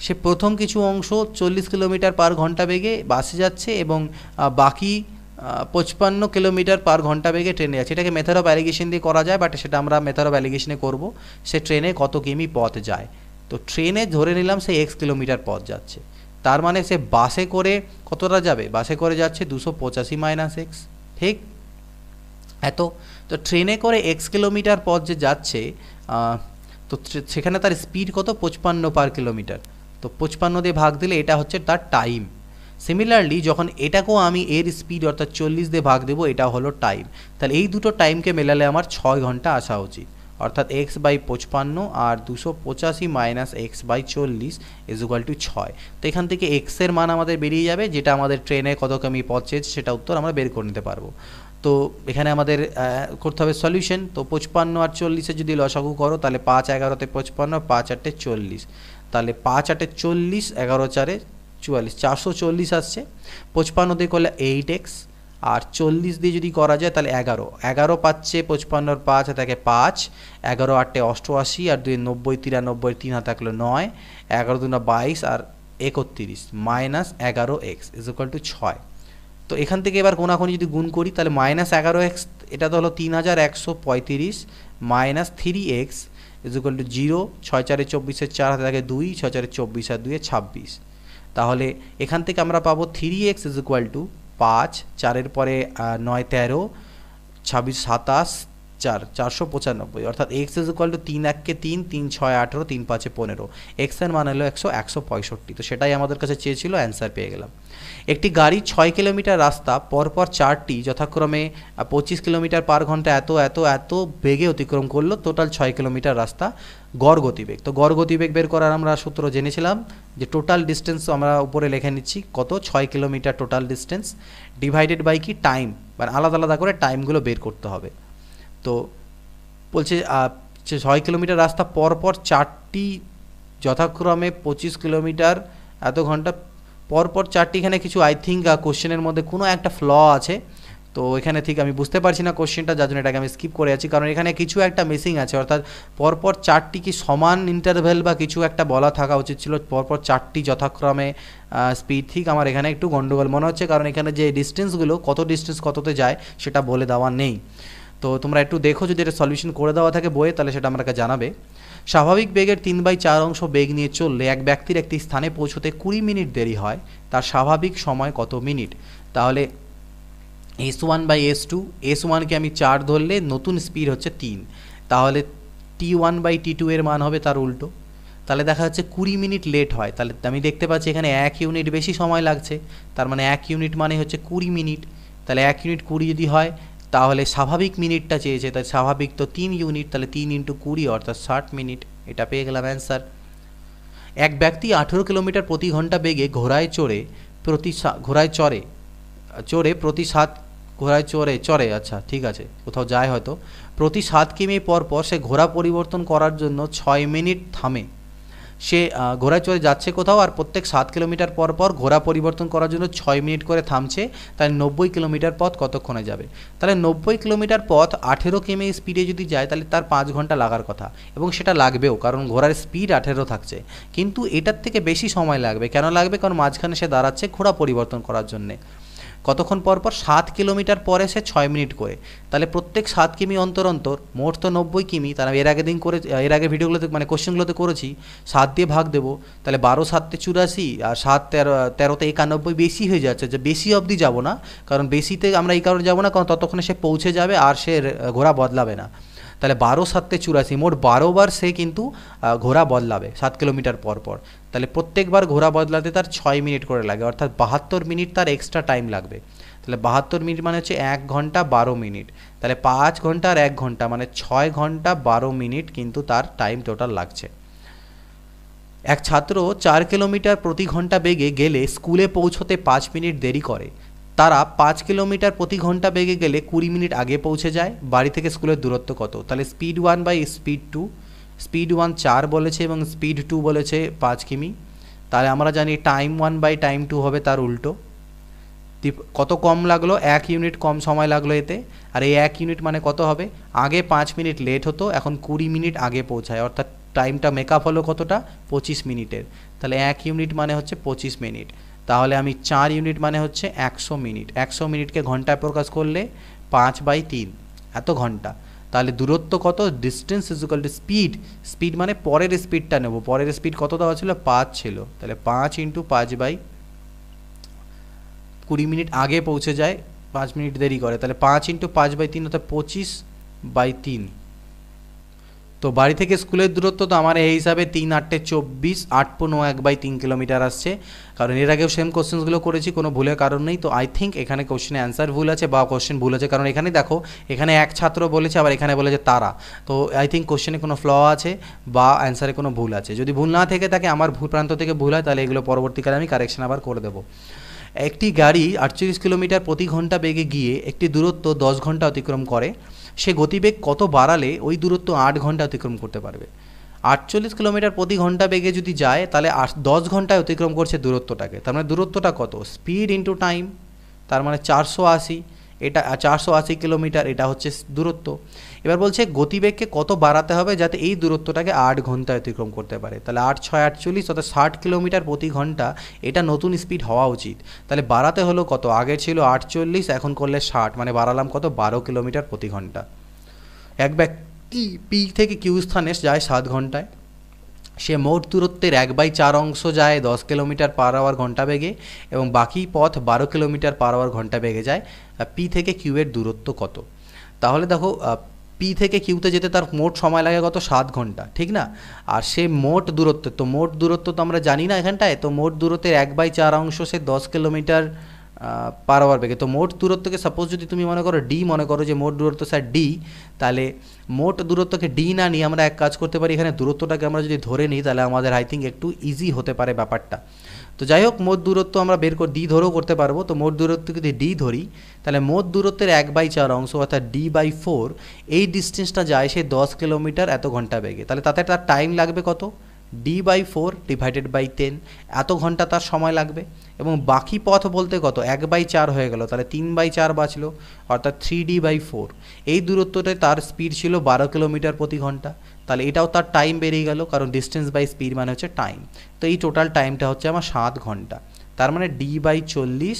সে প্রথম কিছু অংশ চল্লিশ কিলোমিটার পার ঘন্টা বেগে বাসে যাচ্ছে এবং বাকি পঁচপান্ন কিলোমিটার পার ঘন্টা বেগে ট্রেনে যাচ্ছে এটাকে মেথড অফ অ্যালিগেশন দিয়ে করা যায় বাট সেটা আমরা মেথড অফ অ্যালিগেশনে করবো সে ট্রেনে কত কিমি পথ যায় তো ট্রেনে ধরে নিলাম সে এক্স কিলোমিটার পথ যাচ্ছে তার মানে সে বাসে করে কতটা যাবে বাসে করে যাচ্ছে দুশো পঁচাশি মাইনাস এক্স ঠিক এত তো ট্রেনে করে এক্স কিলোমিটার পথ যে যাচ্ছে তো সেখানে তার স্পিড কত পঁচপান্ন পার কিলোমিটার তো পঁচপান্ন দিয়ে ভাগ দিলে এটা হচ্ছে তার টাইম সিমিলারলি যখন এটাকেও আমি এর স্পিড অর্থাৎ চল্লিশ দিয়ে ভাগ দেবো এটা হলো টাইম তাহলে এই দুটো টাইমকে মেলালে আমার ছয় ঘন্টা আসা উচিত অর্থাৎ এক্স বাই পঁচপান্ন আর দুশো পঁচাশি মাইনাস এক্স বাই চল্লিশ ইজ ইকুয়াল টু ছয় তো এখান থেকে এক্সের মান আমাদের বেরিয়ে যাবে যেটা আমাদের ট্রেনে কত কমি পথ সেটা উত্তর আমরা বের করে নিতে পারবো তো এখানে আমাদের করতে হবে সলিউশন তো পঁচপান্ন আর চল্লিশে যদি লসাগু করো তাহলে পাঁচ এগারোতে পঁচপান্ন পাঁচ আটে চল্লিশ তাহলে পাঁচ আটে চল্লিশ এগারো চারে চুয়াল্লিশ চারশো চল্লিশ আসছে পঁচপান্ন দিয়ে করলে এইট এক্স আর চল্লিশ দিয়ে যদি করা যায় তাহলে এগারো এগারো পাচ্ছে পঁচপান্নর পাঁচ থাকে পাঁচ এগারো আটটে অষ্টআশি আর দুই নব্বই তিরানব্বই তিন হাতে থাকলো নয় এগারো দু বাইশ আর একত্রিশ মাইনাস এগারো এক্স ইজ ইকাল টু ছয় তো এখান থেকে এবার কোনাখুনি যদি গুণ করি তাহলে মাইনাস এগারো এক্স এটা তো হলো তিন হাজার একশো পঁয়ত্রিশ minus three x is equal to zero ছয় চারে চব্বিশের চার হাতে থাকে দুই ছয় চারে চব্বিশ আর দুয়ে ছাব্বিশ তাহলে এখান থেকে আমরা পাবো three x is equal to পাঁচ চারের পরে নয় তেরো ছাব্বিশ সাতাশ চার চারশো পঁচানব্বই অর্থাৎ এক্স ইজ ইকুয়াল টু তিন এককে তিন তিন ছয় আঠেরো তিন পাঁচে পনেরো এক্সের মান হলো একশো একশো পঁয়ষট্টি তো সেটাই আমাদের কাছে চেয়েছিল অ্যান্সার পেয়ে গেলাম একটি গাড়ি ছয় কিলোমিটার রাস্তা পরপর চারটি যথাক্রমে পঁচিশ কিলোমিটার পার ঘন্টা এত এত এত বেগে অতিক্রম করলো টোটাল ছয় কিলোমিটার রাস্তা গড় গতিবেগ তো গড় গতিবেগ বের করার আমরা সূত্র জেনেছিলাম যে টোটাল ডিস্টেন্স আমরা উপরে লেখে নিচ্ছি কত ছয় kilometre total distance divided by কি টাইম মানে আলাদা আলাদা করে টাইমগুলো বের করতে হবে তো বলছে ছয় কিলোমিটার রাস্তা পরপর চারটি যথাক্রমে পঁচিশ কিলোমিটার এত ঘন্টা পরপর চারটি এখানে কিছু আই থিঙ্ক কোশ্চেনের মধ্যে কোনো একটা ফ্ল আছে তো এখানে ঠিক আমি বুঝতে পারছি না কোশ্চেনটা যার জন্য এটাকে আমি স্কিপ করে আছি কারণ এখানে কিছু একটা মিসিং আছে অর্থাৎ পরপর চারটি কি সমান ইন্টারভেল বা কিছু একটা বলা থাকা উচিত ছিল পরপর চারটি যথাক্রমে স্পিড ঠিক আমার এখানে একটু গণ্ডগোল মনে হচ্ছে কারণ এখানে যে ডিস্টেন্সগুলো কত ডিস্টেন্স কততে যায় সেটা বলে দেওয়া নেই তো তোমরা একটু দেখো যদি এটা সলিউশন করে দেওয়া থাকে বইয়ে তাহলে সেটা আমাকে জানাবে স্বাভাবিক বেগের তিন বাই চার অংশ বেগ নিয়ে চললে এক ব্যক্তির একটি স্থানে পৌঁছতে কুড়ি মিনিট দেরি হয় তার স্বাভাবিক সময় কত মিনিট তাহলে S one by S two s ওয়ানকে আমি চার ধরলে নতুন স্পিড হচ্ছে তিন তাহলে টি ওয়ান বাই টি টু এর মান হবে তার উল্টো তাহলে দেখা যাচ্ছে কুড়ি মিনিট লেট হয় তাহলে আমি দেখতে পাচ্ছি এখানে এক ইউনিট বেশি সময় লাগছে তার মানে এক ইউনিট মানে হচ্ছে কুড়ি মিনিট তাহলে এক ইউনিট কুড়ি যদি হয় তাহলে স্বাভাবিক মিনিটটা চেয়েছে তাই স্বাভাবিক তো তিন ইউনিট তাহলে তিন ইন্টু কুড়ি অর্থাৎ ষাট মিনিট এটা পেয়ে গেলাম অ্যান্সার এক ব্যক্তি আঠেরো কিলোমিটার প্রতি ঘন্টা বেগে ঘোড়ায় চড়ে প্রতি ঘোড়ায় চড়ে চড়ে প্রতি সাত ঘোড়ায় চড়ে চড়ে আচ্ছা ঠিক আছে কোথাও যায় হয়তো প্রতি সাত কিমি পর পর সে ঘোড়া পরিবর্তন করার জন্য ছয় মিনিট থামে সে ঘোড়ায় চড়ে যাচ্ছে কোথাও আর প্রত্যেক সাত কিলোমিটার পর পর ঘোড়া পরিবর্তন করার জন্য ছয় মিনিট করে থামছে তাই নব্বই কিলোমিটার পথ কতক্ষণে যাবে তাহলে নব্বই কিলোমিটার পথ আঠেরো কিমি স্পিডে যদি যায় তাহলে তার পাঁচ ঘন্টা লাগার কথা এবং সেটা লাগবেও কারণ ঘোড়ার স্পিড আঠেরো থাকছে কিন্তু এটার থেকে বেশি সময় লাগবে কেন লাগবে কারণ মাঝখানে সে দাঁড়াচ্ছে ঘোড়া পরিবর্তন করার জন্যে কতক্ষণ পর পর সাত কিলোমিটার পরে সে ছয় মিনিট করে তাহলে প্রত্যেক সাত কিমি অন্তর অন্তর মোট তো নব্বই কিমি তারা এর আগে দিন করে এর আগে ভিডিওগুলোতে মানে কোশ্চেনগুলোতে করেছি সাত দিয়ে ভাগ দেবো তাহলে বারো সাততে চুরাশি আর সাত তেরো তেরোতে একানব্বই বেশি হয়ে যাচ্ছে যে বেশি অবধি যাব না কারণ বেশিতে আমরা এই কারণে যাবো না কারণ ততক্ষণে সে পৌঁছে যাবে আর সে ঘোরা বদলাবে না তাহলে বারো সাততে চুরাশি মোট বারোবার সে কিন্তু ঘোড়া বদলাবে সাত কিলোমিটার পর পর তাহলে প্রত্যেকবার ঘোড়া বদলাতে তার ছয় মিনিট করে লাগে অর্থাৎ বাহাত্তর মিনিট তার এক্সট্রা টাইম লাগবে তাহলে বাহাত্তর মিনিট মানে হচ্ছে এক ঘন্টা বারো মিনিট তাহলে পাঁচ ঘন্টা আর এক ঘন্টা মানে ছয় ঘন্টা বারো মিনিট কিন্তু তার টাইম টোটাল লাগছে এক ছাত্র চার কিলোমিটার প্রতি ঘন্টা বেগে গেলে স্কুলে পৌঁছতে পাঁচ মিনিট দেরি করে তারা পাঁচ কিলোমিটার প্রতি ঘন্টা বেগে গেলে কুড়ি মিনিট আগে পৌঁছে যায় বাড়ি থেকে স্কুলের দূরত্ব কত তাহলে speed one by speed two speed one চার বলেছে এবং স্পিড টু বলেছে পাঁচ কিমি তাহলে আমরা জানি time one by time two হবে তার উল্টো কত কম লাগলো এক ইউনিট কম সময় লাগলো এতে আর এই এক ইউনিট মানে কত হবে আগে পাঁচ মিনিট লেট হতো এখন কুড়ি মিনিট আগে পৌঁছায় অর্থাৎ টাইমটা মেকআপ হলো কতটা পঁচিশ মিনিটের তাহলে এক ইউনিট মানে হচ্ছে পঁচিশ মিনিট তাহলে আমি চার ইউনিট মানে হচ্ছে একশো মিনিট একশো মিনিটকে ঘন্টায় প্রকাশ করলে পাঁচ বাই তিন এত ঘন্টা তাহলে দূরত্ব কত distance is equal to speed speed মানে পরের স্পিডটা নেব পরের স্পিড কত দেওয়া ছিল পাঁচ ছিল তাহলে পাঁচ ইন্টু পাঁচ বাই কুড়ি মিনিট আগে পৌঁছে যায় পাঁচ মিনিট দেরি করে তাহলে পাঁচ ইন্টু পাঁচ বাই তিন অর্থাৎ পঁচিশ বাই তিন তো বাড়ি থেকে স্কুলের দূরত্ব তো আমার এই হিসাবে তিন আটটে চব্বিশ আট পনেরো এক বাই তিন কিলোমিটার আসছে কারণ এর আগেও সেম কোশ্চেন্সগুলো করেছি কোনো ভুলের কারণ নেই তো আই থিঙ্ক এখানে কোশ্চেনে অ্যান্সার ভুল আছে বা কোশ্চেন ভুল আছে কারণ এখানে দেখো এখানে এক ছাত্র বলেছে আবার এখানে বলেছে তারা তো আই থিঙ্ক কোশ্চেনে কোনো ফ্ল আছে বা অ্যান্সারে কোনো ভুল আছে যদি ভুল না থেকে থাকে আমার ভুল প্রান্ত থেকে ভুল হয় তাহলে এগুলো পরবর্তীকালে আমি কারেকশন আবার করে দেবো একটি গাড়ি আটচল্লিশ কিলোমিটার প্রতি ঘন্টা বেগে গিয়ে একটি দূরত্ব দশ ঘন্টা অতিক্রম করে সে গতিবেগ কত বাড়ালে ওই দূরত্ব আট ঘন্টা অতিক্রম করতে পারবে আটচল্লিশ কিলোমিটার প্রতি ঘন্টা বেগে যদি যায় তাহলে আট দশ ঘন্টায় অতিক্রম করছে দূরত্বটাকে তার মানে দূরত্বটা কত স্পিড ইন্টু টাইম তার মানে চারশো আশি এটা চারশো আশি কিলোমিটার এটা হচ্ছে দূরত্ব এবার বলছে গতিবেগকে কত বাড়াতে হবে যাতে এই দূরত্বটাকে আট ঘন্টা অতিক্রম করতে পারে তাহলে আট ছয় আটচল্লিশ অর্থাৎ ষাট কিলোমিটার প্রতি ঘন্টা এটা নতুন স্পিড হওয়া উচিত তাহলে বাড়াতে হলো কত আগে ছিল আটচল্লিশ এখন করলে ষাট মানে বাড়ালাম কত বারো কিলোমিটার প্রতি ঘন্টা এক ব্যক্তি পি থেকে কিউ স্থানে যায় সাত ঘন্টায় সে মোট দূরত্বের এক বাই চার অংশ যায় দশ কিলোমিটার পার আওয়ার ঘন্টা বেগে এবং বাকি পথ বারো কিলোমিটার পার আওয়ার ঘন্টা বেগে যায় পি থেকে কিউ এর দূরত্ব কত তাহলে দেখো পি থেকে কিউতে যেতে তার মোট সময় লাগে গত সাত ঘন্টা ঠিক না আর সে মোট দূরত্ব তো মোট দূরত্ব তো আমরা জানি না এখানটায় তো মোট দূরত্বের এক বাই চার অংশ সে দশ কিলোমিটার পার আওয়ার বেগে তো মোট দূরত্বকে সাপোজ যদি তুমি মনে করো ডি মনে করো যে মোট দূরত্ব স্যার ডি তাহলে মোট দূরত্বকে ডি না নিয়ে আমরা এক কাজ করতে পারি এখানে দূরত্বটাকে আমরা যদি ধরে নিই তাহলে আমাদের আই থিঙ্ক একটু ইজি হতে পারে ব্যাপারটা তো যাই হোক মোট দূরত্ব আমরা বের করে ডি ধরেও করতে পারবো তো মোট দূরত্ব যদি ডি ধরি তাহলে মোট দূরত্বের এক বাই চার অংশ অর্থাৎ ডি বাই ফোর এই ডিস্টেন্সটা যায় সে দশ কিলোমিটার এত ঘন্টা বেগে তাহলে তাতে তার টাইম লাগবে কত d by four divided by ten এত ঘন্টা তার সময় লাগবে এবং বাকি পথ বলতে কত এক বাই চার হয়ে গেল তাহলে তিন বাই চার বাঁচলো অর্থাৎ থ্রি ডি বাই ফোর এই দূরত্বটায় তার স্পিড ছিল বারো কিলোমিটার প্রতি ঘন্টা তাহলে এটাও তার টাইম বেরিয়ে গেল কারণ ডিস্টেন্স বাই স্পিড মানে হচ্ছে টাইম তো এই টোটাল টাইমটা হচ্ছে আমার সাত ঘন্টা তার মানে ডি বাই চল্লিশ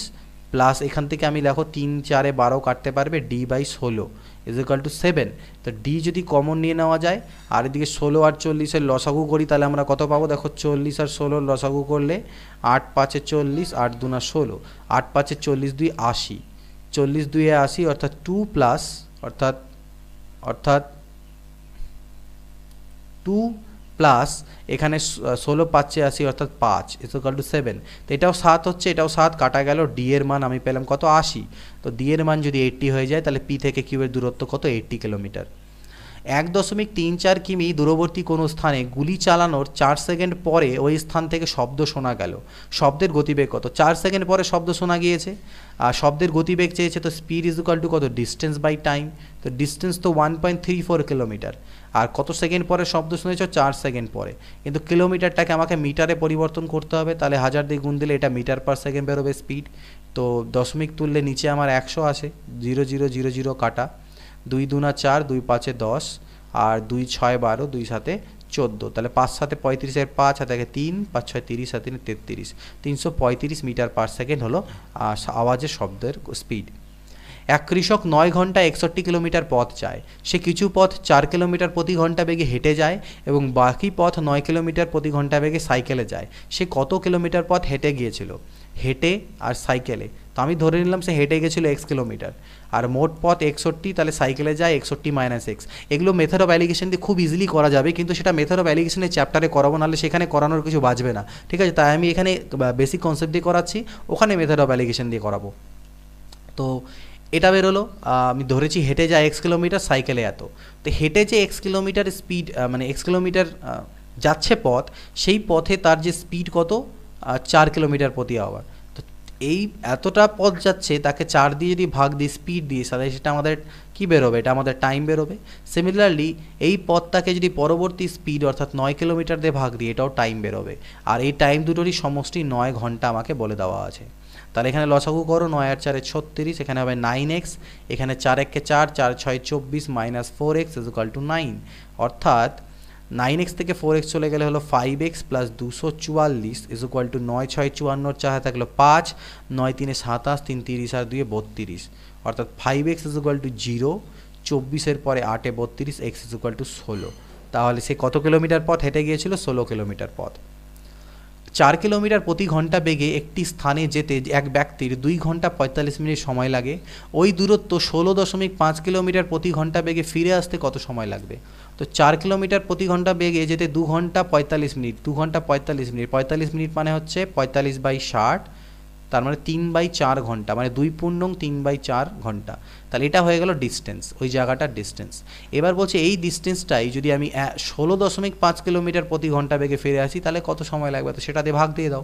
প্লাস এখান থেকে আমি দেখো তিন চারে বারো কাটতে পারবে ডি বাই ষোলো ইজ ইকাল টু সেভেন তো ডি যদি কমন নিয়ে নেওয়া যায় আর এদিকে ষোলো আর চল্লিশের লসাগু করি তাহলে আমরা কত পাবো দেখো চল্লিশ আর ষোলোর লসাগু করলে আট পাঁচে চল্লিশ আট দুনা ষোলো আট পাঁচে চল্লিশ দুই আশি চল্লিশ দুইয়ে আশি অর্থাৎ টু প্লাস অর্থাৎ অর্থাৎ টু প্লাস এখানে ষোলো পাঁচে আসি অর্থাৎ পাঁচ ইজকাল টু সেভেন তো এটাও সাত হচ্ছে এটাও সাত কাটা গেল ডি এর মান আমি পেলাম কত আশি তো ডি এর মান যদি এইট্টি হয়ে যায় তাহলে পি থেকে কিউবের দূরত্ব কত এইট্টি কিলোমিটার এক দশমিক তিন চার কিমি দূরবর্তী কোনো স্থানে গুলি চালানোর চার সেকেন্ড পরে ওই স্থান থেকে শব্দ শোনা গেল শব্দের গতিবেগ কত চার সেকেন্ড পরে শব্দ শোনা গিয়েছে আর শব্দের গতিবেগ চেয়েছে তো স্পিড ইজ ইকাল টু কত ডিস্টেন্স বাই টাইম তো ডিস্টেন্স তো one point three four kilometre আর কত সেকেন্ড পরে শব্দ শুনেছ চার সেকেন্ড পরে কিন্তু কিলোমিটারটাকে আমাকে মিটারে পরিবর্তন করতে হবে তাহলে হাজার দিয়ে গুণ দিলে এটা মিটার পার সেকেন্ড বেরোবে স্পিড তো দশমিক তুললে নিচে আমার একশো আসে জিরো জিরো জিরো জিরো কাটা দুই দুনা চার দুই পাঁচে দশ আর দুই ছয় বারো দুই সাথে চোদ্দো তাহলে পাঁচ সাথে পঁয়ত্রিশের পাঁচ হাতে তিন পাঁচ ছয় তিরিশ হাতে তেত্রিশ তিনশো পঁয়ত্রিশ মিটার পার সেকেন্ড হলো আওয়াজের শব্দের স্পিড এক কৃষক নয় ঘন্টা একষট্টি কিলোমিটার পথ যায় সে কিছু পথ চার কিলোমিটার প্রতি ঘন্টা বেগে হেঁটে যায় এবং বাকি পথ নয় কিলোমিটার প্রতি ঘন্টা বেগে সাইকেলে যায় সে কত কিলোমিটার পথ হেঁটে গিয়েছিল হেঁটে আর সাইকেলে তো আমি ধরে নিলাম সে হেঁটে গেছিলো এক্স কিলোমিটার আর মোট পথ একষট্টি তাহলে সাইকেলে যায় একষট্টি মাইনাস এক্স এগুলো মেথড অফ অ্যালিগেশন দিয়ে খুব ইজিলি করা যাবে কিন্তু সেটা মেথড অফ অ্যালিগেশনের চ্যাপ্টারে করাবো নাহলে সেখানে করানোর কিছু বাঁচবে না ঠিক আছে তাই আমি এখানে বেসিক কনসেপ্ট দিয়ে করাচ্ছি ওখানে মেথড অফ অ্যালিগেশন দিয়ে করাবো তো এটা বেরোলো আমি ধরেছি হেঁটে যায় এক্স কিলোমিটার সাইকেলে এত তো হেঁটে যে এক্স কিলোমিটার স্পিড মানে এক্স কিলোমিটার যাচ্ছে পথ সেই পথে তার যে স্পিড কত চার কিলোমিটার প্রতি আওয়ার এই এতটা পথ যাচ্ছে তাকে চার দিয়ে যদি ভাগ দিই স্পিড দিয়ে তাহলে সেটা আমাদের কী বেরোবে এটা আমাদের টাইম বেরোবে সিমিলারলি এই পথটাকে যদি পরবর্তী স্পিড অর্থাৎ নয় কিলোমিটার দিয়ে ভাগ দিই এটাও টাইম বেরোবে আর এই টাইম দুটোরই সমষ্টি নয় ঘন্টা আমাকে বলে দেওয়া আছে তাহলে এখানে লসাগু করো নয় আর চারে ছত্রিশ এখানে হবে নাইন এক্স এখানে চার এককে চার চার ছয় চব্বিশ minus four x is to nine অর্থাৎ নাইন এক্স থেকে ফোর এক্স চলে গেলে হলো ফাইভ এক্স প্লাস দুশো চুয়াল্লিশ ইজ ইকুয়াল টু নয় ছয় চুয়ান্নর চাহে থাকলো পাঁচ নয় তিনে সাতাশ তিন তিরিশ আর দুয়ে বত্রিশ অর্থাৎ five x is equal to zero চব্বিশের পরে আটে বত্রিশ এক্স ইজ ইকুয়াল টু ষোলো তাহলে সে কত কিলোমিটার পথ হেঁটে গিয়েছিল ষোলো কিলোমিটার পথ চার কিলোমিটার প্রতি ঘন্টা বেগে একটি স্থানে যেতে এক ব্যক্তির দুই ঘন্টা পঁয়তাল্লিশ মিনিট সময় লাগে ওই দূরত্ব ষোলো দশমিক পাঁচ কিলোমিটার প্রতি ঘন্টা বেগে ফিরে আসতে কত সময় লাগবে তো চার কিলোমিটার প্রতি ঘন্টা বেগে যেতে দু ঘন্টা পঁয়তাল্লিশ মিনিট দু ঘন্টা পঁয়তাল্লিশ মিনিট পঁয়তাল্লিশ মিনিট মানে হচ্ছে পঁয়তাল্লিশ বাই ষাট তার মানে তিন বাই চার ঘন্টা মানে দুই পূর্ণং তিন বাই চার ঘন্টা তাহলে এটা হয়ে গেল ডিস্টেন্স ওই জায়গাটার ডিস্টেন্স এবার বলছে এই ডিস্টেন্সটাই যদি আমি ষোলো দশমিক পাঁচ কিলোমিটার প্রতি ঘন্টা বেগে ফিরে আসি তাহলে কত সময় লাগবে তো সেটাতে ভাগ দিয়ে দাও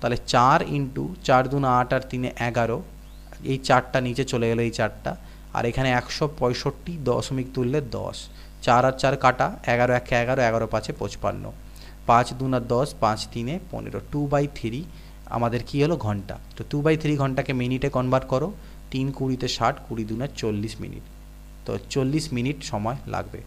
তাহলে চার ইন্টু চার দু আট আর তিনে এগারো এই চারটা নিচে চলে গেলো এই চারটা আর এখানে একশো পঁয়ষট্টি দশমিক তুললে দশ চার আর চার কাটা এগারো একে এগারো এগারো পাঁচে পঁচপান্ন পাঁচ দু আর দশ পাঁচ তিনে পনেরো টু বাই থ্রি আমাদের কি হলো ঘন্টা তো টু বাই থ্রি ঘন্টাকে মিনিটে কনভার্ট করো তিন কুড়িতে ষাট কুড়ি দুনে চল্লিশ মিনিট তো চল্লিশ মিনিট সময় লাগবে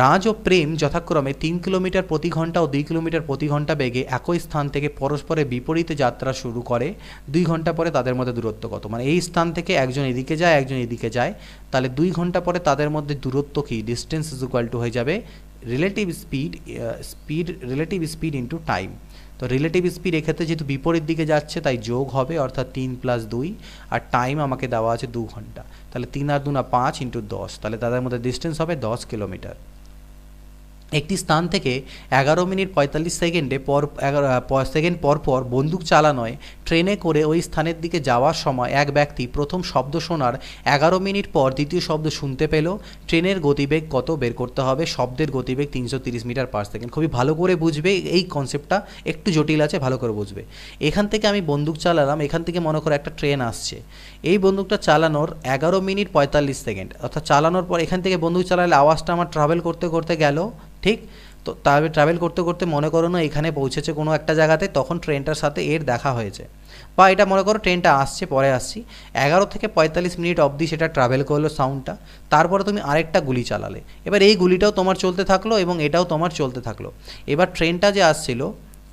রাজ ও প্রেম যথাক্রমে তিন কিলোমিটার প্রতি ঘন্টা ও দুই কিলোমিটার প্রতি ঘন্টা বেগে একই স্থান থেকে পরস্পরের বিপরীতে যাত্রা শুরু করে দুই ঘন্টা পরে তাদের মধ্যে দূরত্ব কত মানে এই স্থান থেকে একজন এদিকে যায় একজন এদিকে যায় তাহলে দুই ঘন্টা পরে তাদের মধ্যে দূরত্ব কি ডিস্টেন্স ইজ ইকুয়াল টু হয়ে যাবে relative speed speed relative speed into time তো রিলেটিভ স্পিড এক্ষেত্রে যেহেতু বিপরীত দিকে যাচ্ছে তাই যোগ হবে অর্থাৎ তিন প্লাস দুই আর টাইম আমাকে দেওয়া আছে দু ঘন্টা তাহলে তিন আর দু না পাঁচ ইন্টু দশ তাহলে তাদের মধ্যে ডিস্টেন্স হবে দশ কিলোমিটার একটি স্থান থেকে এগারো মিনিট পঁয়তাল্লিশ সেকেন্ডে পর এগারো সেকেন্ড পর পর বন্দুক চালানোয় ট্রেনে করে ওই স্থানের দিকে যাওয়ার সময় এক ব্যক্তি প্রথম শব্দ শোনার এগারো মিনিট পর দ্বিতীয় শব্দ শুনতে পেল ট্রেনের গতিবেগ কত বের করতে হবে শব্দের গতিবেগ তিনশো তিরিশ মিটার পার সেকেন্ড খুবই ভালো করে বুঝবে এই কনসেপ্টটা একটু জটিল আছে ভালো করে বুঝবে এখান থেকে আমি বন্দুক চালালাম এখান থেকে মনে করো একটা ট্রেন আসছে এই বন্দুকটা চালানোর এগারো মিনিট পঁয়তাল্লিশ সেকেন্ড অর্থাৎ চালানোর পর এখান থেকে বন্দুক চালালে আওয়াজটা আমার ট্রাভেল করতে করতে গেল ঠিক তো তাহলে ট্রাভেল করতে করতে মনে করো না এখানে পৌঁছেছে কোনো একটা জায়গাতে তখন ট্রেনটার সাথে এর দেখা হয়েছে বা এটা মনে করো ট্রেনটা আসছে পরে আসছি এগারো থেকে পঁয়তাল্লিশ মিনিট অবধি সেটা ট্রাভেল করলো সাউন্ডটা তারপরে তুমি আরেকটা গুলি চালালে এবার এই গুলিটাও তোমার চলতে থাকলো এবং এটাও তোমার চলতে থাকলো এবার ট্রেনটা যে আসছিল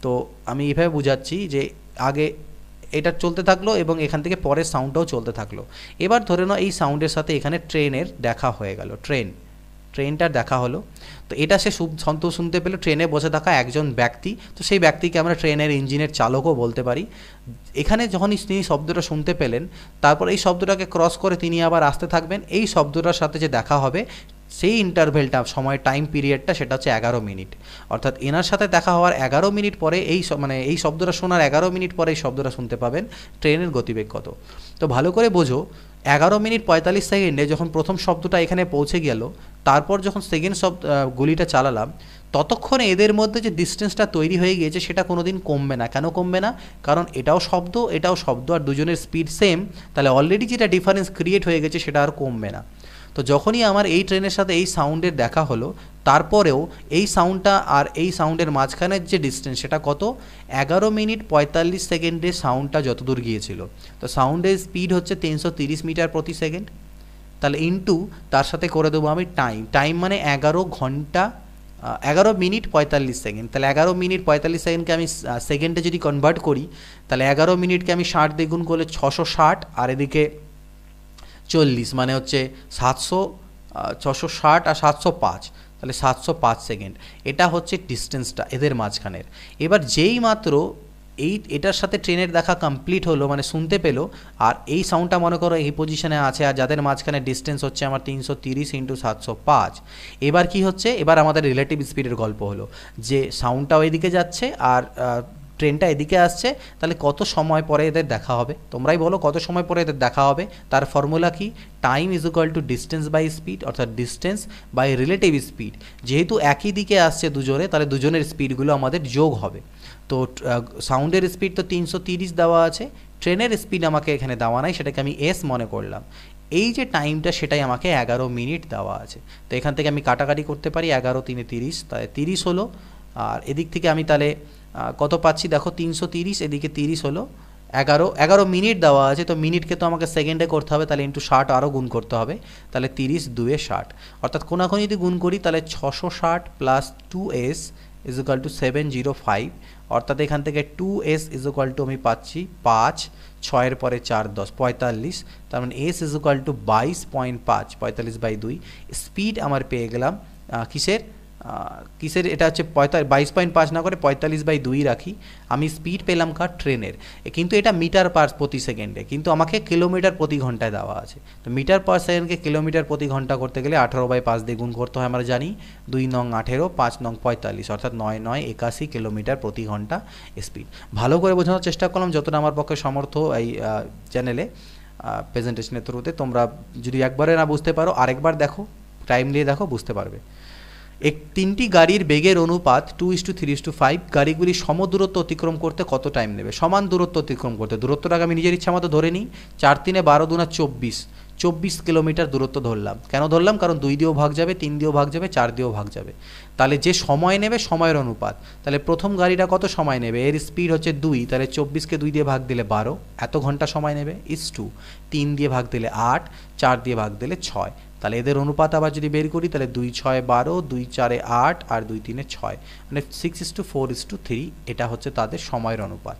তো আমি এভাবে বুঝাচ্ছি যে আগে এটা চলতে থাকলো এবং এখান থেকে পরের সাউন্ডটাও চলতে থাকলো এবার ধরে নাও এই সাউন্ডের সাথে এখানে ট্রেনের দেখা হয়ে গেল ট্রেন ট্রেনটার দেখা হলো তো এটা সে সন্তোষ শুনতে পেলো ট্রেনে বসে থাকা একজন ব্যক্তি তো সেই ব্যক্তিকে আমরা ট্রেনের ইঞ্জিনের চালকও বলতে পারি এখানে যখন তিনি শব্দটা শুনতে পেলেন তারপর এই শব্দটাকে ক্রস করে তিনি আবার আসতে থাকবেন এই শব্দটার সাথে যে দেখা হবে সেই ইন্টারভেলটা সময় টাইম পিরিয়ডটা সেটা হচ্ছে এগারো মিনিট অর্থাৎ এনার সাথে দেখা হওয়ার এগারো মিনিট পরে এই মানে এই শব্দটা শোনার এগারো মিনিট পরে এই শব্দটা শুনতে পাবেন ট্রেনের গতিবেগ কত তো ভালো করে বোঝো এগারো মিনিট পঁয়তাল্লিশ সেকেন্ডে যখন প্রথম শব্দটা এখানে পৌঁছে গেল তারপর যখন সেকেন্ড শব্দ গুলিটা চালালাম ততক্ষণে এদের মধ্যে যে ডিস্টেন্সটা তৈরি হয়ে গিয়েছে সেটা কোনো দিন কমবে না কেন কমবে না কারণ এটাও শব্দ এটাও শব্দ আর দুজনের স্পিড সেম তাহলে অলরেডি যেটা ডিফারেন্স ক্রিয়েট হয়ে গেছে সেটা আর কমবে না তো যখনই আমার এই ট্রেনের সাথে এই সাউন্ডের দেখা হলো তারপরেও এই সাউন্ডটা আর এই সাউন্ডের মাঝখানের যে ডিস্টেন্স সেটা কত এগারো মিনিট পঁয়তাল্লিশ সেকেন্ডে সাউন্ডটা যতদূর গিয়েছিল তো সাউন্ডের স্পিড হচ্ছে তিনশো তিরিশ মিটার প্রতি সেকেন্ড তাহলে ইনটু তার সাথে করে দেবো আমি টাইম টাইম মানে এগারো ঘন্টা এগারো মিনিট পঁয়তাল্লিশ সেকেন্ড তাহলে এগারো মিনিট পঁয়তাল্লিশ সেকেন্ডকে আমি সেকেন্ডে যদি কনভার্ট করি তাহলে এগারো মিনিটকে আমি ষাট দ্বিগুণ করলে ছশো ষাট আর এদিকে চল্লিশ মানে হচ্ছে সাতশো ছশো ষাট আর সাতশো পাঁচ তাহলে সাতশো পাঁচ সেকেন্ড এটা হচ্ছে ডিস্টেন্সটা এদের মাঝখানের এবার যেই মাত্র এই এটার সাথে ট্রেনের দেখা কমপ্লিট হলো মানে শুনতে পেলো আর এই সাউন্ডটা মনে করো এই পজিশনে আছে আর যাদের মাঝখানে ডিস্টেন্স হচ্ছে আমার তিনশো তিরিশ ইন্টু সাতশো পাঁচ এবার কি হচ্ছে এবার আমাদের রিলেটিভ স্পিডের গল্প হলো যে সাউন্ডটাও এদিকে যাচ্ছে আর ট্রেনটা এদিকে আসছে তাহলে কত সময় পরে এদের দেখা হবে তোমরাই বলো কত সময় পরে এদের দেখা হবে তার ফর্মুলা কি time is equal to distance by speed অর্থাৎ ডিস্টেন্স বাই রিলেটিভ স্পিড যেহেতু একই দিকে আসছে দুজনে তাহলে দুজনের স্পিডগুলো আমাদের যোগ হবে তো সাউন্ডের স্পিড তো তিনশো তিরিশ দেওয়া আছে ট্রেনের স্পিড আমাকে এখানে দেওয়া নাই সেটাকে আমি এস মনে করলাম এই যে টাইমটা সেটাই আমাকে এগারো মিনিট দেওয়া আছে তো এখান থেকে আমি কাটাকাটি করতে পারি এগারো তিনে তিরিশ তাই তিরিশ হলো আর এদিক থেকে আমি তাহলে কত পাচ্ছি দেখো তিনশো তিরিশ এদিকে তিরিশ হলো এগারো এগারো মিনিট দেওয়া আছে তো মিনিটকে তো আমাকে সেকেন্ডে করতে হবে তাহলে ইন্টু ষাট আরও গুণ করতে হবে তাহলে তিরিশ দুয়ে ষাট অর্থাৎ কোনাখনি যদি গুণ করি তাহলে ছশো ষাট plus two s is equal to seven zero five অর্থাৎ এখান থেকে two s is equal to আমি পাচ্ছি পাঁচ ছয়ের পরে চার দশ পঁয়তাল্লিশ তার মানে এস ইজ ইকাল টু বাইশ পয়েন্ট পাঁচ পঁয়তাল্লিশ বাই দুই স্পিড আমার পেয়ে গেলাম কিসের কিসের এটা হচ্ছে পঁয়তাল্লিশ বাইশ পয়েন্ট পাঁচ না করে পঁয়তাল্লিশ বাই দুই রাখি আমি স্পিড পেলাম কার ট্রেনের কিন্তু এটা মিটার পার প্রতি সেকেন্ডে কিন্তু আমাকে কিলোমিটার প্রতি ঘন্টায় দেওয়া আছে তো মিটার পার সেকেন্ডকে কিলোমিটার প্রতি ঘন্টা করতে গেলে আঠারো বাই পাঁচ দিয়ে গুণ করতে হয় আমরা জানি দুই নং আঠেরো পাঁচ নং পঁয়তাল্লিশ অর্থাৎ নয় নয় একাশি কিলোমিটার প্রতি ঘন্টা স্পিড ভালো করে বোঝানোর চেষ্টা করলাম যতটা আমার পক্ষে সমর্থ এই চ্যানেলে প্রেজেন্টেশনের থ্রুতে তোমরা যদি একবারে না বুঝতে পারো আরেকবার দেখো টাইম নিয়ে দেখো বুঝতে পারবে এক তিনটি গাড়ির বেগের অনুপাত two is to three is to five গাড়িগুলি সম দূরত্ব অতিক্রম করতে কত টাইম নেবে সমান দূরত্ব অতিক্রম করতে দূরত্বটাকে আমি নিজের ইচ্ছা মতো ধরে নিই চার তিনে বারো দুনা চব্বিশ চব্বিশ কিলোমিটার দূরত্ব ধরলাম কেন ধরলাম কারণ দুই দিয়েও ভাগ যাবে তিন দিয়েও ভাগ যাবে চার দিয়েও ভাগ যাবে তাহলে যে সময় নেবে সময়ের অনুপাত তাহলে প্রথম গাড়িটা কত সময় নেবে এর স্পিড হচ্ছে দুই তাহলে চব্বিশকে দুই দিয়ে ভাগ দিলে বারো এত ঘন্টা সময় নেবে ইস টু তিন দিয়ে ভাগ দিলে আট চার দিয়ে ভাগ দিলে ছয় তাহলে এদের অনুপাত আবার যদি বের করি তাহলে দুই ছয় বারো দুই চারে আট আর দুই তিনে ছয় মানে six is to four is to three এটা হচ্ছে তাদের সময়ের অনুপাত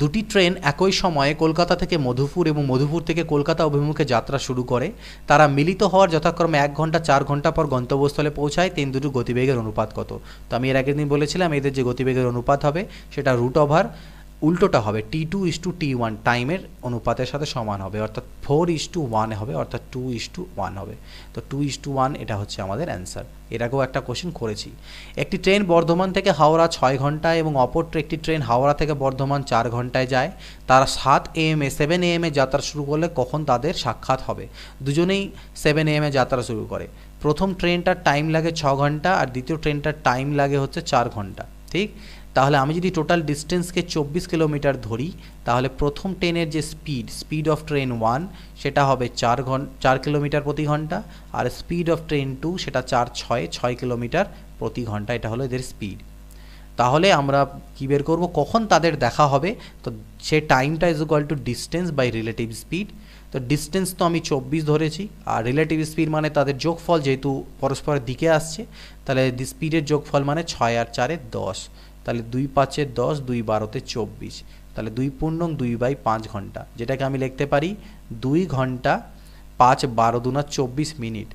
দুটি ট্রেন একই সময়ে কলকাতা থেকে মধুপুর এবং মধুপুর থেকে কলকাতা অভিমুখে যাত্রা শুরু করে তারা মিলিত হওয়ার যথাক্রমে এক ঘন্টা চার ঘন্টা পর গন্তব্যস্থলে পৌঁছায় তিন দুটো গতিবেগের অনুপাত কত তো আমি এর আগের দিন বলেছিলাম এদের যে গতিবেগের অনুপাত হবে সেটা রুট ওভার উল্টোটা হবে t two is to t one টাইমের অনুপাতের সাথে সমান হবে অর্থাৎ ফোর ইস টু ওয়ান হবে অর্থাৎ টু ইস টু ওয়ান হবে তো টু ইস টু ওয়ান এটা হচ্ছে আমাদের অ্যান্সার এর আগেও একটা কোশ্চেন করেছি একটি ট্রেন বর্ধমান থেকে হাওড়া ছয় ঘন্টায় এবং অপর একটি ট্রেন হাওড়া থেকে বর্ধমান চার ঘন্টায় যায় তারা সাত এ এম এ সেভেন এ এম এ যাত্রা শুরু করলে কখন তাদের সাক্ষাৎ হবে দুজনেই সেভেন এ এম এ যাত্রা শুরু করে প্রথম ট্রেনটার টাইম লাগে ছ ঘন্টা আর দ্বিতীয় ট্রেনটার টাইম লাগে হচ্ছে চার ঘন্টা ঠিক তাহলে আমি যদি টোটাল ডিস্টেন্সকে চব্বিশ কিলোমিটার ধরি তাহলে প্রথম ট্রেনের যে speed speed of train one সেটা হবে চার ঘন চার কিলোমিটার প্রতি ঘন্টা আর স্পিড অফ ট্রেন টু সেটা চার ছয় ছয় কিলোমিটার প্রতি ঘন্টা এটা হলো এদের স্পিড তাহলে আমরা কি বের করব কখন তাদের দেখা হবে তো সে টাইমটা is equal to distance by relative speed তো ডিস্টেন্স তো আমি চব্বিশ ধরেছি আর রিলেটিভ স্পিড মানে তাদের যোগফল যেহেতু পরস্পরের দিকে আসছে তাহলে স্পিডের যোগফল মানে ছয় আর চারে দশ তাহলে দুই পাঁচে দশ দুই বারোতে চব্বিশ তাহলে দুই পূর্ণং দুই বাই পাঁচ ঘন্টা যেটাকে আমি লিখতে পারি দুই ঘন্টা পাঁচ বারো দুনা চব্বিশ মিনিট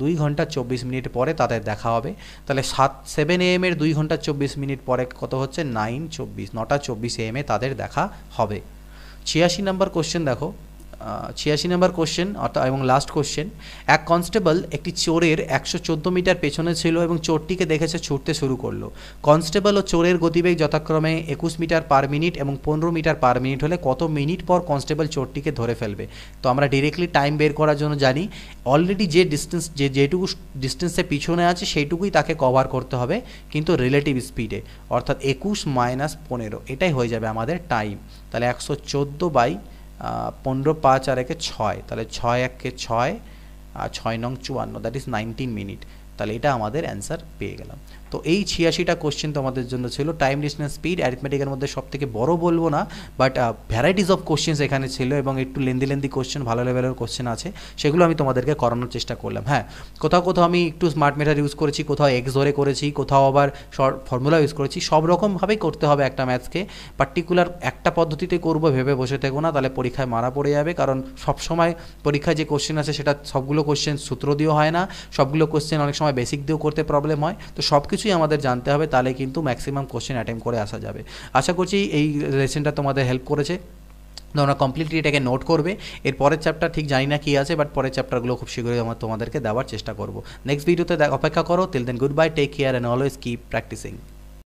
দুই ঘন্টা চব্বিশ মিনিট পরে তাদের দেখা হবে তাহলে সাত সেভেন এ এর দুই ঘন্টা চব্বিশ মিনিট পরে কত হচ্ছে নাইন চব্বিশ নটা চব্বিশ এ তাদের দেখা হবে ছিয়াশি নাম্বার কোশ্চেন দেখো ছিয়াশি নাম্বার কোশ্চেন অর্থাৎ এবং লাস্ট কোশ্চেন এক কনস্টেবল একটি চোরের একশো চোদ্দো মিটার পেছনে ছিল এবং চোরটিকে দেখেছে ছুটতে শুরু করলো কনস্টেবল ও চোরের গতিবেগ যথাক্রমে একুশ মিটার পার মিনিট এবং পনেরো মিটার পার মিনিট হলে কত মিনিট পর কনস্টেবল চোরটিকে ধরে ফেলবে তো আমরা ডিরেক্টলি টাইম বের করার জন্য জানি অলরেডি যে ডিস্টেন্স যে যেটুকু ডিস্টেন্সে পিছনে আছে সেইটুকুই তাকে কভার করতে হবে কিন্তু রিলেটিভ স্পিডে অর্থাৎ একুশ মাইনাস পনেরো এটাই হয়ে যাবে আমাদের টাইম তাহলে একশো চোদ্দো বাই পনেরো পাঁচ আর একে ছয় তাহলে ছয় এককে ছয় ছয় নং চুয়ান্ন দ্যাট ইজ নাইনটিন মিনিট তাহলে এটা আমাদের অ্যান্সার পেয়ে গেলাম তো এই ছিয়াশিটা কোশ্চেন তোমাদের জন্য ছিল টাইম ডিস্টেন্স স্পিড অ্যারিথমেটিকের মধ্যে সব থেকে বড় বলবো না বাট ভ্যারাইটিস অফ কোশ্চেন্স এখানে ছিল এবং একটু লেন্দি লেন্দি কোশ্চেন ভালো লেভেলের কোশ্চেন আছে সেগুলো আমি তোমাদেরকে করানোর চেষ্টা করলাম হ্যাঁ কোথাও কোথাও আমি একটু স্মার্ট মেটার ইউজ করেছি কোথাও এক্স ধরে করেছি কোথাও আবার শর্ট ফর্মুলা ইউজ করেছি সব রকমভাবেই করতে হবে একটা ম্যাথকে পার্টিকুলার একটা পদ্ধতিতে করবো ভেবে বসে থাকবো না তাহলে পরীক্ষায় মারা পড়ে যাবে কারণ সবসময় পরীক্ষায় যে কোশ্চেন আছে সেটা সবগুলো কোশ্চেন সূত্র দিয়েও হয় না সবগুলো কোশ্চেন অনেক সময় বেসিক দিয়েও করতে প্রবলেম হয় তো সব কিছু কিছুই আমাদের জানতে হবে তাহলে কিন্তু ম্যাক্সিমাম কোশ্চেন অ্যাটেম্প করে আসা যাবে আশা করছি এই লেসেনটা তোমাদের হেল্প করেছে তোমরা কমপ্লিটলি এটাকে নোট করবে এর পরের চ্যাপ্টার ঠিক জানি না কী আছে বাট পরের চ্যাপ্টারগুলো খুব শীঘ্রই আমার তোমাদেরকে দেওয়ার চেষ্টা করবো নেক্সট ভিডিওতে অপেক্ষা করো till then good bye take care and always keep practising